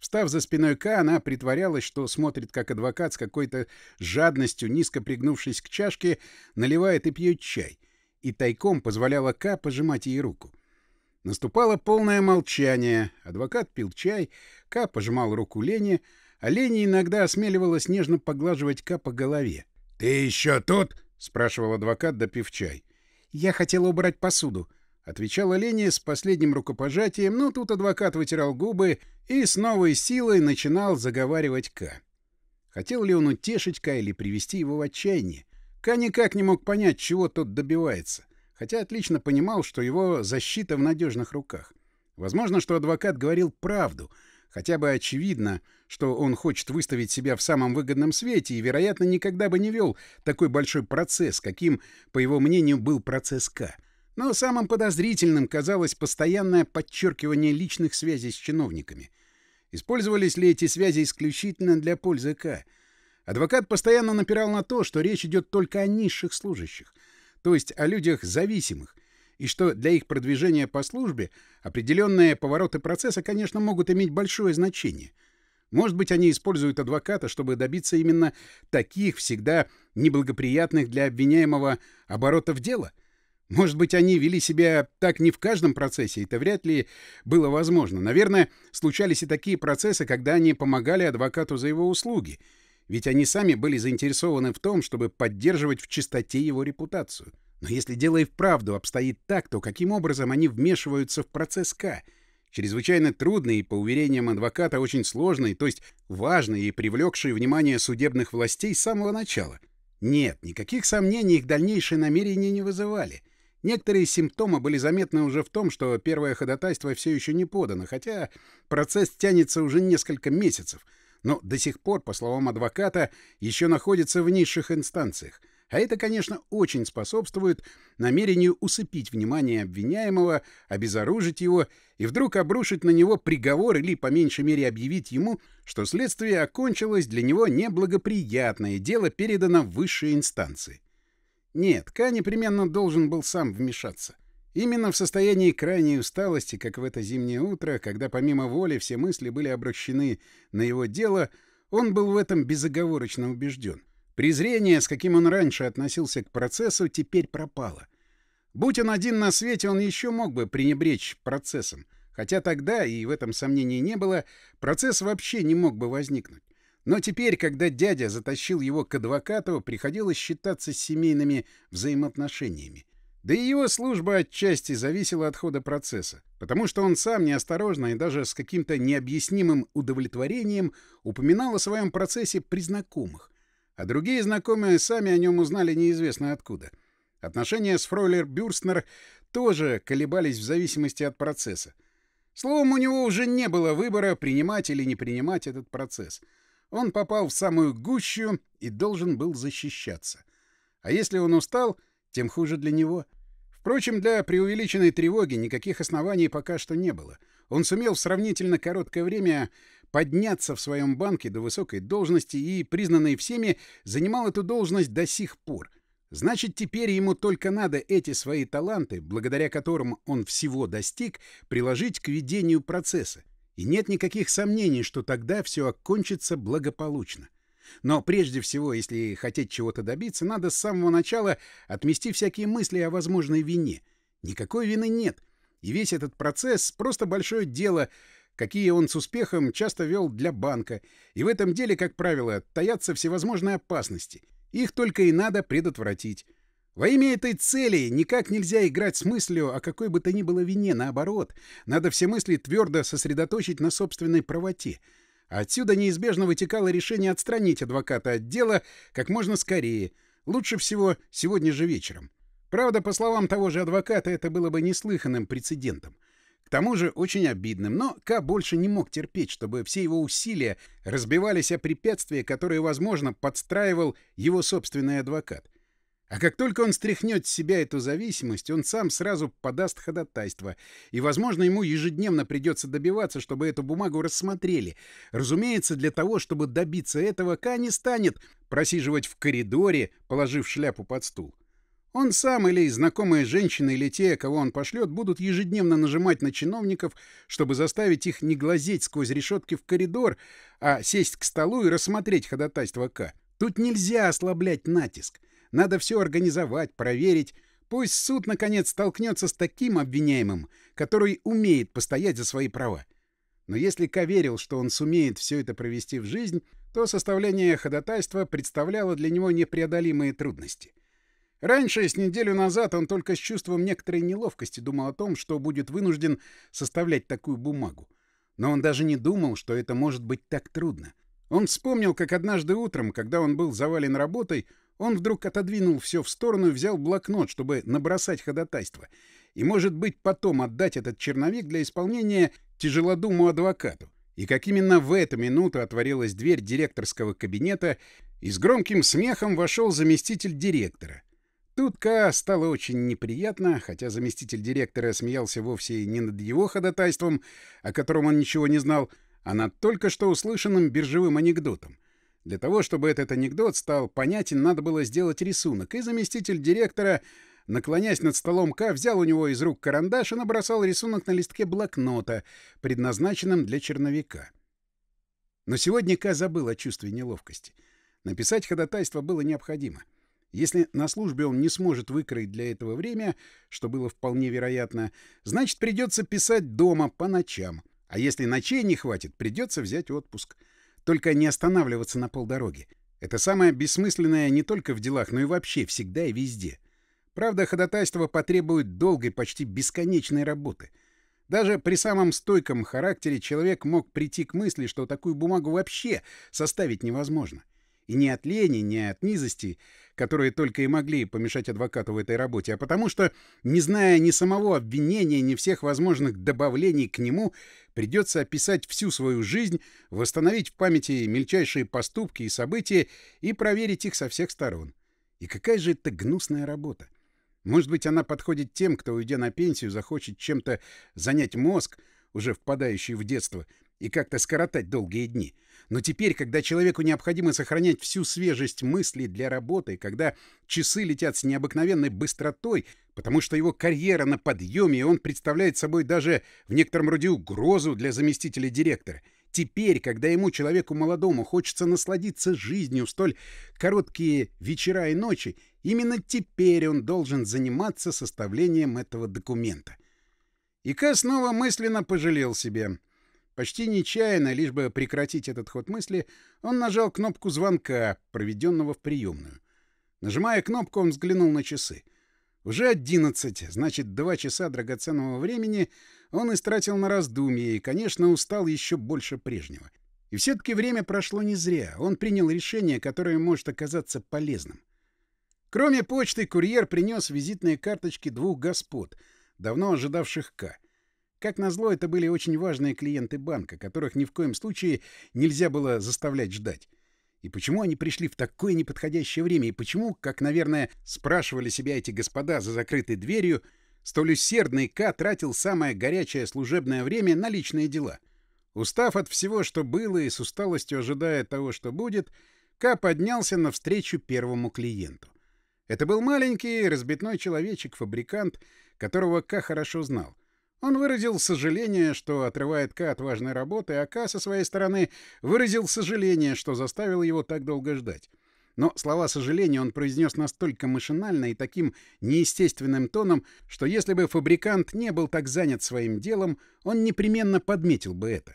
Встав за спиной К, она притворялась, что смотрит, как адвокат с какой-то жадностью, низко пригнувшись к чашке, наливает и пьет чай, и тайком позволяла К пожимать ей руку. Наступало полное молчание. Адвокат пил чай, К пожимал руку Лене, а Лене иногда осмеливалась нежно поглаживать К по голове. — Ты еще тут? — спрашивал адвокат, допив чай. — Я хотела убрать посуду. Отвечала Лене с последним рукопожатием, но тут адвокат вытирал губы и с новой силой начинал заговаривать К. Хотел ли он утешить К или привести его в отчаяние? К никак не мог понять, чего тот добивается, хотя отлично понимал, что его защита в надежных руках. Возможно, что адвокат говорил правду, хотя бы очевидно, что он хочет выставить себя в самом выгодном свете и, вероятно, никогда бы не вел такой большой процесс, каким, по его мнению, был процесс К. Но самым подозрительным казалось постоянное подчеркивание личных связей с чиновниками. Использовались ли эти связи исключительно для пользы К? Адвокат постоянно напирал на то, что речь идет только о низших служащих, то есть о людях зависимых, и что для их продвижения по службе определенные повороты процесса, конечно, могут иметь большое значение. Может быть, они используют адвоката, чтобы добиться именно таких всегда неблагоприятных для обвиняемого оборотов дела — может быть, они вели себя так не в каждом процессе, это вряд ли было возможно. Наверное, случались и такие процессы, когда они помогали адвокату за его услуги, ведь они сами были заинтересованы в том, чтобы поддерживать в чистоте его репутацию. Но если дело и вправду обстоит так, то каким образом они вмешиваются в процесс К? Чрезвычайно трудный и, по уверениям адвоката, очень сложный, то есть важный и привлекший внимание судебных властей с самого начала. Нет, никаких сомнений их дальнейшие намерения не вызывали. Некоторые симптомы были заметны уже в том, что первое ходатайство все еще не подано, хотя процесс тянется уже несколько месяцев, но до сих пор, по словам адвоката, еще находится в низших инстанциях. А это, конечно, очень способствует намерению усыпить внимание обвиняемого, обезоружить его и вдруг обрушить на него приговор или, по меньшей мере, объявить ему, что следствие окончилось для него неблагоприятно и дело передано в высшие инстанции. Нет, Ка непременно должен был сам вмешаться. Именно в состоянии крайней усталости, как в это зимнее утро, когда помимо воли все мысли были обращены на его дело, он был в этом безоговорочно убежден. Презрение, с каким он раньше относился к процессу, теперь пропало. Будь он один на свете, он еще мог бы пренебречь процессом. Хотя тогда, и в этом сомнений не было, процесс вообще не мог бы возникнуть. Но теперь, когда дядя затащил его к адвокату, приходилось считаться семейными взаимоотношениями. Да и его служба отчасти зависела от хода процесса, потому что он сам неосторожно и даже с каким-то необъяснимым удовлетворением упоминал о своем процессе при знакомых, а другие знакомые сами о нем узнали неизвестно откуда. Отношения с Фройлер Бюрстнер тоже колебались в зависимости от процесса. Словом, у него уже не было выбора, принимать или не принимать этот процесс — он попал в самую гущу и должен был защищаться. А если он устал, тем хуже для него. Впрочем, для преувеличенной тревоги никаких оснований пока что не было. Он сумел в сравнительно короткое время подняться в своем банке до высокой должности и, признанный всеми, занимал эту должность до сих пор. Значит, теперь ему только надо эти свои таланты, благодаря которым он всего достиг, приложить к ведению процесса. И нет никаких сомнений, что тогда все окончится благополучно. Но прежде всего, если хотеть чего-то добиться, надо с самого начала отмести всякие мысли о возможной вине. Никакой вины нет. И весь этот процесс — просто большое дело, какие он с успехом часто вел для банка. И в этом деле, как правило, таятся всевозможные опасности. Их только и надо предотвратить. Во имя этой цели никак нельзя играть с мыслью о какой бы то ни было вине, наоборот. Надо все мысли твердо сосредоточить на собственной правоте. отсюда неизбежно вытекало решение отстранить адвоката от дела как можно скорее. Лучше всего сегодня же вечером. Правда, по словам того же адвоката, это было бы неслыханным прецедентом. К тому же очень обидным, но К больше не мог терпеть, чтобы все его усилия разбивались о препятствия, которые, возможно, подстраивал его собственный адвокат. А как только он стряхнет с себя эту зависимость, он сам сразу подаст ходатайство. И, возможно, ему ежедневно придется добиваться, чтобы эту бумагу рассмотрели. Разумеется, для того, чтобы добиться этого, Ка не станет просиживать в коридоре, положив шляпу под стул. Он сам или знакомые женщины, или те, кого он пошлет, будут ежедневно нажимать на чиновников, чтобы заставить их не глазеть сквозь решетки в коридор, а сесть к столу и рассмотреть ходатайство К. Тут нельзя ослаблять натиск. Надо все организовать, проверить. Пусть суд, наконец, столкнется с таким обвиняемым, который умеет постоять за свои права. Но если Каверил, что он сумеет все это провести в жизнь, то составление ходатайства представляло для него непреодолимые трудности. Раньше, с неделю назад, он только с чувством некоторой неловкости думал о том, что будет вынужден составлять такую бумагу. Но он даже не думал, что это может быть так трудно. Он вспомнил, как однажды утром, когда он был завален работой, он вдруг отодвинул все в сторону и взял блокнот, чтобы набросать ходатайство. И, может быть, потом отдать этот черновик для исполнения тяжелодуму адвокату. И как именно в эту минуту отворилась дверь директорского кабинета, и с громким смехом вошел заместитель директора. Тут Ка стало очень неприятно, хотя заместитель директора смеялся вовсе не над его ходатайством, о котором он ничего не знал, а над только что услышанным биржевым анекдотом. Для того, чтобы этот анекдот стал понятен, надо было сделать рисунок, и заместитель директора, наклонясь над столом К, взял у него из рук карандаш и набросал рисунок на листке блокнота, предназначенном для черновика. Но сегодня К забыл о чувстве неловкости. Написать ходатайство было необходимо. Если на службе он не сможет выкроить для этого время, что было вполне вероятно, значит, придется писать дома по ночам. А если ночей не хватит, придется взять отпуск. — только не останавливаться на полдороги. Это самое бессмысленное не только в делах, но и вообще всегда и везде. Правда, ходатайство потребует долгой, почти бесконечной работы. Даже при самом стойком характере человек мог прийти к мысли, что такую бумагу вообще составить невозможно. — и не от лени, не от низости, которые только и могли помешать адвокату в этой работе, а потому что, не зная ни самого обвинения, ни всех возможных добавлений к нему, придется описать всю свою жизнь, восстановить в памяти мельчайшие поступки и события и проверить их со всех сторон. И какая же это гнусная работа! Может быть, она подходит тем, кто, уйдя на пенсию, захочет чем-то занять мозг, уже впадающий в детство, и как-то скоротать долгие дни — но теперь, когда человеку необходимо сохранять всю свежесть мыслей для работы, когда часы летят с необыкновенной быстротой, потому что его карьера на подъеме, и он представляет собой даже в некотором роде угрозу для заместителя директора, теперь, когда ему, человеку молодому, хочется насладиться жизнью в столь короткие вечера и ночи, именно теперь он должен заниматься составлением этого документа. Ика снова мысленно пожалел себе. Почти нечаянно, лишь бы прекратить этот ход мысли, он нажал кнопку звонка, проведенного в приемную. Нажимая кнопку, он взглянул на часы. Уже одиннадцать, значит, два часа драгоценного времени он истратил на раздумье и, конечно, устал еще больше прежнего. И все-таки время прошло не зря. Он принял решение, которое может оказаться полезным. Кроме почты, курьер принес визитные карточки двух господ, давно ожидавших К. Как назло, это были очень важные клиенты банка, которых ни в коем случае нельзя было заставлять ждать. И почему они пришли в такое неподходящее время, и почему, как, наверное, спрашивали себя эти господа за закрытой дверью, столь усердный К тратил самое горячее служебное время на личные дела. Устав от всего, что было, и с усталостью ожидая того, что будет, К поднялся навстречу первому клиенту. Это был маленький, разбитной человечек, фабрикант, которого К хорошо знал — он выразил сожаление, что отрывает Ка от важной работы, а Ка, со своей стороны, выразил сожаление, что заставил его так долго ждать. Но слова сожаления он произнес настолько машинально и таким неестественным тоном, что если бы фабрикант не был так занят своим делом, он непременно подметил бы это.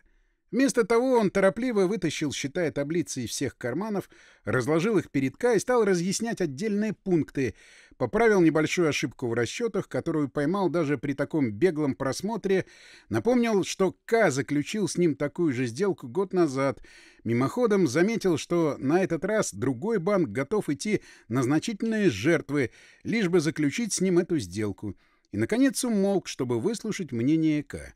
Вместо того он торопливо вытащил, считая таблицы из всех карманов, разложил их перед Ка и стал разъяснять отдельные пункты, поправил небольшую ошибку в расчетах, которую поймал даже при таком беглом просмотре, напомнил, что К заключил с ним такую же сделку год назад, мимоходом заметил, что на этот раз другой банк готов идти на значительные жертвы, лишь бы заключить с ним эту сделку, и, наконец, умолк, чтобы выслушать мнение К.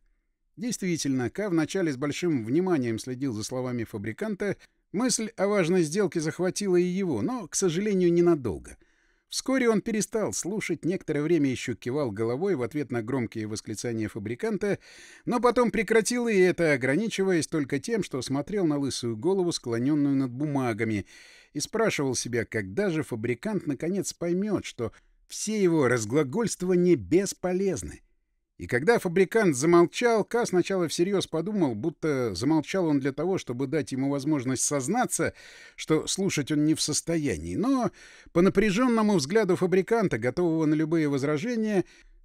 Действительно, К вначале с большим вниманием следил за словами фабриканта, мысль о важной сделке захватила и его, но, к сожалению, ненадолго — Вскоре он перестал слушать, некоторое время еще кивал головой в ответ на громкие восклицания фабриканта, но потом прекратил и это, ограничиваясь только тем, что смотрел на лысую голову, склоненную над бумагами, и спрашивал себя, когда же фабрикант наконец поймет, что все его разглагольствования бесполезны. И когда фабрикант замолчал, Ка сначала всерьез подумал, будто замолчал он для того, чтобы дать ему возможность сознаться, что слушать он не в состоянии. Но по напряженному взгляду фабриканта, готового на любые возражения,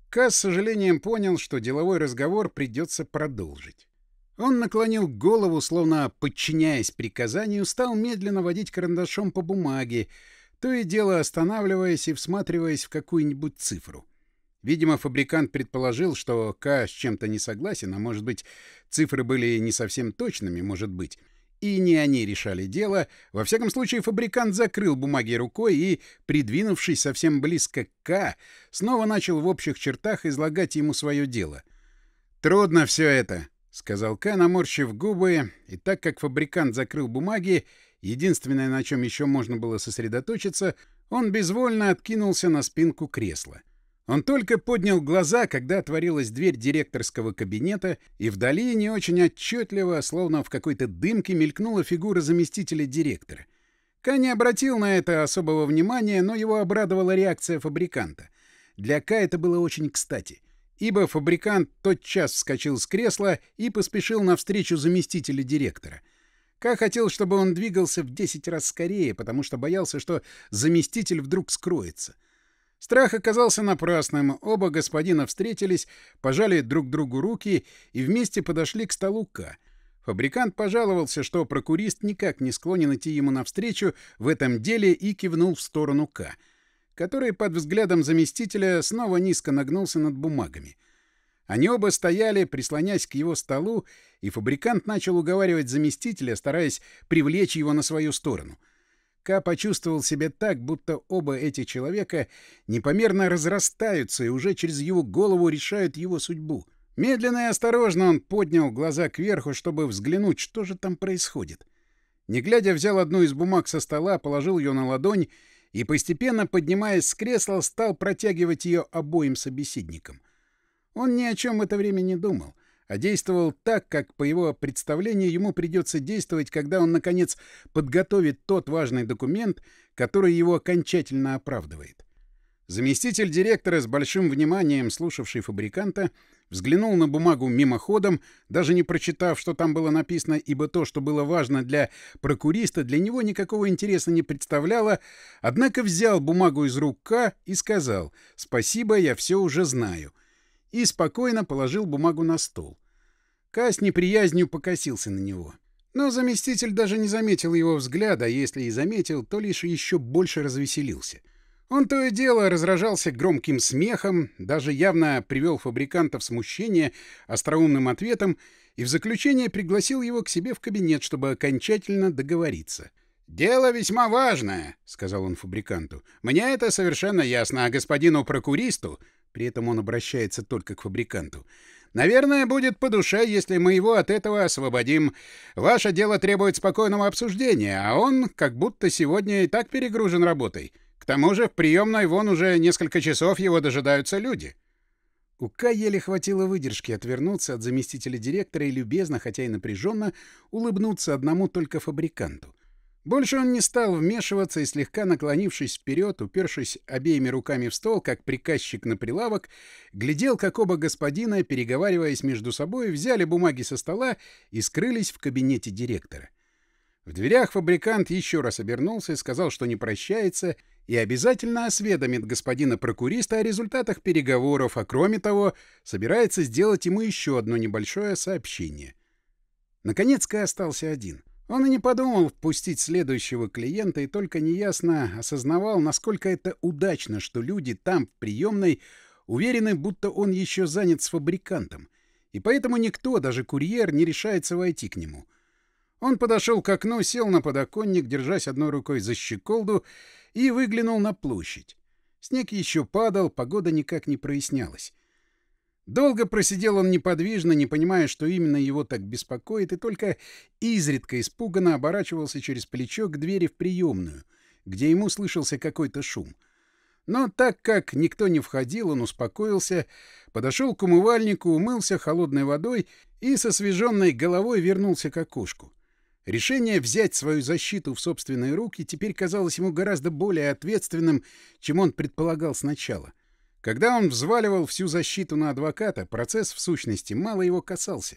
Ка с сожалением понял, что деловой разговор придется продолжить. Он наклонил голову, словно подчиняясь приказанию, стал медленно водить карандашом по бумаге, то и дело останавливаясь и всматриваясь в какую-нибудь цифру. Видимо, фабрикант предположил, что К с чем-то не согласен, а может быть, цифры были не совсем точными, может быть. И не они решали дело. Во всяком случае, фабрикант закрыл бумаги рукой и, придвинувшись совсем близко к К, снова начал в общих чертах излагать ему свое дело. «Трудно все это», — сказал К, наморщив губы, и так как фабрикант закрыл бумаги, единственное, на чем еще можно было сосредоточиться, он безвольно откинулся на спинку кресла. — он только поднял глаза, когда отворилась дверь директорского кабинета, и вдали не очень отчетливо, словно в какой-то дымке, мелькнула фигура заместителя директора. Ка не обратил на это особого внимания, но его обрадовала реакция фабриканта. Для Ка это было очень кстати, ибо фабрикант тотчас вскочил с кресла и поспешил навстречу заместителю директора. Ка хотел, чтобы он двигался в 10 раз скорее, потому что боялся, что заместитель вдруг скроется — Страх оказался напрасным. Оба господина встретились, пожали друг другу руки и вместе подошли к столу К. Фабрикант пожаловался, что прокурист никак не склонен идти ему навстречу в этом деле и кивнул в сторону К, который под взглядом заместителя снова низко нагнулся над бумагами. Они оба стояли, прислонясь к его столу, и фабрикант начал уговаривать заместителя, стараясь привлечь его на свою сторону — Ка почувствовал себя так, будто оба эти человека непомерно разрастаются и уже через его голову решают его судьбу. Медленно и осторожно он поднял глаза кверху, чтобы взглянуть, что же там происходит. Не глядя, взял одну из бумаг со стола, положил ее на ладонь и, постепенно поднимаясь с кресла, стал протягивать ее обоим собеседникам. Он ни о чем в это время не думал а действовал так, как, по его представлению, ему придется действовать, когда он, наконец, подготовит тот важный документ, который его окончательно оправдывает. Заместитель директора с большим вниманием, слушавший фабриканта, взглянул на бумагу мимоходом, даже не прочитав, что там было написано, ибо то, что было важно для прокуриста, для него никакого интереса не представляло, однако взял бумагу из рук К и сказал «Спасибо, я все уже знаю», и спокойно положил бумагу на стол. Ка с неприязнью покосился на него. Но заместитель даже не заметил его взгляда, а если и заметил, то лишь еще больше развеселился. Он то и дело разражался громким смехом, даже явно привел фабриканта в смущение остроумным ответом и в заключение пригласил его к себе в кабинет, чтобы окончательно договориться. «Дело весьма важное», — сказал он фабриканту. «Мне это совершенно ясно, а господину прокуристу при этом он обращается только к фабриканту. «Наверное, будет по душе, если мы его от этого освободим. Ваше дело требует спокойного обсуждения, а он как будто сегодня и так перегружен работой. К тому же в приемной вон уже несколько часов его дожидаются люди». У Кай еле хватило выдержки отвернуться от заместителя директора и любезно, хотя и напряженно, улыбнуться одному только фабриканту. Больше он не стал вмешиваться и, слегка наклонившись вперед, упершись обеими руками в стол, как приказчик на прилавок, глядел, как оба господина, переговариваясь между собой, взяли бумаги со стола и скрылись в кабинете директора. В дверях фабрикант еще раз обернулся и сказал, что не прощается, и обязательно осведомит господина прокуриста о результатах переговоров, а кроме того, собирается сделать ему еще одно небольшое сообщение. Наконец Кай остался один — он и не подумал впустить следующего клиента и только неясно осознавал, насколько это удачно, что люди там, в приемной, уверены, будто он еще занят с фабрикантом. И поэтому никто, даже курьер, не решается войти к нему. Он подошел к окну, сел на подоконник, держась одной рукой за щеколду, и выглянул на площадь. Снег еще падал, погода никак не прояснялась. Долго просидел он неподвижно, не понимая, что именно его так беспокоит, и только изредка испуганно оборачивался через плечо к двери в приемную, где ему слышался какой-то шум. Но так как никто не входил, он успокоился, подошел к умывальнику, умылся холодной водой и со свеженной головой вернулся к окошку. Решение взять свою защиту в собственные руки теперь казалось ему гораздо более ответственным, чем он предполагал сначала. Когда он взваливал всю защиту на адвоката, процесс в сущности мало его касался.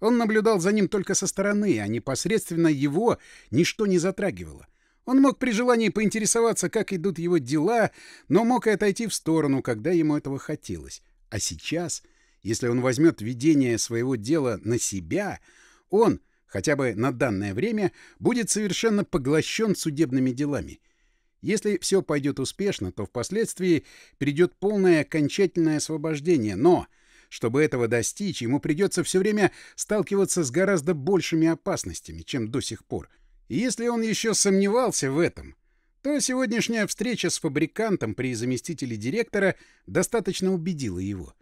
Он наблюдал за ним только со стороны, а непосредственно его ничто не затрагивало. Он мог при желании поинтересоваться, как идут его дела, но мог и отойти в сторону, когда ему этого хотелось. А сейчас, если он возьмет ведение своего дела на себя, он, хотя бы на данное время, будет совершенно поглощен судебными делами — если все пойдет успешно, то впоследствии придет полное окончательное освобождение, но... Чтобы этого достичь, ему придется все время сталкиваться с гораздо большими опасностями, чем до сих пор. И если он еще сомневался в этом, то сегодняшняя встреча с фабрикантом при заместителе директора достаточно убедила его.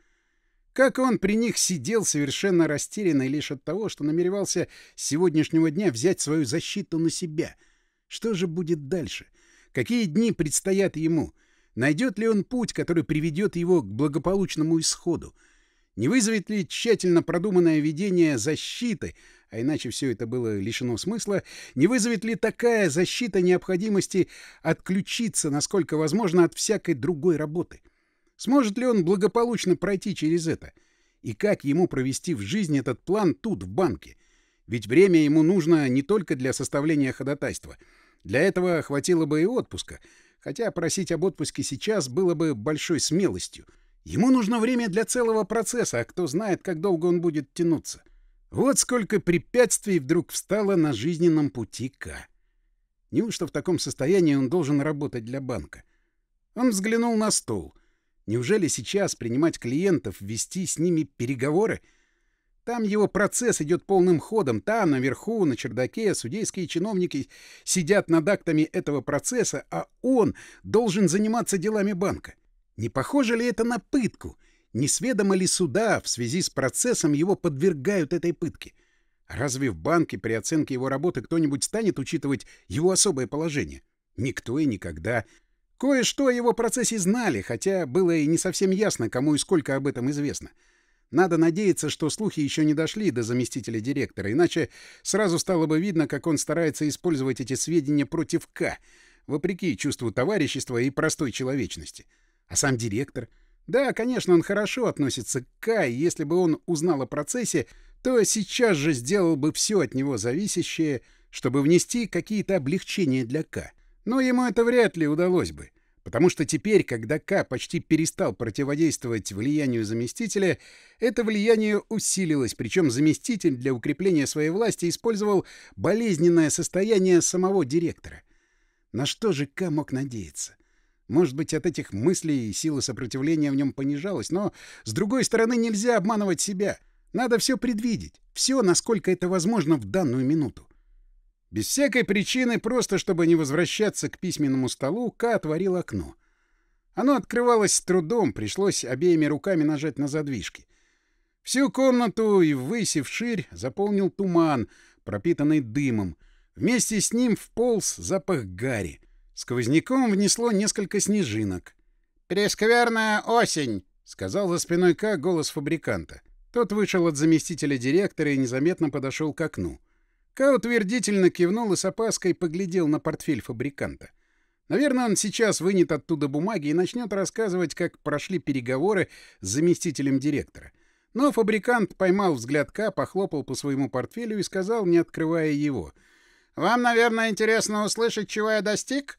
Как он при них сидел совершенно растерянный лишь от того, что намеревался с сегодняшнего дня взять свою защиту на себя. Что же будет дальше? — какие дни предстоят ему, найдет ли он путь, который приведет его к благополучному исходу, не вызовет ли тщательно продуманное ведение защиты, а иначе все это было лишено смысла, не вызовет ли такая защита необходимости отключиться, насколько возможно, от всякой другой работы. Сможет ли он благополучно пройти через это? И как ему провести в жизнь этот план тут, в банке? Ведь время ему нужно не только для составления ходатайства — для этого хватило бы и отпуска, хотя просить об отпуске сейчас было бы большой смелостью. Ему нужно время для целого процесса, а кто знает, как долго он будет тянуться. Вот сколько препятствий вдруг встало на жизненном пути К. Неужто в таком состоянии он должен работать для банка? Он взглянул на стол. Неужели сейчас принимать клиентов, вести с ними переговоры — там его процесс идет полным ходом. Там, наверху, на чердаке, судейские чиновники сидят над актами этого процесса, а он должен заниматься делами банка. Не похоже ли это на пытку? Не сведомо ли суда в связи с процессом его подвергают этой пытке? Разве в банке при оценке его работы кто-нибудь станет учитывать его особое положение? Никто и никогда. Кое-что о его процессе знали, хотя было и не совсем ясно, кому и сколько об этом известно. — надо надеяться, что слухи еще не дошли до заместителя директора, иначе сразу стало бы видно, как он старается использовать эти сведения против К, вопреки чувству товарищества и простой человечности. А сам директор? Да, конечно, он хорошо относится к К, и если бы он узнал о процессе, то сейчас же сделал бы все от него зависящее, чтобы внести какие-то облегчения для К. Но ему это вряд ли удалось бы. Потому что теперь, когда К почти перестал противодействовать влиянию заместителя, это влияние усилилось, причем заместитель для укрепления своей власти использовал болезненное состояние самого директора. На что же К мог надеяться? Может быть, от этих мыслей сила сопротивления в нем понижалась, но, с другой стороны, нельзя обманывать себя. Надо все предвидеть, все, насколько это возможно в данную минуту. Без всякой причины, просто чтобы не возвращаться к письменному столу, Ка отворил окно. Оно открывалось с трудом, пришлось обеими руками нажать на задвижки. Всю комнату и ввысь и вширь заполнил туман, пропитанный дымом. Вместе с ним вполз запах гари. Сквозняком внесло несколько снежинок. «Прескверная осень!» — сказал за спиной Ка голос фабриканта. Тот вышел от заместителя директора и незаметно подошел к окну. Ка утвердительно кивнул и с опаской поглядел на портфель фабриканта. Наверное, он сейчас вынет оттуда бумаги и начнет рассказывать, как прошли переговоры с заместителем директора. Но фабрикант поймал взгляд Ка, похлопал по своему портфелю и сказал, не открывая его. «Вам, наверное, интересно услышать, чего я достиг?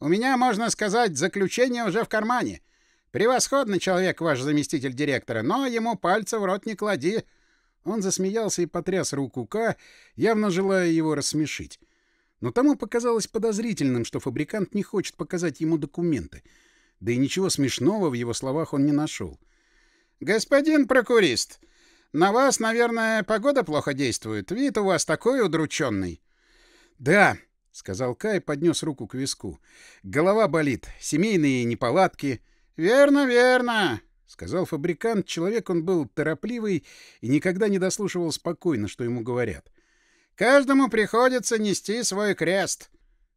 У меня, можно сказать, заключение уже в кармане. Превосходный человек ваш заместитель директора, но ему пальца в рот не клади». Он засмеялся и потряс руку К, явно желая его рассмешить. Но тому показалось подозрительным, что фабрикант не хочет показать ему документы. Да и ничего смешного в его словах он не нашел. «Господин прокурист, на вас, наверное, погода плохо действует. Вид у вас такой удрученный». «Да», — сказал К, и поднес руку к виску. «Голова болит, семейные неполадки». «Верно, верно», — сказал фабрикант. Человек он был торопливый и никогда не дослушивал спокойно, что ему говорят. «Каждому приходится нести свой крест».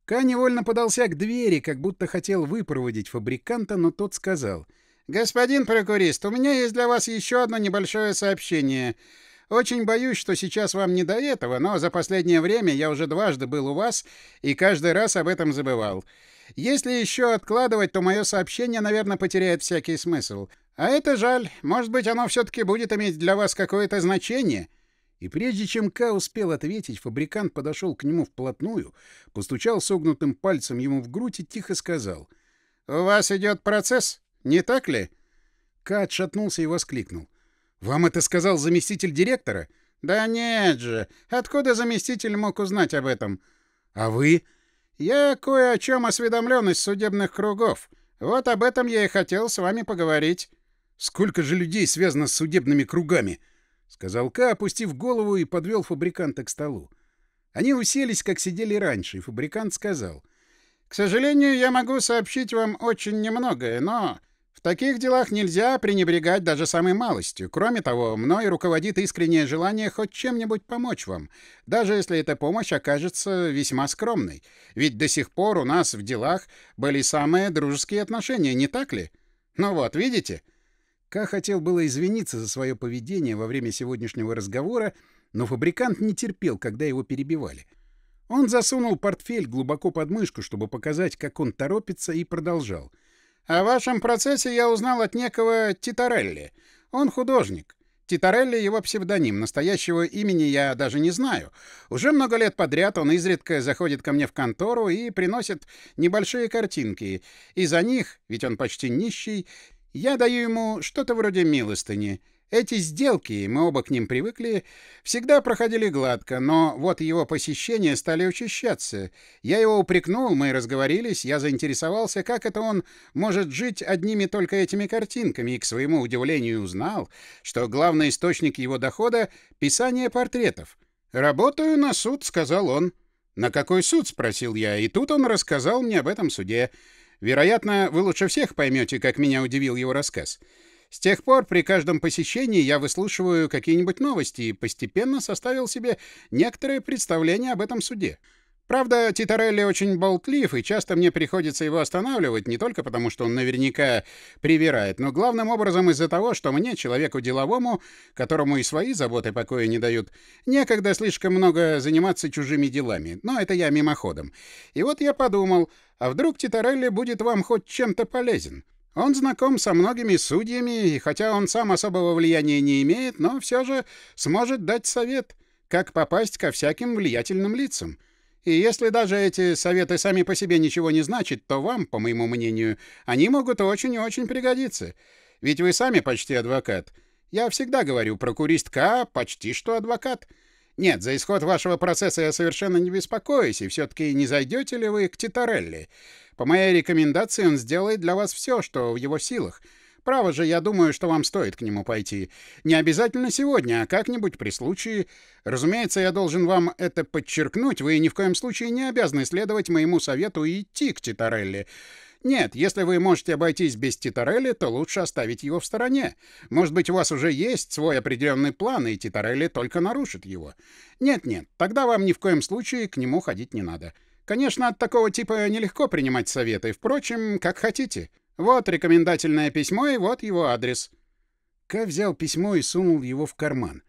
Ка невольно подался к двери, как будто хотел выпроводить фабриканта, но тот сказал. «Господин прокурист, у меня есть для вас еще одно небольшое сообщение. Очень боюсь, что сейчас вам не до этого, но за последнее время я уже дважды был у вас и каждый раз об этом забывал. Если еще откладывать, то мое сообщение, наверное, потеряет всякий смысл. А это жаль. Может быть, оно все-таки будет иметь для вас какое-то значение?» И прежде чем К успел ответить, фабрикант подошел к нему вплотную, постучал согнутым пальцем ему в грудь и тихо сказал. «У вас идет процесс, не так ли?» К отшатнулся и воскликнул. «Вам это сказал заместитель директора?» «Да нет же! Откуда заместитель мог узнать об этом?» «А вы?» «Я кое о чем осведомлен из судебных кругов. Вот об этом я и хотел с вами поговорить». Сколько же людей связано с судебными кругами? — сказал Ка, опустив голову и подвел фабриканта к столу. Они уселись, как сидели раньше, и фабрикант сказал. — К сожалению, я могу сообщить вам очень немногое, но в таких делах нельзя пренебрегать даже самой малостью. Кроме того, мной руководит искреннее желание хоть чем-нибудь помочь вам, даже если эта помощь окажется весьма скромной. Ведь до сих пор у нас в делах были самые дружеские отношения, не так ли? Ну вот, видите? — Ка хотел было извиниться за свое поведение во время сегодняшнего разговора, но фабрикант не терпел, когда его перебивали. Он засунул портфель глубоко под мышку, чтобы показать, как он торопится, и продолжал. «О вашем процессе я узнал от некого Титарелли. Он художник. Титарелли — его псевдоним. Настоящего имени я даже не знаю. Уже много лет подряд он изредка заходит ко мне в контору и приносит небольшие картинки. И за них, ведь он почти нищий, я даю ему что-то вроде милостыни. Эти сделки, мы оба к ним привыкли, всегда проходили гладко, но вот его посещения стали учащаться. Я его упрекнул, мы разговорились, я заинтересовался, как это он может жить одними только этими картинками, и к своему удивлению узнал, что главный источник его дохода — писание портретов. «Работаю на суд», — сказал он. «На какой суд?» — спросил я, и тут он рассказал мне об этом суде. Вероятно, вы лучше всех поймете, как меня удивил его рассказ. С тех пор при каждом посещении я выслушиваю какие-нибудь новости и постепенно составил себе некоторое представление об этом суде. Правда, Титарелли очень болтлив, и часто мне приходится его останавливать не только потому, что он наверняка привирает, но главным образом из-за того, что мне, человеку деловому, которому и свои заботы покоя не дают, некогда слишком много заниматься чужими делами. Но это я мимоходом. И вот я подумал, а вдруг Титарелли будет вам хоть чем-то полезен? Он знаком со многими судьями, и хотя он сам особого влияния не имеет, но все же сможет дать совет, как попасть ко всяким влиятельным лицам. И если даже эти советы сами по себе ничего не значат, то вам, по моему мнению, они могут очень и очень пригодиться. Ведь вы сами почти адвокат. Я всегда говорю, прокуристка почти что адвокат. Нет, за исход вашего процесса я совершенно не беспокоюсь, и все-таки не зайдете ли вы к Титарелли? По моей рекомендации он сделает для вас все, что в его силах — Право же, я думаю, что вам стоит к нему пойти. Не обязательно сегодня, а как-нибудь при случае. Разумеется, я должен вам это подчеркнуть. Вы ни в коем случае не обязаны следовать моему совету и идти к Титарелли. Нет, если вы можете обойтись без Титарелли, то лучше оставить его в стороне. Может быть, у вас уже есть свой определенный план, и Титарелли только нарушит его. Нет-нет, тогда вам ни в коем случае к нему ходить не надо. Конечно, от такого типа нелегко принимать советы. Впрочем, как хотите. Вот рекомендательное письмо и вот его адрес». Ка взял письмо и сунул его в карман.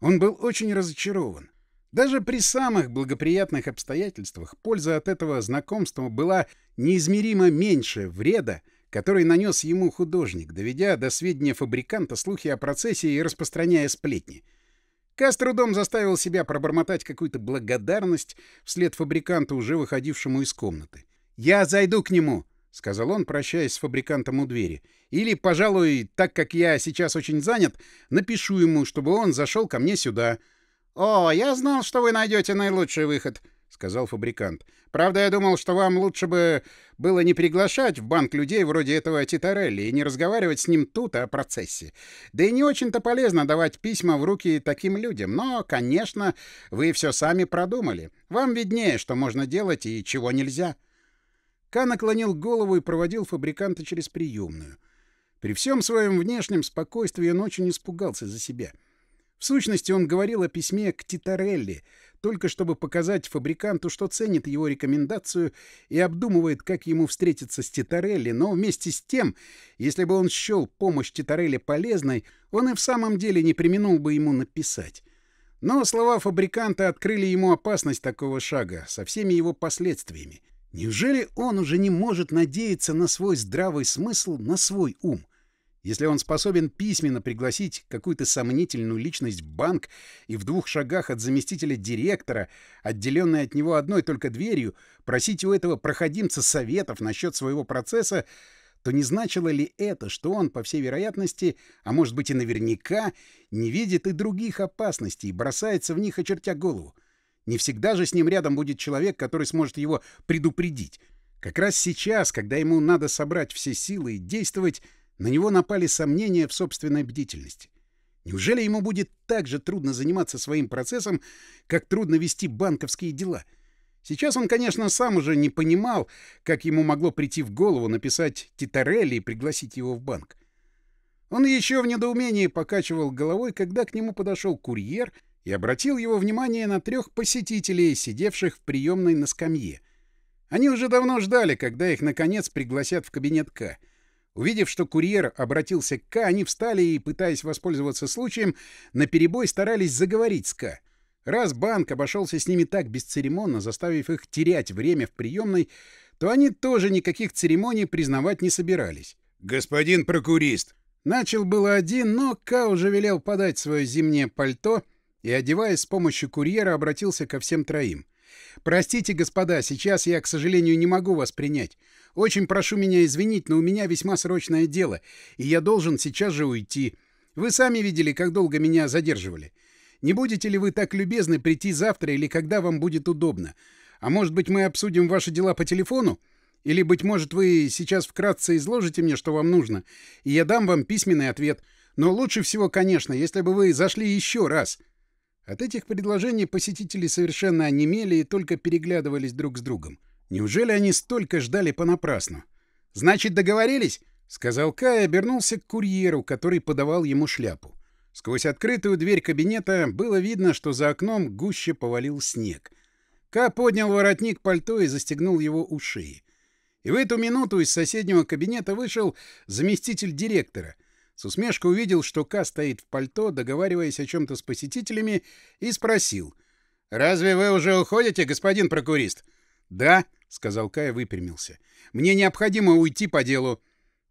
Он был очень разочарован. Даже при самых благоприятных обстоятельствах польза от этого знакомства была неизмеримо меньше вреда, который нанес ему художник, доведя до сведения фабриканта слухи о процессе и распространяя сплетни. Ка с трудом заставил себя пробормотать какую-то благодарность вслед фабриканту, уже выходившему из комнаты. «Я зайду к нему!» — сказал он, прощаясь с фабрикантом у двери. — Или, пожалуй, так как я сейчас очень занят, напишу ему, чтобы он зашел ко мне сюда. — О, я знал, что вы найдете наилучший выход, — сказал фабрикант. — Правда, я думал, что вам лучше бы было не приглашать в банк людей вроде этого Титарелли и не разговаривать с ним тут о процессе. Да и не очень-то полезно давать письма в руки таким людям. Но, конечно, вы все сами продумали. Вам виднее, что можно делать и чего нельзя. — Ка наклонил голову и проводил фабриканта через приемную. При всем своем внешнем спокойствии он очень испугался за себя. В сущности, он говорил о письме к Титарелли, только чтобы показать фабриканту, что ценит его рекомендацию и обдумывает, как ему встретиться с Титарелли, но вместе с тем, если бы он счел помощь Титарелли полезной, он и в самом деле не применул бы ему написать. Но слова фабриканта открыли ему опасность такого шага со всеми его последствиями. Неужели он уже не может надеяться на свой здравый смысл, на свой ум? Если он способен письменно пригласить какую-то сомнительную личность в банк и в двух шагах от заместителя директора, отделенной от него одной только дверью, просить у этого проходимца советов насчет своего процесса, то не значило ли это, что он, по всей вероятности, а может быть и наверняка, не видит и других опасностей и бросается в них, очертя голову? Не всегда же с ним рядом будет человек, который сможет его предупредить. Как раз сейчас, когда ему надо собрать все силы и действовать, на него напали сомнения в собственной бдительности. Неужели ему будет так же трудно заниматься своим процессом, как трудно вести банковские дела? Сейчас он, конечно, сам уже не понимал, как ему могло прийти в голову написать Титарелли и пригласить его в банк. Он еще в недоумении покачивал головой, когда к нему подошел курьер и обратил его внимание на трех посетителей, сидевших в приемной на скамье. Они уже давно ждали, когда их, наконец, пригласят в кабинет К. Увидев, что курьер обратился к К, они встали и, пытаясь воспользоваться случаем, наперебой старались заговорить с К. Раз банк обошелся с ними так бесцеремонно, заставив их терять время в приемной, то они тоже никаких церемоний признавать не собирались. «Господин прокурист!» Начал было один, но К уже велел подать свое зимнее пальто — и, одеваясь с помощью курьера, обратился ко всем троим. «Простите, господа, сейчас я, к сожалению, не могу вас принять. Очень прошу меня извинить, но у меня весьма срочное дело, и я должен сейчас же уйти. Вы сами видели, как долго меня задерживали. Не будете ли вы так любезны прийти завтра или когда вам будет удобно? А может быть, мы обсудим ваши дела по телефону? Или, быть может, вы сейчас вкратце изложите мне, что вам нужно, и я дам вам письменный ответ. Но лучше всего, конечно, если бы вы зашли еще раз». От этих предложений посетители совершенно онемели и только переглядывались друг с другом. Неужели они столько ждали понапрасну? «Значит, договорились?» — сказал Кай и обернулся к курьеру, который подавал ему шляпу. Сквозь открытую дверь кабинета было видно, что за окном гуще повалил снег. Ка поднял воротник пальто и застегнул его у шеи. И в эту минуту из соседнего кабинета вышел заместитель директора — с усмешкой увидел, что Ка стоит в пальто, договариваясь о чем-то с посетителями, и спросил. «Разве вы уже уходите, господин прокурист?» «Да», — сказал Ка и выпрямился. «Мне необходимо уйти по делу».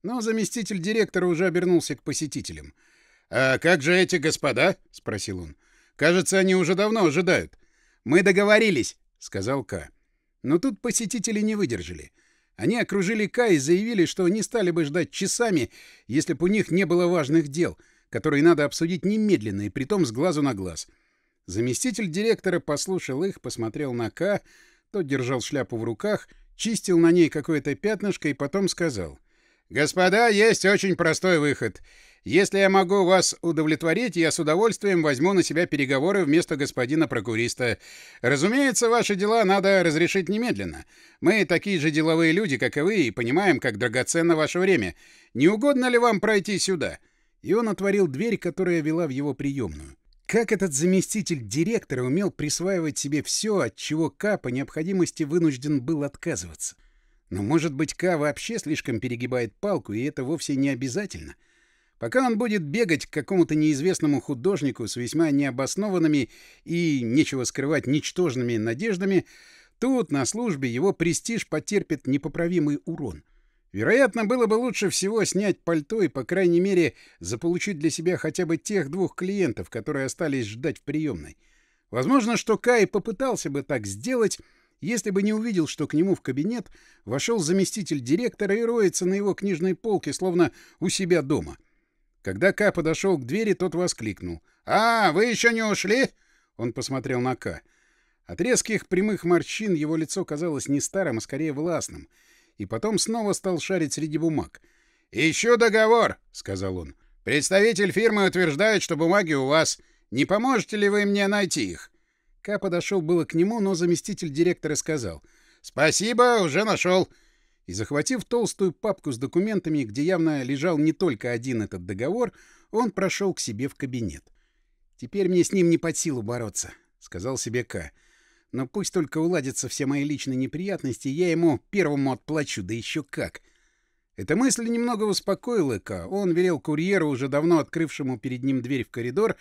Но заместитель директора уже обернулся к посетителям. «А как же эти господа?» — спросил он. «Кажется, они уже давно ожидают». «Мы договорились», — сказал Ка. Но тут посетители не выдержали. Они окружили Кай и заявили, что не стали бы ждать часами, если бы у них не было важных дел, которые надо обсудить немедленно и притом с глазу на глаз. Заместитель директора послушал их, посмотрел на К, тот держал шляпу в руках, чистил на ней какое-то пятнышко и потом сказал. «Господа, есть очень простой выход. Если я могу вас удовлетворить, я с удовольствием возьму на себя переговоры вместо господина прокуриста. Разумеется, ваши дела надо разрешить немедленно. Мы такие же деловые люди, как и вы, и понимаем, как драгоценно ваше время. Не угодно ли вам пройти сюда?» И он отворил дверь, которая вела в его приемную. Как этот заместитель директора умел присваивать себе все, от чего Ка по необходимости вынужден был отказываться? Но, может быть, Ка вообще слишком перегибает палку, и это вовсе не обязательно? Пока он будет бегать к какому-то неизвестному художнику с весьма необоснованными и, нечего скрывать, ничтожными надеждами, тут, на службе, его престиж потерпит непоправимый урон. Вероятно, было бы лучше всего снять пальто и, по крайней мере, заполучить для себя хотя бы тех двух клиентов, которые остались ждать в приемной. Возможно, что Кай попытался бы так сделать, если бы не увидел, что к нему в кабинет вошел заместитель директора и роется на его книжной полке, словно у себя дома. Когда Ка подошел к двери, тот воскликнул. «А, вы еще не ушли?» Он посмотрел на Ка. От резких прямых морщин его лицо казалось не старым, а скорее властным. И потом снова стал шарить среди бумаг. «Ищу договор», — сказал он. «Представитель фирмы утверждает, что бумаги у вас. Не поможете ли вы мне найти их?» Ка подошел было к нему, но заместитель директора сказал. «Спасибо, уже нашел и, захватив толстую папку с документами, где явно лежал не только один этот договор, он прошел к себе в кабинет. «Теперь мне с ним не под силу бороться», — сказал себе К. «Но пусть только уладятся все мои личные неприятности, я ему первому отплачу, да еще как». Эта мысль немного успокоила К. Он велел курьеру, уже давно открывшему перед ним дверь в коридор,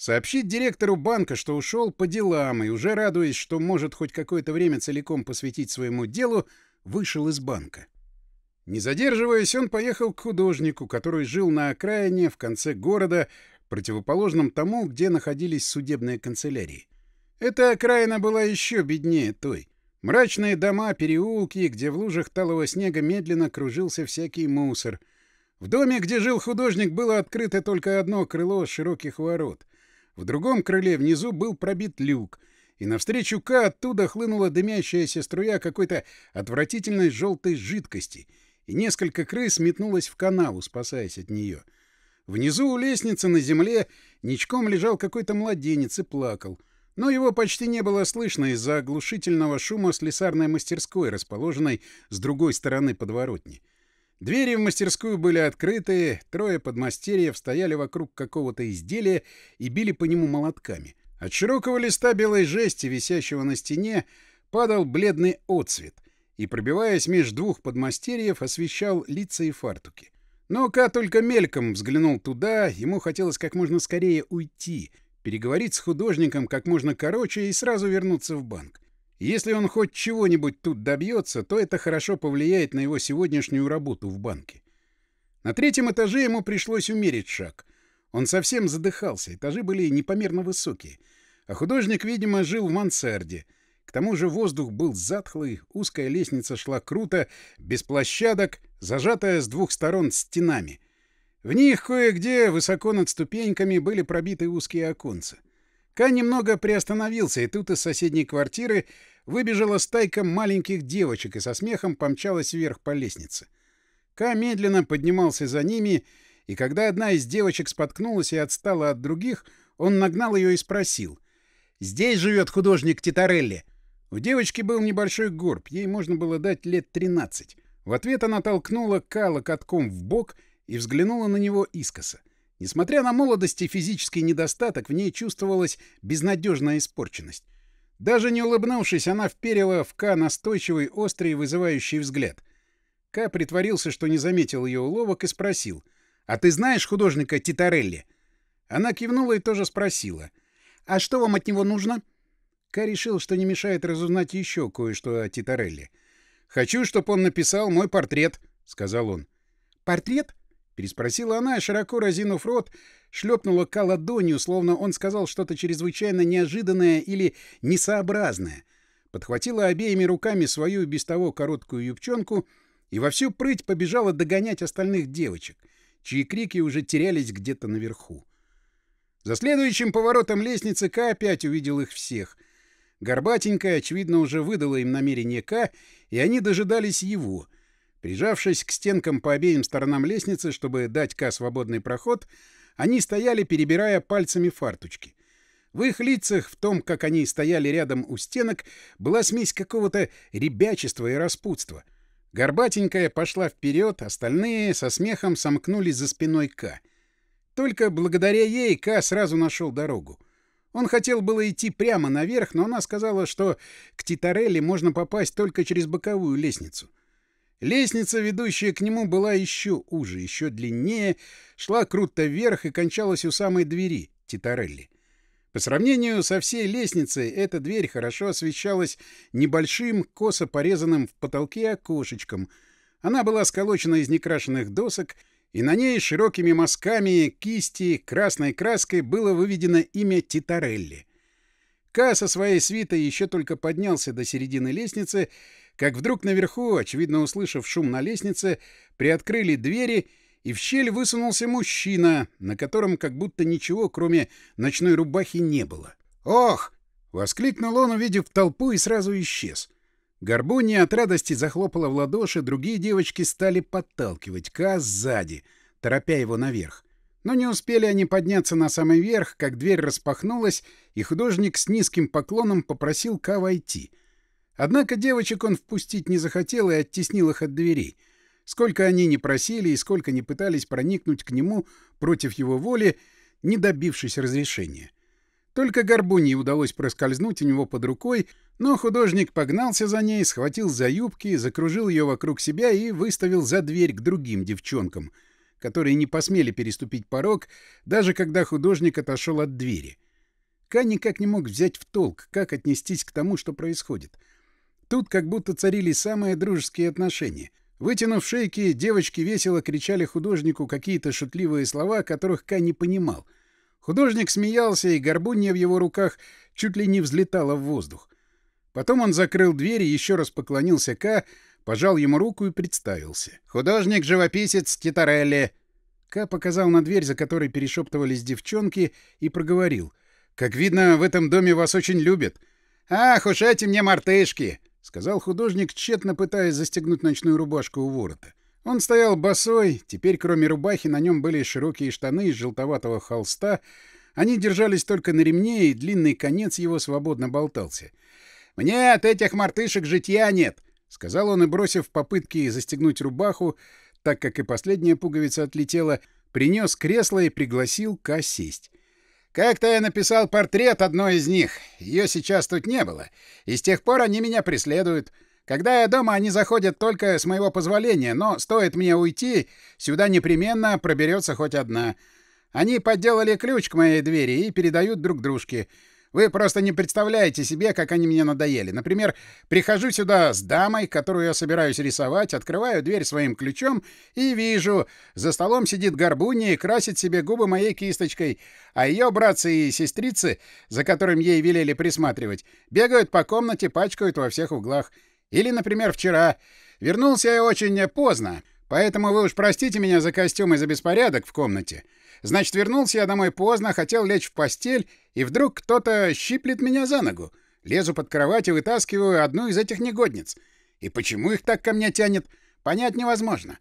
Сообщить директору банка, что ушел по делам, и уже радуясь, что может хоть какое-то время целиком посвятить своему делу, вышел из банка. Не задерживаясь, он поехал к художнику, который жил на окраине в конце города, противоположном тому, где находились судебные канцелярии. Эта окраина была еще беднее той. Мрачные дома, переулки, где в лужах талого снега медленно кружился всякий мусор. В доме, где жил художник, было открыто только одно крыло широких ворот. В другом крыле внизу был пробит люк — и навстречу К оттуда хлынула дымящаяся струя какой-то отвратительной желтой жидкости, и несколько крыс метнулось в канаву, спасаясь от нее. Внизу у лестницы на земле ничком лежал какой-то младенец и плакал, но его почти не было слышно из-за оглушительного шума слесарной мастерской, расположенной с другой стороны подворотни. Двери в мастерскую были открыты, трое подмастерьев стояли вокруг какого-то изделия и били по нему молотками — от широкого листа белой жести, висящего на стене, падал бледный отсвет и, пробиваясь меж двух подмастерьев, освещал лица и фартуки. Но Ка только мельком взглянул туда, ему хотелось как можно скорее уйти, переговорить с художником как можно короче и сразу вернуться в банк. Если он хоть чего-нибудь тут добьется, то это хорошо повлияет на его сегодняшнюю работу в банке. На третьем этаже ему пришлось умерить шаг. Он совсем задыхался, этажи были непомерно высокие. А художник, видимо, жил в мансарде. К тому же воздух был затхлый, узкая лестница шла круто, без площадок, зажатая с двух сторон стенами. В них кое-где, высоко над ступеньками, были пробиты узкие оконца. Ка немного приостановился, и тут из соседней квартиры выбежала стайка маленьких девочек и со смехом помчалась вверх по лестнице. Ка медленно поднимался за ними и когда одна из девочек споткнулась и отстала от других, он нагнал ее и спросил. «Здесь живет художник Титарелли?» У девочки был небольшой горб, ей можно было дать лет 13. В ответ она толкнула Кала катком в бок и взглянула на него искоса. Несмотря на молодость и физический недостаток, в ней чувствовалась безнадежная испорченность. Даже не улыбнувшись, она вперила в Ка настойчивый, острый и вызывающий взгляд. Ка притворился, что не заметил ее уловок, и спросил — «А ты знаешь художника Титарелли?» Она кивнула и тоже спросила. «А что вам от него нужно?» Ка решил, что не мешает разузнать еще кое-что о Титарелли. «Хочу, чтобы он написал мой портрет», — сказал он. «Портрет?» — переспросила она, широко разинув рот, шлепнула Ка ладонью, словно он сказал что-то чрезвычайно неожиданное или несообразное. Подхватила обеими руками свою без того короткую юбчонку и во всю прыть побежала догонять остальных девочек чьи крики уже терялись где-то наверху. За следующим поворотом лестницы К опять увидел их всех. Горбатенькая, очевидно, уже выдала им намерение К, и они дожидались его. Прижавшись к стенкам по обеим сторонам лестницы, чтобы дать К свободный проход, они стояли, перебирая пальцами фарточки. В их лицах, в том, как они стояли рядом у стенок, была смесь какого-то ребячества и распутства — Горбатенькая пошла вперед, остальные со смехом сомкнулись за спиной К. Только благодаря ей К сразу нашел дорогу. Он хотел было идти прямо наверх, но она сказала, что к Титарелли можно попасть только через боковую лестницу. Лестница, ведущая к нему, была еще уже, еще длиннее, шла круто вверх и кончалась у самой двери Титарелли. По сравнению со всей лестницей, эта дверь хорошо освещалась небольшим, косо порезанным в потолке окошечком. Она была сколочена из некрашенных досок, и на ней широкими мазками кисти красной краской было выведено имя Титарелли. Ка со своей свитой еще только поднялся до середины лестницы, как вдруг наверху, очевидно услышав шум на лестнице, приоткрыли двери — и в щель высунулся мужчина, на котором как будто ничего, кроме ночной рубахи, не было. «Ох!» — воскликнул он, увидев толпу, и сразу исчез. Горбунья от радости захлопала в ладоши, другие девочки стали подталкивать Ка сзади, торопя его наверх. Но не успели они подняться на самый верх, как дверь распахнулась, и художник с низким поклоном попросил Ка войти. Однако девочек он впустить не захотел и оттеснил их от дверей — Сколько они не просили и сколько не пытались проникнуть к нему против его воли, не добившись разрешения. Только горбунье удалось проскользнуть у него под рукой, но художник погнался за ней, схватил за юбки, закружил ее вокруг себя и выставил за дверь к другим девчонкам, которые не посмели переступить порог, даже когда художник отошел от двери. Ка никак не мог взять в толк, как отнестись к тому, что происходит. Тут как будто царили самые дружеские отношения — Вытянув шейки, девочки весело кричали художнику какие-то шутливые слова, которых Ка не понимал. Художник смеялся, и горбунья в его руках чуть ли не взлетала в воздух. Потом он закрыл дверь и еще раз поклонился Ка, пожал ему руку и представился. «Художник-живописец Титарелли!» Ка показал на дверь, за которой перешептывались девчонки, и проговорил. «Как видно, в этом доме вас очень любят». «Ах, уж эти мне мартышки!» сказал художник, тщетно пытаясь застегнуть ночную рубашку у ворота. Он стоял босой, теперь кроме рубахи на нем были широкие штаны из желтоватого холста, они держались только на ремне, и длинный конец его свободно болтался. «Мне от этих мартышек житья нет!» — сказал он и, бросив попытки застегнуть рубаху, так как и последняя пуговица отлетела, принес кресло и пригласил Ка сесть. Как-то я написал портрет одной из них. Ее сейчас тут не было. И с тех пор они меня преследуют. Когда я дома, они заходят только с моего позволения, но стоит мне уйти, сюда непременно проберется хоть одна. Они подделали ключ к моей двери и передают друг дружке. Вы просто не представляете себе, как они мне надоели. Например, прихожу сюда с дамой, которую я собираюсь рисовать, открываю дверь своим ключом и вижу, за столом сидит горбуня и красит себе губы моей кисточкой, а ее братцы и сестрицы, за которым ей велели присматривать, бегают по комнате, пачкают во всех углах. Или, например, вчера. Вернулся я очень поздно, поэтому вы уж простите меня за костюм и за беспорядок в комнате. Значит, вернулся я домой поздно, хотел лечь в постель, и вдруг кто-то щиплет меня за ногу. Лезу под кровать и вытаскиваю одну из этих негодниц. И почему их так ко мне тянет, понять невозможно.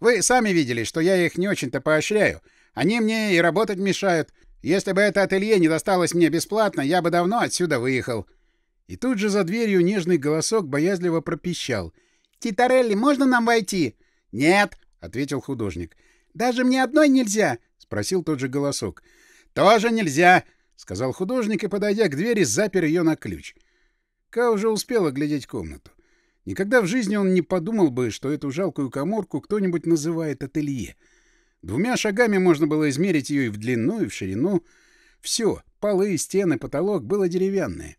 Вы сами видели, что я их не очень-то поощряю. Они мне и работать мешают. Если бы это ателье не досталось мне бесплатно, я бы давно отсюда выехал». И тут же за дверью нежный голосок боязливо пропищал. «Титарелли, можно нам войти?» «Нет», — ответил художник. «Даже мне одной нельзя спросил тот же голосок. «Тоже нельзя!» — сказал художник и, подойдя к двери, запер ее на ключ. Ка уже успел оглядеть комнату. Никогда в жизни он не подумал бы, что эту жалкую коморку кто-нибудь называет ателье. Двумя шагами можно было измерить ее и в длину, и в ширину. Все — полы, стены, потолок — было деревянное.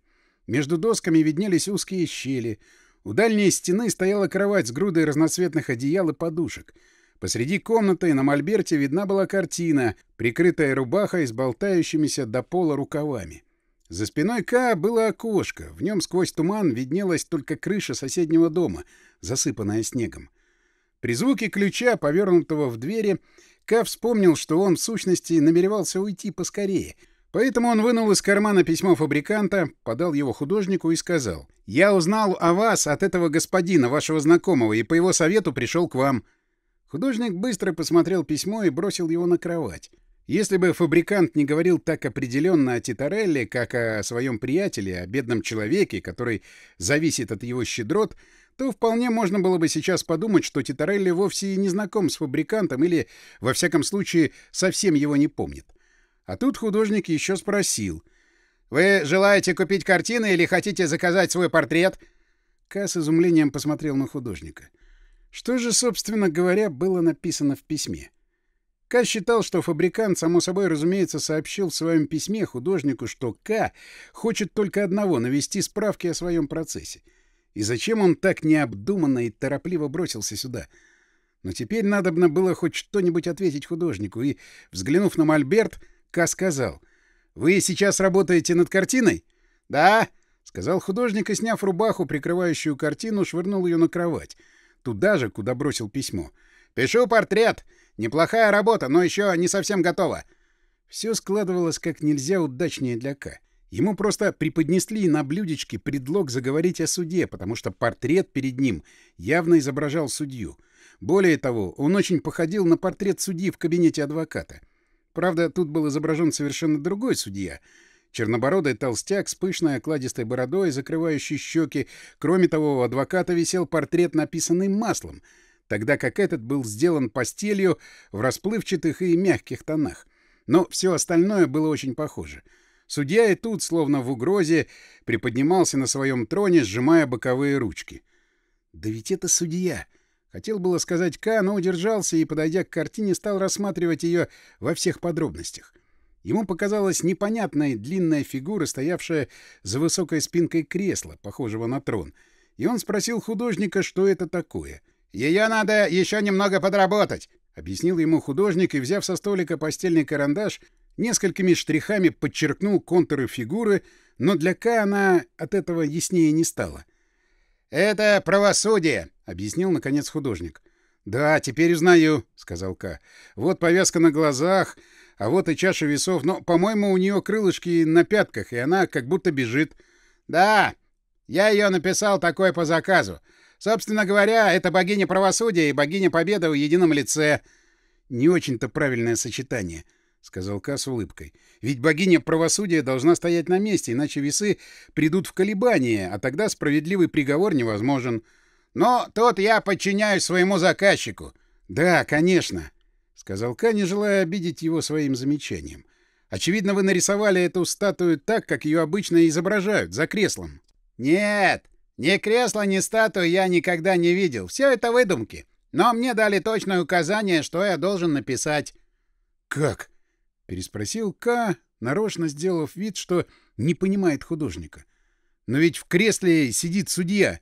Между досками виднелись узкие щели. У дальней стены стояла кровать с грудой разноцветных одеял и подушек — Посреди комнаты на мольберте видна была картина, прикрытая рубахой с болтающимися до пола рукавами. За спиной Ка было окошко, в нем сквозь туман виднелась только крыша соседнего дома, засыпанная снегом. При звуке ключа, повернутого в двери, Ка вспомнил, что он в сущности намеревался уйти поскорее, поэтому он вынул из кармана письмо фабриканта, подал его художнику и сказал, «Я узнал о вас от этого господина, вашего знакомого, и по его совету пришел к вам». Художник быстро посмотрел письмо и бросил его на кровать. Если бы фабрикант не говорил так определенно о Титарелле, как о своем приятеле, о бедном человеке, который зависит от его щедрот, то вполне можно было бы сейчас подумать, что Титарелли вовсе и не знаком с фабрикантом или, во всяком случае, совсем его не помнит. А тут художник еще спросил. «Вы желаете купить картины или хотите заказать свой портрет?» Ка с изумлением посмотрел на художника. — что же, собственно говоря, было написано в письме? К считал, что фабрикант, само собой разумеется, сообщил в своем письме художнику, что К хочет только одного — навести справки о своем процессе. И зачем он так необдуманно и торопливо бросился сюда? Но теперь надобно было хоть что-нибудь ответить художнику, и, взглянув на Мольберт, К сказал. «Вы сейчас работаете над картиной?» «Да», — сказал художник и, сняв рубаху, прикрывающую картину, швырнул ее на кровать — туда же, куда бросил письмо. «Пишу портрет! Неплохая работа, но еще не совсем готова!» Все складывалось как нельзя удачнее для К. Ему просто преподнесли на блюдечке предлог заговорить о суде, потому что портрет перед ним явно изображал судью. Более того, он очень походил на портрет судьи в кабинете адвоката. Правда, тут был изображен совершенно другой судья — Чернобородый толстяк с пышной окладистой бородой, закрывающей щеки. Кроме того, у адвоката висел портрет, написанный маслом, тогда как этот был сделан постелью в расплывчатых и мягких тонах. Но все остальное было очень похоже. Судья и тут, словно в угрозе, приподнимался на своем троне, сжимая боковые ручки. «Да ведь это судья!» Хотел было сказать К, но удержался и, подойдя к картине, стал рассматривать ее во всех подробностях. Ему показалась непонятная длинная фигура, стоявшая за высокой спинкой кресла, похожего на трон. И он спросил художника, что это такое. «Ее надо еще немного подработать», — объяснил ему художник и, взяв со столика постельный карандаш, несколькими штрихами подчеркнул контуры фигуры, но для Ка она от этого яснее не стала. «Это правосудие», — объяснил, наконец, художник. «Да, теперь узнаю», — сказал К. «Вот повязка на глазах, а вот и чаша весов, но, по-моему, у нее крылышки на пятках, и она как будто бежит. Да, я ее написал такое по заказу. Собственно говоря, это богиня правосудия и богиня победы в едином лице. Не очень-то правильное сочетание, сказал Ка с улыбкой. Ведь богиня правосудия должна стоять на месте, иначе весы придут в колебания, а тогда справедливый приговор невозможен. Но тот я подчиняюсь своему заказчику. Да, конечно. — сказал Ка, не желая обидеть его своим замечанием. «Очевидно, вы нарисовали эту статую так, как ее обычно изображают, за креслом». «Нет, ни кресла, ни статуи я никогда не видел. Все это выдумки. Но мне дали точное указание, что я должен написать». «Как?» — переспросил К, нарочно сделав вид, что не понимает художника. «Но ведь в кресле сидит судья».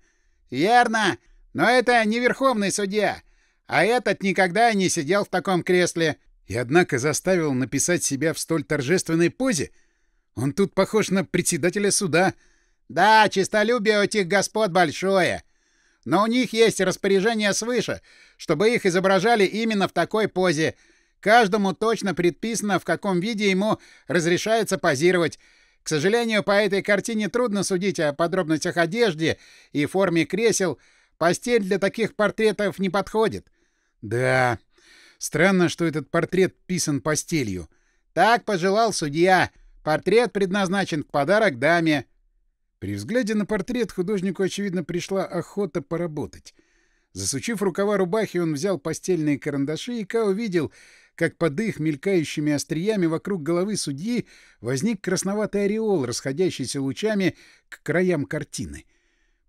«Верно, но это не верховный судья. А этот никогда не сидел в таком кресле. И однако заставил написать себя в столь торжественной позе. Он тут похож на председателя суда. Да, честолюбие у этих господ большое. Но у них есть распоряжение свыше, чтобы их изображали именно в такой позе. Каждому точно предписано, в каком виде ему разрешается позировать. К сожалению, по этой картине трудно судить о подробностях одежды и форме кресел. Постель для таких портретов не подходит. «Да. Странно, что этот портрет писан постелью. Так пожелал судья. Портрет предназначен в подарок даме». При взгляде на портрет художнику, очевидно, пришла охота поработать. Засучив рукава рубахи, он взял постельные карандаши, и Ка увидел, как под их мелькающими остриями вокруг головы судьи возник красноватый ореол, расходящийся лучами к краям картины.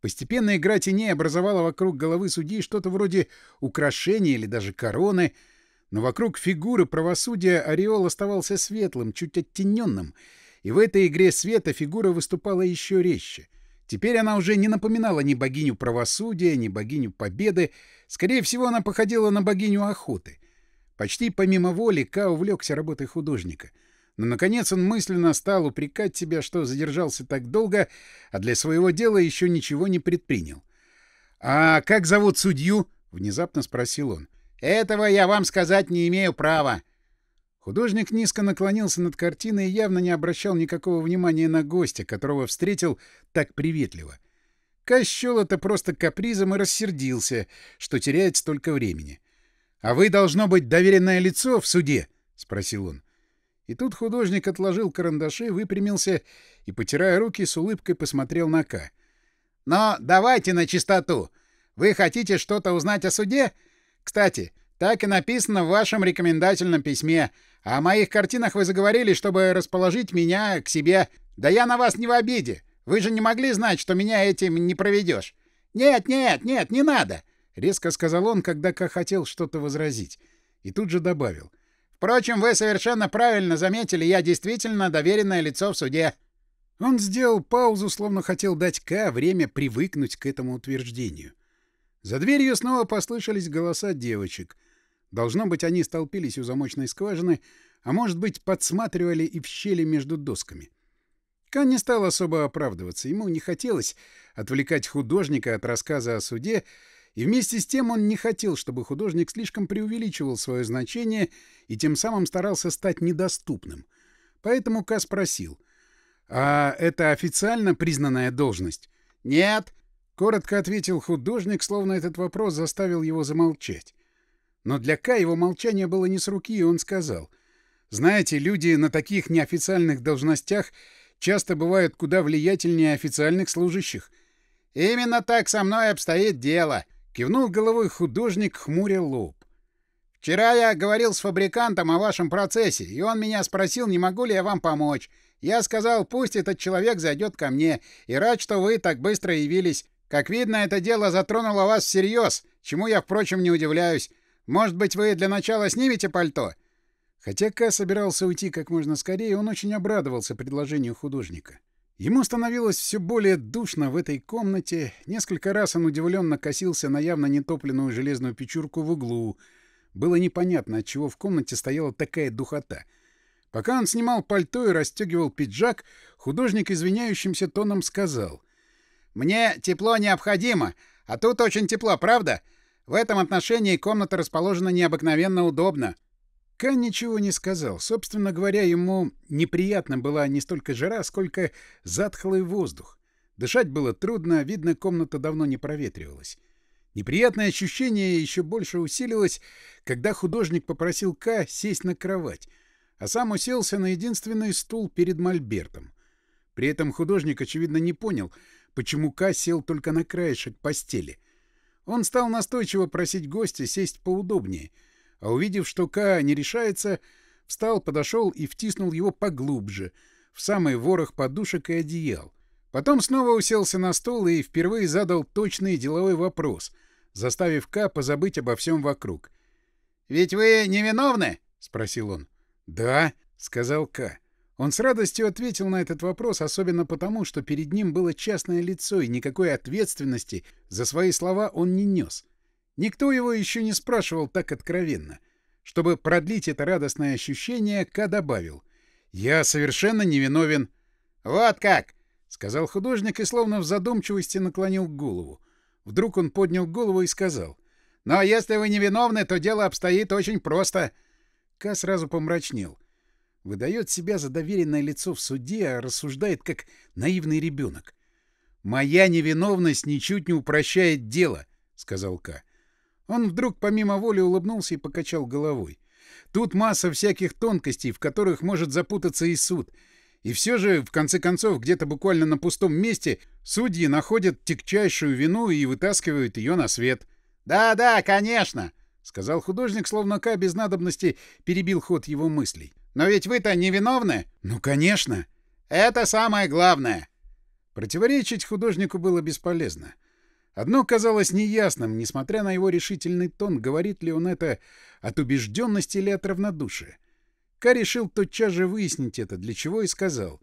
Постепенно игра теней образовала вокруг головы судьи что-то вроде украшения или даже короны, но вокруг фигуры правосудия ореол оставался светлым, чуть оттененным, и в этой игре света фигура выступала еще резче. Теперь она уже не напоминала ни богиню правосудия, ни богиню победы, скорее всего, она походила на богиню охоты. Почти помимо воли Ка увлекся работой художника — но, наконец, он мысленно стал упрекать себя, что задержался так долго, а для своего дела еще ничего не предпринял. «А как зовут судью?» — внезапно спросил он. «Этого я вам сказать не имею права». Художник низко наклонился над картиной и явно не обращал никакого внимания на гостя, которого встретил так приветливо. Кащел это просто капризом и рассердился, что теряет столько времени. «А вы, должно быть, доверенное лицо в суде?» — спросил он. И тут художник отложил карандаши, выпрямился и, потирая руки, с улыбкой посмотрел на Ка. «Но давайте на чистоту. Вы хотите что-то узнать о суде? Кстати, так и написано в вашем рекомендательном письме. О моих картинах вы заговорили, чтобы расположить меня к себе. Да я на вас не в обиде. Вы же не могли знать, что меня этим не проведешь. Нет, нет, нет, не надо!» — резко сказал он, когда Ка хотел что-то возразить. И тут же добавил — Впрочем, вы совершенно правильно заметили, я действительно доверенное лицо в суде. Он сделал паузу, словно хотел дать Ка время привыкнуть к этому утверждению. За дверью снова послышались голоса девочек. Должно быть, они столпились у замочной скважины, а может быть, подсматривали и в щели между досками. Ка не стал особо оправдываться. Ему не хотелось отвлекать художника от рассказа о суде, и вместе с тем он не хотел, чтобы художник слишком преувеличивал свое значение и тем самым старался стать недоступным. Поэтому Ка спросил. «А это официально признанная должность?» «Нет», — коротко ответил художник, словно этот вопрос заставил его замолчать. Но для Ка его молчание было не с руки, и он сказал. «Знаете, люди на таких неофициальных должностях часто бывают куда влиятельнее официальных служащих». «Именно так со мной обстоит дело», — кивнул головой художник, хмуря лоб. «Вчера я говорил с фабрикантом о вашем процессе, и он меня спросил, не могу ли я вам помочь. Я сказал, пусть этот человек зайдет ко мне, и рад, что вы так быстро явились. Как видно, это дело затронуло вас всерьез, чему я, впрочем, не удивляюсь. Может быть, вы для начала снимете пальто?» Хотя Ка собирался уйти как можно скорее, он очень обрадовался предложению художника. Ему становилось все более душно в этой комнате. Несколько раз он удивленно косился на явно нетопленную железную печурку в углу. Было непонятно, от чего в комнате стояла такая духота. Пока он снимал пальто и расстегивал пиджак, художник извиняющимся тоном сказал. «Мне тепло необходимо, а тут очень тепло, правда? В этом отношении комната расположена необыкновенно удобно». Кан ничего не сказал. Собственно говоря, ему неприятно была не столько жара, сколько затхлый воздух. Дышать было трудно, видно, комната давно не проветривалась. Неприятное ощущение еще больше усилилось, когда художник попросил Ка сесть на кровать, а сам уселся на единственный стул перед мольбертом. При этом художник, очевидно, не понял, почему Ка сел только на краешек постели. Он стал настойчиво просить гостя сесть поудобнее — а увидев, что Ка не решается, встал, подошел и втиснул его поглубже, в самый ворох подушек и одеял. Потом снова уселся на стол и впервые задал точный деловой вопрос, заставив Ка позабыть обо всем вокруг. «Ведь вы невиновны?» — спросил он. «Да», — сказал Ка. Он с радостью ответил на этот вопрос, особенно потому, что перед ним было частное лицо, и никакой ответственности за свои слова он не нес. Никто его еще не спрашивал так откровенно. Чтобы продлить это радостное ощущение, К добавил. «Я совершенно невиновен». «Вот как!» — сказал художник и словно в задумчивости наклонил голову. Вдруг он поднял голову и сказал. «Но если вы невиновны, то дело обстоит очень просто». К сразу помрачнел. Выдает себя за доверенное лицо в суде, а рассуждает как наивный ребенок. «Моя невиновность ничуть не упрощает дело», — сказал К. Он вдруг помимо воли улыбнулся и покачал головой. Тут масса всяких тонкостей, в которых может запутаться и суд. И все же, в конце концов, где-то буквально на пустом месте судьи находят тягчайшую вину и вытаскивают ее на свет. «Да-да, конечно!» — сказал художник, словно Ка без надобности перебил ход его мыслей. «Но ведь вы-то невиновны?» «Ну, конечно!» «Это самое главное!» Противоречить художнику было бесполезно. Одно казалось неясным, несмотря на его решительный тон, говорит ли он это от убежденности или от равнодушия. Ка решил тотчас же выяснить это, для чего и сказал.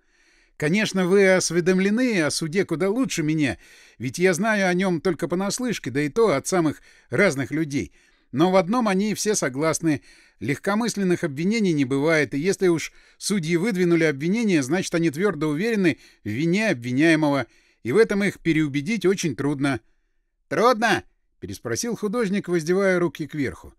«Конечно, вы осведомлены о суде куда лучше меня, ведь я знаю о нем только понаслышке, да и то от самых разных людей. Но в одном они все согласны. Легкомысленных обвинений не бывает, и если уж судьи выдвинули обвинения, значит, они твердо уверены в вине обвиняемого, и в этом их переубедить очень трудно». «Трудно?» — переспросил художник, воздевая руки кверху.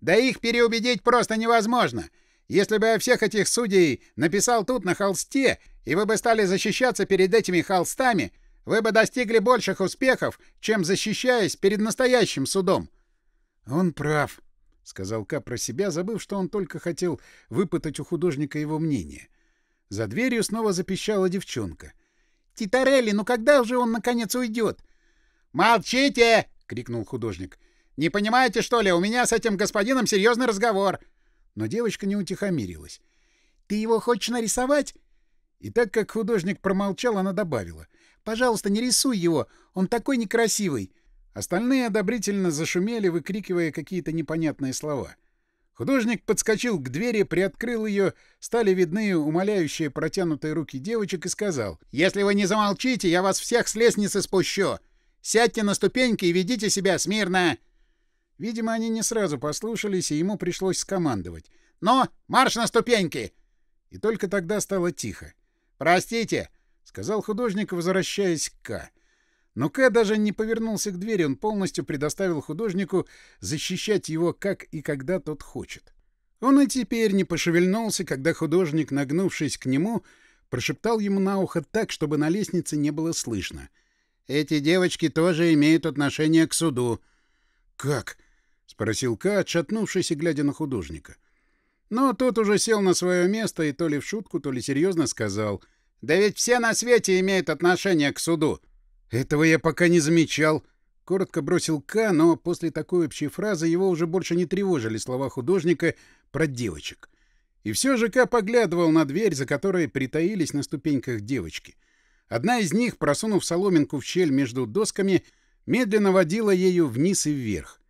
«Да их переубедить просто невозможно. Если бы я всех этих судей написал тут на холсте, и вы бы стали защищаться перед этими холстами, вы бы достигли больших успехов, чем защищаясь перед настоящим судом». «Он прав», — сказал Ка про себя, забыв, что он только хотел выпытать у художника его мнение. За дверью снова запищала девчонка. «Титарелли, ну когда же он, наконец, уйдет? «Молчите!» — крикнул художник. «Не понимаете, что ли? У меня с этим господином серьезный разговор!» Но девочка не утихомирилась. «Ты его хочешь нарисовать?» И так как художник промолчал, она добавила. «Пожалуйста, не рисуй его, он такой некрасивый!» Остальные одобрительно зашумели, выкрикивая какие-то непонятные слова. Художник подскочил к двери, приоткрыл ее, стали видны умоляющие протянутые руки девочек и сказал. «Если вы не замолчите, я вас всех с лестницы спущу!» Сядьте на ступеньки и ведите себя смирно!» Видимо, они не сразу послушались, и ему пришлось скомандовать. «Но! Марш на ступеньки!» И только тогда стало тихо. «Простите!» — сказал художник, возвращаясь к К. Но К даже не повернулся к двери, он полностью предоставил художнику защищать его как и когда тот хочет. Он и теперь не пошевельнулся, когда художник, нагнувшись к нему, прошептал ему на ухо так, чтобы на лестнице не было слышно — эти девочки тоже имеют отношение к суду». «Как?» — спросил Ка, отшатнувшись и глядя на художника. Но тот уже сел на свое место и то ли в шутку, то ли серьезно сказал. «Да ведь все на свете имеют отношение к суду!» «Этого я пока не замечал!» Коротко бросил К, но после такой общей фразы его уже больше не тревожили слова художника про девочек. И все же К поглядывал на дверь, за которой притаились на ступеньках девочки — Одна из них, просунув соломинку в щель между досками, медленно водила ею вниз и вверх.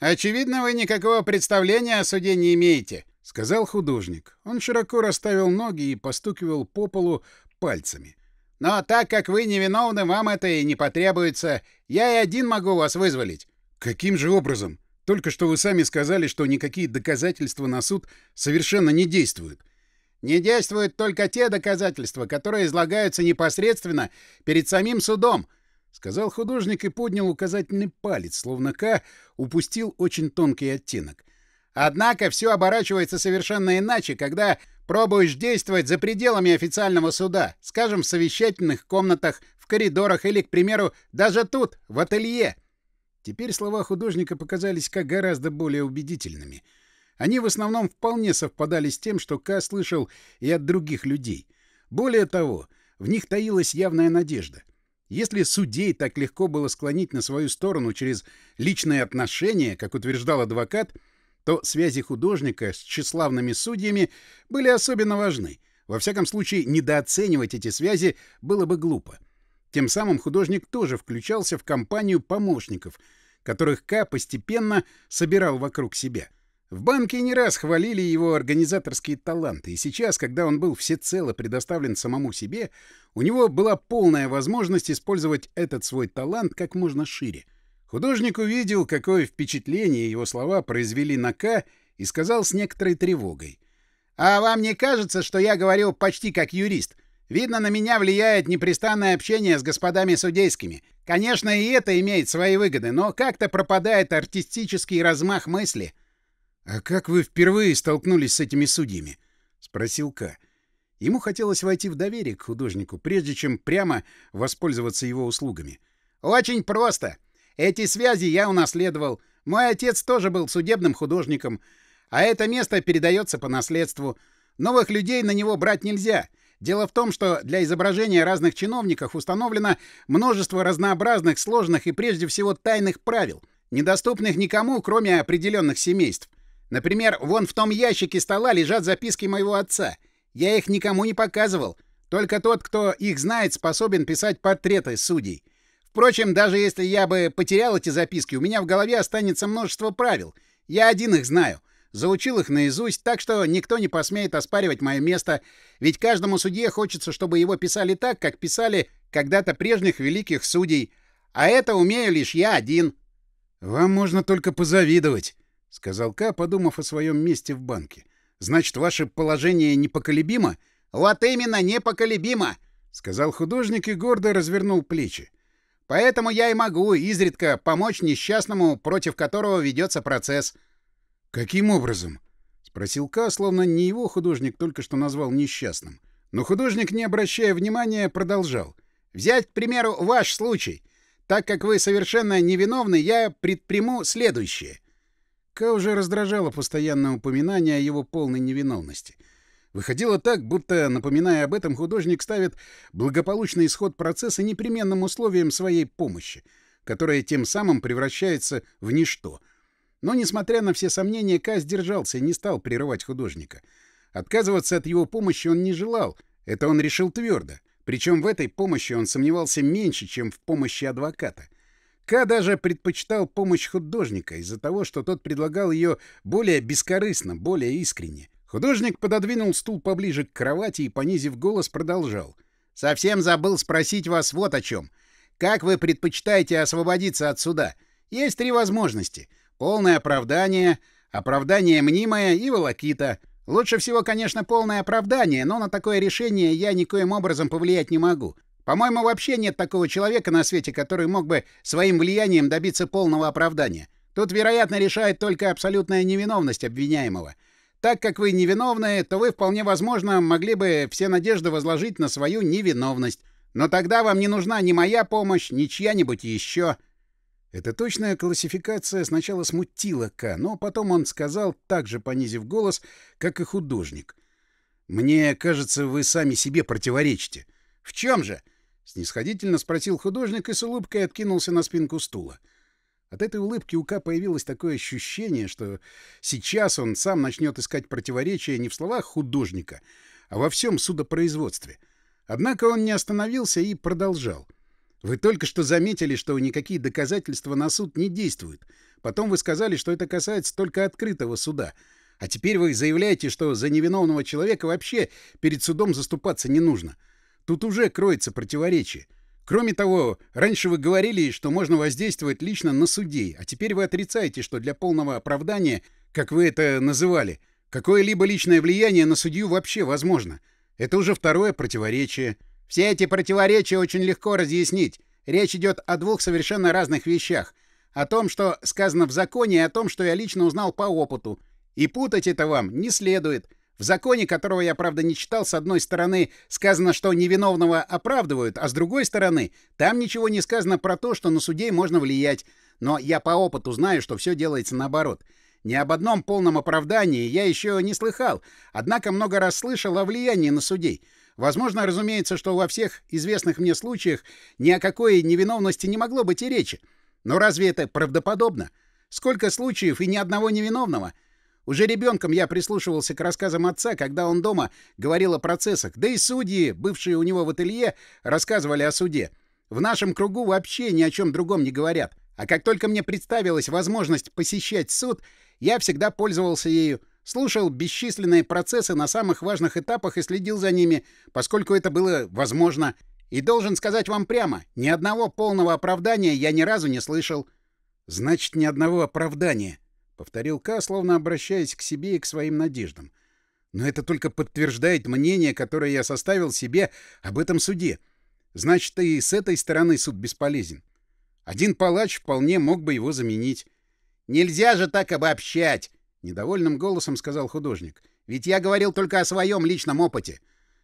«Очевидно, вы никакого представления о суде не имеете», — сказал художник. Он широко расставил ноги и постукивал по полу пальцами. «Но так как вы невиновны, вам это и не потребуется. Я и один могу вас вызволить». «Каким же образом? Только что вы сами сказали, что никакие доказательства на суд совершенно не действуют. Не действуют только те доказательства, которые излагаются непосредственно перед самим судом, сказал художник и поднял указательный палец, словно К упустил очень тонкий оттенок. Однако все оборачивается совершенно иначе, когда пробуешь действовать за пределами официального суда, скажем, в совещательных комнатах, в коридорах или, к примеру, даже тут, в ателье. Теперь слова художника показались как гораздо более убедительными — они в основном вполне совпадали с тем, что Ка слышал и от других людей. Более того, в них таилась явная надежда. Если судей так легко было склонить на свою сторону через личные отношения, как утверждал адвокат, то связи художника с тщеславными судьями были особенно важны. Во всяком случае, недооценивать эти связи было бы глупо. Тем самым художник тоже включался в компанию помощников, которых К постепенно собирал вокруг себя — в банке не раз хвалили его организаторские таланты, и сейчас, когда он был всецело предоставлен самому себе, у него была полная возможность использовать этот свой талант как можно шире. Художник увидел, какое впечатление его слова произвели на К, и сказал с некоторой тревогой. «А вам не кажется, что я говорил почти как юрист? Видно, на меня влияет непрестанное общение с господами судейскими. Конечно, и это имеет свои выгоды, но как-то пропадает артистический размах мысли». «А как вы впервые столкнулись с этими судьями?» — спросил К. Ему хотелось войти в доверие к художнику, прежде чем прямо воспользоваться его услугами. «Очень просто. Эти связи я унаследовал. Мой отец тоже был судебным художником, а это место передается по наследству. Новых людей на него брать нельзя. Дело в том, что для изображения разных чиновников установлено множество разнообразных, сложных и прежде всего тайных правил, недоступных никому, кроме определенных семейств. Например, вон в том ящике стола лежат записки моего отца. Я их никому не показывал. Только тот, кто их знает, способен писать портреты судей. Впрочем, даже если я бы потерял эти записки, у меня в голове останется множество правил. Я один их знаю. Заучил их наизусть, так что никто не посмеет оспаривать мое место, ведь каждому судье хочется, чтобы его писали так, как писали когда-то прежних великих судей. А это умею лишь я один. — Вам можно только позавидовать, — сказал Ка, подумав о своем месте в банке. «Значит, ваше положение непоколебимо?» «Вот именно, непоколебимо!» — сказал художник и гордо развернул плечи. «Поэтому я и могу изредка помочь несчастному, против которого ведется процесс». «Каким образом?» — спросил Ка, словно не его художник только что назвал несчастным. Но художник, не обращая внимания, продолжал. «Взять, к примеру, ваш случай. Так как вы совершенно невиновны, я предприму следующее. Ка уже раздражало постоянное упоминание о его полной невиновности. Выходило так, будто, напоминая об этом, художник ставит благополучный исход процесса непременным условием своей помощи, которая тем самым превращается в ничто. Но, несмотря на все сомнения, Ка сдержался и не стал прерывать художника. Отказываться от его помощи он не желал, это он решил твердо. Причем в этой помощи он сомневался меньше, чем в помощи адвоката. Ка даже предпочитал помощь художника из-за того, что тот предлагал ее более бескорыстно, более искренне. Художник пододвинул стул поближе к кровати и, понизив голос, продолжал. «Совсем забыл спросить вас вот о чем. Как вы предпочитаете освободиться от суда? Есть три возможности. Полное оправдание, оправдание мнимое и волокита. Лучше всего, конечно, полное оправдание, но на такое решение я никоим образом повлиять не могу. По-моему, вообще нет такого человека на свете, который мог бы своим влиянием добиться полного оправдания. Тут, вероятно, решает только абсолютная невиновность обвиняемого. Так как вы невиновные, то вы вполне возможно могли бы все надежды возложить на свою невиновность. Но тогда вам не нужна ни моя помощь, ни чья-нибудь еще. Эта точная классификация сначала смутила К, но потом он сказал, так же понизив голос, как и художник. «Мне кажется, вы сами себе противоречите». «В чем же?» — снисходительно спросил художник и с улыбкой откинулся на спинку стула. От этой улыбки у Ка появилось такое ощущение, что сейчас он сам начнет искать противоречия не в словах художника, а во всем судопроизводстве. Однако он не остановился и продолжал. «Вы только что заметили, что никакие доказательства на суд не действуют. Потом вы сказали, что это касается только открытого суда. А теперь вы заявляете, что за невиновного человека вообще перед судом заступаться не нужно. Тут уже кроется противоречие. Кроме того, раньше вы говорили, что можно воздействовать лично на судей, а теперь вы отрицаете, что для полного оправдания, как вы это называли, какое-либо личное влияние на судью вообще возможно. Это уже второе противоречие. Все эти противоречия очень легко разъяснить. Речь идет о двух совершенно разных вещах. О том, что сказано в законе, и о том, что я лично узнал по опыту. И путать это вам не следует в законе, которого я, правда, не читал, с одной стороны сказано, что невиновного оправдывают, а с другой стороны там ничего не сказано про то, что на судей можно влиять. Но я по опыту знаю, что все делается наоборот. Ни об одном полном оправдании я еще не слыхал, однако много раз слышал о влиянии на судей. Возможно, разумеется, что во всех известных мне случаях ни о какой невиновности не могло быть и речи. Но разве это правдоподобно? Сколько случаев и ни одного невиновного — уже ребенком я прислушивался к рассказам отца, когда он дома говорил о процессах, да и судьи, бывшие у него в ателье, рассказывали о суде. В нашем кругу вообще ни о чем другом не говорят. А как только мне представилась возможность посещать суд, я всегда пользовался ею, слушал бесчисленные процессы на самых важных этапах и следил за ними, поскольку это было возможно. И должен сказать вам прямо, ни одного полного оправдания я ни разу не слышал. Значит, ни одного оправдания. — повторил Ка, словно обращаясь к себе и к своим надеждам. «Но это только подтверждает мнение, которое я составил себе об этом суде. Значит, и с этой стороны суд бесполезен. Один палач вполне мог бы его заменить». «Нельзя же так обобщать!» — недовольным голосом сказал художник. «Ведь я говорил только о своем личном опыте».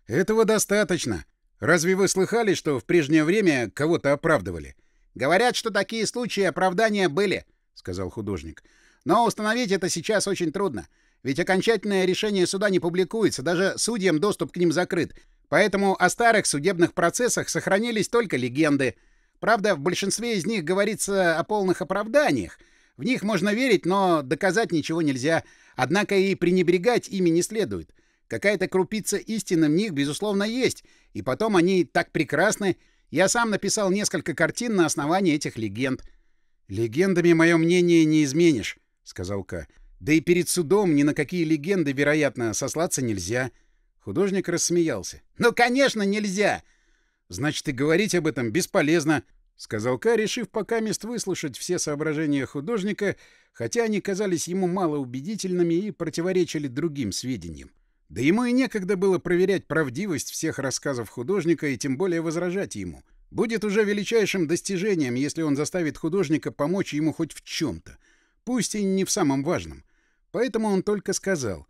«Этого достаточно. Разве вы слыхали, что в прежнее время кого-то оправдывали?» «Говорят, что такие случаи оправдания были», — сказал художник. Но установить это сейчас очень трудно. Ведь окончательное решение суда не публикуется, даже судьям доступ к ним закрыт. Поэтому о старых судебных процессах сохранились только легенды. Правда, в большинстве из них говорится о полных оправданиях. В них можно верить, но доказать ничего нельзя. Однако и пренебрегать ими не следует. Какая-то крупица истины в них, безусловно, есть. И потом они так прекрасны. Я сам написал несколько картин на основании этих легенд. Легендами мое мнение не изменишь сказал К. Да и перед судом ни на какие легенды, вероятно, сослаться нельзя. Художник рассмеялся. Ну, конечно, нельзя. Значит, и говорить об этом бесполезно, сказал К, решив пока мест выслушать все соображения художника, хотя они казались ему малоубедительными и противоречили другим сведениям. Да ему и некогда было проверять правдивость всех рассказов художника и тем более возражать ему. Будет уже величайшим достижением, если он заставит художника помочь ему хоть в чем-то — пусть и не в самом важном. Поэтому он только сказал.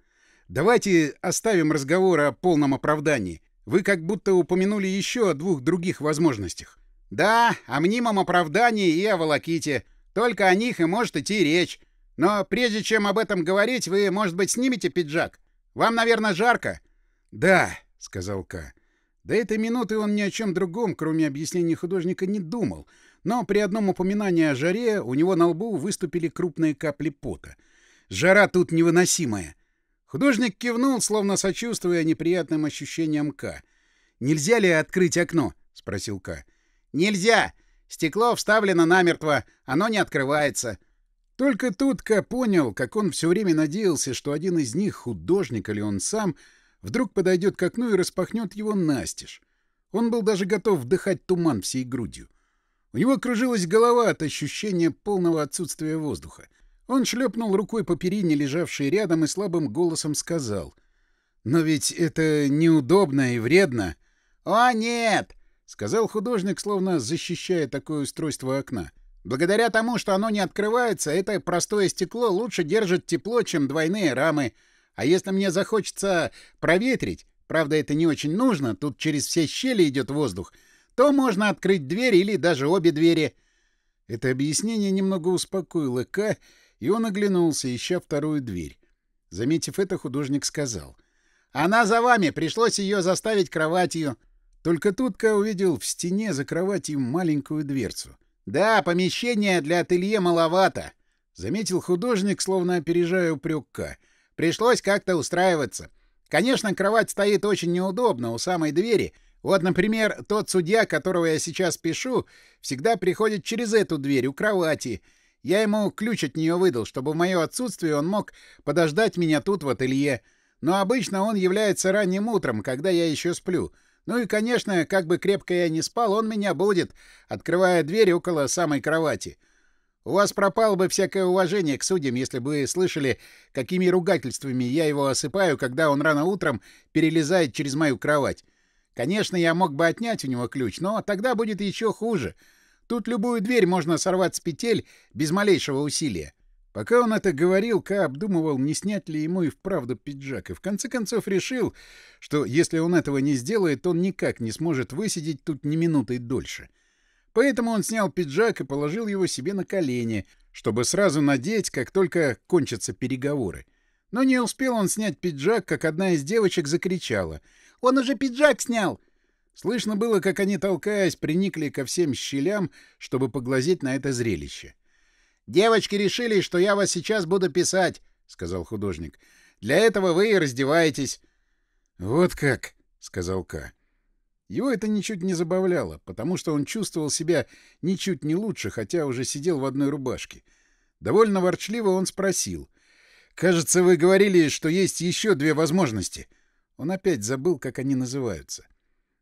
«Давайте оставим разговор о полном оправдании. Вы как будто упомянули еще о двух других возможностях». «Да, о мнимом оправдании и о волоките. Только о них и может идти речь. Но прежде чем об этом говорить, вы, может быть, снимете пиджак? Вам, наверное, жарко?» «Да», — сказал К. До этой минуты он ни о чем другом, кроме объяснений художника, не думал — но при одном упоминании о жаре у него на лбу выступили крупные капли пота. «Жара тут невыносимая!» Художник кивнул, словно сочувствуя неприятным ощущениям К. «Нельзя ли открыть окно?» — спросил К. «Нельзя! Стекло вставлено намертво, оно не открывается». Только тут Ка понял, как он все время надеялся, что один из них, художник или он сам, вдруг подойдет к окну и распахнет его настежь. Он был даже готов вдыхать туман всей грудью. У него кружилась голова от ощущения полного отсутствия воздуха. Он шлепнул рукой по перине, лежавшей рядом, и слабым голосом сказал. «Но ведь это неудобно и вредно». «О, нет!» — сказал художник, словно защищая такое устройство окна. «Благодаря тому, что оно не открывается, это простое стекло лучше держит тепло, чем двойные рамы. А если мне захочется проветрить, правда, это не очень нужно, тут через все щели идет воздух — то можно открыть дверь или даже обе двери. Это объяснение немного успокоило К, и он оглянулся, ища вторую дверь. Заметив это, художник сказал. «Она за вами! Пришлось ее заставить кроватью!» Только тут Ка увидел в стене за кроватью маленькую дверцу. «Да, помещение для ателье маловато!» — заметил художник, словно опережая упрек Ка. «Пришлось как-то устраиваться. Конечно, кровать стоит очень неудобно у самой двери, — вот, например, тот судья, которого я сейчас пишу, всегда приходит через эту дверь у кровати. Я ему ключ от нее выдал, чтобы в мое отсутствие он мог подождать меня тут в ателье. Но обычно он является ранним утром, когда я еще сплю. Ну и, конечно, как бы крепко я не спал, он меня будет, открывая дверь около самой кровати. У вас пропало бы всякое уважение к судьям, если бы слышали, какими ругательствами я его осыпаю, когда он рано утром перелезает через мою кровать. Конечно, я мог бы отнять у него ключ, но тогда будет еще хуже. Тут любую дверь можно сорвать с петель без малейшего усилия. Пока он это говорил, Ка обдумывал, не снять ли ему и вправду пиджак, и в конце концов решил, что если он этого не сделает, он никак не сможет высидеть тут ни минуты дольше. Поэтому он снял пиджак и положил его себе на колени, чтобы сразу надеть, как только кончатся переговоры. Но не успел он снять пиджак, как одна из девочек закричала. Он уже пиджак снял!» Слышно было, как они, толкаясь, приникли ко всем щелям, чтобы поглазеть на это зрелище. «Девочки решили, что я вас сейчас буду писать», — сказал художник. «Для этого вы и раздеваетесь». «Вот как», — сказал Ка. Его это ничуть не забавляло, потому что он чувствовал себя ничуть не лучше, хотя уже сидел в одной рубашке. Довольно ворчливо он спросил. «Кажется, вы говорили, что есть еще две возможности». Он опять забыл, как они называются.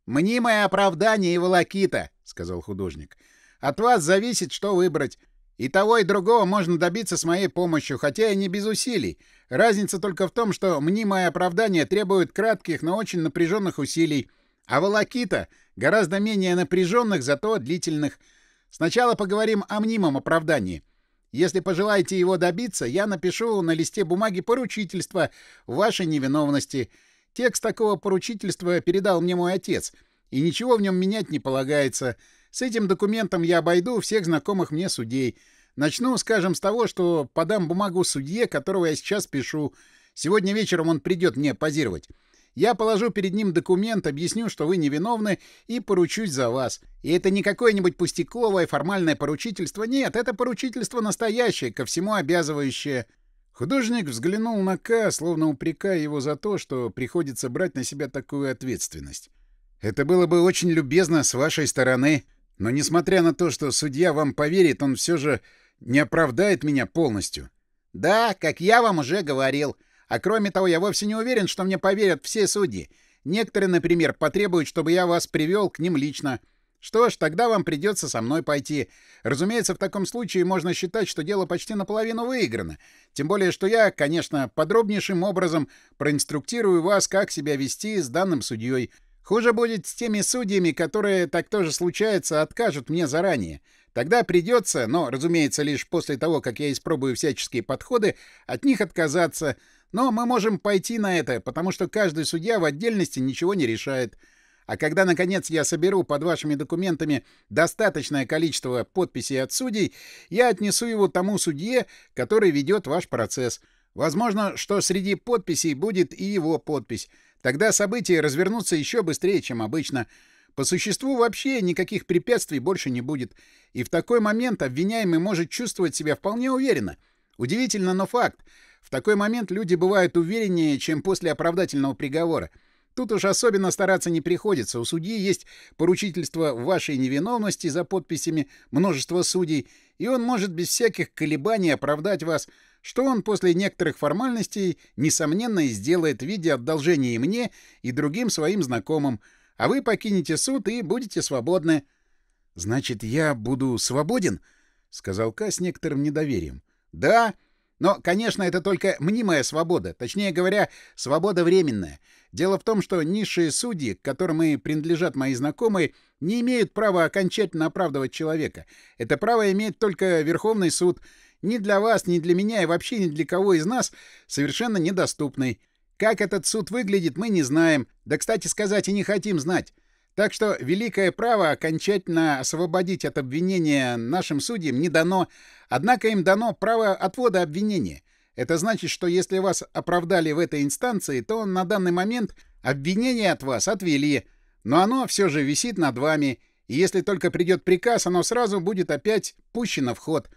«Мнимое оправдание и волокита», — сказал художник. «От вас зависит, что выбрать. И того, и другого можно добиться с моей помощью, хотя и не без усилий. Разница только в том, что мнимое оправдание требует кратких, но очень напряженных усилий, а волокита — гораздо менее напряженных, зато длительных. Сначала поговорим о мнимом оправдании. Если пожелаете его добиться, я напишу на листе бумаги поручительство вашей невиновности — Текст такого поручительства передал мне мой отец, и ничего в нем менять не полагается. С этим документом я обойду всех знакомых мне судей. Начну, скажем, с того, что подам бумагу судье, которого я сейчас пишу. Сегодня вечером он придет мне позировать. Я положу перед ним документ, объясню, что вы невиновны, и поручусь за вас. И это не какое-нибудь пустяковое формальное поручительство. Нет, это поручительство настоящее, ко всему обязывающее. Художник взглянул на Ка, словно упрекая его за то, что приходится брать на себя такую ответственность. «Это было бы очень любезно с вашей стороны, но несмотря на то, что судья вам поверит, он все же не оправдает меня полностью». «Да, как я вам уже говорил. А кроме того, я вовсе не уверен, что мне поверят все судьи. Некоторые, например, потребуют, чтобы я вас привел к ним лично. Что ж, тогда вам придется со мной пойти. Разумеется, в таком случае можно считать, что дело почти наполовину выиграно. Тем более, что я, конечно, подробнейшим образом проинструктирую вас, как себя вести с данным судьей. Хуже будет с теми судьями, которые, так тоже случается, откажут мне заранее. Тогда придется, но, разумеется, лишь после того, как я испробую всяческие подходы, от них отказаться. Но мы можем пойти на это, потому что каждый судья в отдельности ничего не решает. А когда, наконец, я соберу под вашими документами достаточное количество подписей от судей, я отнесу его тому судье, который ведет ваш процесс. Возможно, что среди подписей будет и его подпись. Тогда события развернутся еще быстрее, чем обычно. По существу вообще никаких препятствий больше не будет. И в такой момент обвиняемый может чувствовать себя вполне уверенно. Удивительно, но факт. В такой момент люди бывают увереннее, чем после оправдательного приговора. Тут уж особенно стараться не приходится. У судьи есть поручительство вашей невиновности за подписями множества судей, и он может без всяких колебаний оправдать вас, что он после некоторых формальностей, несомненно, и сделает в виде одолжения и мне, и другим своим знакомым. А вы покинете суд и будете свободны. — Значит, я буду свободен? — сказал Ка с некоторым недоверием. — Да, но, конечно, это только мнимая свобода, точнее говоря, свобода временная — Дело в том, что низшие судьи, к которым и принадлежат мои знакомые, не имеют права окончательно оправдывать человека. Это право имеет только Верховный суд, ни для вас, ни для меня и вообще ни для кого из нас совершенно недоступный. Как этот суд выглядит, мы не знаем, да, кстати сказать, и не хотим знать. Так что великое право окончательно освободить от обвинения нашим судьям не дано, однако им дано право отвода обвинения. Это значит, что если вас оправдали в этой инстанции, то на данный момент обвинение от вас отвели, но оно все же висит над вами, и если только придет приказ, оно сразу будет опять пущено в ход.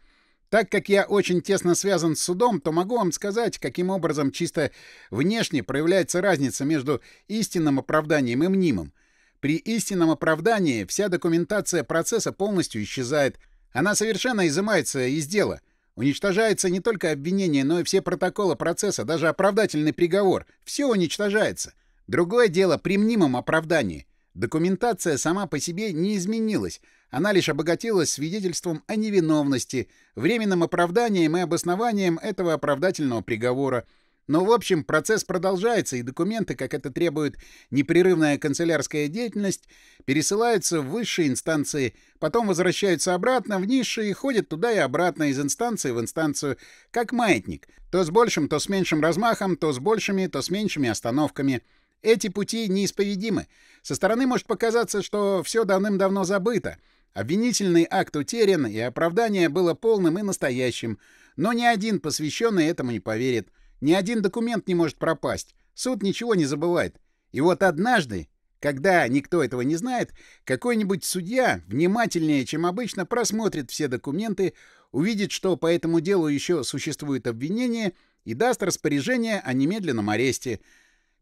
Так как я очень тесно связан с судом, то могу вам сказать, каким образом чисто внешне проявляется разница между истинным оправданием и мнимым. При истинном оправдании вся документация процесса полностью исчезает. Она совершенно изымается из дела. Уничтожается не только обвинение, но и все протоколы процесса, даже оправдательный приговор. Все уничтожается. Другое дело при мнимом оправдании. Документация сама по себе не изменилась. Она лишь обогатилась свидетельством о невиновности, временным оправданием и обоснованием этого оправдательного приговора – но, в общем, процесс продолжается, и документы, как это требует непрерывная канцелярская деятельность, пересылаются в высшие инстанции, потом возвращаются обратно в низшие и ходят туда и обратно из инстанции в инстанцию, как маятник. То с большим, то с меньшим размахом, то с большими, то с меньшими остановками. Эти пути неисповедимы. Со стороны может показаться, что все давным-давно забыто. Обвинительный акт утерян, и оправдание было полным и настоящим. Но ни один посвященный этому не поверит. Ни один документ не может пропасть. Суд ничего не забывает. И вот однажды, когда никто этого не знает, какой-нибудь судья, внимательнее, чем обычно, просмотрит все документы, увидит, что по этому делу еще существует обвинение и даст распоряжение о немедленном аресте.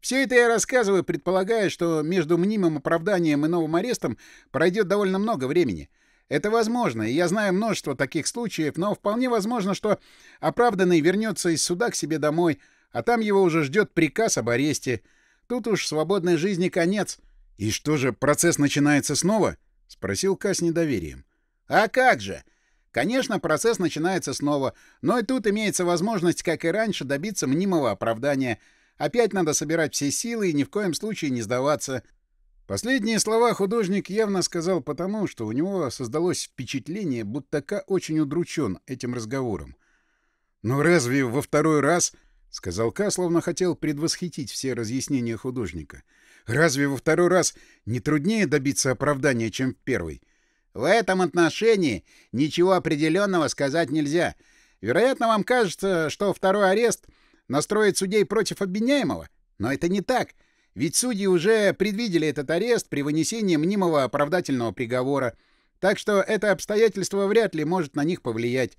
Все это я рассказываю, предполагая, что между мнимым оправданием и новым арестом пройдет довольно много времени — это возможно, и я знаю множество таких случаев, но вполне возможно, что оправданный вернется из суда к себе домой, а там его уже ждет приказ об аресте. Тут уж свободной жизни конец. — И что же, процесс начинается снова? — спросил Ка с недоверием. — А как же! Конечно, процесс начинается снова, но и тут имеется возможность, как и раньше, добиться мнимого оправдания. Опять надо собирать все силы и ни в коем случае не сдаваться. Последние слова художник явно сказал потому, что у него создалось впечатление, будто Ка очень удручен этим разговором. Но «Ну разве во второй раз...» — сказал Ка, словно хотел предвосхитить все разъяснения художника. «Разве во второй раз не труднее добиться оправдания, чем в первый?» «В этом отношении ничего определенного сказать нельзя. Вероятно, вам кажется, что второй арест настроит судей против обвиняемого, но это не так». Ведь судьи уже предвидели этот арест при вынесении мнимого оправдательного приговора, так что это обстоятельство вряд ли может на них повлиять.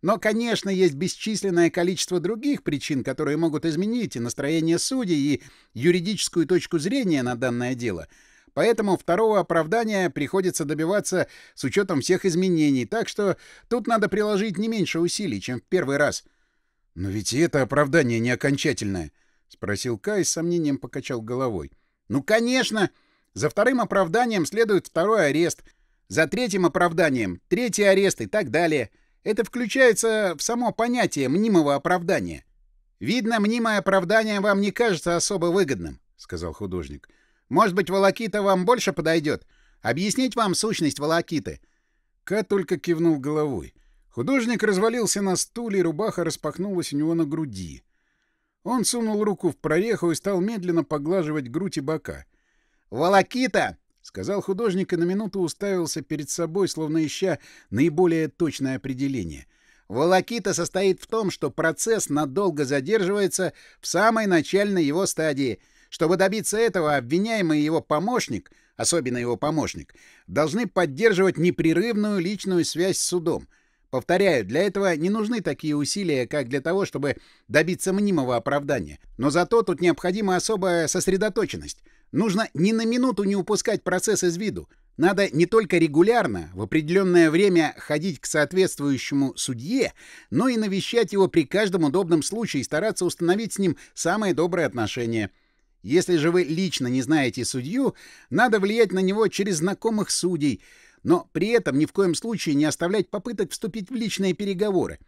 Но, конечно, есть бесчисленное количество других причин, которые могут изменить и настроение судей, и юридическую точку зрения на данное дело. Поэтому второго оправдания приходится добиваться с учетом всех изменений, так что тут надо приложить не меньше усилий, чем в первый раз. Но ведь и это оправдание не окончательное —— спросил Кай, с сомнением покачал головой. «Ну, конечно! За вторым оправданием следует второй арест, за третьим оправданием — третий арест и так далее. Это включается в само понятие мнимого оправдания». «Видно, мнимое оправдание вам не кажется особо выгодным», — сказал художник. «Может быть, волокита вам больше подойдет? Объяснить вам сущность волокиты?» Ка только кивнул головой. Художник развалился на стуле, рубаха распахнулась у него на груди. Он сунул руку в прореху и стал медленно поглаживать грудь и бока. «Волокита!» — сказал художник и на минуту уставился перед собой, словно ища наиболее точное определение. «Волокита состоит в том, что процесс надолго задерживается в самой начальной его стадии. Чтобы добиться этого, обвиняемый и его помощник, особенно его помощник, должны поддерживать непрерывную личную связь с судом — Повторяю, для этого не нужны такие усилия, как для того, чтобы добиться мнимого оправдания. Но зато тут необходима особая сосредоточенность. Нужно ни на минуту не упускать процесс из виду. Надо не только регулярно, в определенное время ходить к соответствующему судье, но и навещать его при каждом удобном случае и стараться установить с ним самые добрые отношения. Если же вы лично не знаете судью, надо влиять на него через знакомых судей – но при этом ни в коем случае не оставлять попыток вступить в личные переговоры.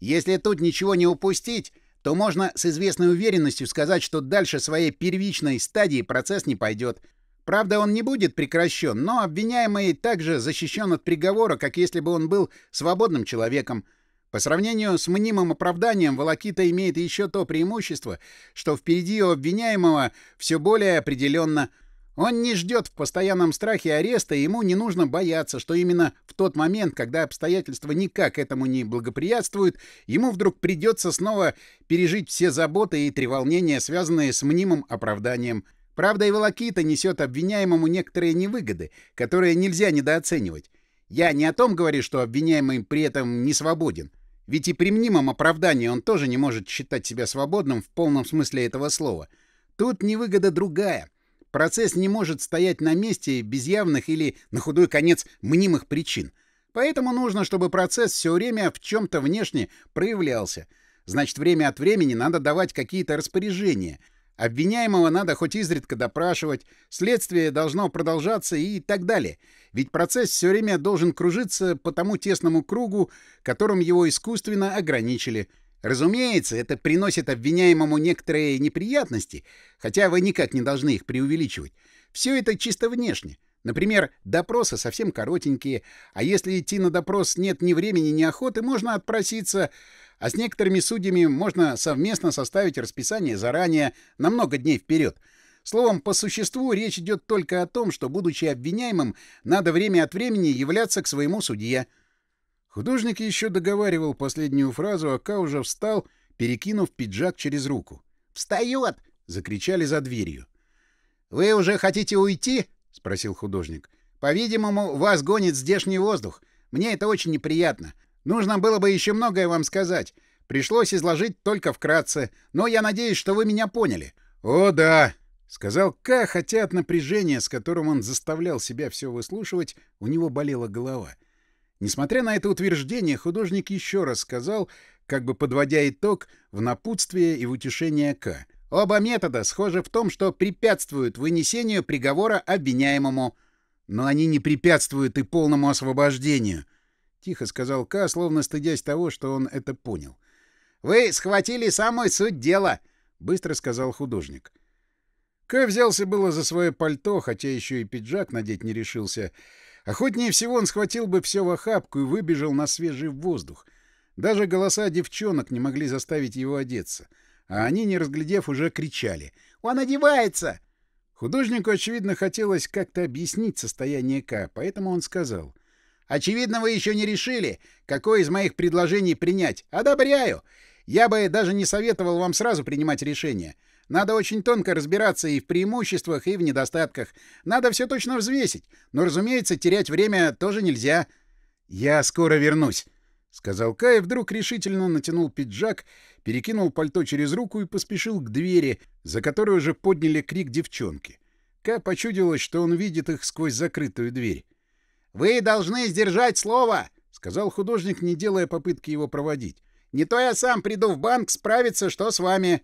Если тут ничего не упустить, то можно с известной уверенностью сказать, что дальше своей первичной стадии процесс не пойдет. Правда, он не будет прекращен, но обвиняемый также защищен от приговора, как если бы он был свободным человеком. По сравнению с мнимым оправданием, Волокита имеет еще то преимущество, что впереди у обвиняемого все более определенно – он не ждет в постоянном страхе ареста, и ему не нужно бояться, что именно в тот момент, когда обстоятельства никак этому не благоприятствуют, ему вдруг придется снова пережить все заботы и треволнения, связанные с мнимым оправданием. Правда, и волокита несет обвиняемому некоторые невыгоды, которые нельзя недооценивать. Я не о том говорю, что обвиняемый при этом не свободен. Ведь и при мнимом оправдании он тоже не может считать себя свободным в полном смысле этого слова. Тут невыгода другая — Процесс не может стоять на месте без явных или, на худой конец, мнимых причин. Поэтому нужно, чтобы процесс все время в чем-то внешне проявлялся. Значит, время от времени надо давать какие-то распоряжения. Обвиняемого надо хоть изредка допрашивать, следствие должно продолжаться и так далее. Ведь процесс все время должен кружиться по тому тесному кругу, которым его искусственно ограничили – Разумеется, это приносит обвиняемому некоторые неприятности, хотя вы никак не должны их преувеличивать. Все это чисто внешне. Например, допросы совсем коротенькие, а если идти на допрос нет ни времени, ни охоты, можно отпроситься, а с некоторыми судьями можно совместно составить расписание заранее на много дней вперед. Словом, по существу речь идет только о том, что, будучи обвиняемым, надо время от времени являться к своему судье. Художник еще договаривал последнюю фразу, а Ка уже встал, перекинув пиджак через руку. «Встает!» — закричали за дверью. «Вы уже хотите уйти?» — спросил художник. «По-видимому, вас гонит здешний воздух. Мне это очень неприятно. Нужно было бы еще многое вам сказать. Пришлось изложить только вкратце, но я надеюсь, что вы меня поняли». «О, да!» — сказал К, хотя от напряжения, с которым он заставлял себя все выслушивать, у него болела голова. Несмотря на это утверждение, художник еще раз сказал, как бы подводя итог в напутствие и в утешение К. Оба метода схожи в том, что препятствуют вынесению приговора обвиняемому. Но они не препятствуют и полному освобождению, — тихо сказал К, словно стыдясь того, что он это понял. — Вы схватили самую суть дела, — быстро сказал художник. К взялся было за свое пальто, хотя еще и пиджак надеть не решился, — Охотнее всего он схватил бы все в охапку и выбежал на свежий воздух. Даже голоса девчонок не могли заставить его одеться. А они, не разглядев, уже кричали. «Он одевается!» Художнику, очевидно, хотелось как-то объяснить состояние К, поэтому он сказал. «Очевидно, вы еще не решили, какое из моих предложений принять. Одобряю! Я бы даже не советовал вам сразу принимать решение. Надо очень тонко разбираться и в преимуществах, и в недостатках. Надо все точно взвесить. Но, разумеется, терять время тоже нельзя. Я скоро вернусь, сказал Кай, вдруг решительно натянул пиджак, перекинул пальто через руку и поспешил к двери, за которой уже подняли крик девчонки. Кай почудилось, что он видит их сквозь закрытую дверь. Вы должны сдержать слово, сказал художник, не делая попытки его проводить. Не то я сам приду в банк справиться, что с вами.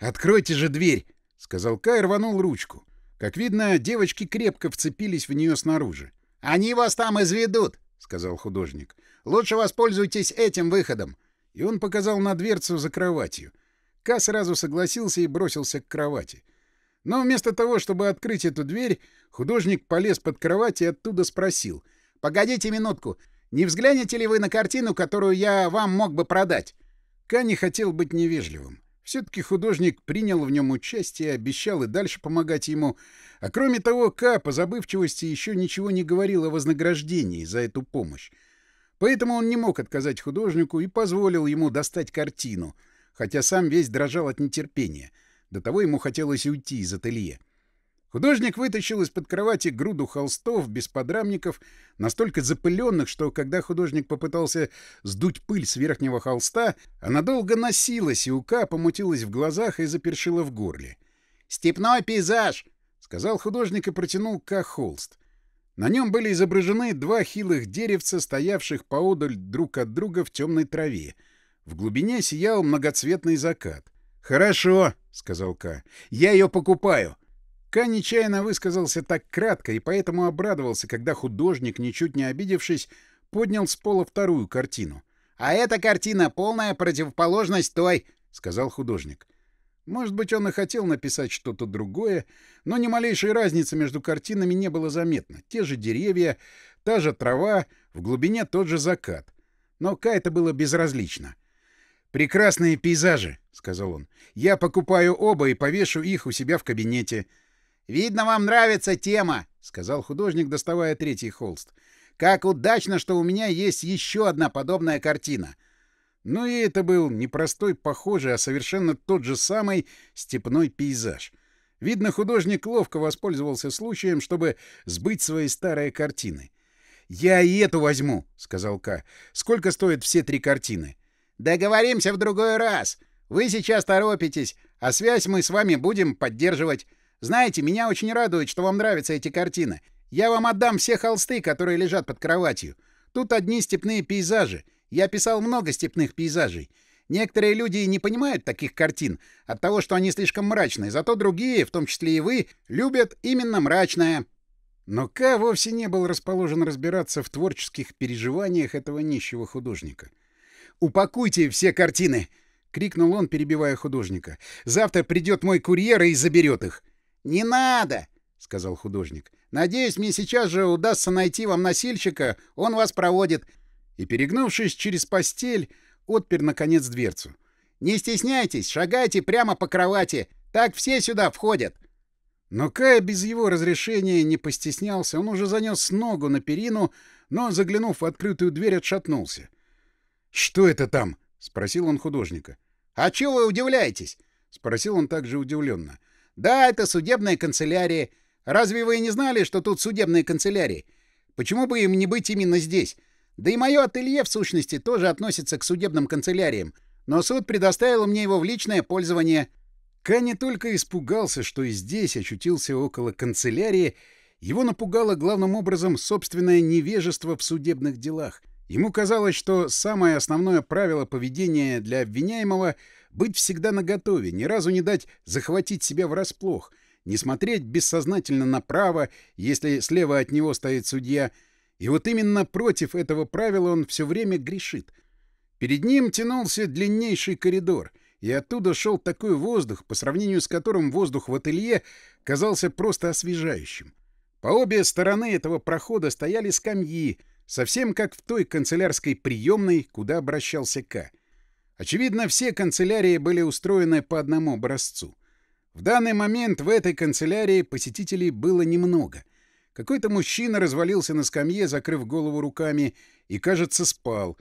«Откройте же дверь!» — сказал Кай, рванул ручку. Как видно, девочки крепко вцепились в нее снаружи. «Они вас там изведут!» — сказал художник. «Лучше воспользуйтесь этим выходом!» И он показал на дверцу за кроватью. Ка сразу согласился и бросился к кровати. Но вместо того, чтобы открыть эту дверь, художник полез под кровать и оттуда спросил. «Погодите минутку. Не взглянете ли вы на картину, которую я вам мог бы продать?» Ка не хотел быть невежливым. Все-таки художник принял в нем участие, обещал и дальше помогать ему. А кроме того, К по забывчивости еще ничего не говорил о вознаграждении за эту помощь. Поэтому он не мог отказать художнику и позволил ему достать картину, хотя сам весь дрожал от нетерпения. До того ему хотелось уйти из ателье. Художник вытащил из-под кровати груду холстов, без подрамников, настолько запыленных, что когда художник попытался сдуть пыль с верхнего холста, она долго носилась, и ука помутилась в глазах и запершила в горле. «Степной пейзаж!» — сказал художник и протянул Ка холст. На нем были изображены два хилых деревца, стоявших поодаль друг от друга в темной траве. В глубине сиял многоцветный закат. «Хорошо», — сказал Ка, — «я ее покупаю». Ка нечаянно высказался так кратко и поэтому обрадовался, когда художник, ничуть не обидевшись, поднял с пола вторую картину. «А эта картина — полная противоположность той», — сказал художник. Может быть, он и хотел написать что-то другое, но ни малейшей разницы между картинами не было заметно. Те же деревья, та же трава, в глубине тот же закат. Но Ка это было безразлично. «Прекрасные пейзажи», — сказал он. «Я покупаю оба и повешу их у себя в кабинете». «Видно, вам нравится тема», — сказал художник, доставая третий холст. «Как удачно, что у меня есть еще одна подобная картина». Но ну и это был не простой похожий, а совершенно тот же самый степной пейзаж. Видно, художник ловко воспользовался случаем, чтобы сбыть свои старые картины. «Я и эту возьму», — сказал Ка. «Сколько стоят все три картины?» «Договоримся в другой раз. Вы сейчас торопитесь, а связь мы с вами будем поддерживать. Знаете, меня очень радует, что вам нравятся эти картины. Я вам отдам все холсты, которые лежат под кроватью. Тут одни степные пейзажи. Я писал много степных пейзажей. Некоторые люди не понимают таких картин от того, что они слишком мрачные, зато другие, в том числе и вы, любят именно мрачное. Но К вовсе не был расположен разбираться в творческих переживаниях этого нищего художника. «Упакуйте все картины!» — крикнул он, перебивая художника. «Завтра придет мой курьер и заберет их!» «Не надо!» — сказал художник. «Надеюсь, мне сейчас же удастся найти вам носильщика, он вас проводит». И, перегнувшись через постель, отпер, наконец, дверцу. «Не стесняйтесь, шагайте прямо по кровати, так все сюда входят». Но Кая без его разрешения не постеснялся, он уже занес ногу на перину, но, заглянув в открытую дверь, отшатнулся. «Что это там?» — спросил он художника. «А чего вы удивляетесь?» — спросил он также удивленно. Да, это судебная канцелярия. Разве вы не знали, что тут судебная канцелярия? Почему бы им не быть именно здесь? Да и мое ателье, в сущности, тоже относится к судебным канцеляриям. Но суд предоставил мне его в личное пользование. Ка не только испугался, что и здесь очутился около канцелярии, его напугало главным образом собственное невежество в судебных делах. Ему казалось, что самое основное правило поведения для обвиняемого — быть всегда наготове, ни разу не дать захватить себя врасплох, не смотреть бессознательно направо, если слева от него стоит судья. И вот именно против этого правила он все время грешит. Перед ним тянулся длиннейший коридор, и оттуда шел такой воздух, по сравнению с которым воздух в ателье казался просто освежающим. По обе стороны этого прохода стояли скамьи, совсем как в той канцелярской приемной, куда обращался К. Очевидно, все канцелярии были устроены по одному образцу. В данный момент в этой канцелярии посетителей было немного. Какой-то мужчина развалился на скамье, закрыв голову руками, и, кажется, спал.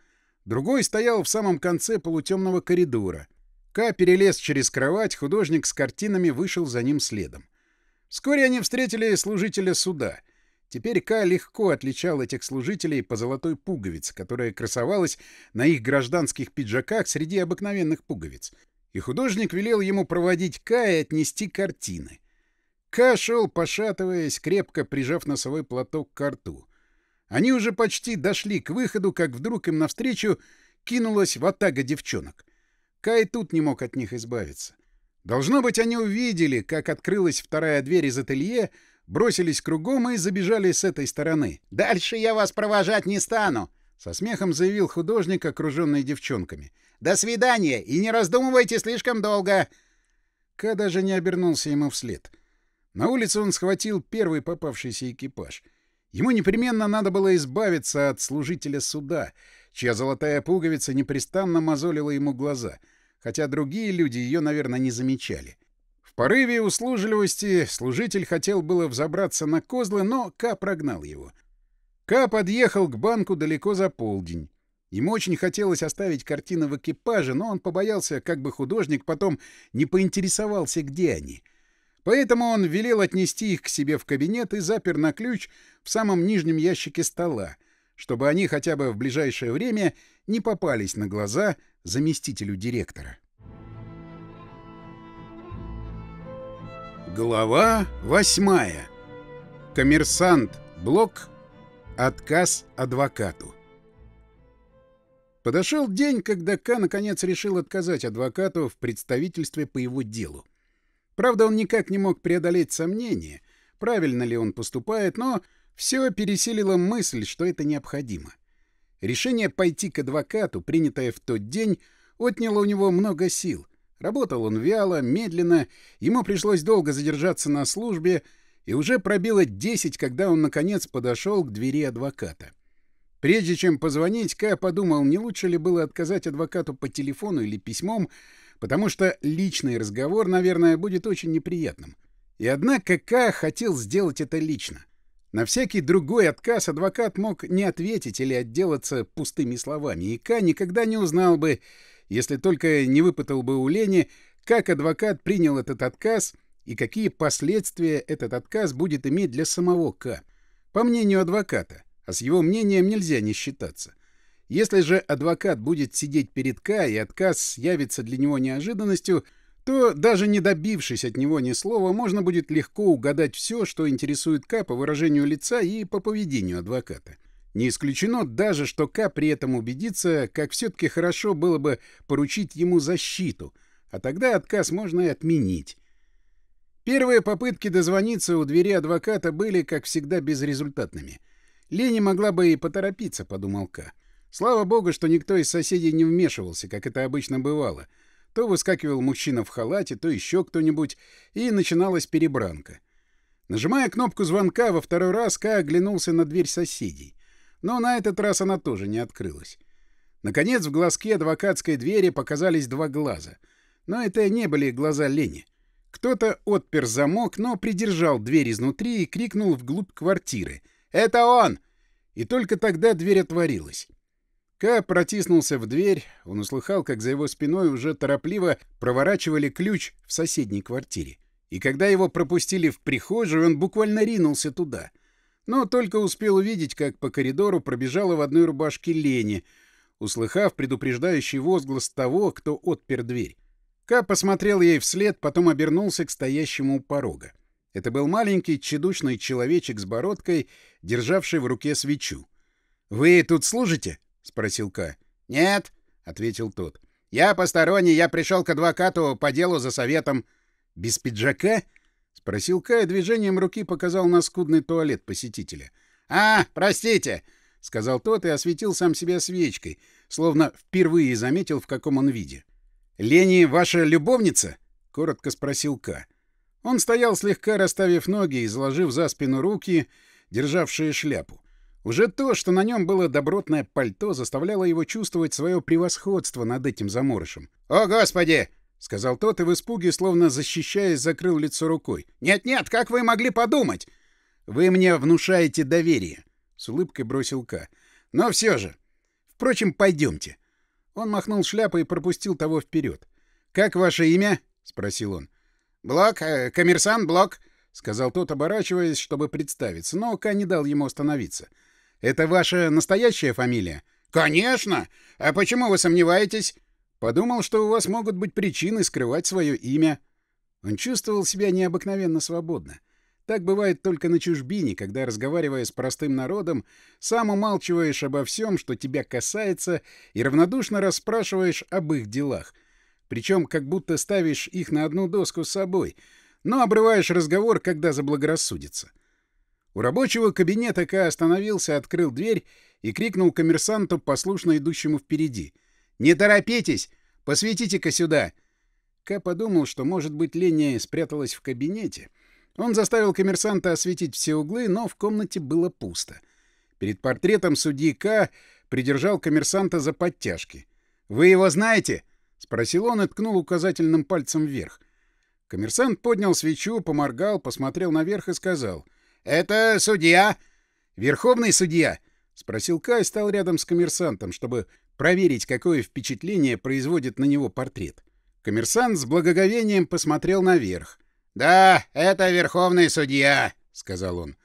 Другой стоял в самом конце полутемного коридора. Ка перелез через кровать, художник с картинами вышел за ним следом. Вскоре они встретили служителя суда — Теперь Ка легко отличал этих служителей по золотой пуговице, которая красовалась на их гражданских пиджаках среди обыкновенных пуговиц. И художник велел ему проводить Ка и отнести картины. Ка шел, пошатываясь, крепко прижав носовой платок к рту. Они уже почти дошли к выходу, как вдруг им навстречу кинулась ватага девчонок. Кай тут не мог от них избавиться. Должно быть, они увидели, как открылась вторая дверь из ателье, бросились кругом и забежали с этой стороны. «Дальше я вас провожать не стану!» — со смехом заявил художник, окруженный девчонками. «До свидания! И не раздумывайте слишком долго!» Ка даже не обернулся ему вслед. На улице он схватил первый попавшийся экипаж. Ему непременно надо было избавиться от служителя суда, чья золотая пуговица непрестанно мозолила ему глаза, хотя другие люди ее, наверное, не замечали. — порыве услужливости служитель хотел было взобраться на козлы, но Ка прогнал его. Ка подъехал к банку далеко за полдень. Ему очень хотелось оставить картины в экипаже, но он побоялся, как бы художник потом не поинтересовался, где они. Поэтому он велел отнести их к себе в кабинет и запер на ключ в самом нижнем ящике стола, чтобы они хотя бы в ближайшее время не попались на глаза заместителю директора. Глава 8. Коммерсант Блок. Отказ адвокату. Подошел день, когда К наконец решил отказать адвокату в представительстве по его делу. Правда, он никак не мог преодолеть сомнения, правильно ли он поступает, но все пересилило мысль, что это необходимо. Решение пойти к адвокату, принятое в тот день, отняло у него много сил — Работал он вяло, медленно, ему пришлось долго задержаться на службе, и уже пробило 10, когда он, наконец, подошел к двери адвоката. Прежде чем позвонить, Ка подумал, не лучше ли было отказать адвокату по телефону или письмом, потому что личный разговор, наверное, будет очень неприятным. И однако Ка хотел сделать это лично. На всякий другой отказ адвокат мог не ответить или отделаться пустыми словами, и Ка никогда не узнал бы, если только не выпытал бы у Лени, как адвокат принял этот отказ и какие последствия этот отказ будет иметь для самого К. По мнению адвоката, а с его мнением нельзя не считаться. Если же адвокат будет сидеть перед К и отказ явится для него неожиданностью, то, даже не добившись от него ни слова, можно будет легко угадать все, что интересует К по выражению лица и по поведению адвоката. Не исключено даже, что Ка при этом убедится, как все-таки хорошо было бы поручить ему защиту, а тогда отказ можно и отменить. Первые попытки дозвониться у двери адвоката были, как всегда, безрезультатными. Лени могла бы и поторопиться, подумал Ка. Слава богу, что никто из соседей не вмешивался, как это обычно бывало. То выскакивал мужчина в халате, то еще кто-нибудь, и начиналась перебранка. Нажимая кнопку звонка во второй раз, Ка оглянулся на дверь соседей но на этот раз она тоже не открылась. Наконец, в глазке адвокатской двери показались два глаза. Но это не были глаза Лени. Кто-то отпер замок, но придержал дверь изнутри и крикнул вглубь квартиры. «Это он!» И только тогда дверь отворилась. Ка протиснулся в дверь, он услыхал, как за его спиной уже торопливо проворачивали ключ в соседней квартире. И когда его пропустили в прихожую, он буквально ринулся туда — но только успел увидеть, как по коридору пробежала в одной рубашке Лени, услыхав предупреждающий возглас того, кто отпер дверь. Ка посмотрел ей вслед, потом обернулся к стоящему у порога. Это был маленький тщедушный человечек с бородкой, державший в руке свечу. «Вы тут служите?» — спросил Ка. «Нет», — ответил тот. «Я посторонний, я пришел к адвокату по делу за советом». «Без пиджака?» Спросил Кай, движением руки показал на скудный туалет посетителя. «А, простите!» — сказал тот и осветил сам себя свечкой, словно впервые заметил, в каком он виде. «Лени ваша любовница?» — коротко спросил К. Он стоял, слегка расставив ноги и заложив за спину руки, державшие шляпу. Уже то, что на нем было добротное пальто, заставляло его чувствовать свое превосходство над этим заморышем. «О, Господи!» — сказал тот и в испуге, словно защищаясь, закрыл лицо рукой. «Нет-нет, как вы могли подумать?» «Вы мне внушаете доверие», — с улыбкой бросил Ка. «Но все же. Впрочем, пойдемте». Он махнул шляпой и пропустил того вперед. «Как ваше имя?» — спросил он. «Блок, э, коммерсант Блок», — сказал тот, оборачиваясь, чтобы представиться, но Ка не дал ему остановиться. «Это ваша настоящая фамилия?» «Конечно! А почему вы сомневаетесь?» Подумал, что у вас могут быть причины скрывать свое имя. Он чувствовал себя необыкновенно свободно. Так бывает только на чужбине, когда, разговаривая с простым народом, сам умалчиваешь обо всем, что тебя касается, и равнодушно расспрашиваешь об их делах. Причем как будто ставишь их на одну доску с собой, но обрываешь разговор, когда заблагорассудится. У рабочего кабинета Ка остановился, открыл дверь и крикнул коммерсанту, послушно идущему впереди — «Не торопитесь! Посветите-ка сюда!» Ка подумал, что, может быть, Леня спряталась в кабинете. Он заставил коммерсанта осветить все углы, но в комнате было пусто. Перед портретом судьи Ка придержал коммерсанта за подтяжки. «Вы его знаете?» — спросил он и ткнул указательным пальцем вверх. Коммерсант поднял свечу, поморгал, посмотрел наверх и сказал. «Это судья!» «Верховный судья!» — спросил Ка и стал рядом с коммерсантом, чтобы проверить, какое впечатление производит на него портрет. Коммерсант с благоговением посмотрел наверх. «Да, это верховный судья», — сказал он.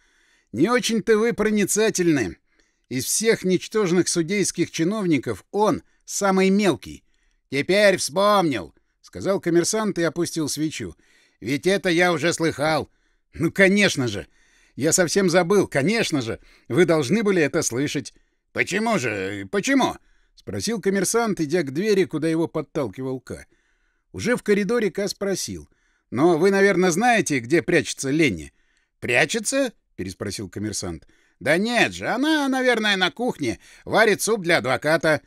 «Не очень-то вы проницательны. Из всех ничтожных судейских чиновников он самый мелкий». «Теперь вспомнил», — сказал коммерсант и опустил свечу. «Ведь это я уже слыхал». «Ну, конечно же! Я совсем забыл, конечно же! Вы должны были это слышать». «Почему же? Почему?» — спросил коммерсант, идя к двери, куда его подталкивал Ка. Уже в коридоре Ка спросил. «Но вы, наверное, знаете, где прячется Ленни?» «Прячется?» — переспросил коммерсант. «Да нет же, она, наверное, на кухне, варит суп для адвоката».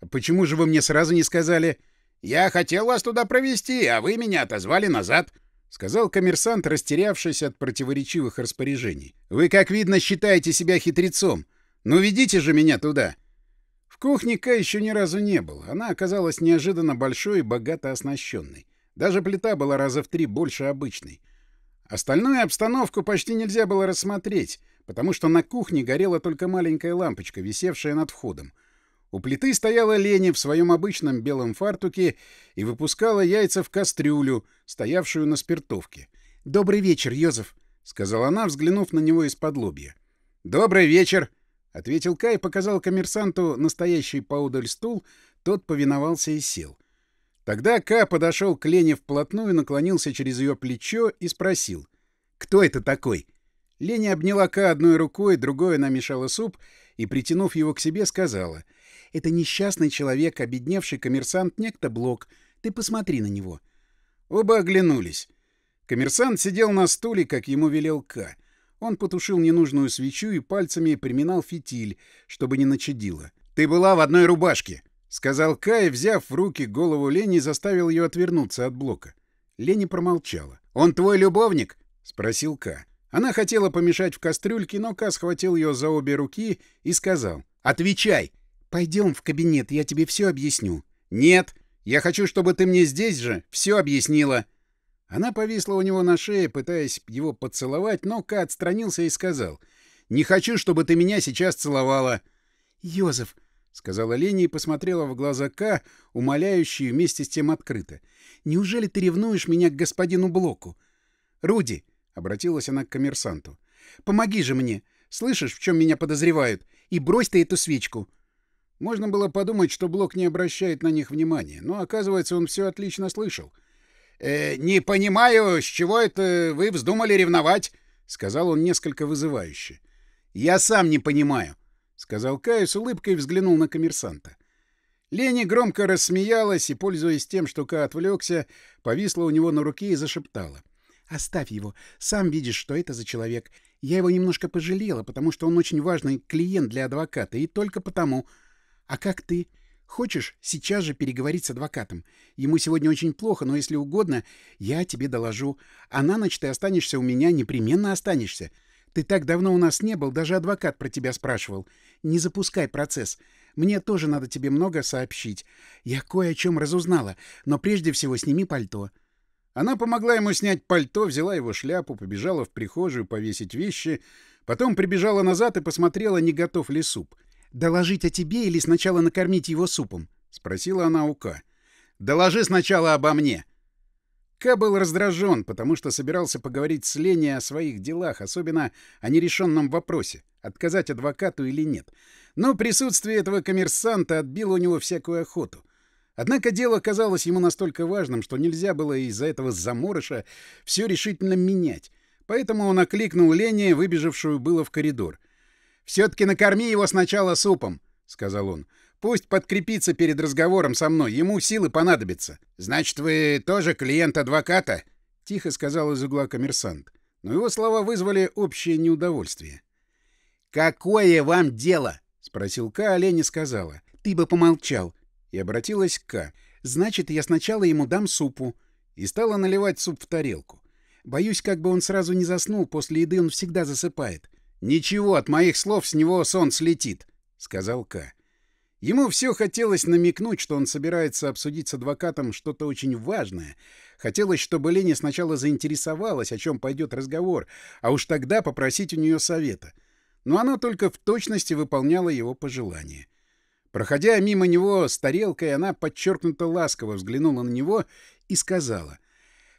«А «Почему же вы мне сразу не сказали?» «Я хотел вас туда провести, а вы меня отозвали назад», — сказал коммерсант, растерявшись от противоречивых распоряжений. «Вы, как видно, считаете себя хитрецом. Ну, ведите же меня туда. В кухне Кай еще ни разу не было. Она оказалась неожиданно большой и богато оснащенной. Даже плита была раза в три больше обычной. Остальную обстановку почти нельзя было рассмотреть, потому что на кухне горела только маленькая лампочка, висевшая над входом. У плиты стояла Леня в своем обычном белом фартуке и выпускала яйца в кастрюлю, стоявшую на спиртовке. «Добрый вечер, Йозеф», — сказала она, взглянув на него из-под лобья. «Добрый вечер», — ответил Кай, показал коммерсанту настоящий поодаль стул, тот повиновался и сел. Тогда Ка подошел к Лене вплотную, наклонился через ее плечо и спросил. «Кто это такой?» Леня обняла Ка одной рукой, другой она мешала суп и, притянув его к себе, сказала. «Это несчастный человек, обедневший коммерсант некто Блок. Ты посмотри на него». Оба оглянулись. Коммерсант сидел на стуле, как ему велел Ка. Он потушил ненужную свечу и пальцами приминал фитиль, чтобы не начадило. «Ты была в одной рубашке!» — сказал Кай, взяв в руки голову Лени, заставил ее отвернуться от блока. Лени промолчала. «Он твой любовник?» — спросил Ка. Она хотела помешать в кастрюльке, но Ка схватил ее за обе руки и сказал. «Отвечай!» «Пойдем в кабинет, я тебе все объясню». «Нет! Я хочу, чтобы ты мне здесь же все объяснила!» Она повисла у него на шее, пытаясь его поцеловать, но Ка отстранился и сказал. «Не хочу, чтобы ты меня сейчас целовала!» «Йозеф!» — сказала Леня и посмотрела в глаза Ка, умоляющие вместе с тем открыто. «Неужели ты ревнуешь меня к господину Блоку?» «Руди!» — обратилась она к коммерсанту. «Помоги же мне! Слышишь, в чем меня подозревают? И брось ты эту свечку!» Можно было подумать, что Блок не обращает на них внимания, но, оказывается, он все отлично слышал — э, не понимаю, с чего это вы вздумали ревновать», — сказал он несколько вызывающе. «Я сам не понимаю», — сказал Каю с улыбкой и взглянул на коммерсанта. Лени громко рассмеялась и, пользуясь тем, что Ка отвлекся, повисла у него на руке и зашептала. «Оставь его. Сам видишь, что это за человек. Я его немножко пожалела, потому что он очень важный клиент для адвоката, и только потому. А как ты? Хочешь сейчас же переговорить с адвокатом? Ему сегодня очень плохо, но если угодно, я тебе доложу. А на ночь ты останешься у меня, непременно останешься. Ты так давно у нас не был, даже адвокат про тебя спрашивал. Не запускай процесс. Мне тоже надо тебе много сообщить. Я кое о чем разузнала, но прежде всего сними пальто». Она помогла ему снять пальто, взяла его шляпу, побежала в прихожую повесить вещи, потом прибежала назад и посмотрела, не готов ли суп. «Доложить о тебе или сначала накормить его супом?» — спросила она у Ка. «Доложи сначала обо мне!» Ка был раздражен, потому что собирался поговорить с Леней о своих делах, особенно о нерешенном вопросе, отказать адвокату или нет. Но присутствие этого коммерсанта отбило у него всякую охоту. Однако дело казалось ему настолько важным, что нельзя было из-за этого заморыша все решительно менять. Поэтому он окликнул Лене, выбежавшую было в коридор. Все-таки накорми его сначала супом, — сказал он. — Пусть подкрепится перед разговором со мной, ему силы понадобятся. — Значит, вы тоже клиент адвоката? — тихо сказал из угла коммерсант. Но его слова вызвали общее неудовольствие. — Какое вам дело? — спросил Ка, а Лени сказала. — Ты бы помолчал. И обратилась к Ка. — Значит, я сначала ему дам супу. И стала наливать суп в тарелку. Боюсь, как бы он сразу не заснул, после еды он всегда засыпает. — «Ничего, от моих слов с него сон слетит», — сказал К. Ему все хотелось намекнуть, что он собирается обсудить с адвокатом что-то очень важное. Хотелось, чтобы Леня сначала заинтересовалась, о чем пойдет разговор, а уж тогда попросить у нее совета. Но она только в точности выполняла его пожелания. Проходя мимо него с тарелкой, она подчеркнуто ласково взглянула на него и сказала.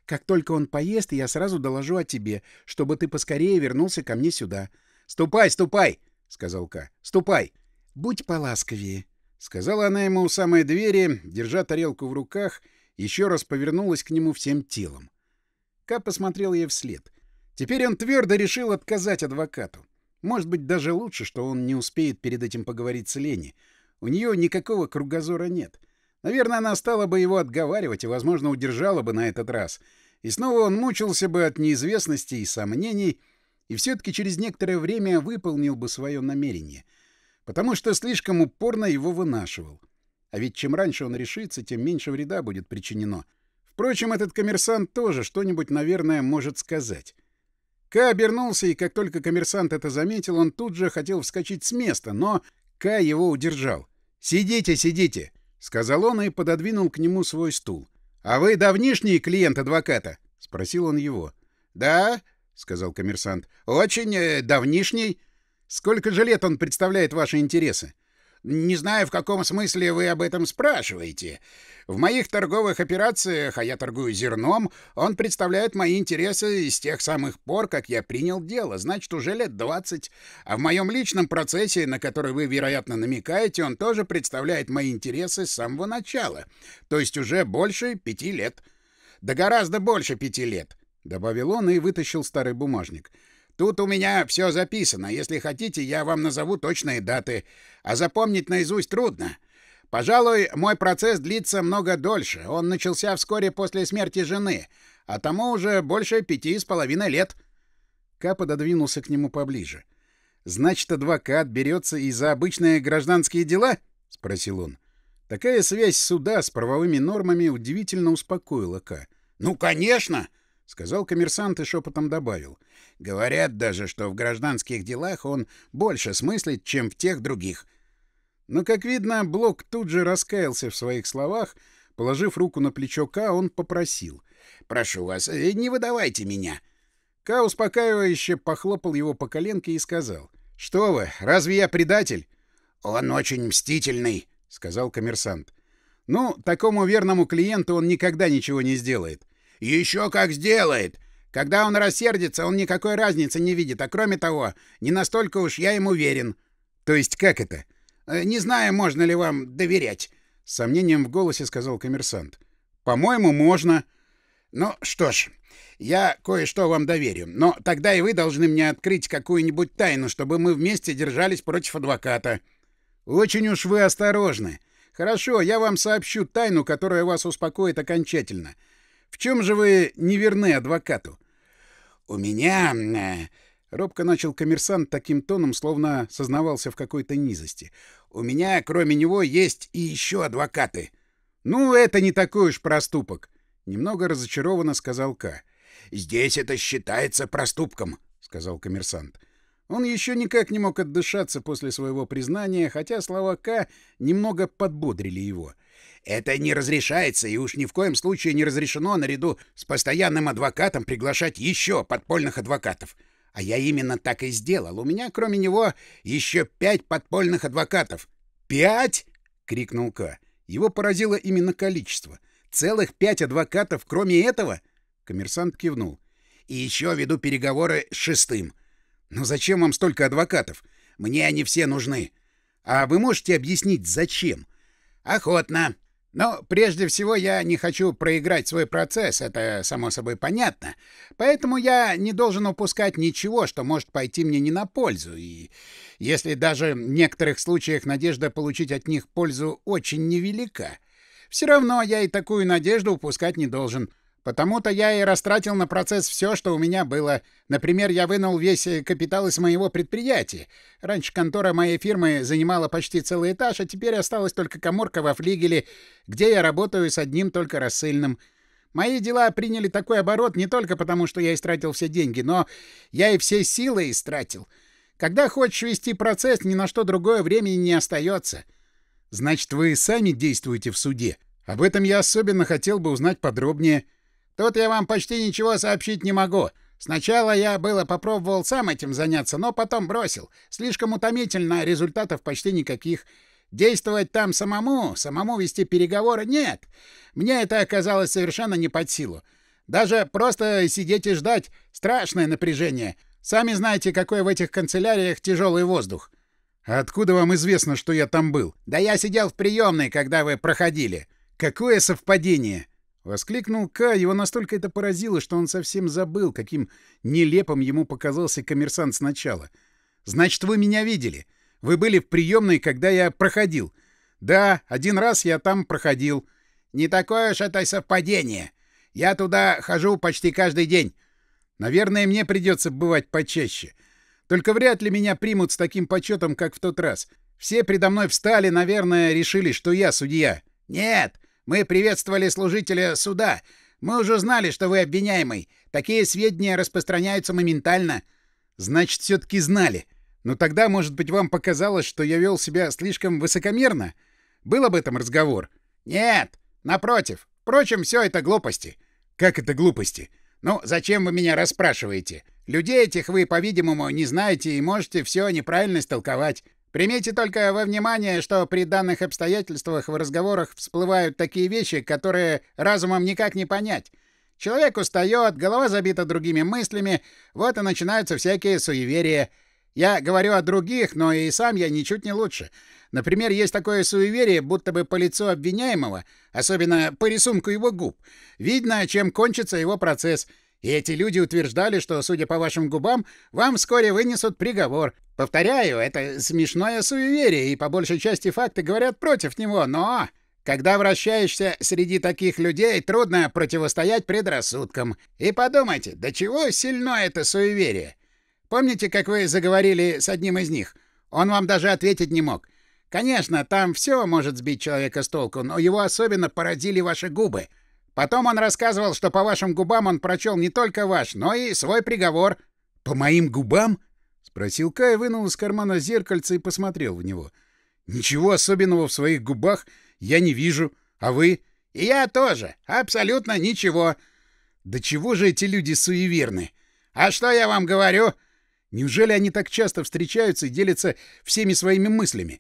«Как только он поест, я сразу доложу о тебе, чтобы ты поскорее вернулся ко мне сюда. «Ступай, ступай!» — сказал Ка. «Ступай!» «Будь поласковее!» — сказала она ему у самой двери, держа тарелку в руках, еще раз повернулась к нему всем телом. Ка посмотрел ей вслед. Теперь он твердо решил отказать адвокату. Может быть, даже лучше, что он не успеет перед этим поговорить с Леней. У нее никакого кругозора нет. Наверное, она стала бы его отговаривать и, возможно, удержала бы на этот раз. И снова он мучился бы от неизвестности и сомнений, и все-таки через некоторое время выполнил бы свое намерение, потому что слишком упорно его вынашивал. А ведь чем раньше он решится, тем меньше вреда будет причинено. Впрочем, этот коммерсант тоже что-нибудь, наверное, может сказать. Ка обернулся, и как только коммерсант это заметил, он тут же хотел вскочить с места, но Ка его удержал. «Сидите, сидите!» — сказал он и пододвинул к нему свой стул. «А вы давнишний клиент адвоката?» — спросил он его. «Да?» — сказал коммерсант. — Очень э, давнишний. Сколько же лет он представляет ваши интересы? — Не знаю, в каком смысле вы об этом спрашиваете. В моих торговых операциях, а я торгую зерном, он представляет мои интересы с тех самых пор, как я принял дело, значит, уже лет двадцать А в моем личном процессе, на который вы, вероятно, намекаете, он тоже представляет мои интересы с самого начала, то есть уже больше пяти лет. Да гораздо больше пяти лет добавил он и вытащил старый бумажник. Тут у меня все записано. Если хотите, я вам назову точные даты, а запомнить наизусть трудно. Пожалуй, мой процесс длится много дольше. Он начался вскоре после смерти жены, а тому уже больше пяти с половиной лет. Ка пододвинулся к нему поближе. Значит, адвокат берется и за обычные гражданские дела? спросил он. Такая связь суда с правовыми нормами удивительно успокоила Ка. Ну, конечно, — сказал коммерсант и шепотом добавил. — Говорят даже, что в гражданских делах он больше смыслит, чем в тех других. Но, как видно, Блок тут же раскаялся в своих словах. Положив руку на плечо Ка, он попросил. — Прошу вас, э, не выдавайте меня. Ка успокаивающе похлопал его по коленке и сказал. — Что вы, разве я предатель? — Он очень мстительный, — сказал коммерсант. — Ну, такому верному клиенту он никогда ничего не сделает. «Еще как сделает! Когда он рассердится, он никакой разницы не видит, а кроме того, не настолько уж я ему уверен». «То есть как это?» «Э, «Не знаю, можно ли вам доверять», — с сомнением в голосе сказал коммерсант. «По-моему, можно». «Ну что ж, я кое-что вам доверю, но тогда и вы должны мне открыть какую-нибудь тайну, чтобы мы вместе держались против адвоката». «Очень уж вы осторожны. Хорошо, я вам сообщу тайну, которая вас успокоит окончательно. В чем же вы неверны адвокату? — У меня... Э, робко начал коммерсант таким тоном, словно сознавался в какой-то низости. «У меня, кроме него, есть и еще адвокаты». «Ну, это не такой уж проступок», — немного разочарованно сказал К. «Здесь это считается проступком», — сказал коммерсант. Он еще никак не мог отдышаться после своего признания, хотя слова К немного подбодрили его — это не разрешается, и уж ни в коем случае не разрешено наряду с постоянным адвокатом приглашать еще подпольных адвокатов. А я именно так и сделал. У меня, кроме него, еще пять подпольных адвокатов. «Пять?» — крикнул К. Его поразило именно количество. «Целых пять адвокатов, кроме этого?» Коммерсант кивнул. «И еще веду переговоры с шестым». «Но зачем вам столько адвокатов? Мне они все нужны». «А вы можете объяснить, зачем?» «Охотно», но прежде всего я не хочу проиграть свой процесс, это само собой понятно. Поэтому я не должен упускать ничего, что может пойти мне не на пользу. И если даже в некоторых случаях надежда получить от них пользу очень невелика, все равно я и такую надежду упускать не должен. Потому-то я и растратил на процесс все, что у меня было. Например, я вынул весь э, капитал из моего предприятия. Раньше контора моей фирмы занимала почти целый этаж, а теперь осталась только коморка во флигеле, где я работаю с одним только рассыльным. Мои дела приняли такой оборот не только потому, что я истратил все деньги, но я и все силы истратил. Когда хочешь вести процесс, ни на что другое времени не остается. Значит, вы сами действуете в суде. Об этом я особенно хотел бы узнать подробнее. Тут я вам почти ничего сообщить не могу. Сначала я было попробовал сам этим заняться, но потом бросил. Слишком утомительно, а результатов почти никаких. Действовать там самому, самому вести переговоры — нет. Мне это оказалось совершенно не под силу. Даже просто сидеть и ждать — страшное напряжение. Сами знаете, какой в этих канцеляриях тяжелый воздух. откуда вам известно, что я там был? Да я сидел в приемной, когда вы проходили. Какое совпадение!» Воскликнул К, его настолько это поразило, что он совсем забыл, каким нелепым ему показался коммерсант сначала. «Значит, вы меня видели. Вы были в приемной, когда я проходил. Да, один раз я там проходил. Не такое уж это совпадение. Я туда хожу почти каждый день. Наверное, мне придется бывать почаще. Только вряд ли меня примут с таким почетом, как в тот раз. Все предо мной встали, наверное, решили, что я судья. Нет!» Мы приветствовали служителя суда. Мы уже знали, что вы обвиняемый. Такие сведения распространяются моментально. Значит, все-таки знали. Но тогда, может быть, вам показалось, что я вел себя слишком высокомерно? Был об этом разговор? Нет, напротив. Впрочем, все это глупости. Как это глупости? Ну, зачем вы меня расспрашиваете? Людей этих вы, по-видимому, не знаете и можете все неправильно истолковать. Примите только во внимание, что при данных обстоятельствах в разговорах всплывают такие вещи, которые разумом никак не понять. Человек устает, голова забита другими мыслями, вот и начинаются всякие суеверия. Я говорю о других, но и сам я ничуть не лучше. Например, есть такое суеверие, будто бы по лицу обвиняемого, особенно по рисунку его губ, видно, чем кончится его процесс. И эти люди утверждали, что, судя по вашим губам, вам вскоре вынесут приговор. Повторяю, это смешное суеверие, и по большей части факты говорят против него, но... Когда вращаешься среди таких людей, трудно противостоять предрассудкам. И подумайте, до чего сильно это суеверие? Помните, как вы заговорили с одним из них? Он вам даже ответить не мог. Конечно, там все может сбить человека с толку, но его особенно породили ваши губы. Потом он рассказывал, что по вашим губам он прочел не только ваш, но и свой приговор. «По моим губам?» кай, вынул из кармана зеркальце и посмотрел в него. «Ничего особенного в своих губах я не вижу. А вы?» «И я тоже. Абсолютно ничего». «Да чего же эти люди суеверны?» «А что я вам говорю?» «Неужели они так часто встречаются и делятся всеми своими мыслями?»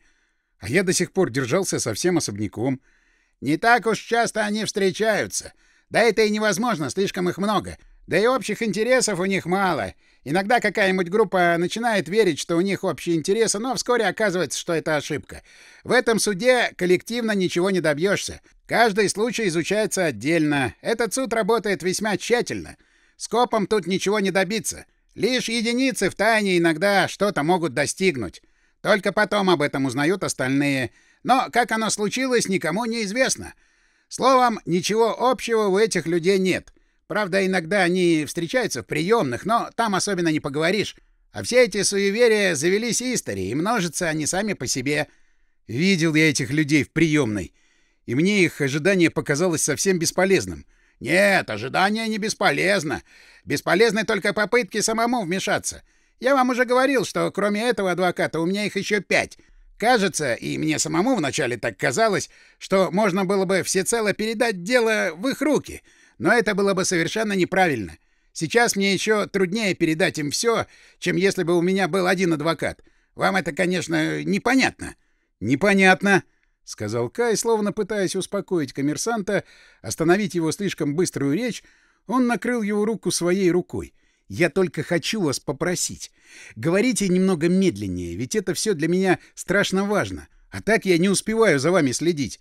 «А я до сих пор держался совсем особняком». «Не так уж часто они встречаются. Да это и невозможно, слишком их много. Да и общих интересов у них мало. Иногда какая-нибудь группа начинает верить, что у них общие интересы, но вскоре оказывается, что это ошибка. В этом суде коллективно ничего не добьешься. Каждый случай изучается отдельно. Этот суд работает весьма тщательно. Скопом тут ничего не добиться. Лишь единицы в тайне иногда что-то могут достигнуть. Только потом об этом узнают остальные. Но как оно случилось, никому не известно. Словом, ничего общего у этих людей нет. Правда, иногда они встречаются в приемных, но там особенно не поговоришь. А все эти суеверия завелись истори, и множатся они сами по себе. Видел я этих людей в приемной, и мне их ожидание показалось совсем бесполезным. Нет, ожидание не бесполезно. Бесполезны только попытки самому вмешаться. Я вам уже говорил, что кроме этого адвоката у меня их еще пять. Кажется, и мне самому вначале так казалось, что можно было бы всецело передать дело в их руки — но это было бы совершенно неправильно. Сейчас мне еще труднее передать им все, чем если бы у меня был один адвокат. Вам это, конечно, непонятно. Непонятно, сказал Кай, словно пытаясь успокоить коммерсанта, остановить его слишком быструю речь, он накрыл его руку своей рукой. Я только хочу вас попросить. Говорите немного медленнее, ведь это все для меня страшно важно. А так я не успеваю за вами следить.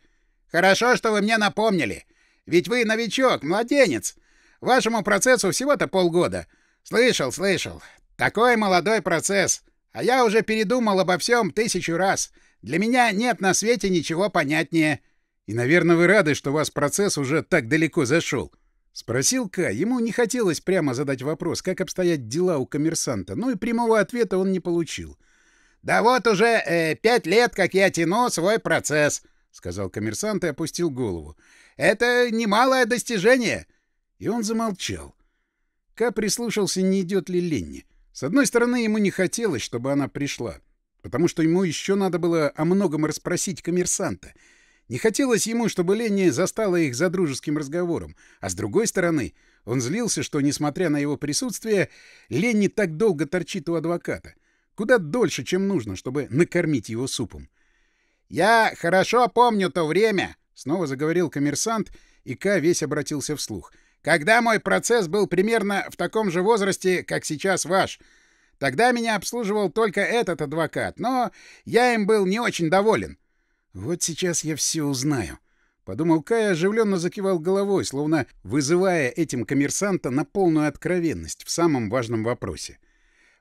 Хорошо, что вы мне напомнили. Ведь вы новичок, младенец. Вашему процессу всего-то полгода. Слышал, слышал. Такой молодой процесс. А я уже передумал обо всем тысячу раз. Для меня нет на свете ничего понятнее. И, наверное, вы рады, что ваш процесс уже так далеко зашел. Спросил К. Ему не хотелось прямо задать вопрос, как обстоят дела у коммерсанта, Ну и прямого ответа он не получил. «Да вот уже э, пять лет, как я тяну свой процесс», — сказал коммерсант и опустил голову. Это немалое достижение!» И он замолчал. Ка прислушался, не идет ли Ленни. С одной стороны, ему не хотелось, чтобы она пришла, потому что ему еще надо было о многом расспросить коммерсанта. Не хотелось ему, чтобы Ленни застала их за дружеским разговором, а с другой стороны, он злился, что, несмотря на его присутствие, Ленни так долго торчит у адвоката. Куда дольше, чем нужно, чтобы накормить его супом. «Я хорошо помню то время», Снова заговорил коммерсант, и К весь обратился вслух. «Когда мой процесс был примерно в таком же возрасте, как сейчас ваш, тогда меня обслуживал только этот адвокат, но я им был не очень доволен». «Вот сейчас я все узнаю», — подумал Кай, оживленно закивал головой, словно вызывая этим коммерсанта на полную откровенность в самом важном вопросе.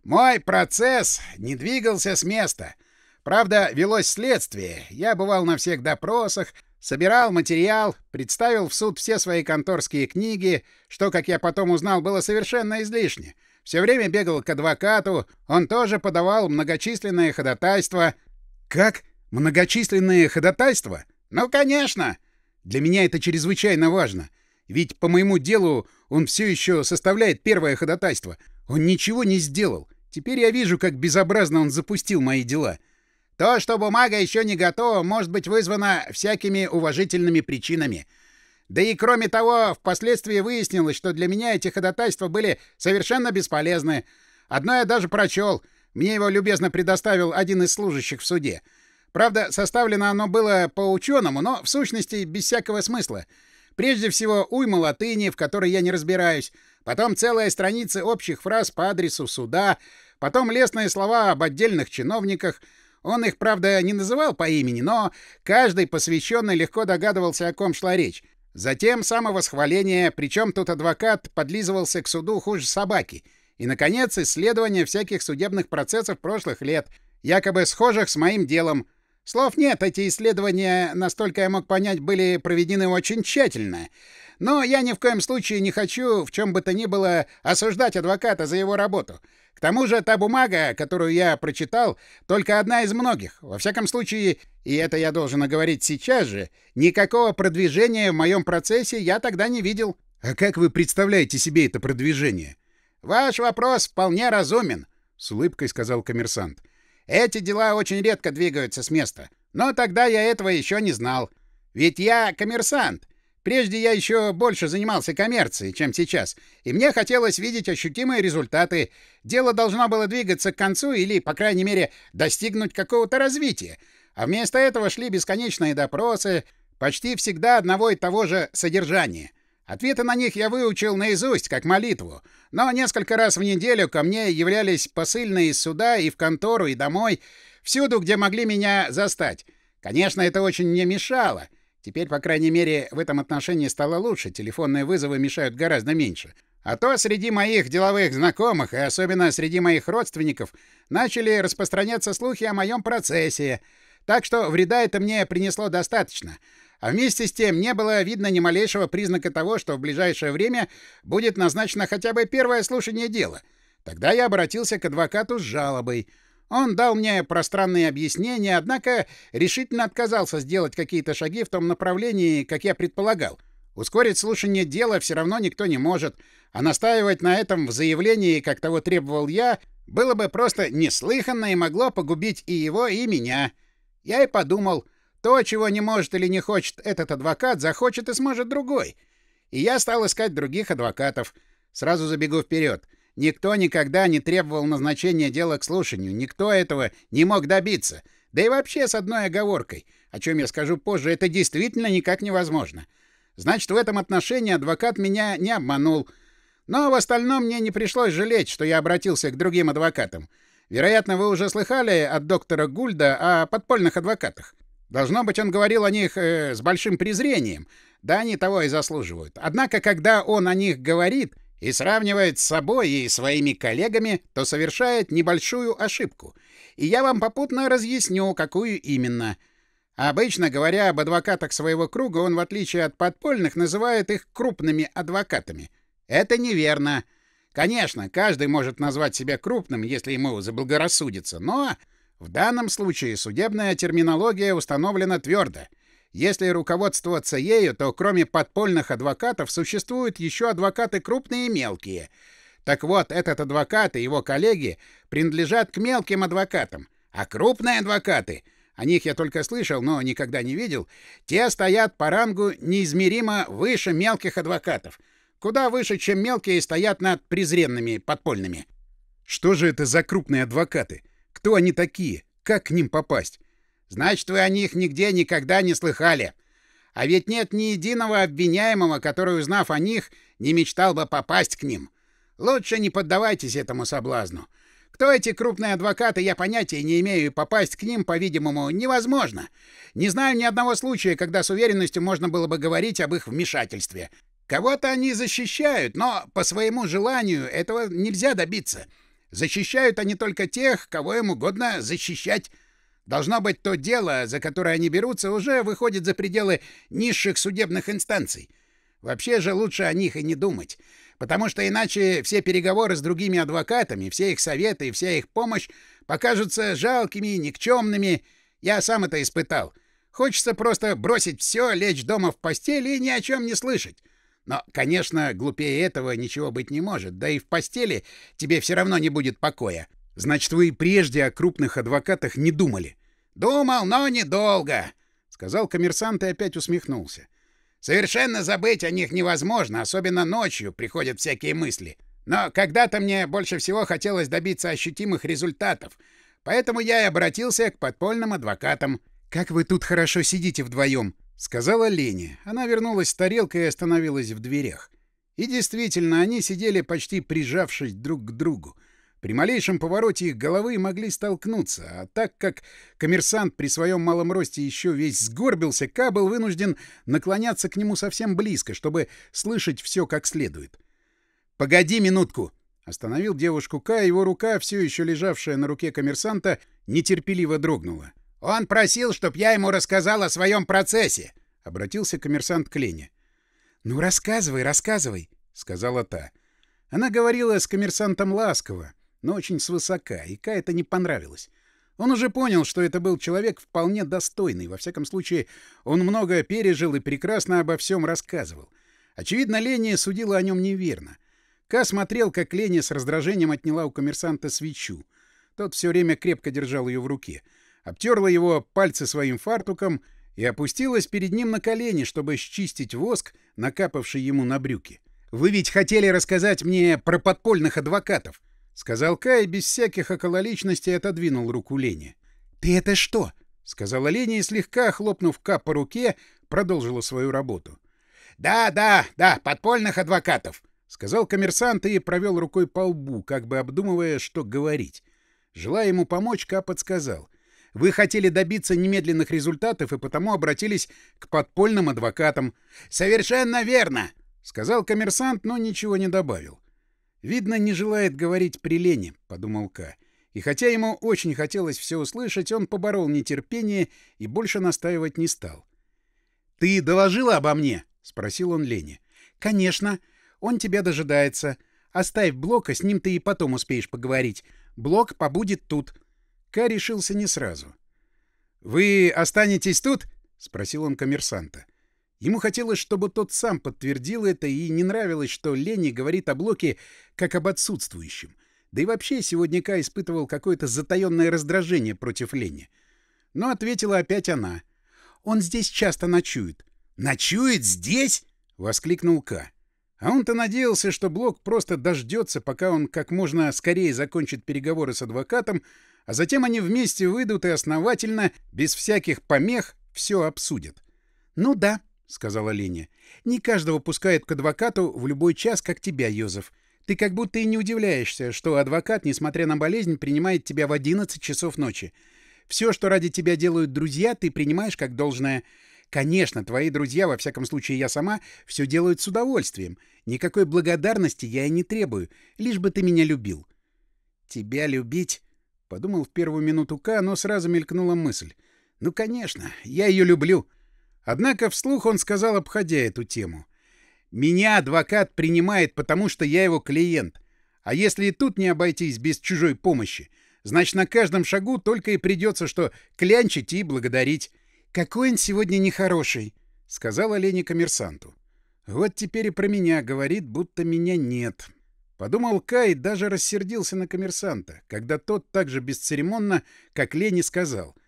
«Мой процесс не двигался с места», Правда, велось следствие. Я бывал на всех допросах, Собирал материал, представил в суд все свои конторские книги, что, как я потом узнал, было совершенно излишне. Все время бегал к адвокату, он тоже подавал многочисленные ходатайства. Как? Многочисленные ходатайства? Ну, конечно! Для меня это чрезвычайно важно. Ведь по моему делу он все еще составляет первое ходатайство. Он ничего не сделал. Теперь я вижу, как безобразно он запустил мои дела. — то, что бумага еще не готова, может быть вызвано всякими уважительными причинами. Да и кроме того, впоследствии выяснилось, что для меня эти ходатайства были совершенно бесполезны. Одно я даже прочел. Мне его любезно предоставил один из служащих в суде. Правда, составлено оно было по-ученому, но в сущности без всякого смысла. Прежде всего, уйма латыни, в которой я не разбираюсь. Потом целая страница общих фраз по адресу суда. Потом лестные слова об отдельных чиновниках — он их, правда, не называл по имени, но каждый посвященный легко догадывался, о ком шла речь. Затем самовосхваление, причем тут адвокат подлизывался к суду хуже собаки. И, наконец, исследование всяких судебных процессов прошлых лет, якобы схожих с моим делом. Слов нет, эти исследования, настолько я мог понять, были проведены очень тщательно. Но я ни в коем случае не хочу, в чем бы то ни было, осуждать адвоката за его работу. К тому же та бумага, которую я прочитал, только одна из многих. Во всяком случае, и это я должен оговорить сейчас же, никакого продвижения в моем процессе я тогда не видел. А как вы представляете себе это продвижение? Ваш вопрос вполне разумен, с улыбкой сказал коммерсант. Эти дела очень редко двигаются с места. Но тогда я этого еще не знал. Ведь я коммерсант. Прежде я еще больше занимался коммерцией, чем сейчас, и мне хотелось видеть ощутимые результаты. Дело должно было двигаться к концу или, по крайней мере, достигнуть какого-то развития. А вместо этого шли бесконечные допросы, почти всегда одного и того же содержания. Ответы на них я выучил наизусть, как молитву, но несколько раз в неделю ко мне являлись посыльные из суда и в контору, и домой, всюду, где могли меня застать. Конечно, это очень мне мешало, Теперь, по крайней мере, в этом отношении стало лучше, телефонные вызовы мешают гораздо меньше. А то среди моих деловых знакомых, и особенно среди моих родственников, начали распространяться слухи о моем процессе. Так что вреда это мне принесло достаточно. А вместе с тем не было видно ни малейшего признака того, что в ближайшее время будет назначено хотя бы первое слушание дела. Тогда я обратился к адвокату с жалобой — он дал мне пространные объяснения, однако решительно отказался сделать какие-то шаги в том направлении, как я предполагал. Ускорить слушание дела все равно никто не может, а настаивать на этом в заявлении, как того требовал я, было бы просто неслыханно и могло погубить и его, и меня. Я и подумал, то, чего не может или не хочет этот адвокат, захочет и сможет другой. И я стал искать других адвокатов. Сразу забегу вперед. — Никто никогда не требовал назначения дела к слушанию, никто этого не мог добиться. Да и вообще с одной оговоркой, о чем я скажу позже, это действительно никак невозможно. Значит, в этом отношении адвокат меня не обманул. Но в остальном мне не пришлось жалеть, что я обратился к другим адвокатам. Вероятно, вы уже слыхали от доктора Гульда о подпольных адвокатах. Должно быть, он говорил о них э, с большим презрением. Да они того и заслуживают. Однако, когда он о них говорит, и сравнивает с собой и своими коллегами, то совершает небольшую ошибку. И я вам попутно разъясню, какую именно. Обычно, говоря об адвокатах своего круга, он, в отличие от подпольных, называет их крупными адвокатами. Это неверно. Конечно, каждый может назвать себя крупным, если ему заблагорассудится, но в данном случае судебная терминология установлена твердо — если руководствоваться ею, то кроме подпольных адвокатов существуют еще адвокаты крупные и мелкие. Так вот, этот адвокат и его коллеги принадлежат к мелким адвокатам, а крупные адвокаты — о них я только слышал, но никогда не видел, те стоят по рангу неизмеримо выше мелких адвокатов. Куда выше, чем мелкие, стоят над презренными подпольными. Что же это за крупные адвокаты? Кто они такие? Как к ним попасть? Значит, вы о них нигде никогда не слыхали. А ведь нет ни единого обвиняемого, который, узнав о них, не мечтал бы попасть к ним. Лучше не поддавайтесь этому соблазну. Кто эти крупные адвокаты, я понятия не имею, и попасть к ним, по-видимому, невозможно. Не знаю ни одного случая, когда с уверенностью можно было бы говорить об их вмешательстве. Кого-то они защищают, но по своему желанию этого нельзя добиться. Защищают они только тех, кого им угодно защищать. Должно быть, то дело, за которое они берутся, уже выходит за пределы низших судебных инстанций. Вообще же лучше о них и не думать, потому что иначе все переговоры с другими адвокатами, все их советы и вся их помощь покажутся жалкими, никчемными. Я сам это испытал. Хочется просто бросить все, лечь дома в постели и ни о чем не слышать. Но, конечно, глупее этого ничего быть не может, да и в постели тебе все равно не будет покоя. Значит, вы и прежде о крупных адвокатах не думали? — Думал, но недолго, — сказал коммерсант и опять усмехнулся. — Совершенно забыть о них невозможно, особенно ночью приходят всякие мысли. Но когда-то мне больше всего хотелось добиться ощутимых результатов, поэтому я и обратился к подпольным адвокатам. — Как вы тут хорошо сидите вдвоем, — сказала Лене. Она вернулась с тарелкой и остановилась в дверях. И действительно, они сидели почти прижавшись друг к другу. При малейшем повороте их головы могли столкнуться, а так как коммерсант при своем малом росте еще весь сгорбился, Ка был вынужден наклоняться к нему совсем близко, чтобы слышать все как следует. «Погоди минутку!» — остановил девушку Ка, его рука, все еще лежавшая на руке коммерсанта, нетерпеливо дрогнула. «Он просил, чтоб я ему рассказал о своем процессе!» — обратился коммерсант к Лене. «Ну рассказывай, рассказывай!» — сказала та. Она говорила с коммерсантом ласково, но очень свысока, и Ка это не понравилось. Он уже понял, что это был человек вполне достойный. Во всяком случае, он многое пережил и прекрасно обо всем рассказывал. Очевидно, Леня судила о нем неверно. Ка смотрел, как Леня с раздражением отняла у коммерсанта свечу. Тот все время крепко держал ее в руке. Обтерла его пальцы своим фартуком и опустилась перед ним на колени, чтобы счистить воск, накапавший ему на брюки. «Вы ведь хотели рассказать мне про подпольных адвокатов!» Сказал Кай без всяких окололичностей отодвинул руку Лене. «Ты это что?» — сказала Леня и слегка, хлопнув Ка по руке, продолжила свою работу. «Да, да, да, подпольных адвокатов!» — сказал коммерсант и провел рукой по лбу, как бы обдумывая, что говорить. Желая ему помочь, Ка подсказал. «Вы хотели добиться немедленных результатов и потому обратились к подпольным адвокатам». «Совершенно верно!» — сказал коммерсант, но ничего не добавил. «Видно, не желает говорить при Лене», — подумал Ка. И хотя ему очень хотелось все услышать, он поборол нетерпение и больше настаивать не стал. «Ты доложила обо мне?» — спросил он Лене. «Конечно. Он тебя дожидается. Оставь Блока, с ним ты и потом успеешь поговорить. Блок побудет тут». Ка решился не сразу. «Вы останетесь тут?» — спросил он коммерсанта. Ему хотелось, чтобы тот сам подтвердил это, и не нравилось, что Лени говорит о Блоке как об отсутствующем. Да и вообще сегодня Ка испытывал какое-то затаённое раздражение против Лени. Но ответила опять она. «Он здесь часто ночует». «Ночует здесь?» — воскликнул Ка. А он-то надеялся, что Блок просто дождется, пока он как можно скорее закончит переговоры с адвокатом, а затем они вместе выйдут и основательно, без всяких помех, все обсудят. «Ну да», — сказала Линя, Не каждого пускают к адвокату в любой час, как тебя, Йозеф. Ты как будто и не удивляешься, что адвокат, несмотря на болезнь, принимает тебя в 11 часов ночи. Все, что ради тебя делают друзья, ты принимаешь как должное. Конечно, твои друзья, во всяком случае я сама, все делают с удовольствием. Никакой благодарности я и не требую, лишь бы ты меня любил. Тебя любить? Подумал в первую минуту К, но сразу мелькнула мысль. Ну, конечно, я ее люблю. Однако вслух он сказал, обходя эту тему. «Меня адвокат принимает, потому что я его клиент. А если и тут не обойтись без чужой помощи, значит, на каждом шагу только и придется, что клянчить и благодарить». «Какой он сегодня нехороший», — сказала Леня коммерсанту. «Вот теперь и про меня говорит, будто меня нет». Подумал Кай даже рассердился на коммерсанта, когда тот так же бесцеремонно, как Лени, сказал —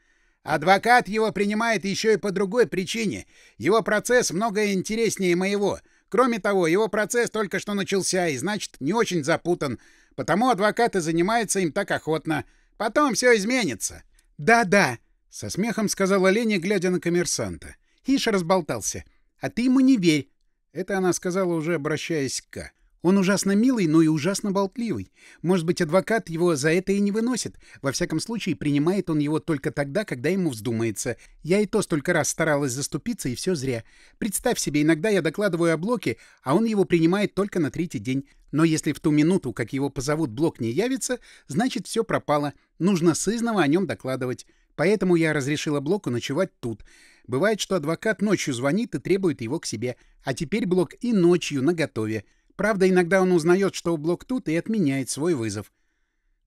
Адвокат его принимает еще и по другой причине. Его процесс много интереснее моего. Кроме того, его процесс только что начался и, значит, не очень запутан. Потому адвокат и занимается им так охотно. Потом все изменится. «Да-да», — со смехом сказала Леня, глядя на коммерсанта. Ишь разболтался. «А ты ему не верь». Это она сказала, уже обращаясь к К. Он ужасно милый, но и ужасно болтливый. Может быть, адвокат его за это и не выносит. Во всяком случае, принимает он его только тогда, когда ему вздумается. Я и то столько раз старалась заступиться, и все зря. Представь себе, иногда я докладываю о блоке, а он его принимает только на третий день. Но если в ту минуту, как его позовут, блок не явится, значит, все пропало. Нужно сызнова о нем докладывать. Поэтому я разрешила Блоку ночевать тут. Бывает, что адвокат ночью звонит и требует его к себе. А теперь Блок и ночью наготове. Правда, иногда он узнает, что у блок тут, и отменяет свой вызов.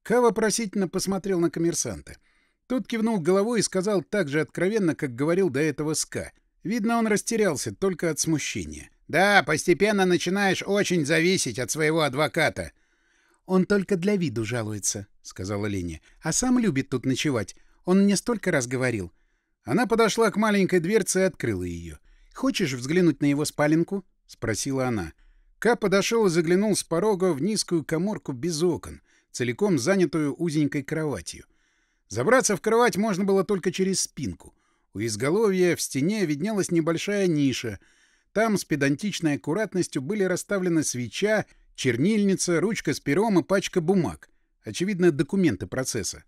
Ка вопросительно посмотрел на коммерсанта. Тот кивнул головой и сказал так же откровенно, как говорил до этого Ска. Видно, он растерялся только от смущения. «Да, постепенно начинаешь очень зависеть от своего адвоката». «Он только для виду жалуется», — сказала Леня. «А сам любит тут ночевать. Он мне столько раз говорил». Она подошла к маленькой дверце и открыла ее. «Хочешь взглянуть на его спаленку?» — спросила она. — Ка подошел и заглянул с порога в низкую коморку без окон, целиком занятую узенькой кроватью. Забраться в кровать можно было только через спинку. У изголовья в стене виднелась небольшая ниша. Там с педантичной аккуратностью были расставлены свеча, чернильница, ручка с пером и пачка бумаг. Очевидно, документы процесса.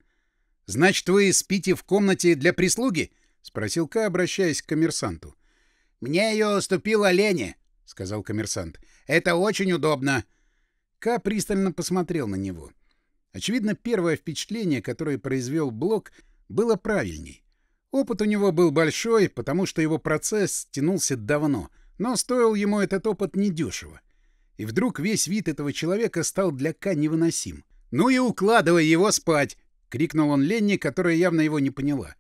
«Значит, вы спите в комнате для прислуги?» — спросил Ка, обращаясь к коммерсанту. «Мне ее уступила Леня», — сказал коммерсант. Это очень удобно!» Ка пристально посмотрел на него. Очевидно, первое впечатление, которое произвел Блок, было правильней. Опыт у него был большой, потому что его процесс тянулся давно, но стоил ему этот опыт недешево. И вдруг весь вид этого человека стал для Ка невыносим. «Ну и укладывай его спать!» — крикнул он Ленни, которая явно его не поняла.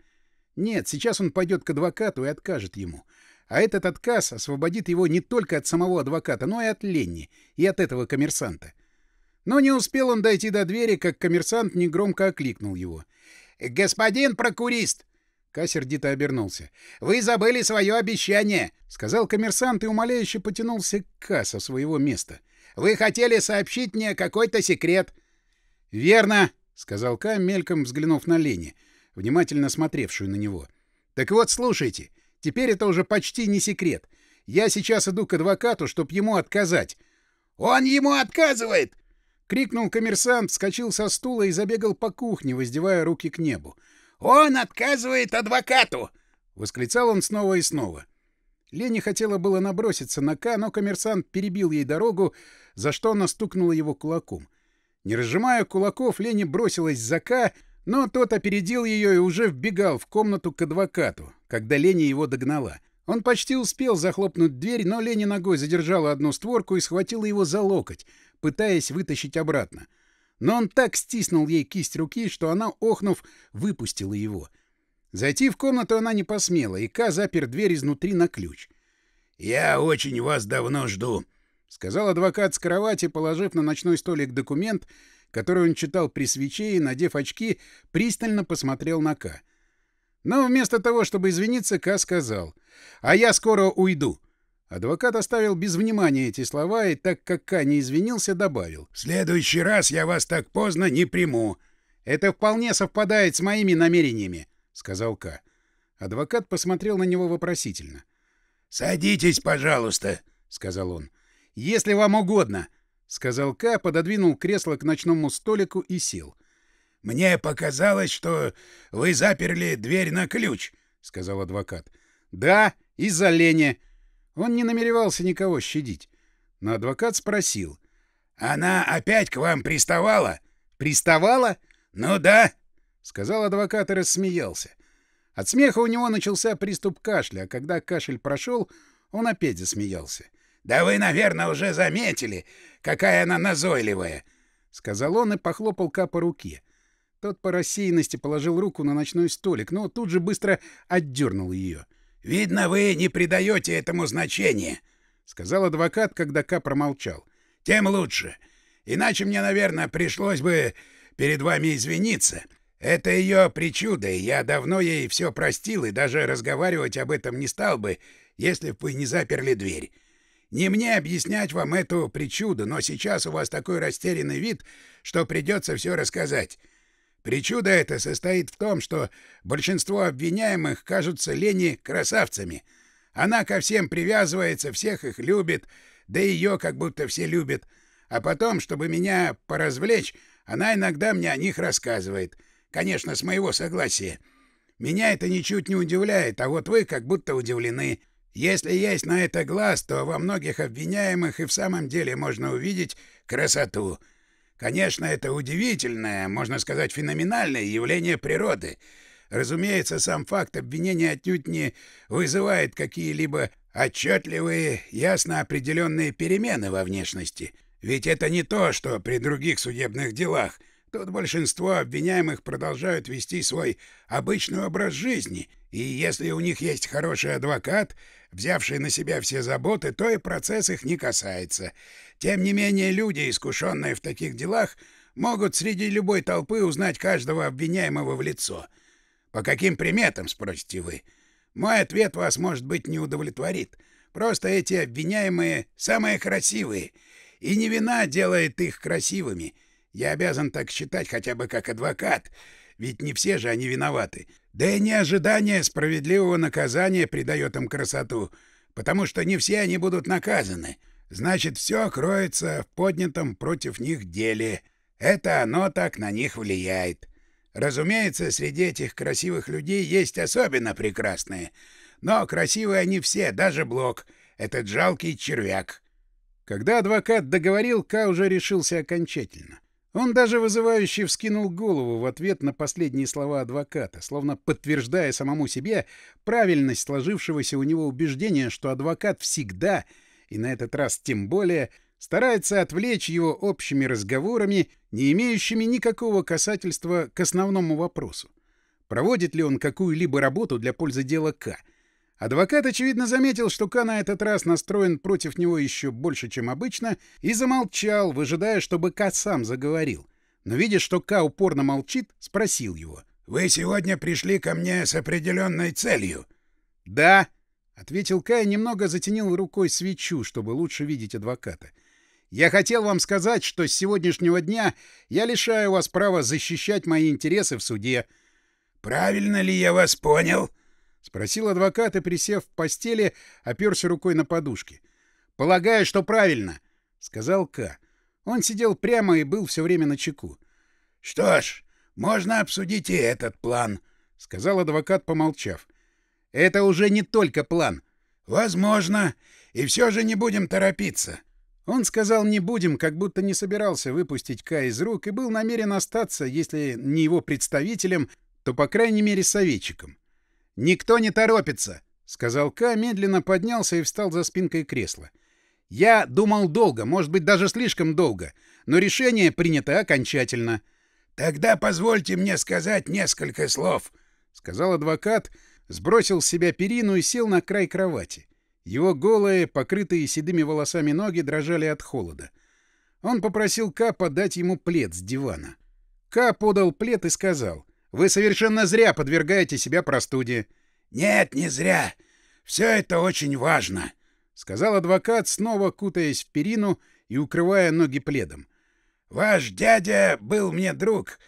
Нет, сейчас он пойдет к адвокату и откажет ему. А этот отказ освободит его не только от самого адвоката, но и от Ленни, и от этого коммерсанта. Но не успел он дойти до двери, как коммерсант негромко окликнул его. «Господин прокурист!» Ка сердито обернулся. «Вы забыли свое обещание!» — сказал коммерсант и умоляюще потянулся к кассе своего места. «Вы хотели сообщить мне какой-то секрет!» «Верно!» — сказал Ка, мельком взглянув на Лени, внимательно смотревшую на него. «Так вот, слушайте!» Теперь это уже почти не секрет. Я сейчас иду к адвокату, чтоб ему отказать. «Он ему отказывает!» — крикнул коммерсант, вскочил со стула и забегал по кухне, воздевая руки к небу. «Он отказывает адвокату!» — восклицал он снова и снова. Лене хотела было наброситься на К, но коммерсант перебил ей дорогу, за что она стукнула его кулаком. Не разжимая кулаков, Лене бросилась за К, но тот опередил ее и уже вбегал в комнату к адвокату когда Леня его догнала. Он почти успел захлопнуть дверь, но Леня ногой задержала одну створку и схватила его за локоть, пытаясь вытащить обратно. Но он так стиснул ей кисть руки, что она, охнув, выпустила его. Зайти в комнату она не посмела, и Ка запер дверь изнутри на ключ. «Я очень вас давно жду», — сказал адвокат с кровати, положив на ночной столик документ, который он читал при свече и, надев очки, пристально посмотрел на Ка. Но вместо того, чтобы извиниться, Ка сказал. «А я скоро уйду». Адвокат оставил без внимания эти слова и, так как К не извинился, добавил. «В следующий раз я вас так поздно не приму». «Это вполне совпадает с моими намерениями», — сказал К. Адвокат посмотрел на него вопросительно. «Садитесь, пожалуйста», — сказал он. «Если вам угодно», — сказал К, пододвинул кресло к ночному столику и сел. — «Мне показалось, что вы заперли дверь на ключ», — сказал адвокат. «Да, из-за лени». Он не намеревался никого щадить. Но адвокат спросил. «Она опять к вам приставала?» «Приставала?» «Ну да», — сказал адвокат и рассмеялся. От смеха у него начался приступ кашля, а когда кашель прошел, он опять засмеялся. «Да вы, наверное, уже заметили, какая она назойливая!» — сказал он и похлопал Ка по руке. Тот по рассеянности положил руку на ночной столик, но тут же быстро отдернул ее. «Видно, вы не придаете этому значения», — сказал адвокат, когда Ка промолчал. «Тем лучше. Иначе мне, наверное, пришлось бы перед вами извиниться. Это ее причуда, и я давно ей все простил и даже разговаривать об этом не стал бы, если бы вы не заперли дверь. Не мне объяснять вам эту причуду, но сейчас у вас такой растерянный вид, что придется все рассказать». Причуда эта состоит в том, что большинство обвиняемых кажутся Лене красавцами. Она ко всем привязывается, всех их любит, да и ее как будто все любят. А потом, чтобы меня поразвлечь, она иногда мне о них рассказывает. Конечно, с моего согласия. Меня это ничуть не удивляет, а вот вы как будто удивлены. Если есть на это глаз, то во многих обвиняемых и в самом деле можно увидеть красоту — Конечно, это удивительное, можно сказать, феноменальное явление природы. Разумеется, сам факт обвинения отнюдь не вызывает какие-либо отчетливые, ясно определенные перемены во внешности. Ведь это не то, что при других судебных делах. Тут большинство обвиняемых продолжают вести свой обычный образ жизни, и если у них есть хороший адвокат, взявший на себя все заботы, то и процесс их не касается. Тем не менее, люди, искушенные в таких делах, могут среди любой толпы узнать каждого обвиняемого в лицо. По каким приметам, спросите вы? Мой ответ вас, может быть, не удовлетворит. Просто эти обвиняемые самые красивые, и не вина делает их красивыми. Я обязан так считать хотя бы как адвокат, ведь не все же они виноваты. Да и не ожидание справедливого наказания придает им красоту, потому что не все они будут наказаны. Значит, все кроется в поднятом против них деле. Это оно так на них влияет. Разумеется, среди этих красивых людей есть особенно прекрасные. Но красивые они все, даже Блок, этот жалкий червяк. Когда адвокат договорил, Ка уже решился окончательно. Он даже вызывающе вскинул голову в ответ на последние слова адвоката, словно подтверждая самому себе правильность сложившегося у него убеждения, что адвокат всегда — и на этот раз тем более, старается отвлечь его общими разговорами, не имеющими никакого касательства к основному вопросу. Проводит ли он какую-либо работу для пользы дела К? Адвокат, очевидно, заметил, что К на этот раз настроен против него еще больше, чем обычно, и замолчал, выжидая, чтобы К сам заговорил. Но, видя, что К упорно молчит, спросил его. «Вы сегодня пришли ко мне с определенной целью?» «Да», — ответил Кай, немного затенил рукой свечу, чтобы лучше видеть адвоката. «Я хотел вам сказать, что с сегодняшнего дня я лишаю вас права защищать мои интересы в суде». «Правильно ли я вас понял?» — спросил адвокат и, присев в постели, оперся рукой на подушке. «Полагаю, что правильно», — сказал К. Он сидел прямо и был все время на чеку. «Что ж, можно обсудить и этот план», — сказал адвокат, помолчав. Это уже не только план. Возможно. И все же не будем торопиться. Он сказал «не будем», как будто не собирался выпустить Ка из рук и был намерен остаться, если не его представителем, то, по крайней мере, советчиком. «Никто не торопится», — сказал Ка, медленно поднялся и встал за спинкой кресла. «Я думал долго, может быть, даже слишком долго, но решение принято окончательно». «Тогда позвольте мне сказать несколько слов», — сказал адвокат, — Сбросил с себя перину и сел на край кровати. Его голые, покрытые седыми волосами ноги дрожали от холода. Он попросил Ка подать ему плед с дивана. Ка подал плед и сказал, «Вы совершенно зря подвергаете себя простуде». «Нет, не зря. Все это очень важно», — сказал адвокат, снова кутаясь в перину и укрывая ноги пледом. «Ваш дядя был мне друг,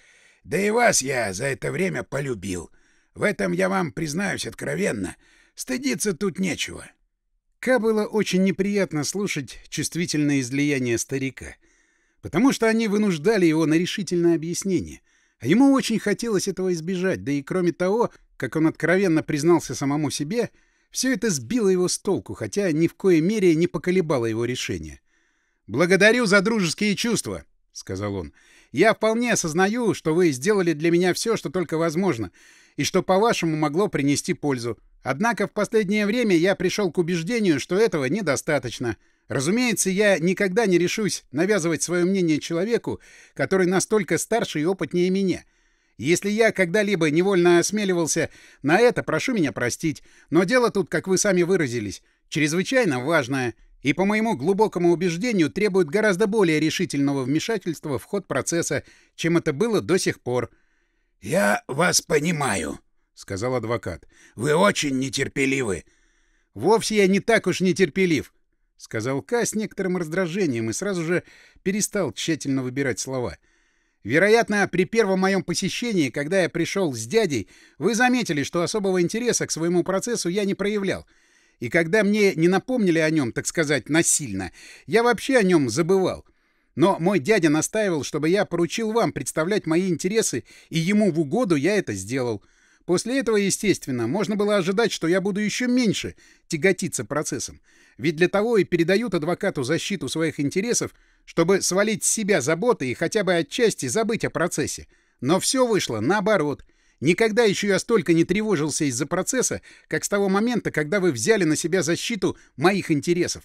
да и вас я за это время полюбил. В этом я вам признаюсь откровенно. Стыдиться тут нечего». Ка было очень неприятно слушать чувствительное излияние старика, потому что они вынуждали его на решительное объяснение. А ему очень хотелось этого избежать, да и кроме того, как он откровенно признался самому себе, все это сбило его с толку, хотя ни в коей мере не поколебало его решение. «Благодарю за дружеские чувства», — сказал он. «Я вполне осознаю, что вы сделали для меня все, что только возможно, и что, по-вашему, могло принести пользу. Однако в последнее время я пришел к убеждению, что этого недостаточно. Разумеется, я никогда не решусь навязывать свое мнение человеку, который настолько старше и опытнее меня. Если я когда-либо невольно осмеливался на это, прошу меня простить, но дело тут, как вы сами выразились, чрезвычайно важное и, по моему глубокому убеждению, требует гораздо более решительного вмешательства в ход процесса, чем это было до сих пор. «Я вас понимаю», — сказал адвокат. «Вы очень нетерпеливы». «Вовсе я не так уж нетерпелив», — сказал Ка с некоторым раздражением и сразу же перестал тщательно выбирать слова. «Вероятно, при первом моем посещении, когда я пришел с дядей, вы заметили, что особого интереса к своему процессу я не проявлял. И когда мне не напомнили о нем, так сказать, насильно, я вообще о нем забывал. Но мой дядя настаивал, чтобы я поручил вам представлять мои интересы, и ему в угоду я это сделал. После этого, естественно, можно было ожидать, что я буду еще меньше тяготиться процессом. Ведь для того и передают адвокату защиту своих интересов, чтобы свалить с себя заботы и хотя бы отчасти забыть о процессе. Но все вышло наоборот. Никогда еще я столько не тревожился из-за процесса, как с того момента, когда вы взяли на себя защиту моих интересов.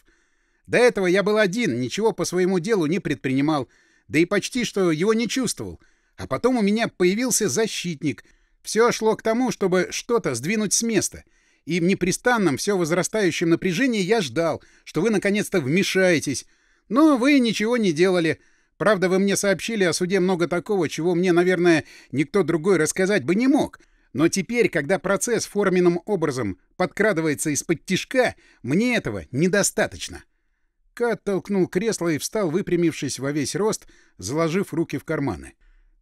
До этого я был один, ничего по своему делу не предпринимал, да и почти что его не чувствовал. А потом у меня появился защитник. Все шло к тому, чтобы что-то сдвинуть с места. И в непрестанном, все возрастающем напряжении я ждал, что вы наконец-то вмешаетесь. Но вы ничего не делали. Правда, вы мне сообщили о суде много такого, чего мне, наверное, никто другой рассказать бы не мог. Но теперь, когда процесс форменным образом подкрадывается из-под тишка, мне этого недостаточно слегка оттолкнул кресло и встал, выпрямившись во весь рост, заложив руки в карманы.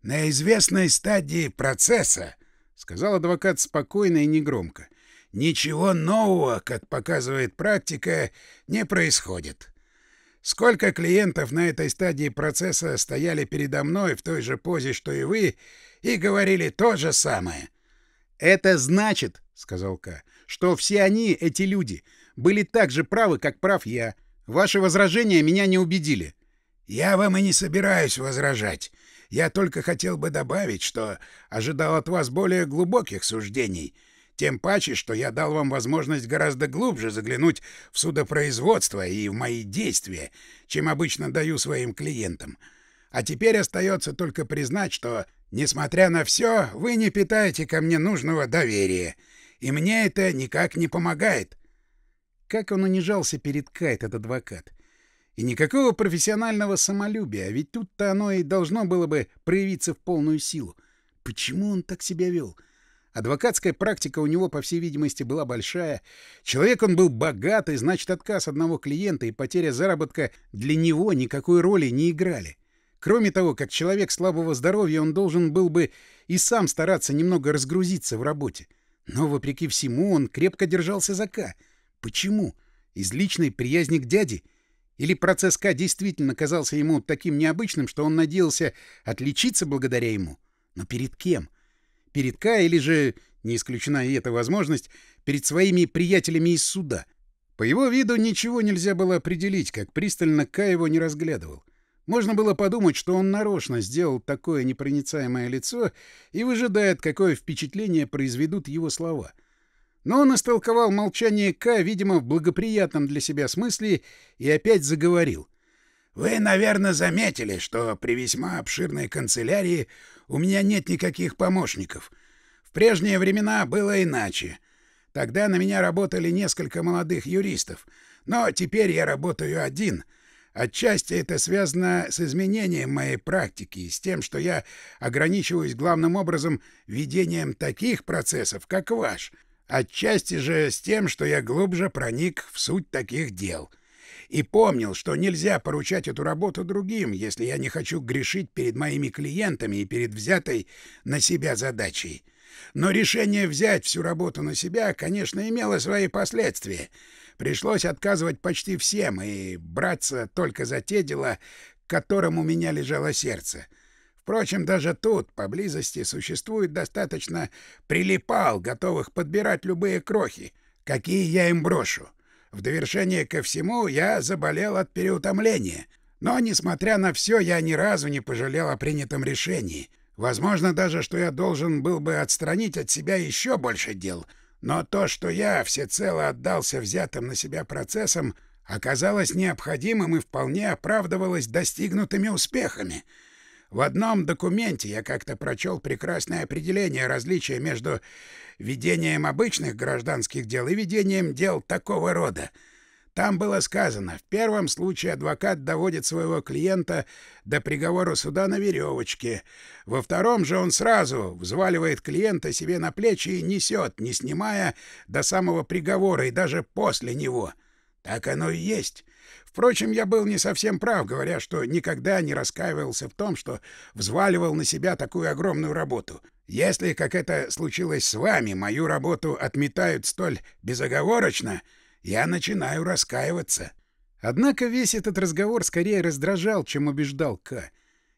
«На известной стадии процесса», — сказал адвокат спокойно и негромко, — «ничего нового, как показывает практика, не происходит. Сколько клиентов на этой стадии процесса стояли передо мной в той же позе, что и вы, и говорили то же самое?» «Это значит», — сказал К, — «что все они, эти люди, были так же правы, как прав я. Ваши возражения меня не убедили. Я вам и не собираюсь возражать. Я только хотел бы добавить, что ожидал от вас более глубоких суждений. Тем паче, что я дал вам возможность гораздо глубже заглянуть в судопроизводство и в мои действия, чем обычно даю своим клиентам. А теперь остается только признать, что, несмотря на все, вы не питаете ко мне нужного доверия. И мне это никак не помогает. Как он унижался перед Кайт, этот адвокат. И никакого профессионального самолюбия, а ведь тут-то оно и должно было бы проявиться в полную силу. Почему он так себя вел? Адвокатская практика у него, по всей видимости, была большая. Человек он был богатый, значит, отказ одного клиента и потеря заработка для него никакой роли не играли. Кроме того, как человек слабого здоровья, он должен был бы и сам стараться немного разгрузиться в работе. Но, вопреки всему, он крепко держался за К. Почему? Из личной приязни к дяде? Или процесс К действительно казался ему таким необычным, что он надеялся отличиться благодаря ему? Но перед кем? Перед К или же, не исключена и эта возможность, перед своими приятелями из суда? По его виду ничего нельзя было определить, как пристально К его не разглядывал. Можно было подумать, что он нарочно сделал такое непроницаемое лицо и выжидает, какое впечатление произведут его слова — но он истолковал молчание К, видимо, в благоприятном для себя смысле, и опять заговорил. «Вы, наверное, заметили, что при весьма обширной канцелярии у меня нет никаких помощников. В прежние времена было иначе. Тогда на меня работали несколько молодых юристов, но теперь я работаю один». Отчасти это связано с изменением моей практики и с тем, что я ограничиваюсь главным образом ведением таких процессов, как ваш — Отчасти же с тем, что я глубже проник в суть таких дел. И помнил, что нельзя поручать эту работу другим, если я не хочу грешить перед моими клиентами и перед взятой на себя задачей. Но решение взять всю работу на себя, конечно, имело свои последствия. Пришлось отказывать почти всем и браться только за те дела, к которым у меня лежало сердце — Впрочем, даже тут, поблизости, существует достаточно прилипал, готовых подбирать любые крохи, какие я им брошу. В довершение ко всему я заболел от переутомления. Но, несмотря на все, я ни разу не пожалел о принятом решении. Возможно даже, что я должен был бы отстранить от себя еще больше дел. Но то, что я всецело отдался взятым на себя процессам, оказалось необходимым и вполне оправдывалось достигнутыми успехами — в одном документе я как-то прочел прекрасное определение различия между ведением обычных гражданских дел и ведением дел такого рода. Там было сказано, в первом случае адвокат доводит своего клиента до приговора суда на веревочке, во втором же он сразу взваливает клиента себе на плечи и несет, не снимая до самого приговора и даже после него. Так оно и есть. Впрочем, я был не совсем прав, говоря, что никогда не раскаивался в том, что взваливал на себя такую огромную работу. Если, как это случилось с вами, мою работу отметают столь безоговорочно, я начинаю раскаиваться. Однако весь этот разговор скорее раздражал, чем убеждал К.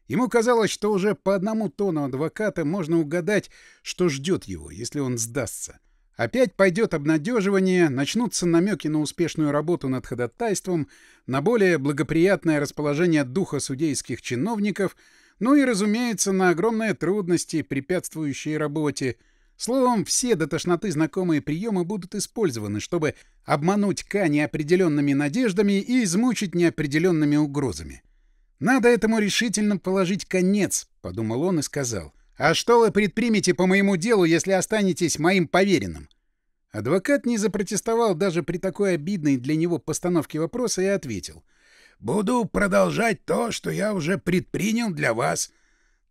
Ему казалось, что уже по одному тону адвоката можно угадать, что ждет его, если он сдастся. Опять пойдет обнадеживание, начнутся намеки на успешную работу над ходатайством, на более благоприятное расположение духа судейских чиновников, ну и, разумеется, на огромные трудности, препятствующие работе. Словом, все до тошноты знакомые приемы будут использованы, чтобы обмануть К неопределенными надеждами и измучить неопределенными угрозами. «Надо этому решительно положить конец», — подумал он и сказал. «А что вы предпримете по моему делу, если останетесь моим поверенным?» Адвокат не запротестовал даже при такой обидной для него постановке вопроса и ответил. «Буду продолжать то, что я уже предпринял для вас».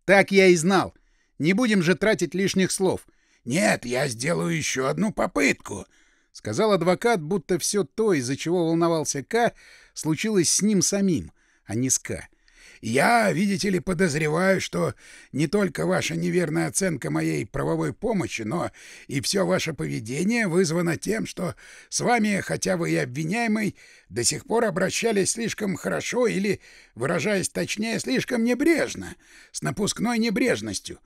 «Так я и знал. Не будем же тратить лишних слов». «Нет, я сделаю еще одну попытку», — сказал адвокат, будто все то, из-за чего волновался К, случилось с ним самим, а не с К. Я, видите ли, подозреваю, что не только ваша неверная оценка моей правовой помощи, но и все ваше поведение вызвано тем, что с вами, хотя вы и обвиняемый, до сих пор обращались слишком хорошо или, выражаясь точнее, слишком небрежно, с напускной небрежностью.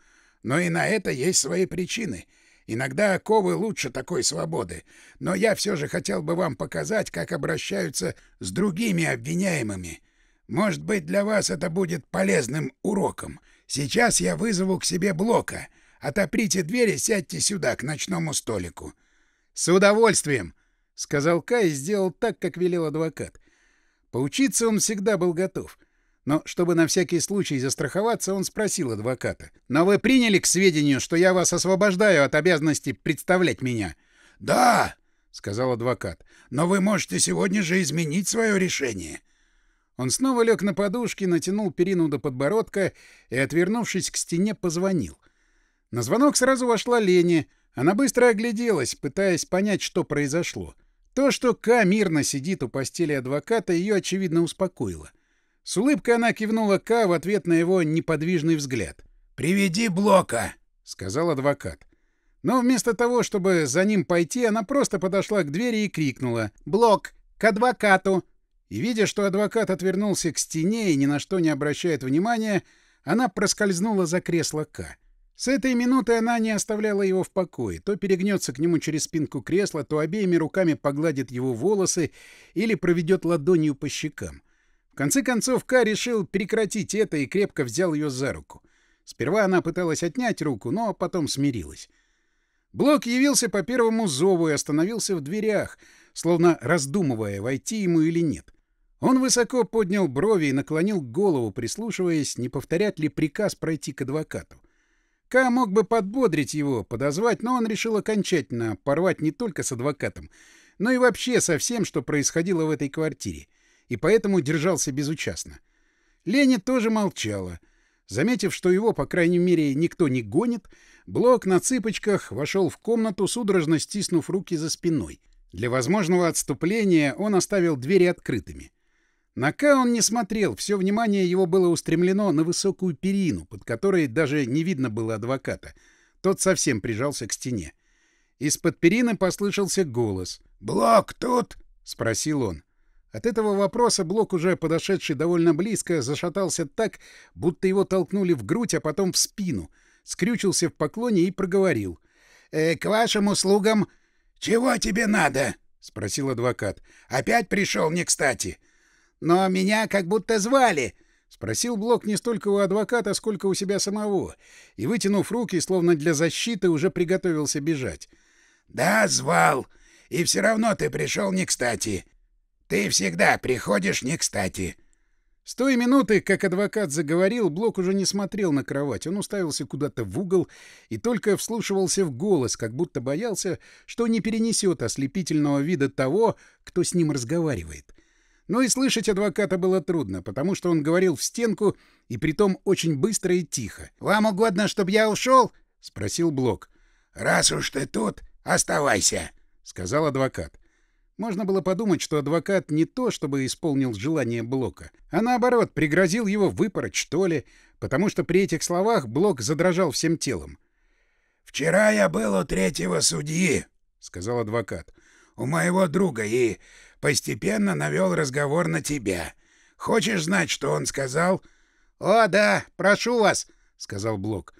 Но и на это есть свои причины. Иногда оковы лучше такой свободы, но я все же хотел бы вам показать, как обращаются с другими обвиняемыми, может быть, для вас это будет полезным уроком. Сейчас я вызову к себе Блока. Отоприте дверь и сядьте сюда, к ночному столику». «С удовольствием!» — сказал Кай и сделал так, как велел адвокат. Поучиться он всегда был готов. Но чтобы на всякий случай застраховаться, он спросил адвоката. «Но вы приняли к сведению, что я вас освобождаю от обязанности представлять меня?» «Да!» — сказал адвокат. «Но вы можете сегодня же изменить свое решение». Он снова лег на подушки, натянул перину до подбородка и, отвернувшись к стене, позвонил. На звонок сразу вошла Лени. Она быстро огляделась, пытаясь понять, что произошло. То, что К мирно сидит у постели адвоката, ее, очевидно, успокоило. С улыбкой она кивнула К в ответ на его неподвижный взгляд. «Приведи Блока!» — сказал адвокат. Но вместо того, чтобы за ним пойти, она просто подошла к двери и крикнула. «Блок! К адвокату!» И, видя, что адвокат отвернулся к стене и ни на что не обращает внимания, она проскользнула за кресло К. С этой минуты она не оставляла его в покое. То перегнется к нему через спинку кресла, то обеими руками погладит его волосы или проведет ладонью по щекам. В конце концов, К решил прекратить это и крепко взял ее за руку. Сперва она пыталась отнять руку, но потом смирилась. Блок явился по первому зову и остановился в дверях, словно раздумывая, войти ему или нет. Он высоко поднял брови и наклонил голову, прислушиваясь, не повторять ли приказ пройти к адвокату. Ка мог бы подбодрить его, подозвать, но он решил окончательно порвать не только с адвокатом, но и вообще со всем, что происходило в этой квартире, и поэтому держался безучастно. Леня тоже молчала. Заметив, что его, по крайней мере, никто не гонит, Блок на цыпочках вошел в комнату, судорожно стиснув руки за спиной. Для возможного отступления он оставил двери открытыми. На К он не смотрел, все внимание его было устремлено на высокую перину, под которой даже не видно было адвоката. Тот совсем прижался к стене. Из-под перины послышался голос. «Блок тут?» — спросил он. От этого вопроса Блок, уже подошедший довольно близко, зашатался так, будто его толкнули в грудь, а потом в спину, скрючился в поклоне и проговорил. «Э, «К вашим услугам...» «Чего тебе надо?» — спросил адвокат. «Опять пришел не кстати?» «Но меня как будто звали!» — спросил Блок не столько у адвоката, сколько у себя самого, и, вытянув руки, словно для защиты, уже приготовился бежать. «Да, звал. И все равно ты пришел не кстати. Ты всегда приходишь не кстати». С той минуты, как адвокат заговорил, Блок уже не смотрел на кровать. Он уставился куда-то в угол и только вслушивался в голос, как будто боялся, что не перенесет ослепительного вида того, кто с ним разговаривает. Но и слышать адвоката было трудно, потому что он говорил в стенку, и притом очень быстро и тихо. «Вам угодно, чтобы я ушел?» — спросил Блок. «Раз уж ты тут, оставайся», — сказал адвокат. Можно было подумать, что адвокат не то, чтобы исполнил желание Блока, а наоборот, пригрозил его выпороть, что ли, потому что при этих словах Блок задрожал всем телом. «Вчера я был у третьего судьи», — сказал адвокат. «У моего друга, и Постепенно навел разговор на тебя. Хочешь знать, что он сказал? — О, да, прошу вас, — сказал Блок.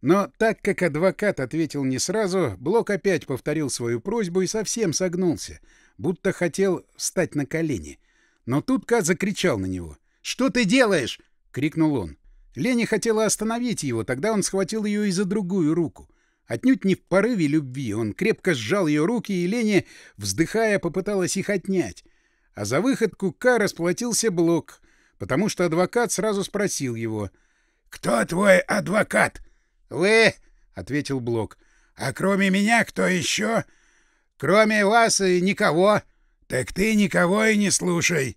Но так как адвокат ответил не сразу, Блок опять повторил свою просьбу и совсем согнулся, будто хотел встать на колени. Но тут Ка закричал на него. «Что ты делаешь?» — крикнул он. Лени хотела остановить его, тогда он схватил ее и за другую руку. Отнюдь не в порыве любви, он крепко сжал ее руки, и Лене, вздыхая, попыталась их отнять. А за выходку К расплатился Блок, потому что адвокат сразу спросил его. «Кто твой адвокат?» «Вы», — ответил Блок. «А кроме меня кто еще?» «Кроме вас и никого». «Так ты никого и не слушай».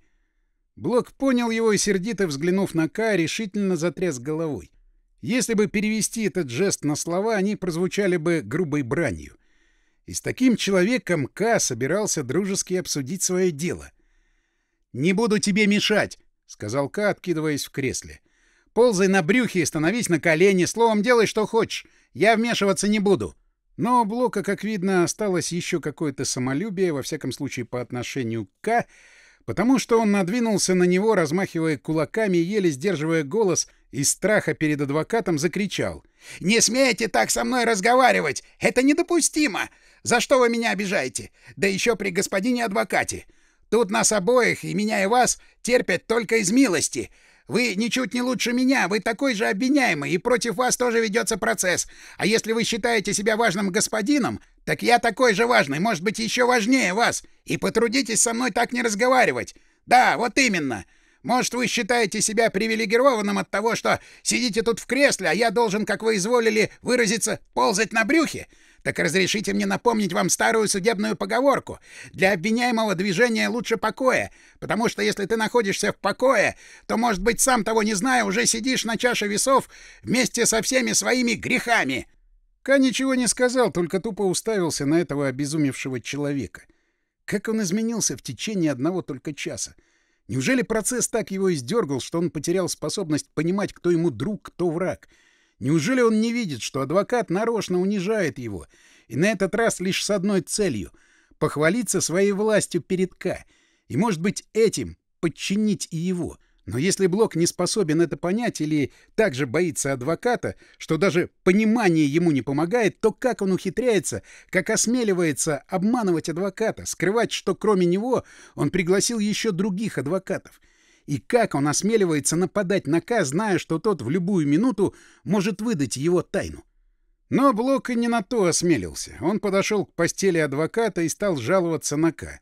Блок понял его и, сердито взглянув на К, решительно затряс головой. Если бы перевести этот жест на слова, они прозвучали бы грубой бранью. И с таким человеком К собирался дружески обсудить свое дело. «Не буду тебе мешать», — сказал К, откидываясь в кресле. «Ползай на брюхе и становись на колени, словом, делай, что хочешь. Я вмешиваться не буду». Но у Блока, как видно, осталось еще какое-то самолюбие, во всяком случае, по отношению к К, потому что он надвинулся на него, размахивая кулаками, еле сдерживая голос, из страха перед адвокатом закричал. «Не смейте так со мной разговаривать! Это недопустимо! За что вы меня обижаете? Да еще при господине адвокате! Тут нас обоих, и меня, и вас, терпят только из милости!» Вы ничуть не лучше меня, вы такой же обвиняемый, и против вас тоже ведется процесс. А если вы считаете себя важным господином, так я такой же важный, может быть, еще важнее вас. И потрудитесь со мной так не разговаривать. Да, вот именно. Может, вы считаете себя привилегированным от того, что сидите тут в кресле, а я должен, как вы изволили выразиться, ползать на брюхе? Так разрешите мне напомнить вам старую судебную поговорку. Для обвиняемого движение лучше покоя, потому что если ты находишься в покое, то, может быть, сам того не зная, уже сидишь на чаше весов вместе со всеми своими грехами. Ка ничего не сказал, только тупо уставился на этого обезумевшего человека. Как он изменился в течение одного только часа? Неужели процесс так его издергал, что он потерял способность понимать, кто ему друг, кто враг? Неужели он не видит, что адвокат нарочно унижает его, и на этот раз лишь с одной целью — похвалиться своей властью перед Ка и, может быть, этим подчинить и его — но если Блок не способен это понять или также боится адвоката, что даже понимание ему не помогает, то как он ухитряется, как осмеливается обманывать адвоката, скрывать, что кроме него он пригласил еще других адвокатов? И как он осмеливается нападать на К, зная, что тот в любую минуту может выдать его тайну? Но Блок и не на то осмелился. Он подошел к постели адвоката и стал жаловаться на К.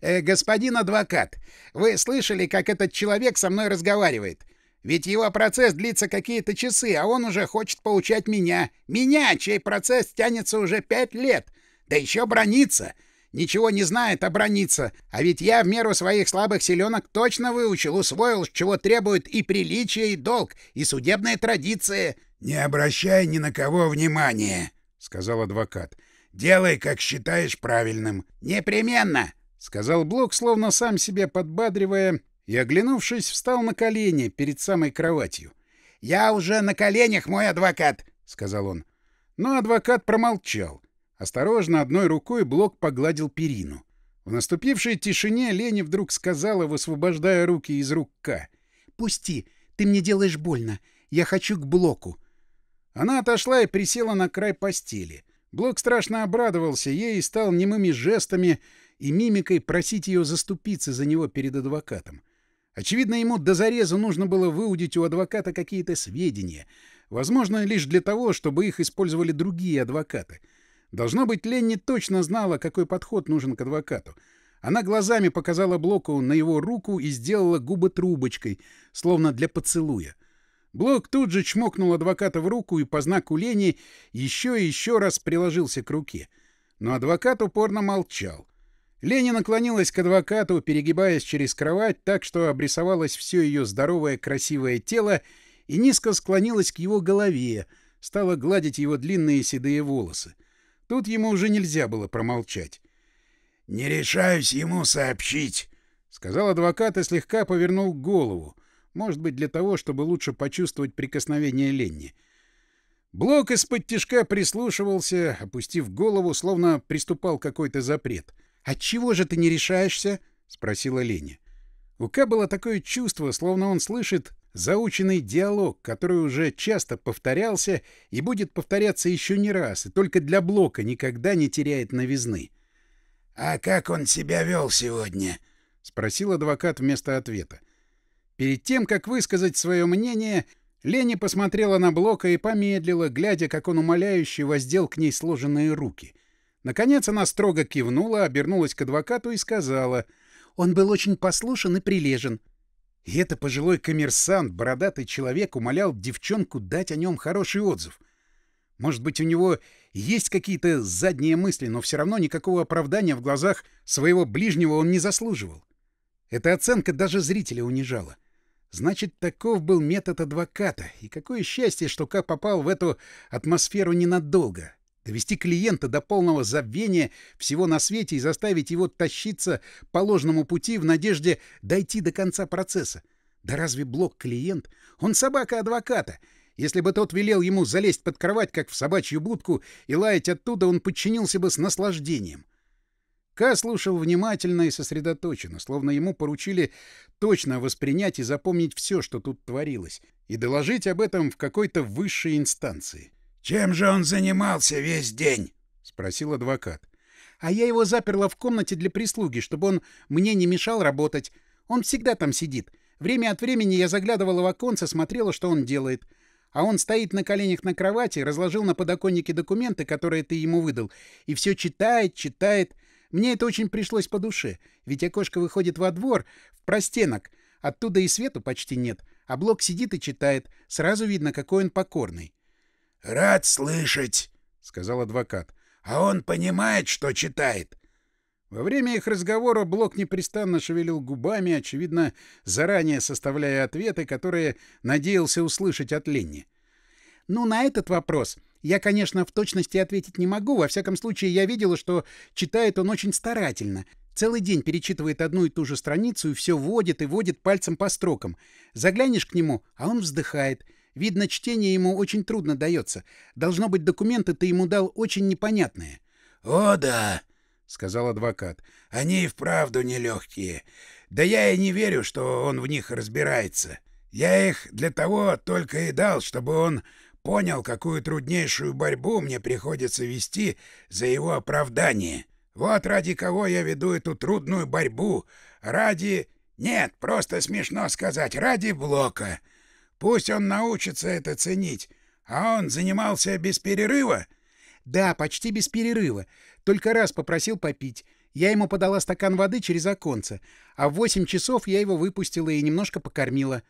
«Э, «Господин адвокат, вы слышали, как этот человек со мной разговаривает? Ведь его процесс длится какие-то часы, а он уже хочет получать меня. Меня, чей процесс тянется уже пять лет. Да еще бронится. Ничего не знает, а бронится. А ведь я в меру своих слабых силенок точно выучил, усвоил, чего требует и приличие, и долг, и судебная традиция. «Не обращай ни на кого внимания», — сказал адвокат. «Делай, как считаешь правильным». «Непременно!» — сказал Блок, словно сам себя подбадривая, и, оглянувшись, встал на колени перед самой кроватью. «Я уже на коленях, мой адвокат!» — сказал он. Но адвокат промолчал. Осторожно одной рукой Блок погладил перину. В наступившей тишине Лени вдруг сказала, высвобождая руки из рук К. «Пусти! Ты мне делаешь больно! Я хочу к Блоку!» Она отошла и присела на край постели. Блок страшно обрадовался ей и стал немыми жестами, и мимикой просить ее заступиться за него перед адвокатом. Очевидно, ему до зареза нужно было выудить у адвоката какие-то сведения, возможно, лишь для того, чтобы их использовали другие адвокаты. Должно быть, Ленни точно знала, какой подход нужен к адвокату. Она глазами показала Блоку на его руку и сделала губы трубочкой, словно для поцелуя. Блок тут же чмокнул адвоката в руку и по знаку лени еще и еще раз приложился к руке. Но адвокат упорно молчал. Леня наклонилась к адвокату, перегибаясь через кровать так, что обрисовалось все ее здоровое красивое тело, и низко склонилась к его голове, стала гладить его длинные седые волосы. Тут ему уже нельзя было промолчать. «Не решаюсь ему сообщить», — сказал адвокат и слегка повернул голову, может быть, для того, чтобы лучше почувствовать прикосновение Ленни. Блок из-под тишка прислушивался, опустив голову, словно приступал какой-то запрет — чего же ты не решаешься?» — спросила Леня. У К было такое чувство, словно он слышит заученный диалог, который уже часто повторялся и будет повторяться еще не раз, и только для Блока никогда не теряет новизны. «А как он себя вел сегодня?» — спросил адвокат вместо ответа. Перед тем, как высказать свое мнение, Леня посмотрела на Блока и помедлила, глядя, как он умоляюще воздел к ней сложенные руки. Наконец она строго кивнула, обернулась к адвокату и сказала. «Он был очень послушен и прилежен». И это пожилой коммерсант, бородатый человек, умолял девчонку дать о нем хороший отзыв. Может быть, у него есть какие-то задние мысли, но все равно никакого оправдания в глазах своего ближнего он не заслуживал. Эта оценка даже зрителя унижала. Значит, таков был метод адвоката. И какое счастье, что Ка попал в эту атмосферу ненадолго. Довести клиента до полного забвения всего на свете и заставить его тащиться по ложному пути в надежде дойти до конца процесса. Да разве Блок клиент? Он собака адвоката. Если бы тот велел ему залезть под кровать, как в собачью будку, и лаять оттуда, он подчинился бы с наслаждением. Ка слушал внимательно и сосредоточенно, словно ему поручили точно воспринять и запомнить все, что тут творилось, и доложить об этом в какой-то высшей инстанции. «Чем же он занимался весь день?» — спросил адвокат. «А я его заперла в комнате для прислуги, чтобы он мне не мешал работать. Он всегда там сидит. Время от времени я заглядывала в оконце, смотрела, что он делает. А он стоит на коленях на кровати, разложил на подоконнике документы, которые ты ему выдал, и все читает, читает. Мне это очень пришлось по душе, ведь окошко выходит во двор, в простенок. Оттуда и свету почти нет, а Блок сидит и читает. Сразу видно, какой он покорный. «Рад слышать», — сказал адвокат. «А он понимает, что читает?» Во время их разговора Блок непрестанно шевелил губами, очевидно, заранее составляя ответы, которые надеялся услышать от Ленни. «Ну, на этот вопрос я, конечно, в точности ответить не могу. Во всяком случае, я видела, что читает он очень старательно. Целый день перечитывает одну и ту же страницу и все водит и водит пальцем по строкам. Заглянешь к нему, а он вздыхает». Видно, чтение ему очень трудно дается. Должно быть, документы ты ему дал очень непонятные. — О, да! — сказал адвокат. — Они и вправду нелегкие. Да я и не верю, что он в них разбирается. Я их для того только и дал, чтобы он понял, какую труднейшую борьбу мне приходится вести за его оправдание. Вот ради кого я веду эту трудную борьбу. Ради... Нет, просто смешно сказать, ради Блока. Пусть он научится это ценить. А он занимался без перерыва?» «Да, почти без перерыва. Только раз попросил попить. Я ему подала стакан воды через оконце, а в восемь часов я его выпустила и немножко покормила».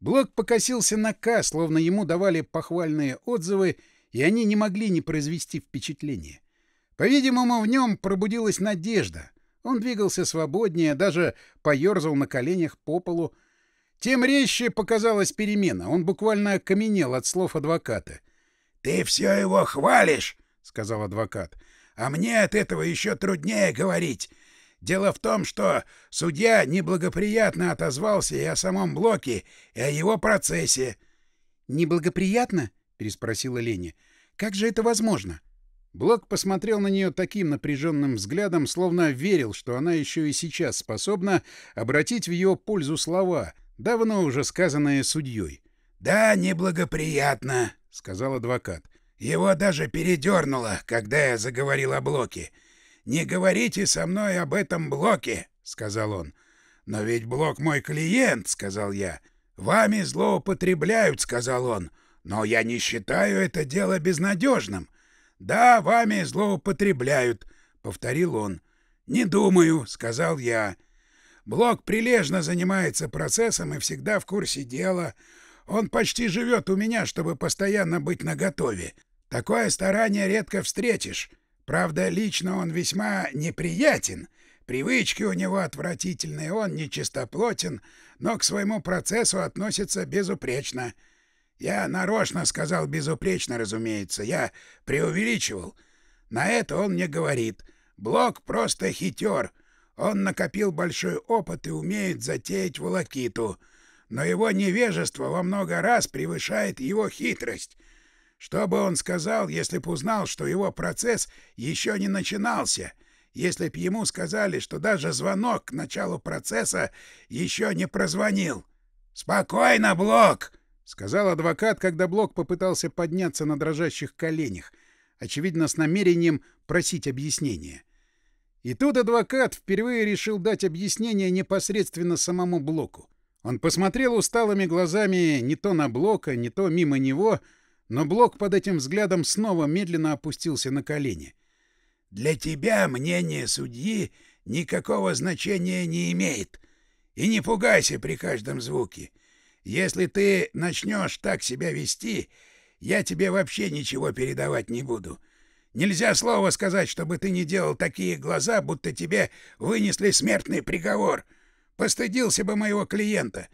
Блок покосился на К, словно ему давали похвальные отзывы, и они не могли не произвести впечатление. По-видимому, в нем пробудилась надежда. Он двигался свободнее, даже поерзал на коленях по полу, тем резче показалась перемена. Он буквально окаменел от слов адвоката. «Ты все его хвалишь!» — сказал адвокат. «А мне от этого еще труднее говорить. Дело в том, что судья неблагоприятно отозвался и о самом Блоке, и о его процессе». «Неблагоприятно?» — переспросила Леня. «Как же это возможно?» Блок посмотрел на нее таким напряженным взглядом, словно верил, что она еще и сейчас способна обратить в ее пользу слова, давно уже сказанное судьей. «Да, неблагоприятно», — сказал адвокат. «Его даже передернуло, когда я заговорил о блоке. Не говорите со мной об этом блоке», — сказал он. «Но ведь блок мой клиент», — сказал я. «Вами злоупотребляют», — сказал он. «Но я не считаю это дело безнадежным». «Да, вами злоупотребляют», — повторил он. «Не думаю», — сказал я. Блок прилежно занимается процессом и всегда в курсе дела. Он почти живет у меня, чтобы постоянно быть наготове. Такое старание редко встретишь. Правда, лично он весьма неприятен. Привычки у него отвратительные, он нечистоплотен, но к своему процессу относится безупречно. Я нарочно сказал безупречно, разумеется, я преувеличивал. На это он мне говорит. Блок просто хитер, он накопил большой опыт и умеет затеять волокиту, но его невежество во много раз превышает его хитрость. Что бы он сказал, если б узнал, что его процесс еще не начинался, если б ему сказали, что даже звонок к началу процесса еще не прозвонил? «Спокойно, Блок!» — сказал адвокат, когда Блок попытался подняться на дрожащих коленях, очевидно, с намерением просить объяснения. — и тут адвокат впервые решил дать объяснение непосредственно самому Блоку. Он посмотрел усталыми глазами не то на Блока, не то мимо него, но Блок под этим взглядом снова медленно опустился на колени. «Для тебя мнение судьи никакого значения не имеет. И не пугайся при каждом звуке. Если ты начнешь так себя вести, я тебе вообще ничего передавать не буду. Нельзя слова сказать, чтобы ты не делал такие глаза, будто тебе вынесли смертный приговор. Постыдился бы моего клиента.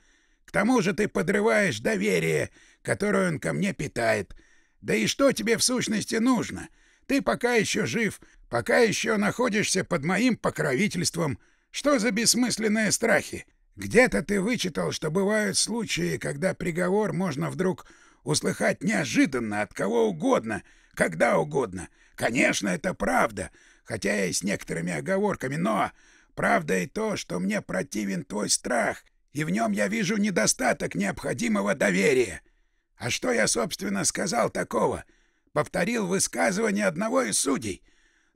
К тому же ты подрываешь доверие, которое он ко мне питает. Да и что тебе в сущности нужно? Ты пока еще жив, пока еще находишься под моим покровительством. Что за бессмысленные страхи? Где-то ты вычитал, что бывают случаи, когда приговор можно вдруг услыхать неожиданно от кого угодно — когда угодно. Конечно, это правда, хотя и с некоторыми оговорками, но правда и то, что мне противен твой страх, и в нем я вижу недостаток необходимого доверия. А что я, собственно, сказал такого? Повторил высказывание одного из судей.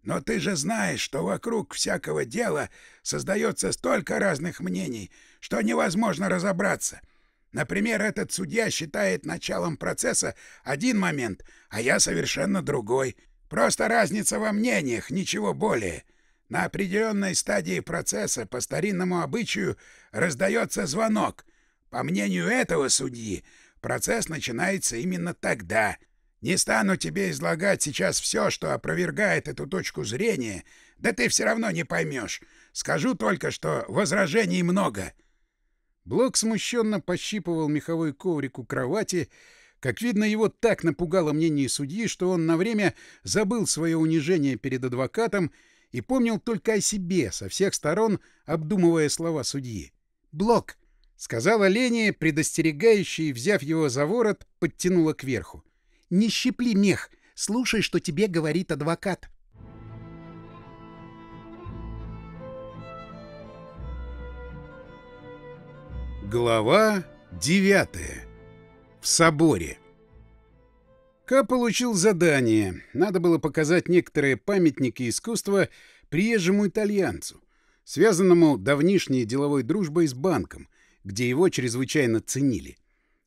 Но ты же знаешь, что вокруг всякого дела создается столько разных мнений, что невозможно разобраться. — Например, этот судья считает началом процесса один момент, а я совершенно другой. Просто разница во мнениях, ничего более. На определенной стадии процесса по старинному обычаю раздается звонок. По мнению этого судьи, процесс начинается именно тогда. Не стану тебе излагать сейчас все, что опровергает эту точку зрения, да ты все равно не поймешь. Скажу только, что возражений много». Блок смущенно пощипывал меховой коврик у кровати. Как видно, его так напугало мнение судьи, что он на время забыл свое унижение перед адвокатом и помнил только о себе, со всех сторон обдумывая слова судьи. «Блок!» — сказала Лене, предостерегающе, взяв его за ворот, подтянула кверху. «Не щепли мех! Слушай, что тебе говорит адвокат!» Глава 9. В соборе. Ка получил задание. Надо было показать некоторые памятники искусства приезжему итальянцу, связанному давнишней деловой дружбой с банком, где его чрезвычайно ценили.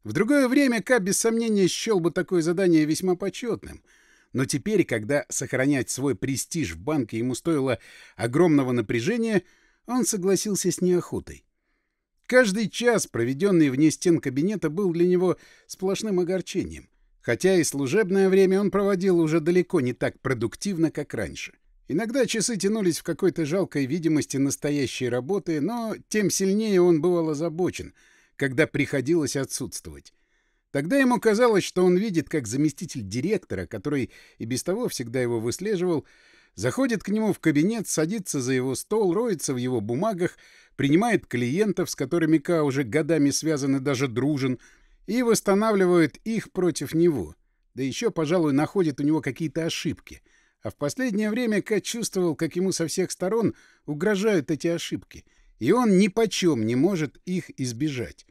В другое время Ка без сомнения счел бы такое задание весьма почетным, но теперь, когда сохранять свой престиж в банке ему стоило огромного напряжения, он согласился с неохотой. Каждый час, проведенный вне стен кабинета, был для него сплошным огорчением. Хотя и служебное время он проводил уже далеко не так продуктивно, как раньше. Иногда часы тянулись в какой-то жалкой видимости настоящей работы, но тем сильнее он бывал озабочен, когда приходилось отсутствовать. Тогда ему казалось, что он видит, как заместитель директора, который и без того всегда его выслеживал, заходит к нему в кабинет, садится за его стол, роется в его бумагах, принимает клиентов, с которыми Ка уже годами связан и даже дружен, и восстанавливает их против него. Да еще, пожалуй, находит у него какие-то ошибки. А в последнее время Ка чувствовал, как ему со всех сторон угрожают эти ошибки, и он ни почем не может их избежать.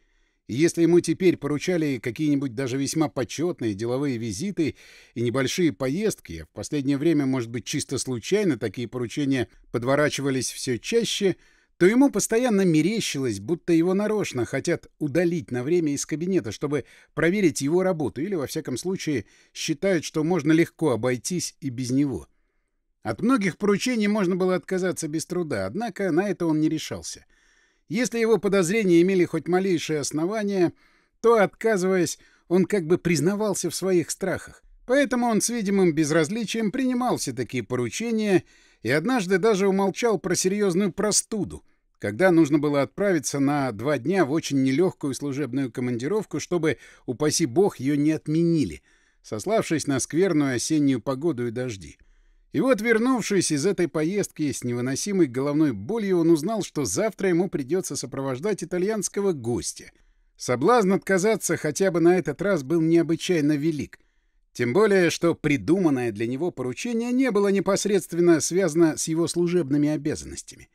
И если ему теперь поручали какие-нибудь даже весьма почетные деловые визиты и небольшие поездки, в последнее время, может быть, чисто случайно такие поручения подворачивались все чаще, то ему постоянно мерещилось, будто его нарочно хотят удалить на время из кабинета, чтобы проверить его работу, или, во всяком случае, считают, что можно легко обойтись и без него. От многих поручений можно было отказаться без труда, однако на это он не решался — если его подозрения имели хоть малейшие основания, то, отказываясь, он как бы признавался в своих страхах. Поэтому он с видимым безразличием принимал все такие поручения и однажды даже умолчал про серьезную простуду, когда нужно было отправиться на два дня в очень нелегкую служебную командировку, чтобы, упаси бог, ее не отменили, сославшись на скверную осеннюю погоду и дожди. И вот, вернувшись из этой поездки с невыносимой головной болью, он узнал, что завтра ему придется сопровождать итальянского гостя. Соблазн отказаться хотя бы на этот раз был необычайно велик. Тем более, что придуманное для него поручение не было непосредственно связано с его служебными обязанностями.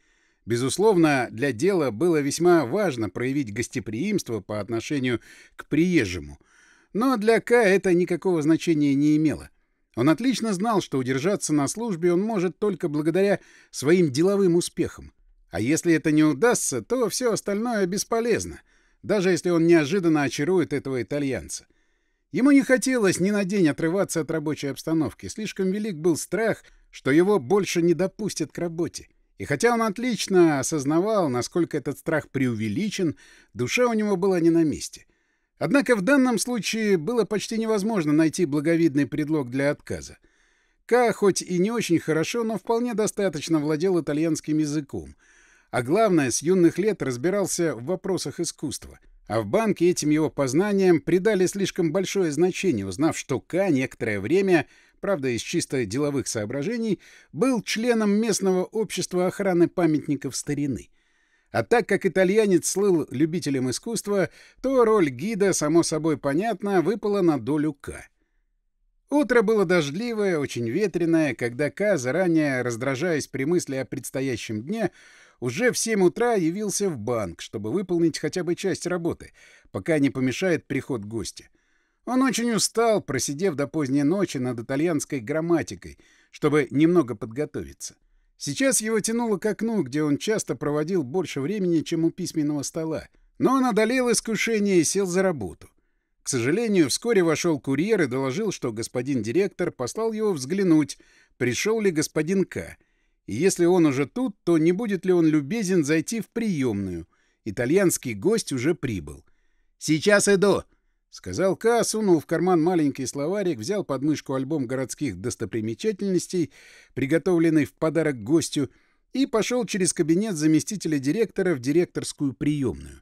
Безусловно, для дела было весьма важно проявить гостеприимство по отношению к приезжему. Но для К это никакого значения не имело. Он отлично знал, что удержаться на службе он может только благодаря своим деловым успехам. А если это не удастся, то все остальное бесполезно, даже если он неожиданно очарует этого итальянца. Ему не хотелось ни на день отрываться от рабочей обстановки, слишком велик был страх, что его больше не допустят к работе. И хотя он отлично осознавал, насколько этот страх преувеличен, душа у него была не на месте. Однако в данном случае было почти невозможно найти благовидный предлог для отказа. Ка, хоть и не очень хорошо, но вполне достаточно владел итальянским языком. А главное, с юных лет разбирался в вопросах искусства. А в банке этим его познаниям придали слишком большое значение, узнав, что Ка некоторое время, правда из чисто деловых соображений, был членом местного общества охраны памятников старины. А так как итальянец слыл любителем искусства, то роль гида, само собой понятно, выпала на долю К. Утро было дождливое, очень ветреное, когда К, заранее раздражаясь при мысли о предстоящем дне, уже в 7 утра явился в банк, чтобы выполнить хотя бы часть работы, пока не помешает приход гостя. Он очень устал, просидев до поздней ночи над итальянской грамматикой, чтобы немного подготовиться. Сейчас его тянуло к окну, где он часто проводил больше времени, чем у письменного стола. Но он одолел искушение и сел за работу. К сожалению, вскоре вошел курьер и доложил, что господин директор послал его взглянуть, пришел ли господин К. И если он уже тут, то не будет ли он любезен зайти в приемную. Итальянский гость уже прибыл. «Сейчас иду!» — сказал Ка, сунул в карман маленький словарик, взял подмышку альбом городских достопримечательностей, приготовленный в подарок гостю, и пошел через кабинет заместителя директора в директорскую приемную.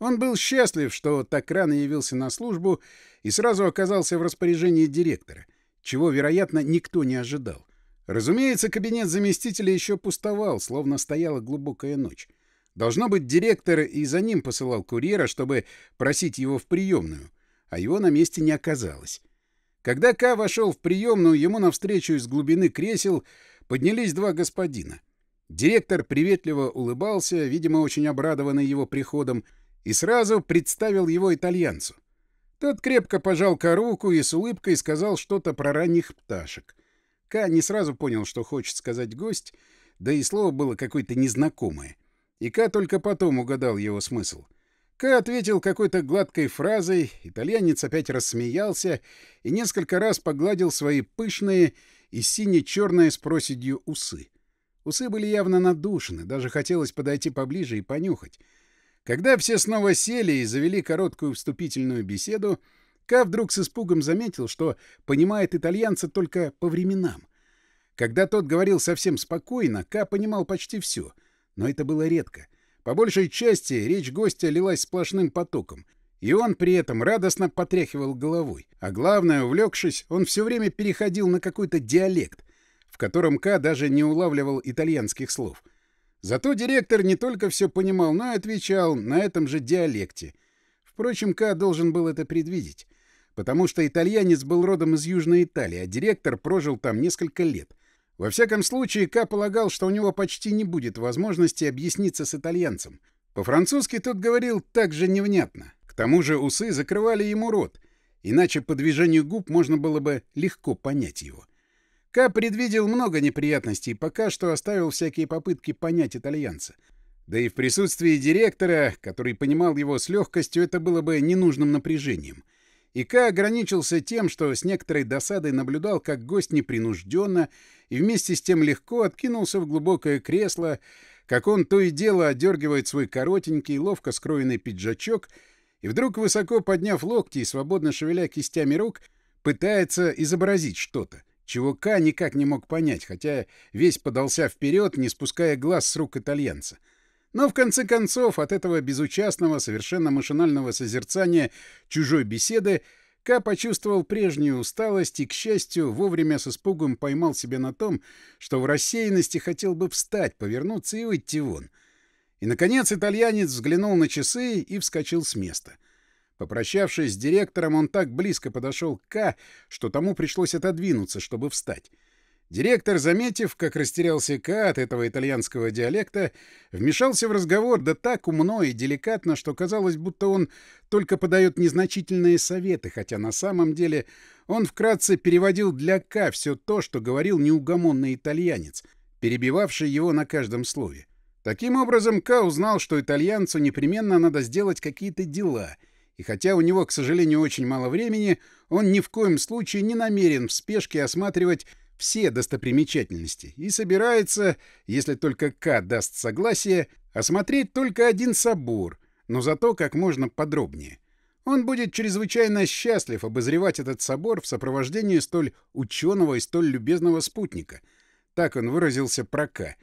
Он был счастлив, что так рано явился на службу и сразу оказался в распоряжении директора, чего, вероятно, никто не ожидал. Разумеется, кабинет заместителя еще пустовал, словно стояла глубокая ночь. Должно быть, директор и за ним посылал курьера, чтобы просить его в приемную, а его на месте не оказалось. Когда Ка вошел в приемную, ему навстречу из глубины кресел поднялись два господина. Директор приветливо улыбался, видимо, очень обрадованный его приходом, и сразу представил его итальянцу. Тот крепко пожал Ка руку и с улыбкой сказал что-то про ранних пташек. К не сразу понял, что хочет сказать гость, да и слово было какое-то незнакомое — и Ка только потом угадал его смысл. Ка ответил какой-то гладкой фразой, итальянец опять рассмеялся и несколько раз погладил свои пышные и сине-черные с проседью усы. Усы были явно надушены, даже хотелось подойти поближе и понюхать. Когда все снова сели и завели короткую вступительную беседу, Ка вдруг с испугом заметил, что понимает итальянца только по временам. Когда тот говорил совсем спокойно, Ка понимал почти все — но это было редко. По большей части речь гостя лилась сплошным потоком, и он при этом радостно потряхивал головой. А главное, увлекшись, он все время переходил на какой-то диалект, в котором К даже не улавливал итальянских слов. Зато директор не только все понимал, но и отвечал на этом же диалекте. Впрочем, К должен был это предвидеть, потому что итальянец был родом из Южной Италии, а директор прожил там несколько лет. Во всяком случае, Ка полагал, что у него почти не будет возможности объясниться с итальянцем. По-французски тот говорил так же невнятно. К тому же усы закрывали ему рот, иначе по движению губ можно было бы легко понять его. Ка предвидел много неприятностей, и пока что оставил всякие попытки понять итальянца. Да и в присутствии директора, который понимал его с легкостью, это было бы ненужным напряжением — Ика ограничился тем, что с некоторой досадой наблюдал, как гость непринужденно и вместе с тем легко откинулся в глубокое кресло, как он то и дело одергивает свой коротенький, ловко скроенный пиджачок и вдруг, высоко подняв локти и свободно шевеля кистями рук, пытается изобразить что-то, чего Ка никак не мог понять, хотя весь подался вперед, не спуская глаз с рук итальянца — но в конце концов от этого безучастного, совершенно машинального созерцания чужой беседы Ка почувствовал прежнюю усталость и, к счастью, вовремя с испугом поймал себя на том, что в рассеянности хотел бы встать, повернуться и уйти вон. И, наконец, итальянец взглянул на часы и вскочил с места. Попрощавшись с директором, он так близко подошел к К, что тому пришлось отодвинуться, чтобы встать. Директор, заметив, как растерялся К от этого итальянского диалекта, вмешался в разговор да так умно и деликатно, что казалось, будто он только подает незначительные советы, хотя на самом деле он вкратце переводил для К все то, что говорил неугомонный итальянец, перебивавший его на каждом слове. Таким образом, К узнал, что итальянцу непременно надо сделать какие-то дела — и хотя у него, к сожалению, очень мало времени, он ни в коем случае не намерен в спешке осматривать все достопримечательности и собирается, если только К даст согласие, осмотреть только один собор, но зато как можно подробнее. Он будет чрезвычайно счастлив обозревать этот собор в сопровождении столь ученого и столь любезного спутника. Так он выразился про К,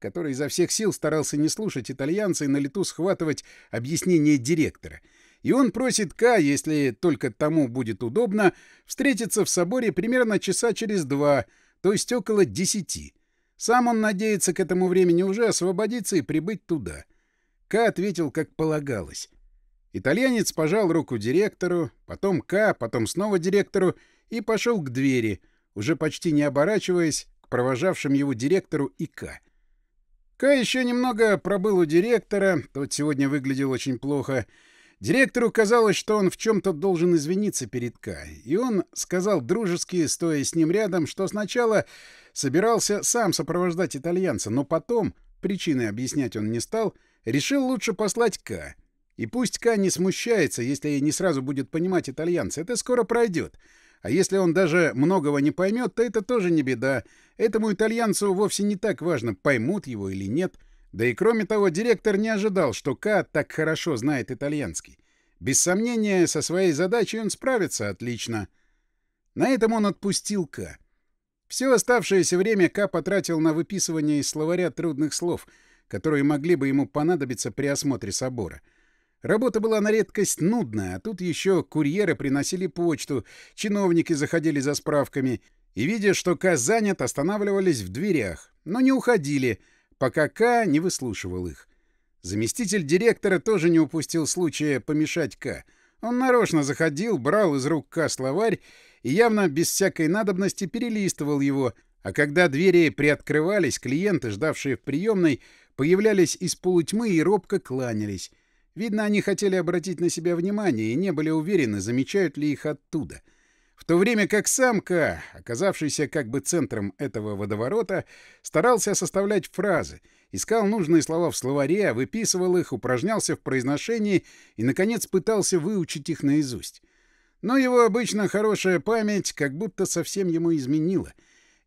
который изо всех сил старался не слушать итальянца и на лету схватывать объяснение директора — и он просит К, если только тому будет удобно, встретиться в соборе примерно часа через два, то есть около десяти. Сам он надеется к этому времени уже освободиться и прибыть туда. К ответил, как полагалось. Итальянец пожал руку директору, потом К, потом снова директору и пошел к двери, уже почти не оборачиваясь к провожавшим его директору и К. К еще немного пробыл у директора, тот сегодня выглядел очень плохо, — Директору казалось, что он в чем-то должен извиниться перед К, и он сказал дружески, стоя с ним рядом, что сначала собирался сам сопровождать итальянца, но потом, причины объяснять он не стал, решил лучше послать К, И пусть К не смущается, если не сразу будет понимать итальянца, это скоро пройдет. А если он даже многого не поймет, то это тоже не беда. Этому итальянцу вовсе не так важно, поймут его или нет — да и кроме того, директор не ожидал, что К так хорошо знает итальянский. Без сомнения, со своей задачей он справится отлично. На этом он отпустил К. Все оставшееся время К потратил на выписывание из словаря трудных слов, которые могли бы ему понадобиться при осмотре собора. Работа была на редкость нудная, а тут еще курьеры приносили почту, чиновники заходили за справками и, видя, что К занят, останавливались в дверях, но не уходили — пока К не выслушивал их. Заместитель директора тоже не упустил случая помешать К. Он нарочно заходил, брал из рук К словарь и явно без всякой надобности перелистывал его, а когда двери приоткрывались, клиенты, ждавшие в приемной, появлялись из полутьмы и робко кланялись. Видно, они хотели обратить на себя внимание и не были уверены, замечают ли их оттуда в то время как самка, оказавшийся как бы центром этого водоворота, старался составлять фразы, искал нужные слова в словаре, выписывал их, упражнялся в произношении и, наконец, пытался выучить их наизусть. Но его обычно хорошая память как будто совсем ему изменила,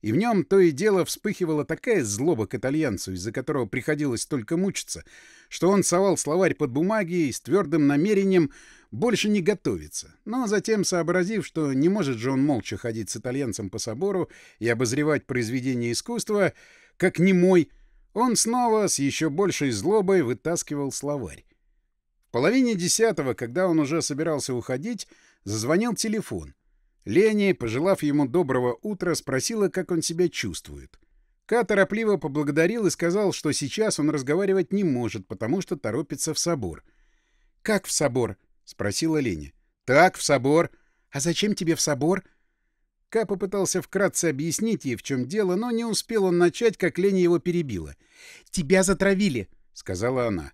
и в нем то и дело вспыхивала такая злоба к итальянцу, из-за которого приходилось только мучиться, что он совал словарь под бумаги и с твердым намерением больше не готовится. Но затем, сообразив, что не может же он молча ходить с итальянцем по собору и обозревать произведение искусства, как не мой, он снова с еще большей злобой вытаскивал словарь. В половине десятого, когда он уже собирался уходить, зазвонил телефон. Лени, пожелав ему доброго утра, спросила, как он себя чувствует. Ка торопливо поблагодарил и сказал, что сейчас он разговаривать не может, потому что торопится в собор. «Как в собор?» — спросила Леня. «Так, в собор. А зачем тебе в собор?» Ка попытался вкратце объяснить ей, в чем дело, но не успел он начать, как Леня его перебила. «Тебя затравили!» — сказала она.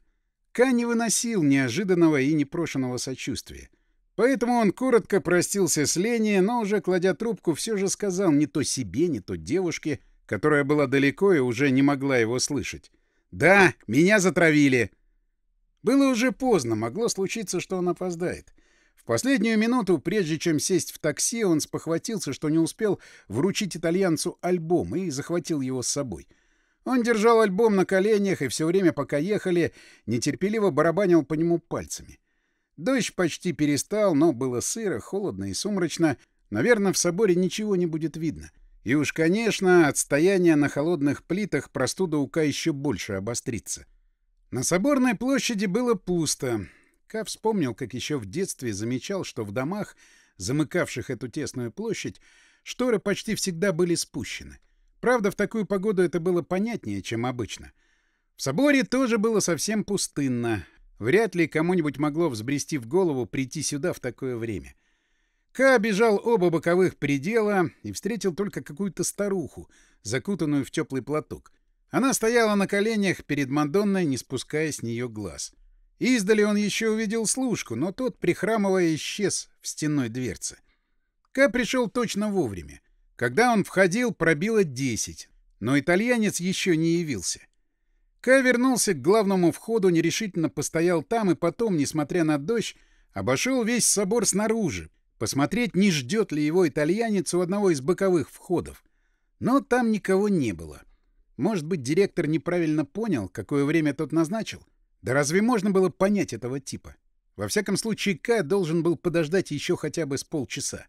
Ка не выносил неожиданного и непрошенного сочувствия. Поэтому он коротко простился с Леней, но уже кладя трубку, все же сказал не то себе, не то девушке, которая была далеко и уже не могла его слышать. «Да, меня затравили!» Было уже поздно, могло случиться, что он опоздает. В последнюю минуту, прежде чем сесть в такси, он спохватился, что не успел вручить итальянцу альбом и захватил его с собой. Он держал альбом на коленях и все время, пока ехали, нетерпеливо барабанил по нему пальцами. Дождь почти перестал, но было сыро, холодно и сумрачно. Наверное, в соборе ничего не будет видно. И уж, конечно, отстояние на холодных плитах простуда Ука еще больше обострится. На Соборной площади было пусто. Ка вспомнил, как еще в детстве замечал, что в домах, замыкавших эту тесную площадь, шторы почти всегда были спущены. Правда, в такую погоду это было понятнее, чем обычно. В соборе тоже было совсем пустынно. Вряд ли кому-нибудь могло взбрести в голову прийти сюда в такое время. Ка обежал оба боковых предела и встретил только какую-то старуху, закутанную в теплый платок. Она стояла на коленях перед Мадонной, не спуская с нее глаз. Издали он еще увидел служку, но тот, прихрамывая, исчез в стенной дверце. Ка пришел точно вовремя. Когда он входил, пробило 10, но итальянец еще не явился. Ка вернулся к главному входу, нерешительно постоял там и потом, несмотря на дождь, обошел весь собор снаружи, посмотреть, не ждет ли его итальянец у одного из боковых входов. Но там никого не было. Может быть, директор неправильно понял, какое время тот назначил? Да разве можно было понять этого типа? Во всяком случае, К должен был подождать еще хотя бы с полчаса.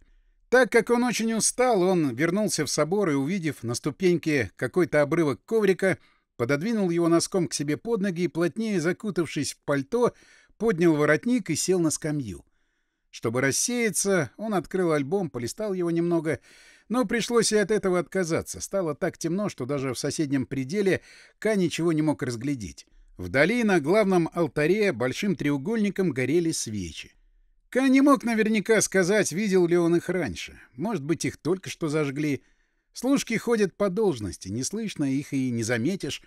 Так как он очень устал, он вернулся в собор и, увидев на ступеньке какой-то обрывок коврика, пододвинул его носком к себе под ноги и, плотнее закутавшись в пальто, поднял воротник и сел на скамью. Чтобы рассеяться, он открыл альбом, полистал его немного но пришлось и от этого отказаться. Стало так темно, что даже в соседнем пределе Ка ничего не мог разглядеть. Вдали на главном алтаре большим треугольником горели свечи. Ка не мог наверняка сказать, видел ли он их раньше. Может быть, их только что зажгли. Служки ходят по должности, не слышно их и не заметишь.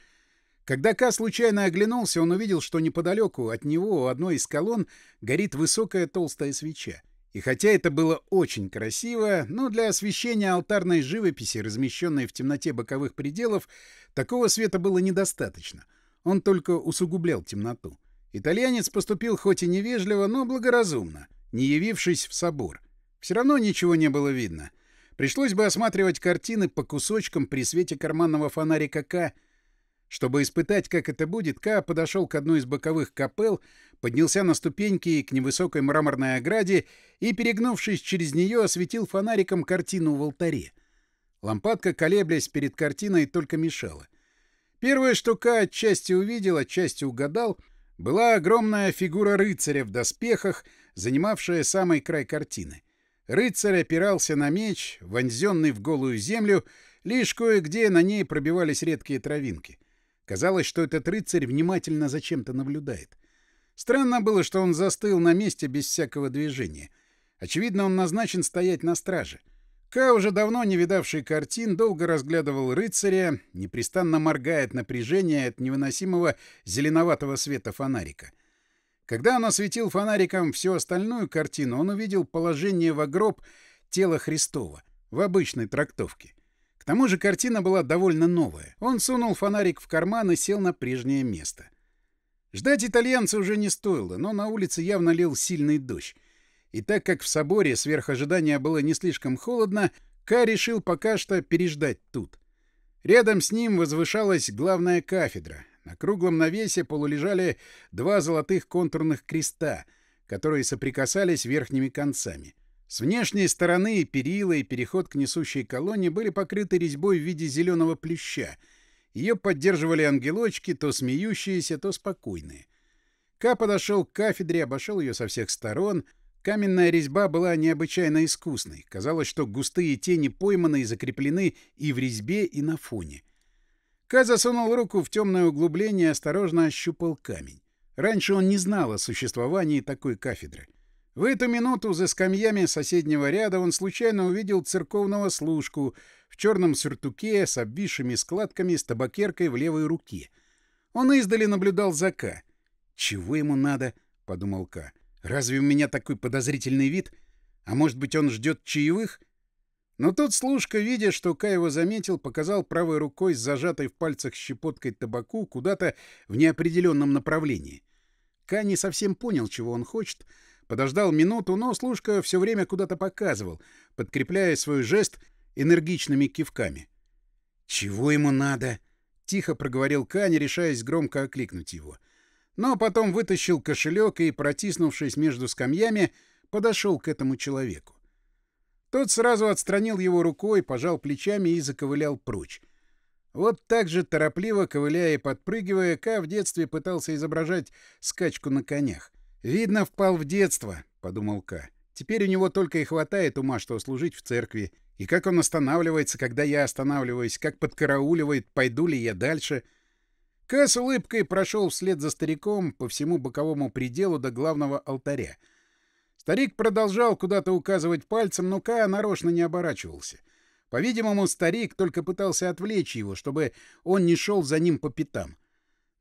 Когда Ка случайно оглянулся, он увидел, что неподалеку от него у одной из колонн горит высокая толстая свеча. И хотя это было очень красиво, но для освещения алтарной живописи, размещенной в темноте боковых пределов, такого света было недостаточно. Он только усугублял темноту. Итальянец поступил хоть и невежливо, но благоразумно, не явившись в собор. Все равно ничего не было видно. Пришлось бы осматривать картины по кусочкам при свете карманного фонарика К, чтобы испытать, как это будет, Ка подошел к одной из боковых капел, поднялся на ступеньки к невысокой мраморной ограде и, перегнувшись через нее, осветил фонариком картину в алтаре. Лампадка, колеблясь перед картиной, только мешала. Первое, что Ка отчасти увидел, отчасти угадал, была огромная фигура рыцаря в доспехах, занимавшая самый край картины. Рыцарь опирался на меч, вонзенный в голую землю, лишь кое-где на ней пробивались редкие травинки. Казалось, что этот рыцарь внимательно за чем-то наблюдает. Странно было, что он застыл на месте без всякого движения. Очевидно, он назначен стоять на страже. Ка, уже давно не видавший картин, долго разглядывал рыцаря, непрестанно моргая от напряжения от невыносимого зеленоватого света фонарика. Когда он осветил фонариком всю остальную картину, он увидел положение в гроб тела Христова в обычной трактовке. К тому же картина была довольно новая. Он сунул фонарик в карман и сел на прежнее место. Ждать итальянца уже не стоило, но на улице явно лил сильный дождь. И так как в соборе сверх ожидания было не слишком холодно, Ка решил пока что переждать тут. Рядом с ним возвышалась главная кафедра. На круглом навесе полулежали два золотых контурных креста, которые соприкасались верхними концами. С внешней стороны перила и переход к несущей колонне были покрыты резьбой в виде зеленого плюща. Ее поддерживали ангелочки, то смеющиеся, то спокойные. Ка подошел к кафедре, обошел ее со всех сторон. Каменная резьба была необычайно искусной. Казалось, что густые тени пойманы и закреплены и в резьбе, и на фоне. Ка засунул руку в темное углубление и осторожно ощупал камень. Раньше он не знал о существовании такой кафедры. В эту минуту за скамьями соседнего ряда он случайно увидел церковного служку в черном сюртуке с обвисшими складками с табакеркой в левой руке. Он издали наблюдал за Ка. «Чего ему надо?» — подумал Ка. «Разве у меня такой подозрительный вид? А может быть, он ждет чаевых?» Но тут служка, видя, что Ка его заметил, показал правой рукой с зажатой в пальцах щепоткой табаку куда-то в неопределенном направлении. Ка не совсем понял, чего он хочет, — Подождал минуту, но слушка все время куда-то показывал, подкрепляя свой жест энергичными кивками. «Чего ему надо?» — тихо проговорил Кань, решаясь громко окликнуть его. Но потом вытащил кошелек и, протиснувшись между скамьями, подошел к этому человеку. Тот сразу отстранил его рукой, пожал плечами и заковылял прочь. Вот так же торопливо, ковыляя и подпрыгивая, Ка в детстве пытался изображать скачку на конях — «Видно, впал в детство», — подумал Ка. «Теперь у него только и хватает ума, что служить в церкви. И как он останавливается, когда я останавливаюсь, как подкарауливает, пойду ли я дальше». Ка с улыбкой прошел вслед за стариком по всему боковому пределу до главного алтаря. Старик продолжал куда-то указывать пальцем, но Ка нарочно не оборачивался. По-видимому, старик только пытался отвлечь его, чтобы он не шел за ним по пятам.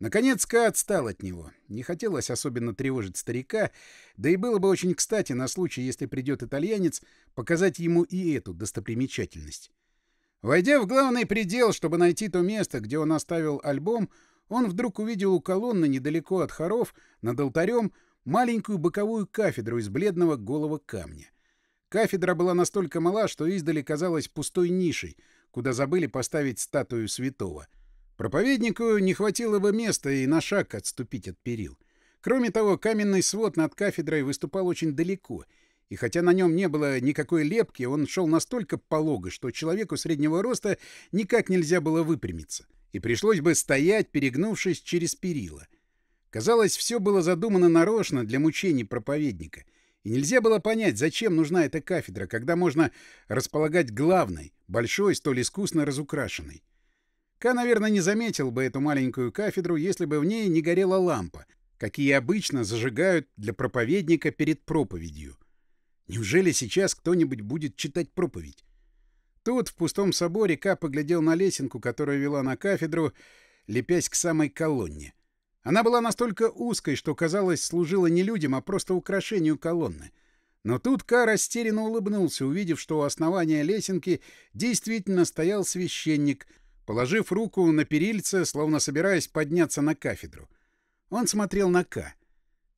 Наконец Ка отстал от него. Не хотелось особенно тревожить старика, да и было бы очень кстати на случай, если придет итальянец, показать ему и эту достопримечательность. Войдя в главный предел, чтобы найти то место, где он оставил альбом, он вдруг увидел у колонны недалеко от хоров, над алтарем, маленькую боковую кафедру из бледного голого камня. Кафедра была настолько мала, что издали казалась пустой нишей, куда забыли поставить статую святого — Проповеднику не хватило бы места и на шаг отступить от перил. Кроме того, каменный свод над кафедрой выступал очень далеко, и хотя на нем не было никакой лепки, он шел настолько полого, что человеку среднего роста никак нельзя было выпрямиться, и пришлось бы стоять, перегнувшись через перила. Казалось, все было задумано нарочно для мучений проповедника, и нельзя было понять, зачем нужна эта кафедра, когда можно располагать главной, большой, столь искусно разукрашенной. Ка, наверное, не заметил бы эту маленькую кафедру, если бы в ней не горела лампа, какие обычно зажигают для проповедника перед проповедью. Неужели сейчас кто-нибудь будет читать проповедь? Тут, в пустом соборе, Ка поглядел на лесенку, которая вела на кафедру, лепясь к самой колонне. Она была настолько узкой, что, казалось, служила не людям, а просто украшению колонны. Но тут Ка растерянно улыбнулся, увидев, что у основания лесенки действительно стоял священник — положив руку на перильце, словно собираясь подняться на кафедру. Он смотрел на Ка.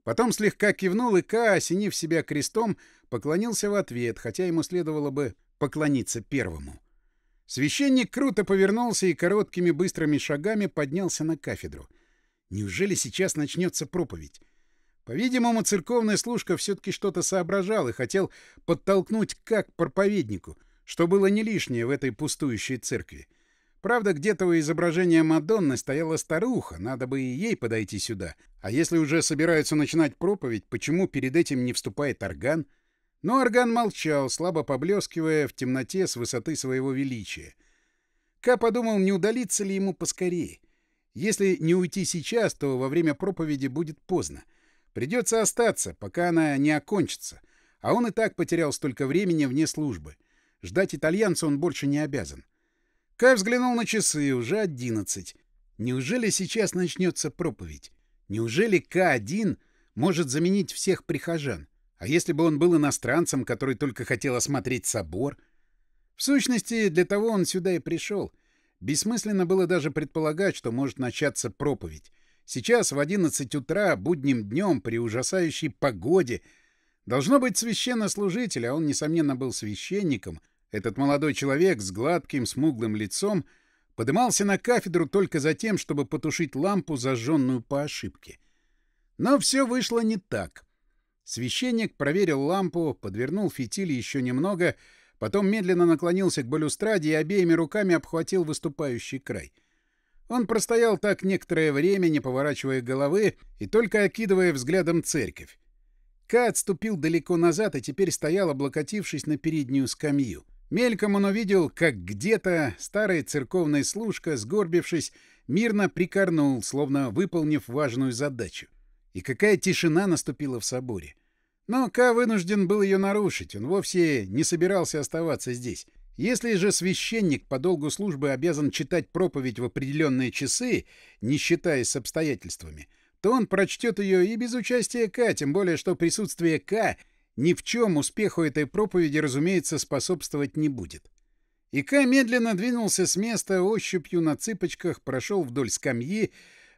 Потом слегка кивнул, и Ка, осенив себя крестом, поклонился в ответ, хотя ему следовало бы поклониться первому. Священник круто повернулся и короткими быстрыми шагами поднялся на кафедру. Неужели сейчас начнется проповедь? По-видимому, церковный служка все-таки что-то соображал и хотел подтолкнуть как проповеднику, что было не лишнее в этой пустующей церкви. Правда, где-то у изображения Мадонны стояла старуха, надо бы и ей подойти сюда. А если уже собираются начинать проповедь, почему перед этим не вступает орган? Но орган молчал, слабо поблескивая в темноте с высоты своего величия. Ка подумал, не удалиться ли ему поскорее. Если не уйти сейчас, то во время проповеди будет поздно. Придется остаться, пока она не окончится. А он и так потерял столько времени вне службы. Ждать итальянца он больше не обязан. Кай взглянул на часы, уже одиннадцать. Неужели сейчас начнется проповедь? Неужели К1 может заменить всех прихожан? А если бы он был иностранцем, который только хотел осмотреть собор? В сущности, для того он сюда и пришел. Бессмысленно было даже предполагать, что может начаться проповедь. Сейчас в одиннадцать утра, будним днем, при ужасающей погоде, должно быть священнослужитель, а он, несомненно, был священником — этот молодой человек с гладким, смуглым лицом подымался на кафедру только за тем, чтобы потушить лампу, зажженную по ошибке. Но все вышло не так. Священник проверил лампу, подвернул фитиль еще немного, потом медленно наклонился к балюстраде и обеими руками обхватил выступающий край — он простоял так некоторое время, не поворачивая головы и только окидывая взглядом церковь. Ка отступил далеко назад и теперь стоял, облокотившись на переднюю скамью. Мельком он увидел, как где-то старая церковная служка, сгорбившись, мирно прикорнул, словно выполнив важную задачу. И какая тишина наступила в соборе. Но К вынужден был ее нарушить, он вовсе не собирался оставаться здесь. Если же священник по долгу службы обязан читать проповедь в определенные часы, не считаясь с обстоятельствами, то он прочтет ее и без участия К, тем более что присутствие К ни в чем успеху этой проповеди, разумеется, способствовать не будет. Ика медленно двинулся с места, ощупью на цыпочках прошел вдоль скамьи,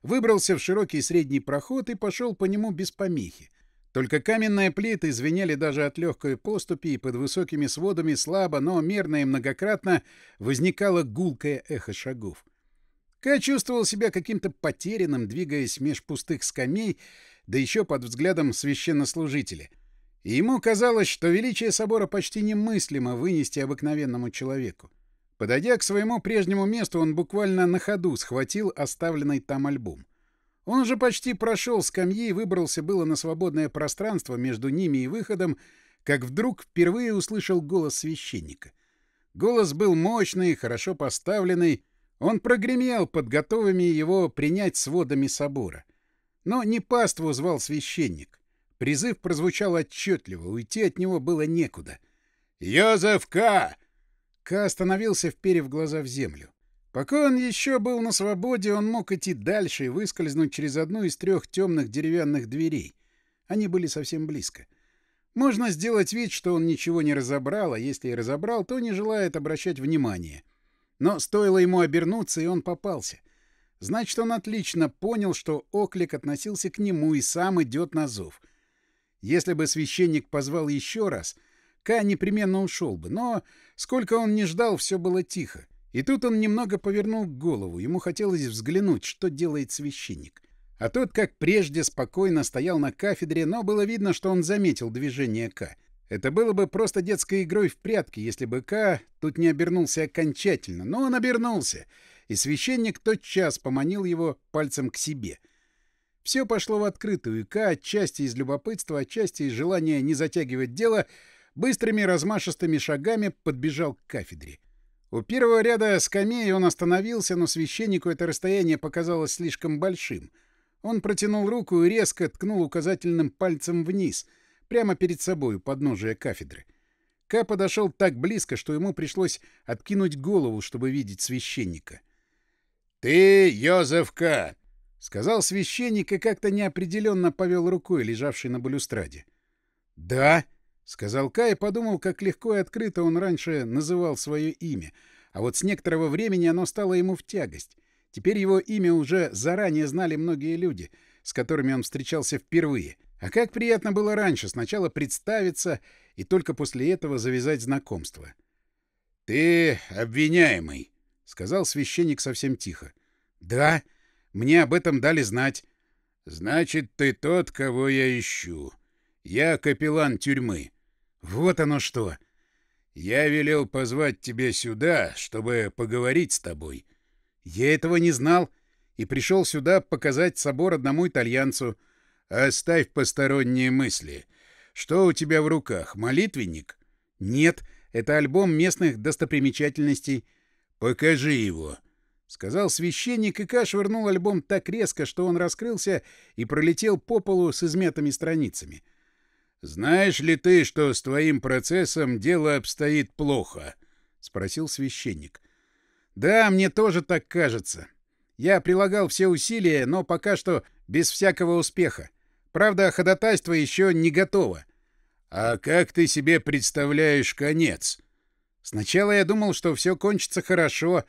выбрался в широкий средний проход и пошел по нему без помехи. Только каменные плиты звенели даже от легкой поступи, и под высокими сводами слабо, но мерно и многократно возникало гулкое эхо шагов. Ка чувствовал себя каким-то потерянным, двигаясь меж пустых скамей, да еще под взглядом священнослужителя — и ему казалось, что величие собора почти немыслимо вынести обыкновенному человеку. Подойдя к своему прежнему месту, он буквально на ходу схватил оставленный там альбом. Он уже почти прошел скамьи и выбрался было на свободное пространство между ними и выходом, как вдруг впервые услышал голос священника. Голос был мощный, хорошо поставленный, он прогремел под готовыми его принять сводами собора. Но не паству звал священник. Призыв прозвучал отчетливо, уйти от него было некуда. «Йозеф К!» К остановился, вперев глаза в землю. Пока он еще был на свободе, он мог идти дальше и выскользнуть через одну из трех темных деревянных дверей. Они были совсем близко. Можно сделать вид, что он ничего не разобрал, а если и разобрал, то не желает обращать внимания. Но стоило ему обернуться, и он попался. Значит, он отлично понял, что оклик относился к нему и сам идет на зов — если бы священник позвал еще раз, Ка непременно ушел бы, но сколько он не ждал, все было тихо. И тут он немного повернул голову, ему хотелось взглянуть, что делает священник. А тот, как прежде, спокойно стоял на кафедре, но было видно, что он заметил движение К. Это было бы просто детской игрой в прятки, если бы К тут не обернулся окончательно. Но он обернулся, и священник тотчас поманил его пальцем к себе — все пошло в открытую, и Ка, отчасти из любопытства, отчасти из желания не затягивать дело, быстрыми размашистыми шагами подбежал к кафедре. У первого ряда скамеи он остановился, но священнику это расстояние показалось слишком большим. Он протянул руку и резко ткнул указательным пальцем вниз, прямо перед собой, у подножия кафедры. Ка подошел так близко, что ему пришлось откинуть голову, чтобы видеть священника. «Ты, Йозеф К. Сказал священник и как-то неопределенно повел рукой, лежавшей на балюстраде. «Да», — сказал Кай и подумал, как легко и открыто он раньше называл свое имя. А вот с некоторого времени оно стало ему в тягость. Теперь его имя уже заранее знали многие люди, с которыми он встречался впервые. А как приятно было раньше сначала представиться и только после этого завязать знакомство. «Ты обвиняемый», — сказал священник совсем тихо. «Да», — мне об этом дали знать. — Значит, ты тот, кого я ищу. Я капеллан тюрьмы. — Вот оно что! — Я велел позвать тебя сюда, чтобы поговорить с тобой. — Я этого не знал и пришел сюда показать собор одному итальянцу. Оставь посторонние мысли. Что у тебя в руках, молитвенник? — Нет, это альбом местных достопримечательностей. — Покажи его. —— сказал священник, и Каш вернул альбом так резко, что он раскрылся и пролетел по полу с измятыми страницами. «Знаешь ли ты, что с твоим процессом дело обстоит плохо?» — спросил священник. «Да, мне тоже так кажется. Я прилагал все усилия, но пока что без всякого успеха. Правда, ходатайство еще не готово». «А как ты себе представляешь конец?» «Сначала я думал, что все кончится хорошо»,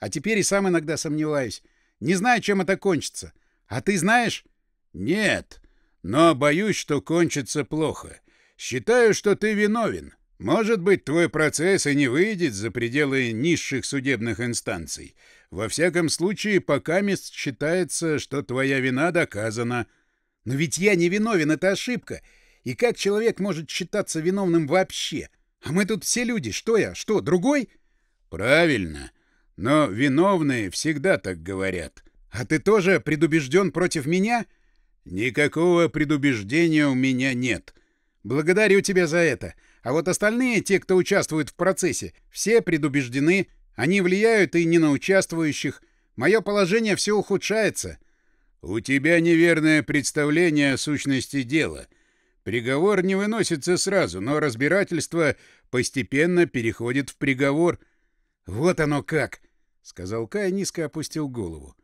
а теперь и сам иногда сомневаюсь. Не знаю, чем это кончится. А ты знаешь? Нет. Но боюсь, что кончится плохо. Считаю, что ты виновен. Может быть, твой процесс и не выйдет за пределы низших судебных инстанций. Во всяком случае, пока мест считается, что твоя вина доказана. Но ведь я не виновен, это ошибка. И как человек может считаться виновным вообще? А мы тут все люди. Что я? Что, другой? Правильно. Но виновные всегда так говорят. А ты тоже предубежден против меня? Никакого предубеждения у меня нет. Благодарю тебя за это. А вот остальные, те, кто участвует в процессе, все предубеждены. Они влияют и не на участвующих. Мое положение все ухудшается. У тебя неверное представление о сущности дела. Приговор не выносится сразу, но разбирательство постепенно переходит в приговор — «Вот оно как!» — сказал Кай, низко опустил голову.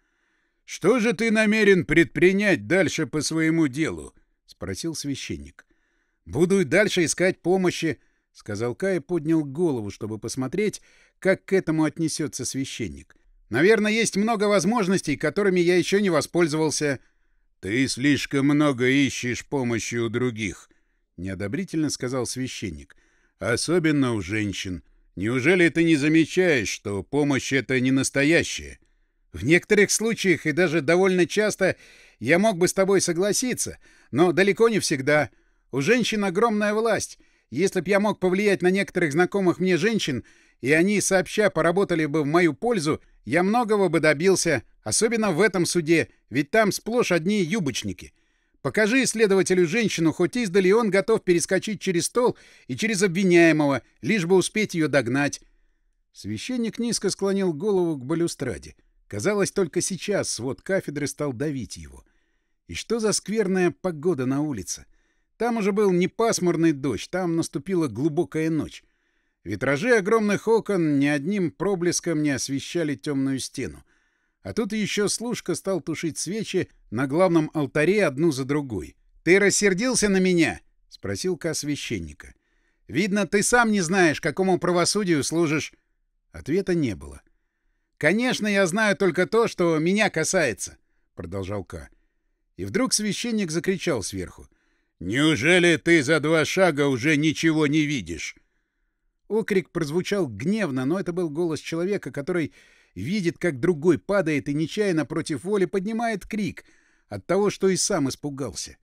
«Что же ты намерен предпринять дальше по своему делу?» — спросил священник. «Буду и дальше искать помощи», — сказал Кай и поднял голову, чтобы посмотреть, как к этому отнесется священник. «Наверное, есть много возможностей, которыми я еще не воспользовался». «Ты слишком много ищешь помощи у других», — неодобрительно сказал священник. «Особенно у женщин». Неужели ты не замечаешь, что помощь это не настоящая? В некоторых случаях и даже довольно часто я мог бы с тобой согласиться, но далеко не всегда. У женщин огромная власть. Если б я мог повлиять на некоторых знакомых мне женщин, и они сообща поработали бы в мою пользу, я многого бы добился, особенно в этом суде, ведь там сплошь одни юбочники. Покажи следователю женщину хоть издали, он готов перескочить через стол и через обвиняемого, лишь бы успеть ее догнать. Священник низко склонил голову к балюстраде. Казалось, только сейчас свод кафедры стал давить его. И что за скверная погода на улице? Там уже был не пасмурный дождь, там наступила глубокая ночь. Витражи огромных окон ни одним проблеском не освещали темную стену. А тут еще служка стал тушить свечи на главном алтаре одну за другой. «Ты рассердился на меня?» — спросил Ка священника. «Видно, ты сам не знаешь, какому правосудию служишь». Ответа не было. «Конечно, я знаю только то, что меня касается», — продолжал Ка. И вдруг священник закричал сверху. «Неужели ты за два шага уже ничего не видишь?» Окрик прозвучал гневно, но это был голос человека, который видит, как другой падает и нечаянно против воли поднимает крик от того, что и сам испугался.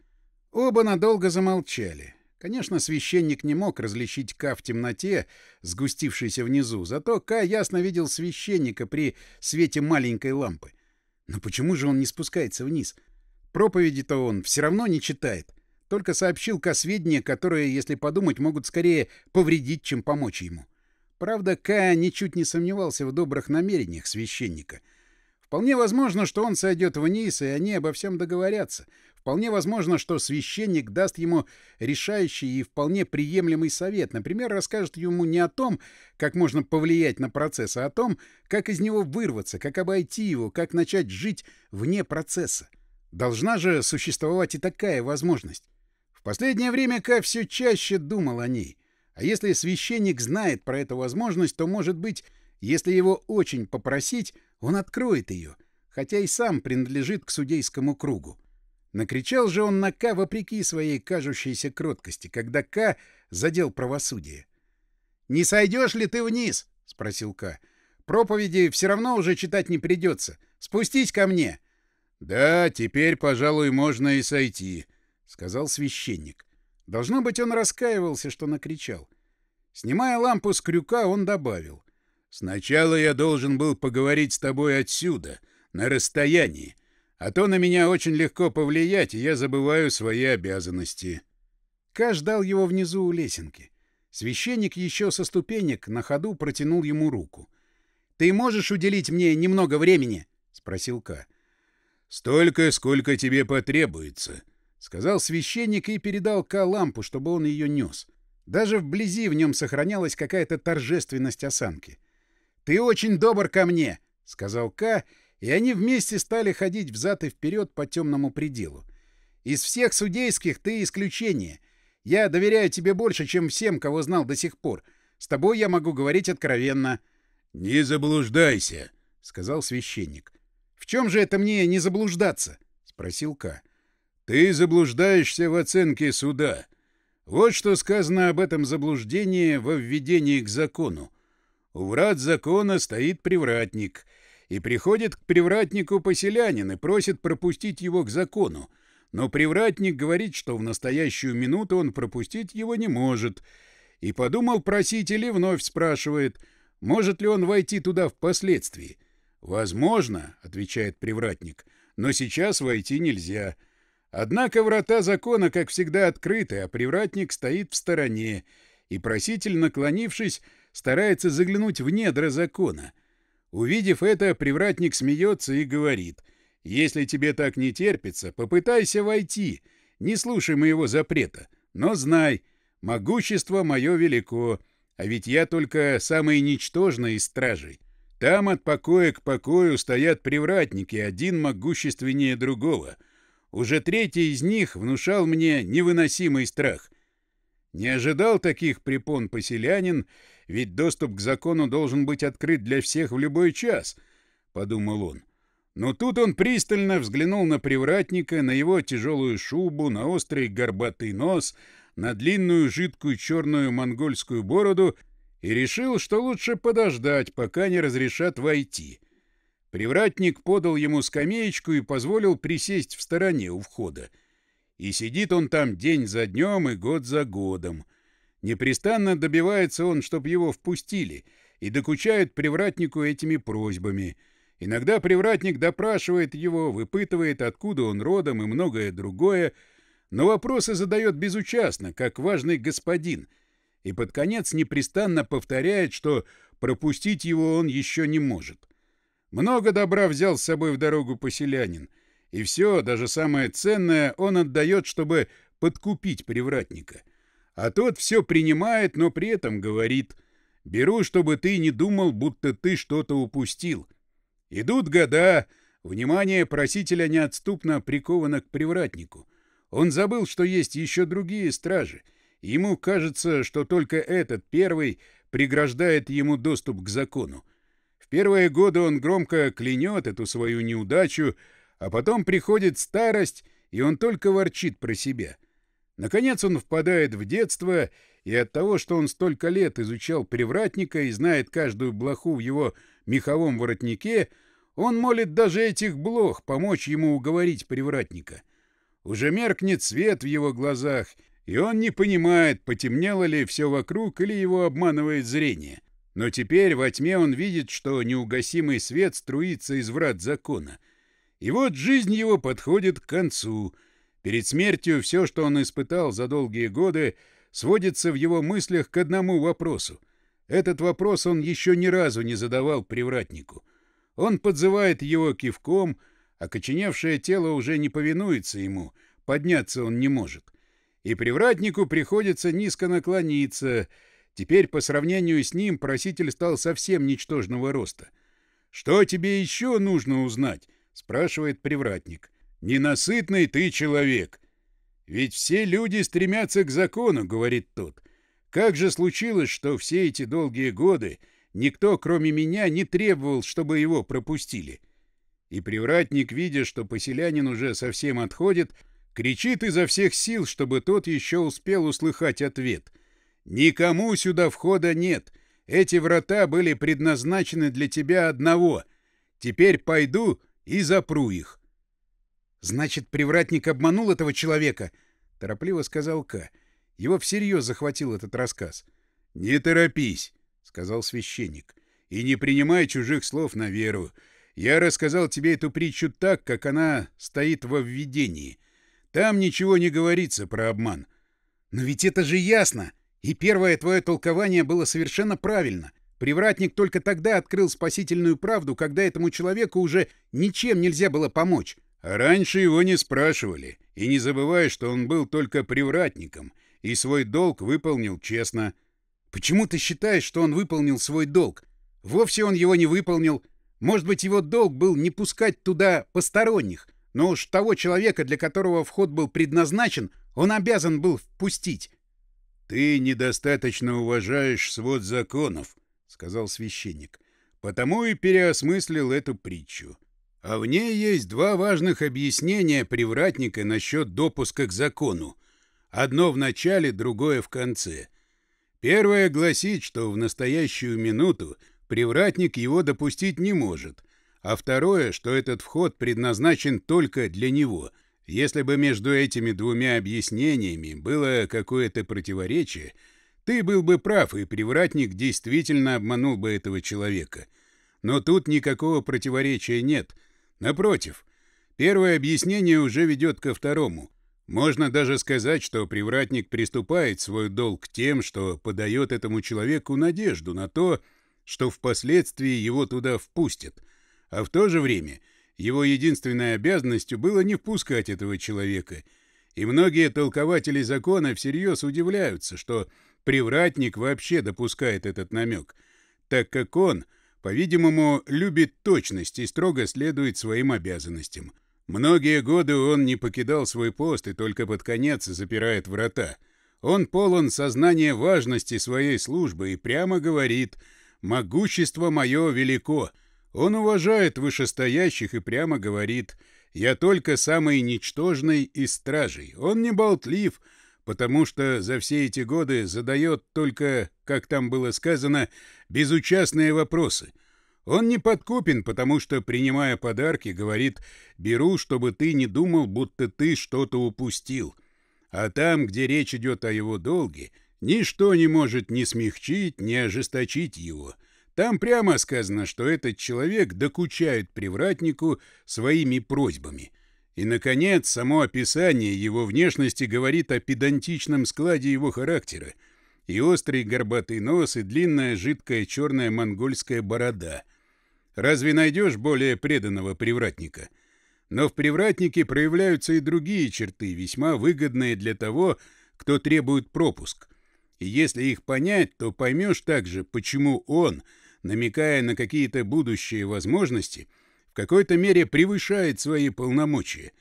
Оба надолго замолчали. Конечно, священник не мог различить Ка в темноте, сгустившейся внизу, зато Ка ясно видел священника при свете маленькой лампы. Но почему же он не спускается вниз? Проповеди-то он все равно не читает. Только сообщил Ка сведения, которые, если подумать, могут скорее повредить, чем помочь ему. Правда, Кая ничуть не сомневался в добрых намерениях священника. Вполне возможно, что он сойдет вниз, и они обо всем договорятся. Вполне возможно, что священник даст ему решающий и вполне приемлемый совет. Например, расскажет ему не о том, как можно повлиять на процесс, а о том, как из него вырваться, как обойти его, как начать жить вне процесса. Должна же существовать и такая возможность. В последнее время Ка все чаще думал о ней. А если священник знает про эту возможность, то, может быть, если его очень попросить, он откроет ее, хотя и сам принадлежит к судейскому кругу. Накричал же он на К вопреки своей кажущейся кроткости, когда К задел правосудие. «Не сойдешь ли ты вниз?» — спросил К. «Проповеди все равно уже читать не придется. Спустись ко мне!» «Да, теперь, пожалуй, можно и сойти», — сказал священник. Должно быть, он раскаивался, что накричал. Снимая лампу с крюка, он добавил. «Сначала я должен был поговорить с тобой отсюда, на расстоянии, а то на меня очень легко повлиять, и я забываю свои обязанности». Ка ждал его внизу у лесенки. Священник еще со ступенек на ходу протянул ему руку. «Ты можешь уделить мне немного времени?» — спросил Ка. «Столько, сколько тебе потребуется», сказал священник и передал Ка лампу, чтобы он ее нес. Даже вблизи в нем сохранялась какая-то торжественность осанки. «Ты очень добр ко мне!» — сказал Ка, и они вместе стали ходить взад и вперед по темному пределу. «Из всех судейских ты исключение. Я доверяю тебе больше, чем всем, кого знал до сих пор. С тобой я могу говорить откровенно». «Не заблуждайся», — сказал священник. «В чем же это мне не заблуждаться?» — спросил Ка. — ты заблуждаешься в оценке суда. Вот что сказано об этом заблуждении во введении к закону. У врат закона стоит привратник, и приходит к привратнику поселянин и просит пропустить его к закону. Но привратник говорит, что в настоящую минуту он пропустить его не может. И подумал проситель и вновь спрашивает, может ли он войти туда впоследствии. «Возможно», — отвечает привратник, — «но сейчас войти нельзя». Однако врата закона, как всегда, открыты, а привратник стоит в стороне и, проситель наклонившись, старается заглянуть в недра закона. Увидев это, привратник смеется и говорит, «Если тебе так не терпится, попытайся войти, не слушай моего запрета, но знай, могущество мое велико, а ведь я только самый ничтожный из стражей. Там от покоя к покою стоят привратники, один могущественнее другого». Уже третий из них внушал мне невыносимый страх. Не ожидал таких препон поселянин, ведь доступ к закону должен быть открыт для всех в любой час, — подумал он. Но тут он пристально взглянул на привратника, на его тяжелую шубу, на острый горбатый нос, на длинную жидкую черную монгольскую бороду и решил, что лучше подождать, пока не разрешат войти. — Привратник подал ему скамеечку и позволил присесть в стороне у входа. И сидит он там день за днем и год за годом. Непрестанно добивается он, чтоб его впустили, и докучает привратнику этими просьбами. Иногда привратник допрашивает его, выпытывает, откуда он родом и многое другое, но вопросы задает безучастно, как важный господин, и под конец непрестанно повторяет, что пропустить его он еще не может. — много добра взял с собой в дорогу поселянин. И все, даже самое ценное, он отдает, чтобы подкупить привратника. А тот все принимает, но при этом говорит «Беру, чтобы ты не думал, будто ты что-то упустил». Идут года, внимание просителя неотступно приковано к привратнику. Он забыл, что есть еще другие стражи. Ему кажется, что только этот первый преграждает ему доступ к закону. В первые годы он громко клянет эту свою неудачу, а потом приходит старость, и он только ворчит про себя. Наконец он впадает в детство, и от того, что он столько лет изучал привратника и знает каждую блоху в его меховом воротнике, он молит даже этих блох помочь ему уговорить привратника. Уже меркнет свет в его глазах, и он не понимает, потемнело ли все вокруг или его обманывает зрение. Но теперь во тьме он видит, что неугасимый свет струится из врат закона. И вот жизнь его подходит к концу. Перед смертью все, что он испытал за долгие годы, сводится в его мыслях к одному вопросу. Этот вопрос он еще ни разу не задавал привратнику. Он подзывает его кивком, окоченевшее а тело уже не повинуется ему, подняться он не может. И привратнику приходится низко наклониться — Теперь, по сравнению с ним, проситель стал совсем ничтожного роста. «Что тебе еще нужно узнать?» — спрашивает привратник. «Ненасытный ты человек!» «Ведь все люди стремятся к закону», — говорит тот. «Как же случилось, что все эти долгие годы никто, кроме меня, не требовал, чтобы его пропустили?» И привратник, видя, что поселянин уже совсем отходит, кричит изо всех сил, чтобы тот еще успел услыхать ответ — Никому сюда входа нет. Эти врата были предназначены для тебя одного. Теперь пойду и запру их. — Значит, привратник обманул этого человека? — торопливо сказал Ка. Его всерьез захватил этот рассказ. — Не торопись, — сказал священник, — и не принимай чужих слов на веру. Я рассказал тебе эту притчу так, как она стоит во введении. Там ничего не говорится про обман. — Но ведь это же ясно! — и первое твое толкование было совершенно правильно. Привратник только тогда открыл спасительную правду, когда этому человеку уже ничем нельзя было помочь. А раньше его не спрашивали. И не забывай, что он был только привратником и свой долг выполнил честно. Почему ты считаешь, что он выполнил свой долг? Вовсе он его не выполнил. Может быть, его долг был не пускать туда посторонних, но уж того человека, для которого вход был предназначен, он обязан был впустить. «Ты недостаточно уважаешь свод законов», — сказал священник, — «потому и переосмыслил эту притчу. А в ней есть два важных объяснения привратника насчет допуска к закону. Одно в начале, другое в конце. Первое гласит, что в настоящую минуту привратник его допустить не может, а второе, что этот вход предназначен только для него — если бы между этими двумя объяснениями было какое-то противоречие, ты был бы прав, и привратник действительно обманул бы этого человека. Но тут никакого противоречия нет. Напротив, первое объяснение уже ведет ко второму. Можно даже сказать, что привратник приступает свой долг тем, что подает этому человеку надежду на то, что впоследствии его туда впустят. А в то же время – его единственной обязанностью было не впускать этого человека. И многие толкователи закона всерьез удивляются, что привратник вообще допускает этот намек, так как он, по-видимому, любит точность и строго следует своим обязанностям. Многие годы он не покидал свой пост и только под конец запирает врата. Он полон сознания важности своей службы и прямо говорит «Могущество мое велико», он уважает вышестоящих и прямо говорит «Я только самый ничтожный из стражей». Он не болтлив, потому что за все эти годы задает только, как там было сказано, безучастные вопросы. Он не подкупен, потому что, принимая подарки, говорит «беру, чтобы ты не думал, будто ты что-то упустил». А там, где речь идет о его долге, ничто не может ни смягчить, ни ожесточить его. Там прямо сказано, что этот человек докучает привратнику своими просьбами. И, наконец, само описание его внешности говорит о педантичном складе его характера. И острый горбатый нос, и длинная жидкая черная монгольская борода. Разве найдешь более преданного привратника? Но в привратнике проявляются и другие черты, весьма выгодные для того, кто требует пропуск. И если их понять, то поймешь также, почему он — намекая на какие-то будущие возможности, в какой-то мере превышает свои полномочия.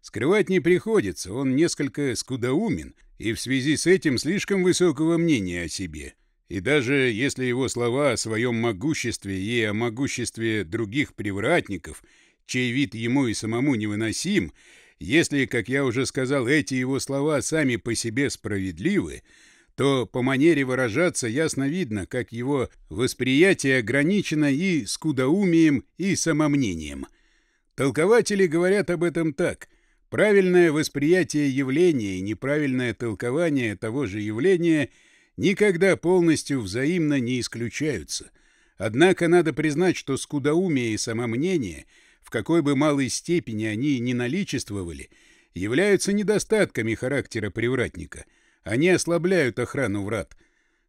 Скрывать не приходится, он несколько скудоумен и в связи с этим слишком высокого мнения о себе. И даже если его слова о своем могуществе и о могуществе других привратников, чей вид ему и самому невыносим, если, как я уже сказал, эти его слова сами по себе справедливы, то по манере выражаться ясно видно, как его восприятие ограничено и скудоумием, и самомнением. Толкователи говорят об этом так. Правильное восприятие явления и неправильное толкование того же явления никогда полностью взаимно не исключаются. Однако надо признать, что скудоумие и самомнение, в какой бы малой степени они ни наличествовали, являются недостатками характера привратника – они ослабляют охрану врат.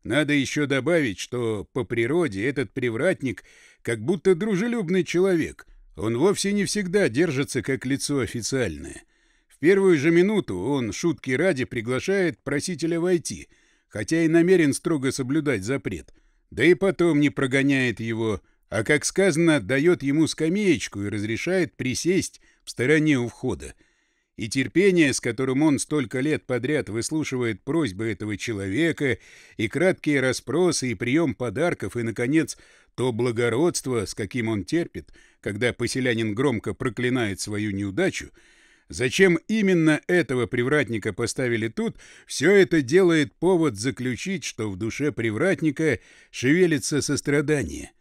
Надо еще добавить, что по природе этот привратник как будто дружелюбный человек. Он вовсе не всегда держится как лицо официальное. В первую же минуту он, шутки ради, приглашает просителя войти, хотя и намерен строго соблюдать запрет. Да и потом не прогоняет его, а, как сказано, дает ему скамеечку и разрешает присесть в стороне у входа — и терпение, с которым он столько лет подряд выслушивает просьбы этого человека, и краткие расспросы, и прием подарков, и, наконец, то благородство, с каким он терпит, когда поселянин громко проклинает свою неудачу, зачем именно этого привратника поставили тут, все это делает повод заключить, что в душе привратника шевелится сострадание.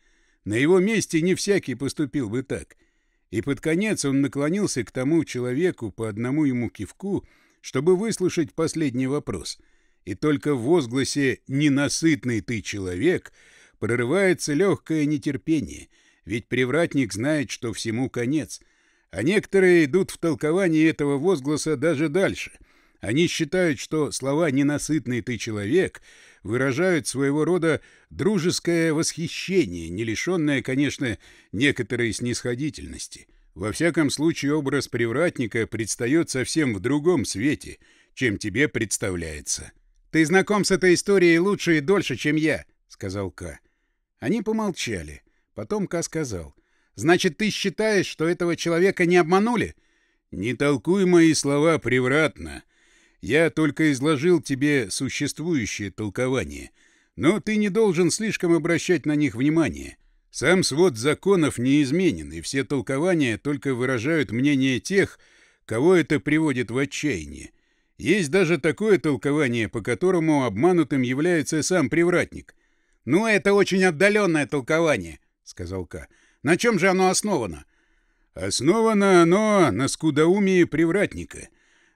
На его месте не всякий поступил бы так — и под конец он наклонился к тому человеку по одному ему кивку, чтобы выслушать последний вопрос. И только в возгласе «ненасытный ты человек» прорывается легкое нетерпение, ведь привратник знает, что всему конец. А некоторые идут в толковании этого возгласа даже дальше. Они считают, что слова «ненасытный ты человек» выражают своего рода дружеское восхищение, не лишенное, конечно, некоторой снисходительности. Во всяком случае, образ привратника предстает совсем в другом свете, чем тебе представляется. «Ты знаком с этой историей лучше и дольше, чем я», — сказал Ка. Они помолчали. Потом Ка сказал. «Значит, ты считаешь, что этого человека не обманули?» «Не толкуй мои слова превратно», я только изложил тебе существующие толкования, но ты не должен слишком обращать на них внимание. Сам свод законов не изменен, и все толкования только выражают мнение тех, кого это приводит в отчаяние. Есть даже такое толкование, по которому обманутым является сам привратник. «Ну, это очень отдаленное толкование», — сказал К. «На чем же оно основано?» «Основано оно на скудоумии привратника.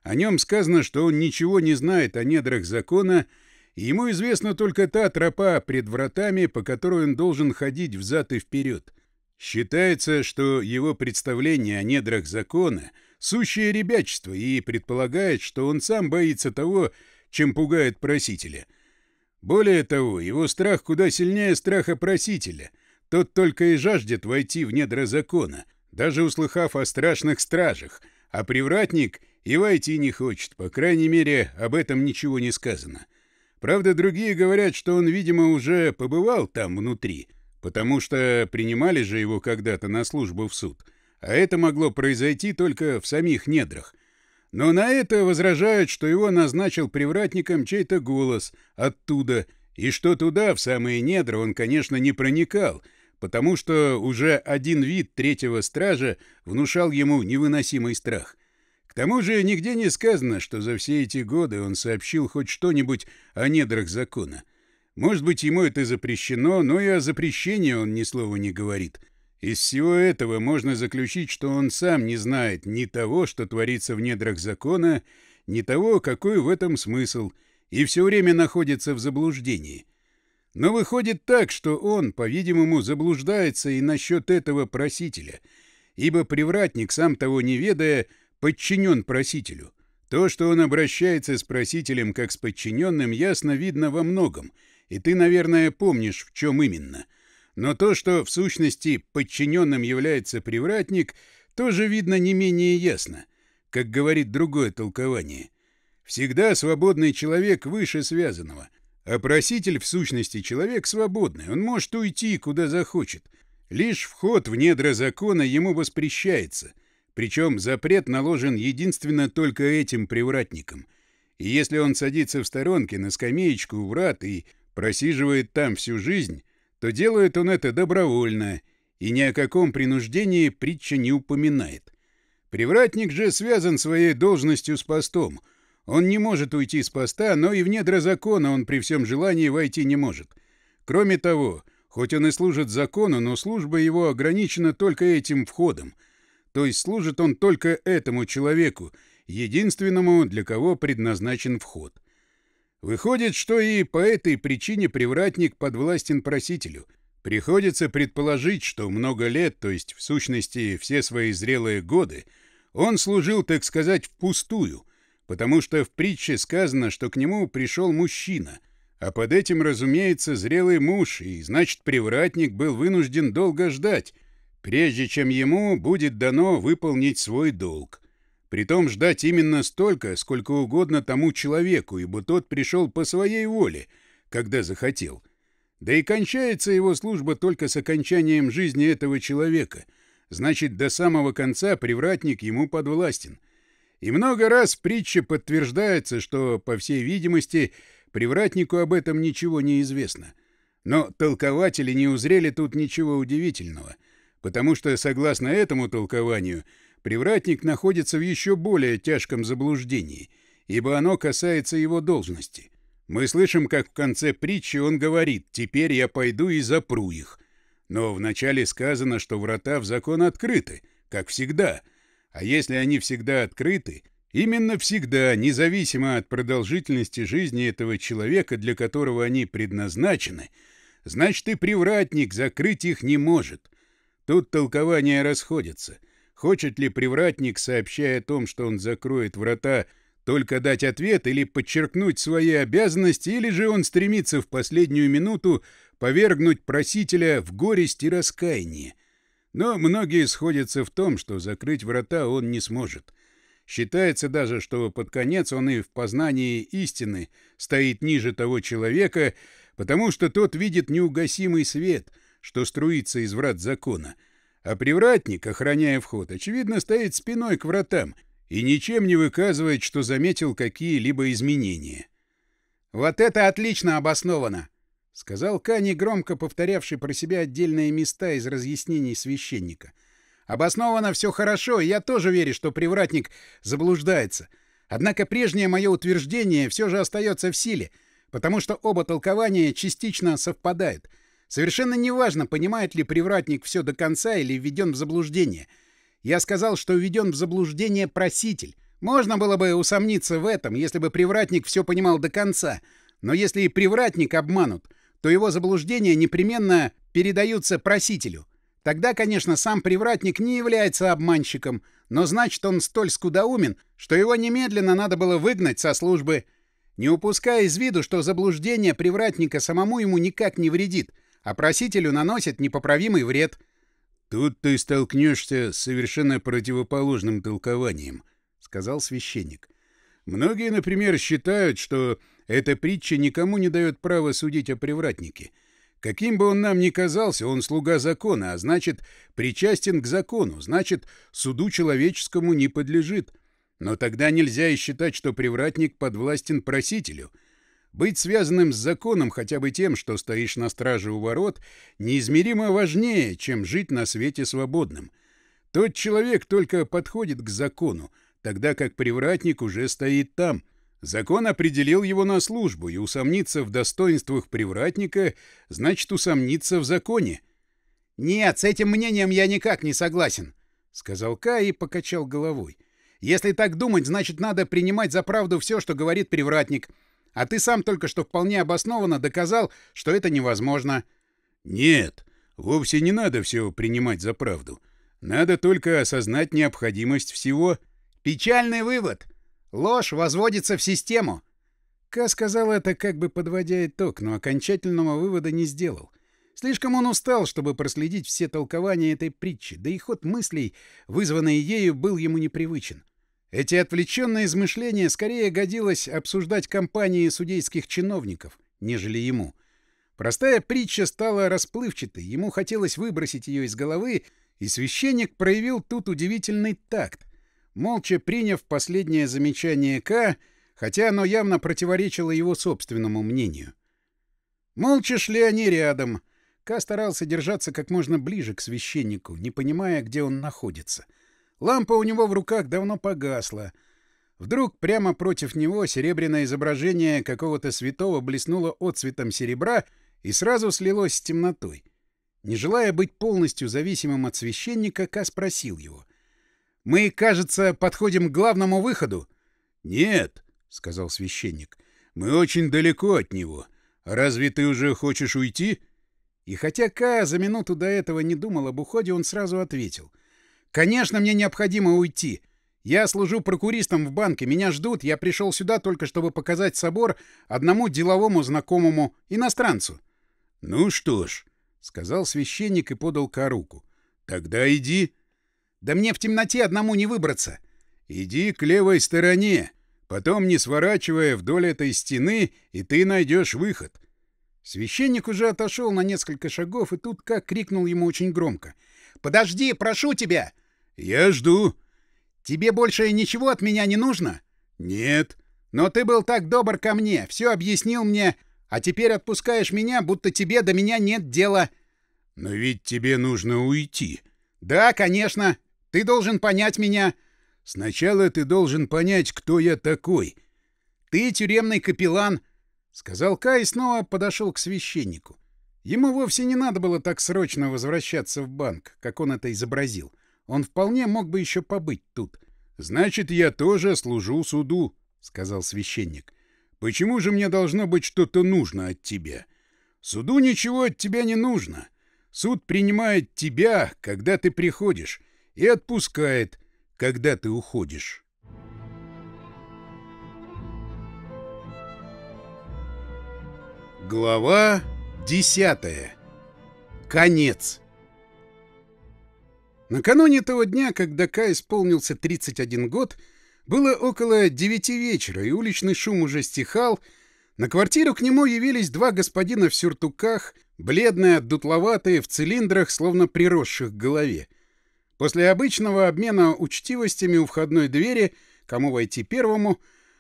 О нем сказано, что он ничего не знает о недрах закона, и ему известна только та тропа пред вратами, по которой он должен ходить взад и вперед. Считается, что его представление о недрах закона — сущее ребячество и предполагает, что он сам боится того, чем пугает просителя. Более того, его страх куда сильнее страха просителя. Тот только и жаждет войти в недра закона, даже услыхав о страшных стражах, а привратник — и войти не хочет, по крайней мере, об этом ничего не сказано. Правда, другие говорят, что он, видимо, уже побывал там внутри, потому что принимали же его когда-то на службу в суд, а это могло произойти только в самих недрах. Но на это возражают, что его назначил привратником чей-то голос оттуда, и что туда, в самые недра, он, конечно, не проникал, потому что уже один вид третьего стража внушал ему невыносимый страх. К тому же нигде не сказано, что за все эти годы он сообщил хоть что-нибудь о недрах закона. Может быть, ему это запрещено, но и о запрещении он ни слова не говорит. Из всего этого можно заключить, что он сам не знает ни того, что творится в недрах закона, ни того, какой в этом смысл, и все время находится в заблуждении. Но выходит так, что он, по-видимому, заблуждается и насчет этого просителя, ибо привратник, сам того не ведая, — подчинен просителю. То, что он обращается с просителем как с подчиненным, ясно видно во многом, и ты, наверное, помнишь, в чем именно. Но то, что в сущности подчиненным является привратник, тоже видно не менее ясно, как говорит другое толкование. Всегда свободный человек выше связанного, а проситель в сущности человек свободный, он может уйти, куда захочет. Лишь вход в недра закона ему воспрещается, причем запрет наложен единственно только этим привратникам. И если он садится в сторонке на скамеечку у врат и просиживает там всю жизнь, то делает он это добровольно и ни о каком принуждении притча не упоминает. Привратник же связан своей должностью с постом. Он не может уйти с поста, но и в недра закона он при всем желании войти не может. Кроме того, хоть он и служит закону, но служба его ограничена только этим входом — то есть служит он только этому человеку, единственному, для кого предназначен вход. Выходит, что и по этой причине привратник подвластен просителю. Приходится предположить, что много лет, то есть в сущности все свои зрелые годы, он служил, так сказать, впустую, потому что в притче сказано, что к нему пришел мужчина, а под этим, разумеется, зрелый муж, и значит, привратник был вынужден долго ждать, прежде чем ему будет дано выполнить свой долг. Притом ждать именно столько, сколько угодно тому человеку, ибо тот пришел по своей воле, когда захотел. Да и кончается его служба только с окончанием жизни этого человека. Значит, до самого конца привратник ему подвластен. И много раз в притче подтверждается, что, по всей видимости, привратнику об этом ничего не известно. Но толкователи не узрели тут ничего удивительного — потому что, согласно этому толкованию, привратник находится в еще более тяжком заблуждении, ибо оно касается его должности. Мы слышим, как в конце притчи он говорит «теперь я пойду и запру их». Но вначале сказано, что врата в закон открыты, как всегда. А если они всегда открыты, именно всегда, независимо от продолжительности жизни этого человека, для которого они предназначены, значит и привратник закрыть их не может. Тут толкования расходятся. Хочет ли привратник, сообщая о том, что он закроет врата, только дать ответ или подчеркнуть свои обязанности, или же он стремится в последнюю минуту повергнуть просителя в горесть и раскаяние. Но многие сходятся в том, что закрыть врата он не сможет. Считается даже, что под конец он и в познании истины стоит ниже того человека, потому что тот видит неугасимый свет, что струится из врат закона, а привратник, охраняя вход, очевидно, стоит спиной к вратам и ничем не выказывает, что заметил какие-либо изменения. «Вот это отлично обосновано!» — сказал Кани, громко повторявший про себя отдельные места из разъяснений священника. «Обосновано все хорошо, и я тоже верю, что привратник заблуждается. Однако прежнее мое утверждение все же остается в силе, потому что оба толкования частично совпадают — Совершенно неважно, понимает ли привратник все до конца или введен в заблуждение. Я сказал, что введен в заблуждение проситель. Можно было бы усомниться в этом, если бы привратник все понимал до конца. Но если и привратник обманут, то его заблуждения непременно передаются просителю. Тогда, конечно, сам привратник не является обманщиком, но значит он столь скудоумен, что его немедленно надо было выгнать со службы. Не упуская из виду, что заблуждение привратника самому ему никак не вредит, а просителю наносит непоправимый вред. «Тут ты столкнешься с совершенно противоположным толкованием», — сказал священник. «Многие, например, считают, что эта притча никому не дает права судить о привратнике. Каким бы он нам ни казался, он слуга закона, а значит, причастен к закону, значит, суду человеческому не подлежит. Но тогда нельзя и считать, что привратник подвластен просителю». Быть связанным с законом хотя бы тем, что стоишь на страже у ворот, неизмеримо важнее, чем жить на свете свободным. Тот человек только подходит к закону, тогда как привратник уже стоит там. Закон определил его на службу, и усомниться в достоинствах привратника значит усомниться в законе. «Нет, с этим мнением я никак не согласен», — сказал Ка и покачал головой. «Если так думать, значит, надо принимать за правду все, что говорит привратник». А ты сам только что вполне обоснованно доказал, что это невозможно. Нет, вовсе не надо все принимать за правду. Надо только осознать необходимость всего. Печальный вывод. Ложь возводится в систему. Ка сказал это, как бы подводя итог, но окончательного вывода не сделал. Слишком он устал, чтобы проследить все толкования этой притчи, да и ход мыслей, вызванный ею, был ему непривычен. Эти отвлеченные измышления скорее годилось обсуждать компании судейских чиновников, нежели ему. Простая притча стала расплывчатой, ему хотелось выбросить ее из головы, и священник проявил тут удивительный такт. Молча приняв последнее замечание К, хотя оно явно противоречило его собственному мнению. Молча шли они рядом. К старался держаться как можно ближе к священнику, не понимая, где он находится — Лампа у него в руках давно погасла. Вдруг прямо против него серебряное изображение какого-то святого блеснуло отцветом серебра и сразу слилось с темнотой. Не желая быть полностью зависимым от священника, Ка спросил его. «Мы, кажется, подходим к главному выходу». «Нет», — сказал священник, — «мы очень далеко от него. Разве ты уже хочешь уйти?» И хотя Ка за минуту до этого не думал об уходе, он сразу ответил — Конечно, мне необходимо уйти. Я служу прокуристом в банке, меня ждут, я пришел сюда только чтобы показать собор одному деловому знакомому иностранцу. — Ну что ж, — сказал священник и подал ко Тогда иди. — Да мне в темноте одному не выбраться. — Иди к левой стороне, потом, не сворачивая вдоль этой стены, и ты найдешь выход. Священник уже отошел на несколько шагов, и тут как крикнул ему очень громко — Подожди, прошу тебя!» «Я жду». «Тебе больше ничего от меня не нужно?» «Нет». «Но ты был так добр ко мне, все объяснил мне, а теперь отпускаешь меня, будто тебе до меня нет дела». «Но ведь тебе нужно уйти». «Да, конечно. Ты должен понять меня». «Сначала ты должен понять, кто я такой». «Ты тюремный капеллан», — сказал Кай и снова подошел к священнику. Ему вовсе не надо было так срочно возвращаться в банк, как он это изобразил. Он вполне мог бы еще побыть тут. «Значит, я тоже служу суду», — сказал священник. «Почему же мне должно быть что-то нужно от тебя? Суду ничего от тебя не нужно. Суд принимает тебя, когда ты приходишь, и отпускает, когда ты уходишь». Глава Десятое. Конец. Накануне того дня, когда Ка исполнился 31 год, было около 9 вечера, и уличный шум уже стихал. На квартиру к нему явились два господина в сюртуках, бледные, дутловатые, в цилиндрах, словно приросших к голове. После обычного обмена учтивостями у входной двери, кому войти первому,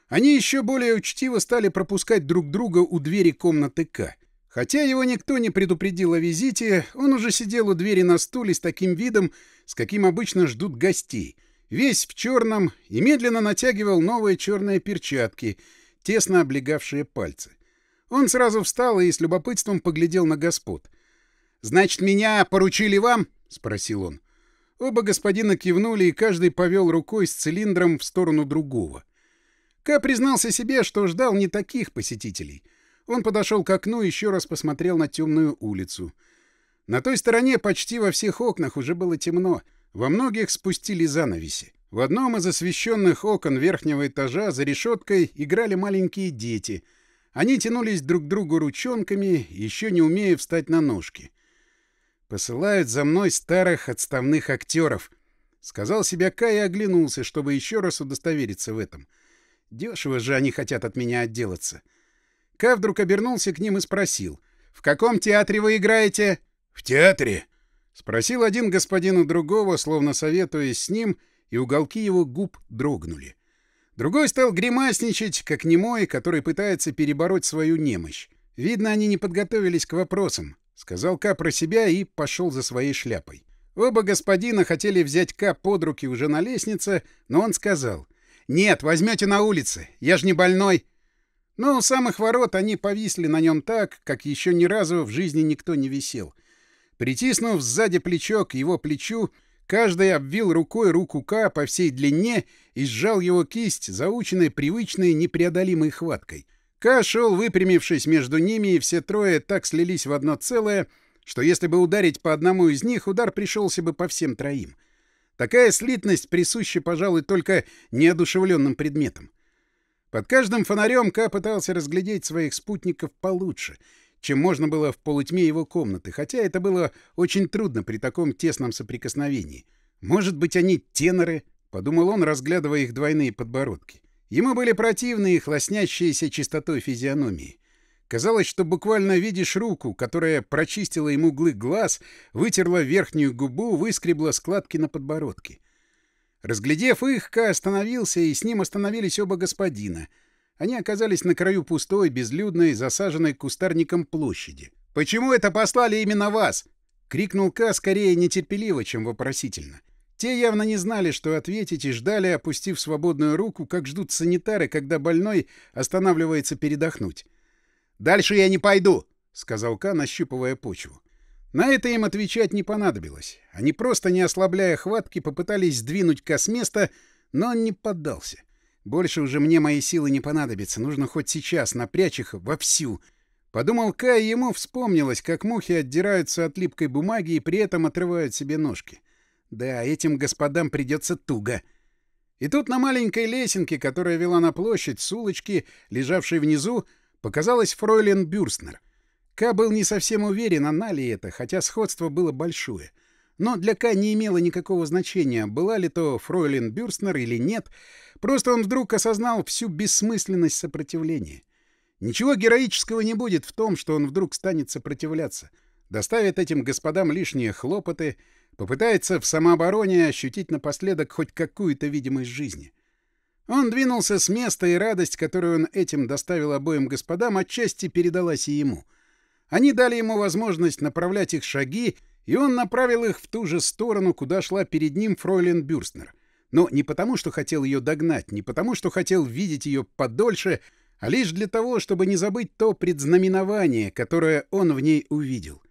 они еще более учтиво стали пропускать друг друга у двери комнаты Ка. Хотя его никто не предупредил о визите, он уже сидел у двери на стуле с таким видом, с каким обычно ждут гостей. Весь в черном и медленно натягивал новые черные перчатки, тесно облегавшие пальцы. Он сразу встал и с любопытством поглядел на господ. «Значит, меня поручили вам?» — спросил он. Оба господина кивнули, и каждый повел рукой с цилиндром в сторону другого. Ка признался себе, что ждал не таких посетителей. Он подошел к окну и еще раз посмотрел на темную улицу. На той стороне почти во всех окнах уже было темно. Во многих спустили занавеси. В одном из освещенных окон верхнего этажа за решеткой играли маленькие дети. Они тянулись друг к другу ручонками, еще не умея встать на ножки. «Посылают за мной старых отставных актеров», — сказал себя Кай и оглянулся, чтобы еще раз удостовериться в этом. «Дешево же они хотят от меня отделаться». К вдруг обернулся к ним и спросил. «В каком театре вы играете?» «В театре!» — спросил один господин у другого, словно советуясь с ним, и уголки его губ дрогнули. Другой стал гримасничать, как немой, который пытается перебороть свою немощь. «Видно, они не подготовились к вопросам», — сказал Ка про себя и пошел за своей шляпой. Оба господина хотели взять Ка под руки уже на лестнице, но он сказал. «Нет, возьмете на улице, я же не больной». Но у самых ворот они повисли на нем так, как еще ни разу в жизни никто не висел. Притиснув сзади плечо к его плечу, каждый обвил рукой руку К по всей длине и сжал его кисть, заученной привычной непреодолимой хваткой. К шел, выпрямившись между ними, и все трое так слились в одно целое, что если бы ударить по одному из них, удар пришелся бы по всем троим. Такая слитность присуща, пожалуй, только неодушевленным предметам. Под каждым фонарем Ка пытался разглядеть своих спутников получше, чем можно было в полутьме его комнаты, хотя это было очень трудно при таком тесном соприкосновении. «Может быть, они теноры?» — подумал он, разглядывая их двойные подбородки. Ему были противны их лоснящиеся чистотой физиономии. Казалось, что буквально видишь руку, которая прочистила ему углы глаз, вытерла верхнюю губу, выскребла складки на подбородке. Разглядев их, Ка остановился, и с ним остановились оба господина. Они оказались на краю пустой, безлюдной, засаженной кустарником площади. «Почему это послали именно вас?» — крикнул Ка скорее нетерпеливо, чем вопросительно. Те явно не знали, что ответить, и ждали, опустив свободную руку, как ждут санитары, когда больной останавливается передохнуть. «Дальше я не пойду», — сказал Ка, нащупывая почву. На это им отвечать не понадобилось. Они просто, не ослабляя хватки, попытались сдвинуть Ка с но он не поддался. «Больше уже мне мои силы не понадобятся, нужно хоть сейчас напрячь их вовсю». Подумал Кай. ему вспомнилось, как мухи отдираются от липкой бумаги и при этом отрывают себе ножки. «Да, этим господам придется туго». И тут на маленькой лесенке, которая вела на площадь с улочки, лежавшей внизу, показалась фройлен Бюрстнер — Ка был не совсем уверен, она ли это, хотя сходство было большое. Но для Ка не имело никакого значения, была ли то фройлен Бюрстнер или нет. Просто он вдруг осознал всю бессмысленность сопротивления. Ничего героического не будет в том, что он вдруг станет сопротивляться. Доставит этим господам лишние хлопоты, попытается в самообороне ощутить напоследок хоть какую-то видимость жизни. Он двинулся с места, и радость, которую он этим доставил обоим господам, отчасти передалась и ему — они дали ему возможность направлять их шаги, и он направил их в ту же сторону, куда шла перед ним фройлен Бюрстнер. Но не потому, что хотел ее догнать, не потому, что хотел видеть ее подольше, а лишь для того, чтобы не забыть то предзнаменование, которое он в ней увидел.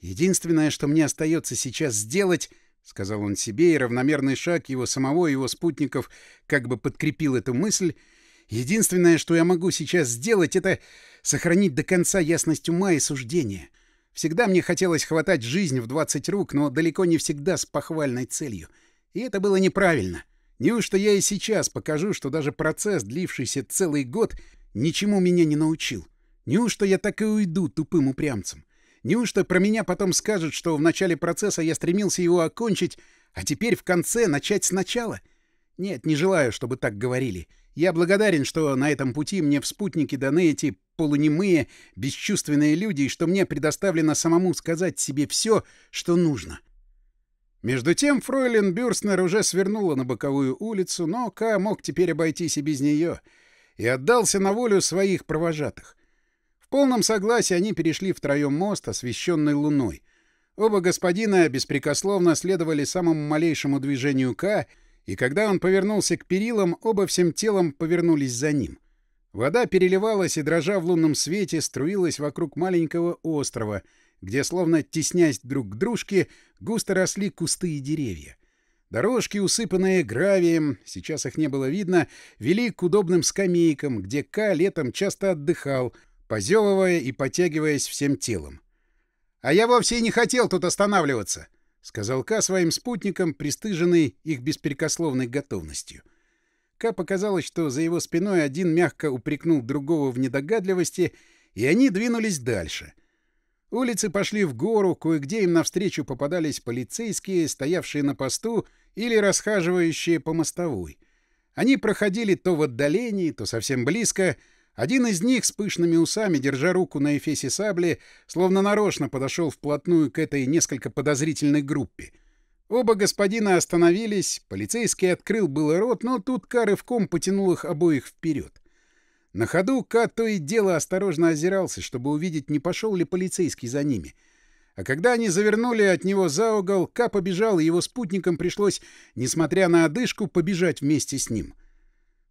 «Единственное, что мне остается сейчас сделать», — сказал он себе, и равномерный шаг его самого и его спутников как бы подкрепил эту мысль, — «единственное, что я могу сейчас сделать, это сохранить до конца ясность ума и суждения. Всегда мне хотелось хватать жизнь в 20 рук, но далеко не всегда с похвальной целью. И это было неправильно. Неужто я и сейчас покажу, что даже процесс, длившийся целый год, ничему меня не научил? Неужто я так и уйду тупым упрямцем? Неужто про меня потом скажут, что в начале процесса я стремился его окончить, а теперь в конце начать сначала? Нет, не желаю, чтобы так говорили. Я благодарен, что на этом пути мне в спутнике даны эти полунемые, бесчувственные люди, и что мне предоставлено самому сказать себе все, что нужно. Между тем фройлен Бюрстнер уже свернула на боковую улицу, но Ка мог теперь обойтись и без нее, и отдался на волю своих провожатых. В полном согласии они перешли втроем мост, освещенный луной. Оба господина беспрекословно следовали самому малейшему движению К, и когда он повернулся к перилам, оба всем телом повернулись за ним. Вода переливалась и, дрожа в лунном свете, струилась вокруг маленького острова, где, словно теснясь друг к дружке, густо росли кусты и деревья. Дорожки, усыпанные гравием, сейчас их не было видно, вели к удобным скамейкам, где Ка летом часто отдыхал, позевывая и потягиваясь всем телом. «А я вовсе и не хотел тут останавливаться», — сказал Ка своим спутникам, пристыженный их беспрекословной готовностью. Ка показалось, что за его спиной один мягко упрекнул другого в недогадливости, и они двинулись дальше. Улицы пошли в гору, кое-где им навстречу попадались полицейские, стоявшие на посту или расхаживающие по мостовой. Они проходили то в отдалении, то совсем близко. Один из них с пышными усами, держа руку на эфесе сабли, словно нарочно подошел вплотную к этой несколько подозрительной группе — Оба господина остановились, полицейский открыл было рот, но тут Ка рывком потянул их обоих вперед. На ходу Ка то и дело осторожно озирался, чтобы увидеть, не пошел ли полицейский за ними. А когда они завернули от него за угол, Ка побежал, и его спутникам пришлось, несмотря на одышку, побежать вместе с ним.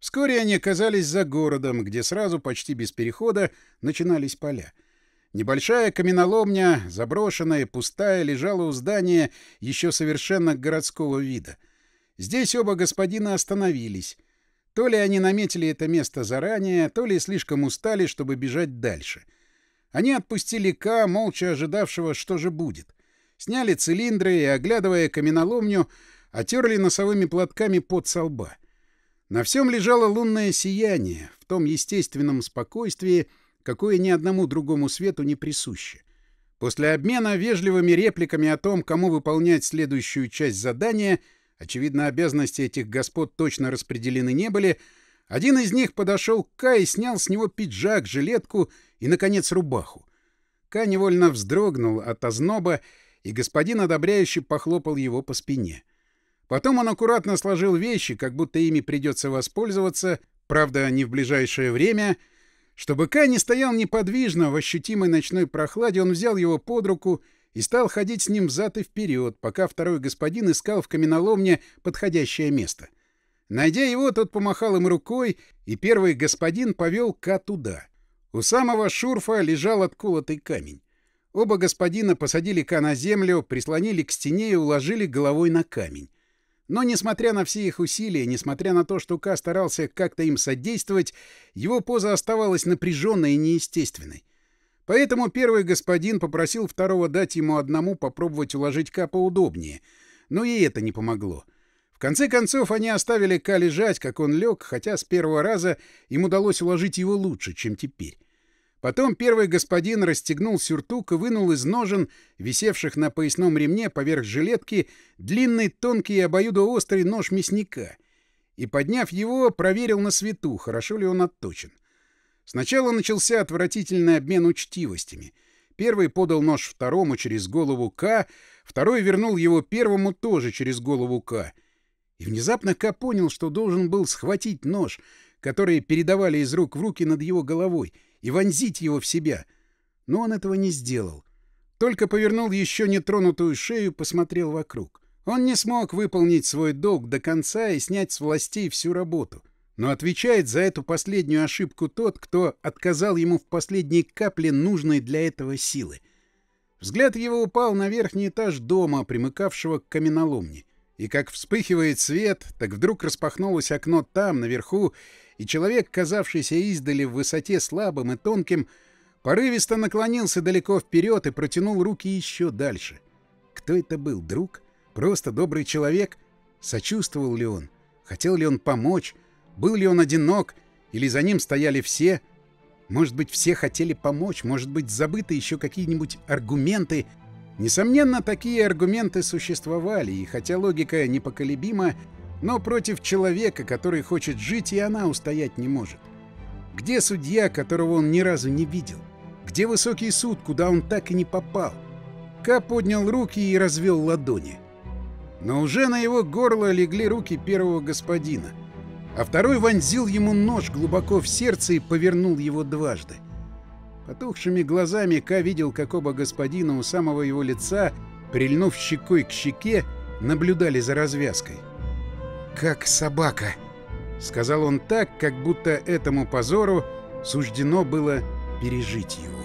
Вскоре они оказались за городом, где сразу, почти без перехода, начинались поля. Небольшая каменоломня, заброшенная и пустая, лежала у здания еще совершенно городского вида. Здесь оба господина остановились. То ли они наметили это место заранее, то ли слишком устали, чтобы бежать дальше. Они отпустили Ка, молча ожидавшего, что же будет. Сняли цилиндры и, оглядывая каменоломню, отерли носовыми платками под солба. На всем лежало лунное сияние, в том естественном спокойствии, какое ни одному другому свету не присуще. После обмена вежливыми репликами о том, кому выполнять следующую часть задания, очевидно, обязанности этих господ точно распределены не были, один из них подошел к Ка и снял с него пиджак, жилетку и, наконец, рубаху. Ка невольно вздрогнул от озноба, и господин одобряюще похлопал его по спине. Потом он аккуратно сложил вещи, как будто ими придется воспользоваться, правда, не в ближайшее время — чтобы Кай не стоял неподвижно в ощутимой ночной прохладе, он взял его под руку и стал ходить с ним взад и вперед, пока второй господин искал в каменоломне подходящее место. Найдя его, тот помахал им рукой, и первый господин повел Ка туда. У самого шурфа лежал отколотый камень. Оба господина посадили Ка на землю, прислонили к стене и уложили головой на камень. Но, несмотря на все их усилия, несмотря на то, что Ка старался как-то им содействовать, его поза оставалась напряженной и неестественной. Поэтому первый господин попросил второго дать ему одному попробовать уложить Ка поудобнее, но и это не помогло. В конце концов, они оставили Ка лежать, как он лег, хотя с первого раза им удалось уложить его лучше, чем теперь. Потом первый господин расстегнул сюртук и вынул из ножен, висевших на поясном ремне поверх жилетки, длинный, тонкий и обоюдоострый нож мясника. И, подняв его, проверил на свету, хорошо ли он отточен. Сначала начался отвратительный обмен учтивостями. Первый подал нож второму через голову К, второй вернул его первому тоже через голову К. И внезапно К понял, что должен был схватить нож, который передавали из рук в руки над его головой — и вонзить его в себя. Но он этого не сделал. Только повернул еще нетронутую шею, посмотрел вокруг. Он не смог выполнить свой долг до конца и снять с властей всю работу. Но отвечает за эту последнюю ошибку тот, кто отказал ему в последней капле нужной для этого силы. Взгляд его упал на верхний этаж дома, примыкавшего к каменоломне. И как вспыхивает свет, так вдруг распахнулось окно там, наверху, и человек, казавшийся издали в высоте слабым и тонким, порывисто наклонился далеко вперед и протянул руки еще дальше. Кто это был, друг? Просто добрый человек? Сочувствовал ли он? Хотел ли он помочь? Был ли он одинок? Или за ним стояли все? Может быть, все хотели помочь? Может быть, забыты еще какие-нибудь аргументы? Несомненно, такие аргументы существовали, и хотя логика непоколебима, но против человека, который хочет жить, и она устоять не может. Где судья, которого он ни разу не видел? Где высокий суд, куда он так и не попал? Ка поднял руки и развел ладони. Но уже на его горло легли руки первого господина. А второй вонзил ему нож глубоко в сердце и повернул его дважды. Потухшими глазами Ка видел, как оба господина у самого его лица, прильнув щекой к щеке, наблюдали за развязкой как собака», — сказал он так, как будто этому позору суждено было пережить его.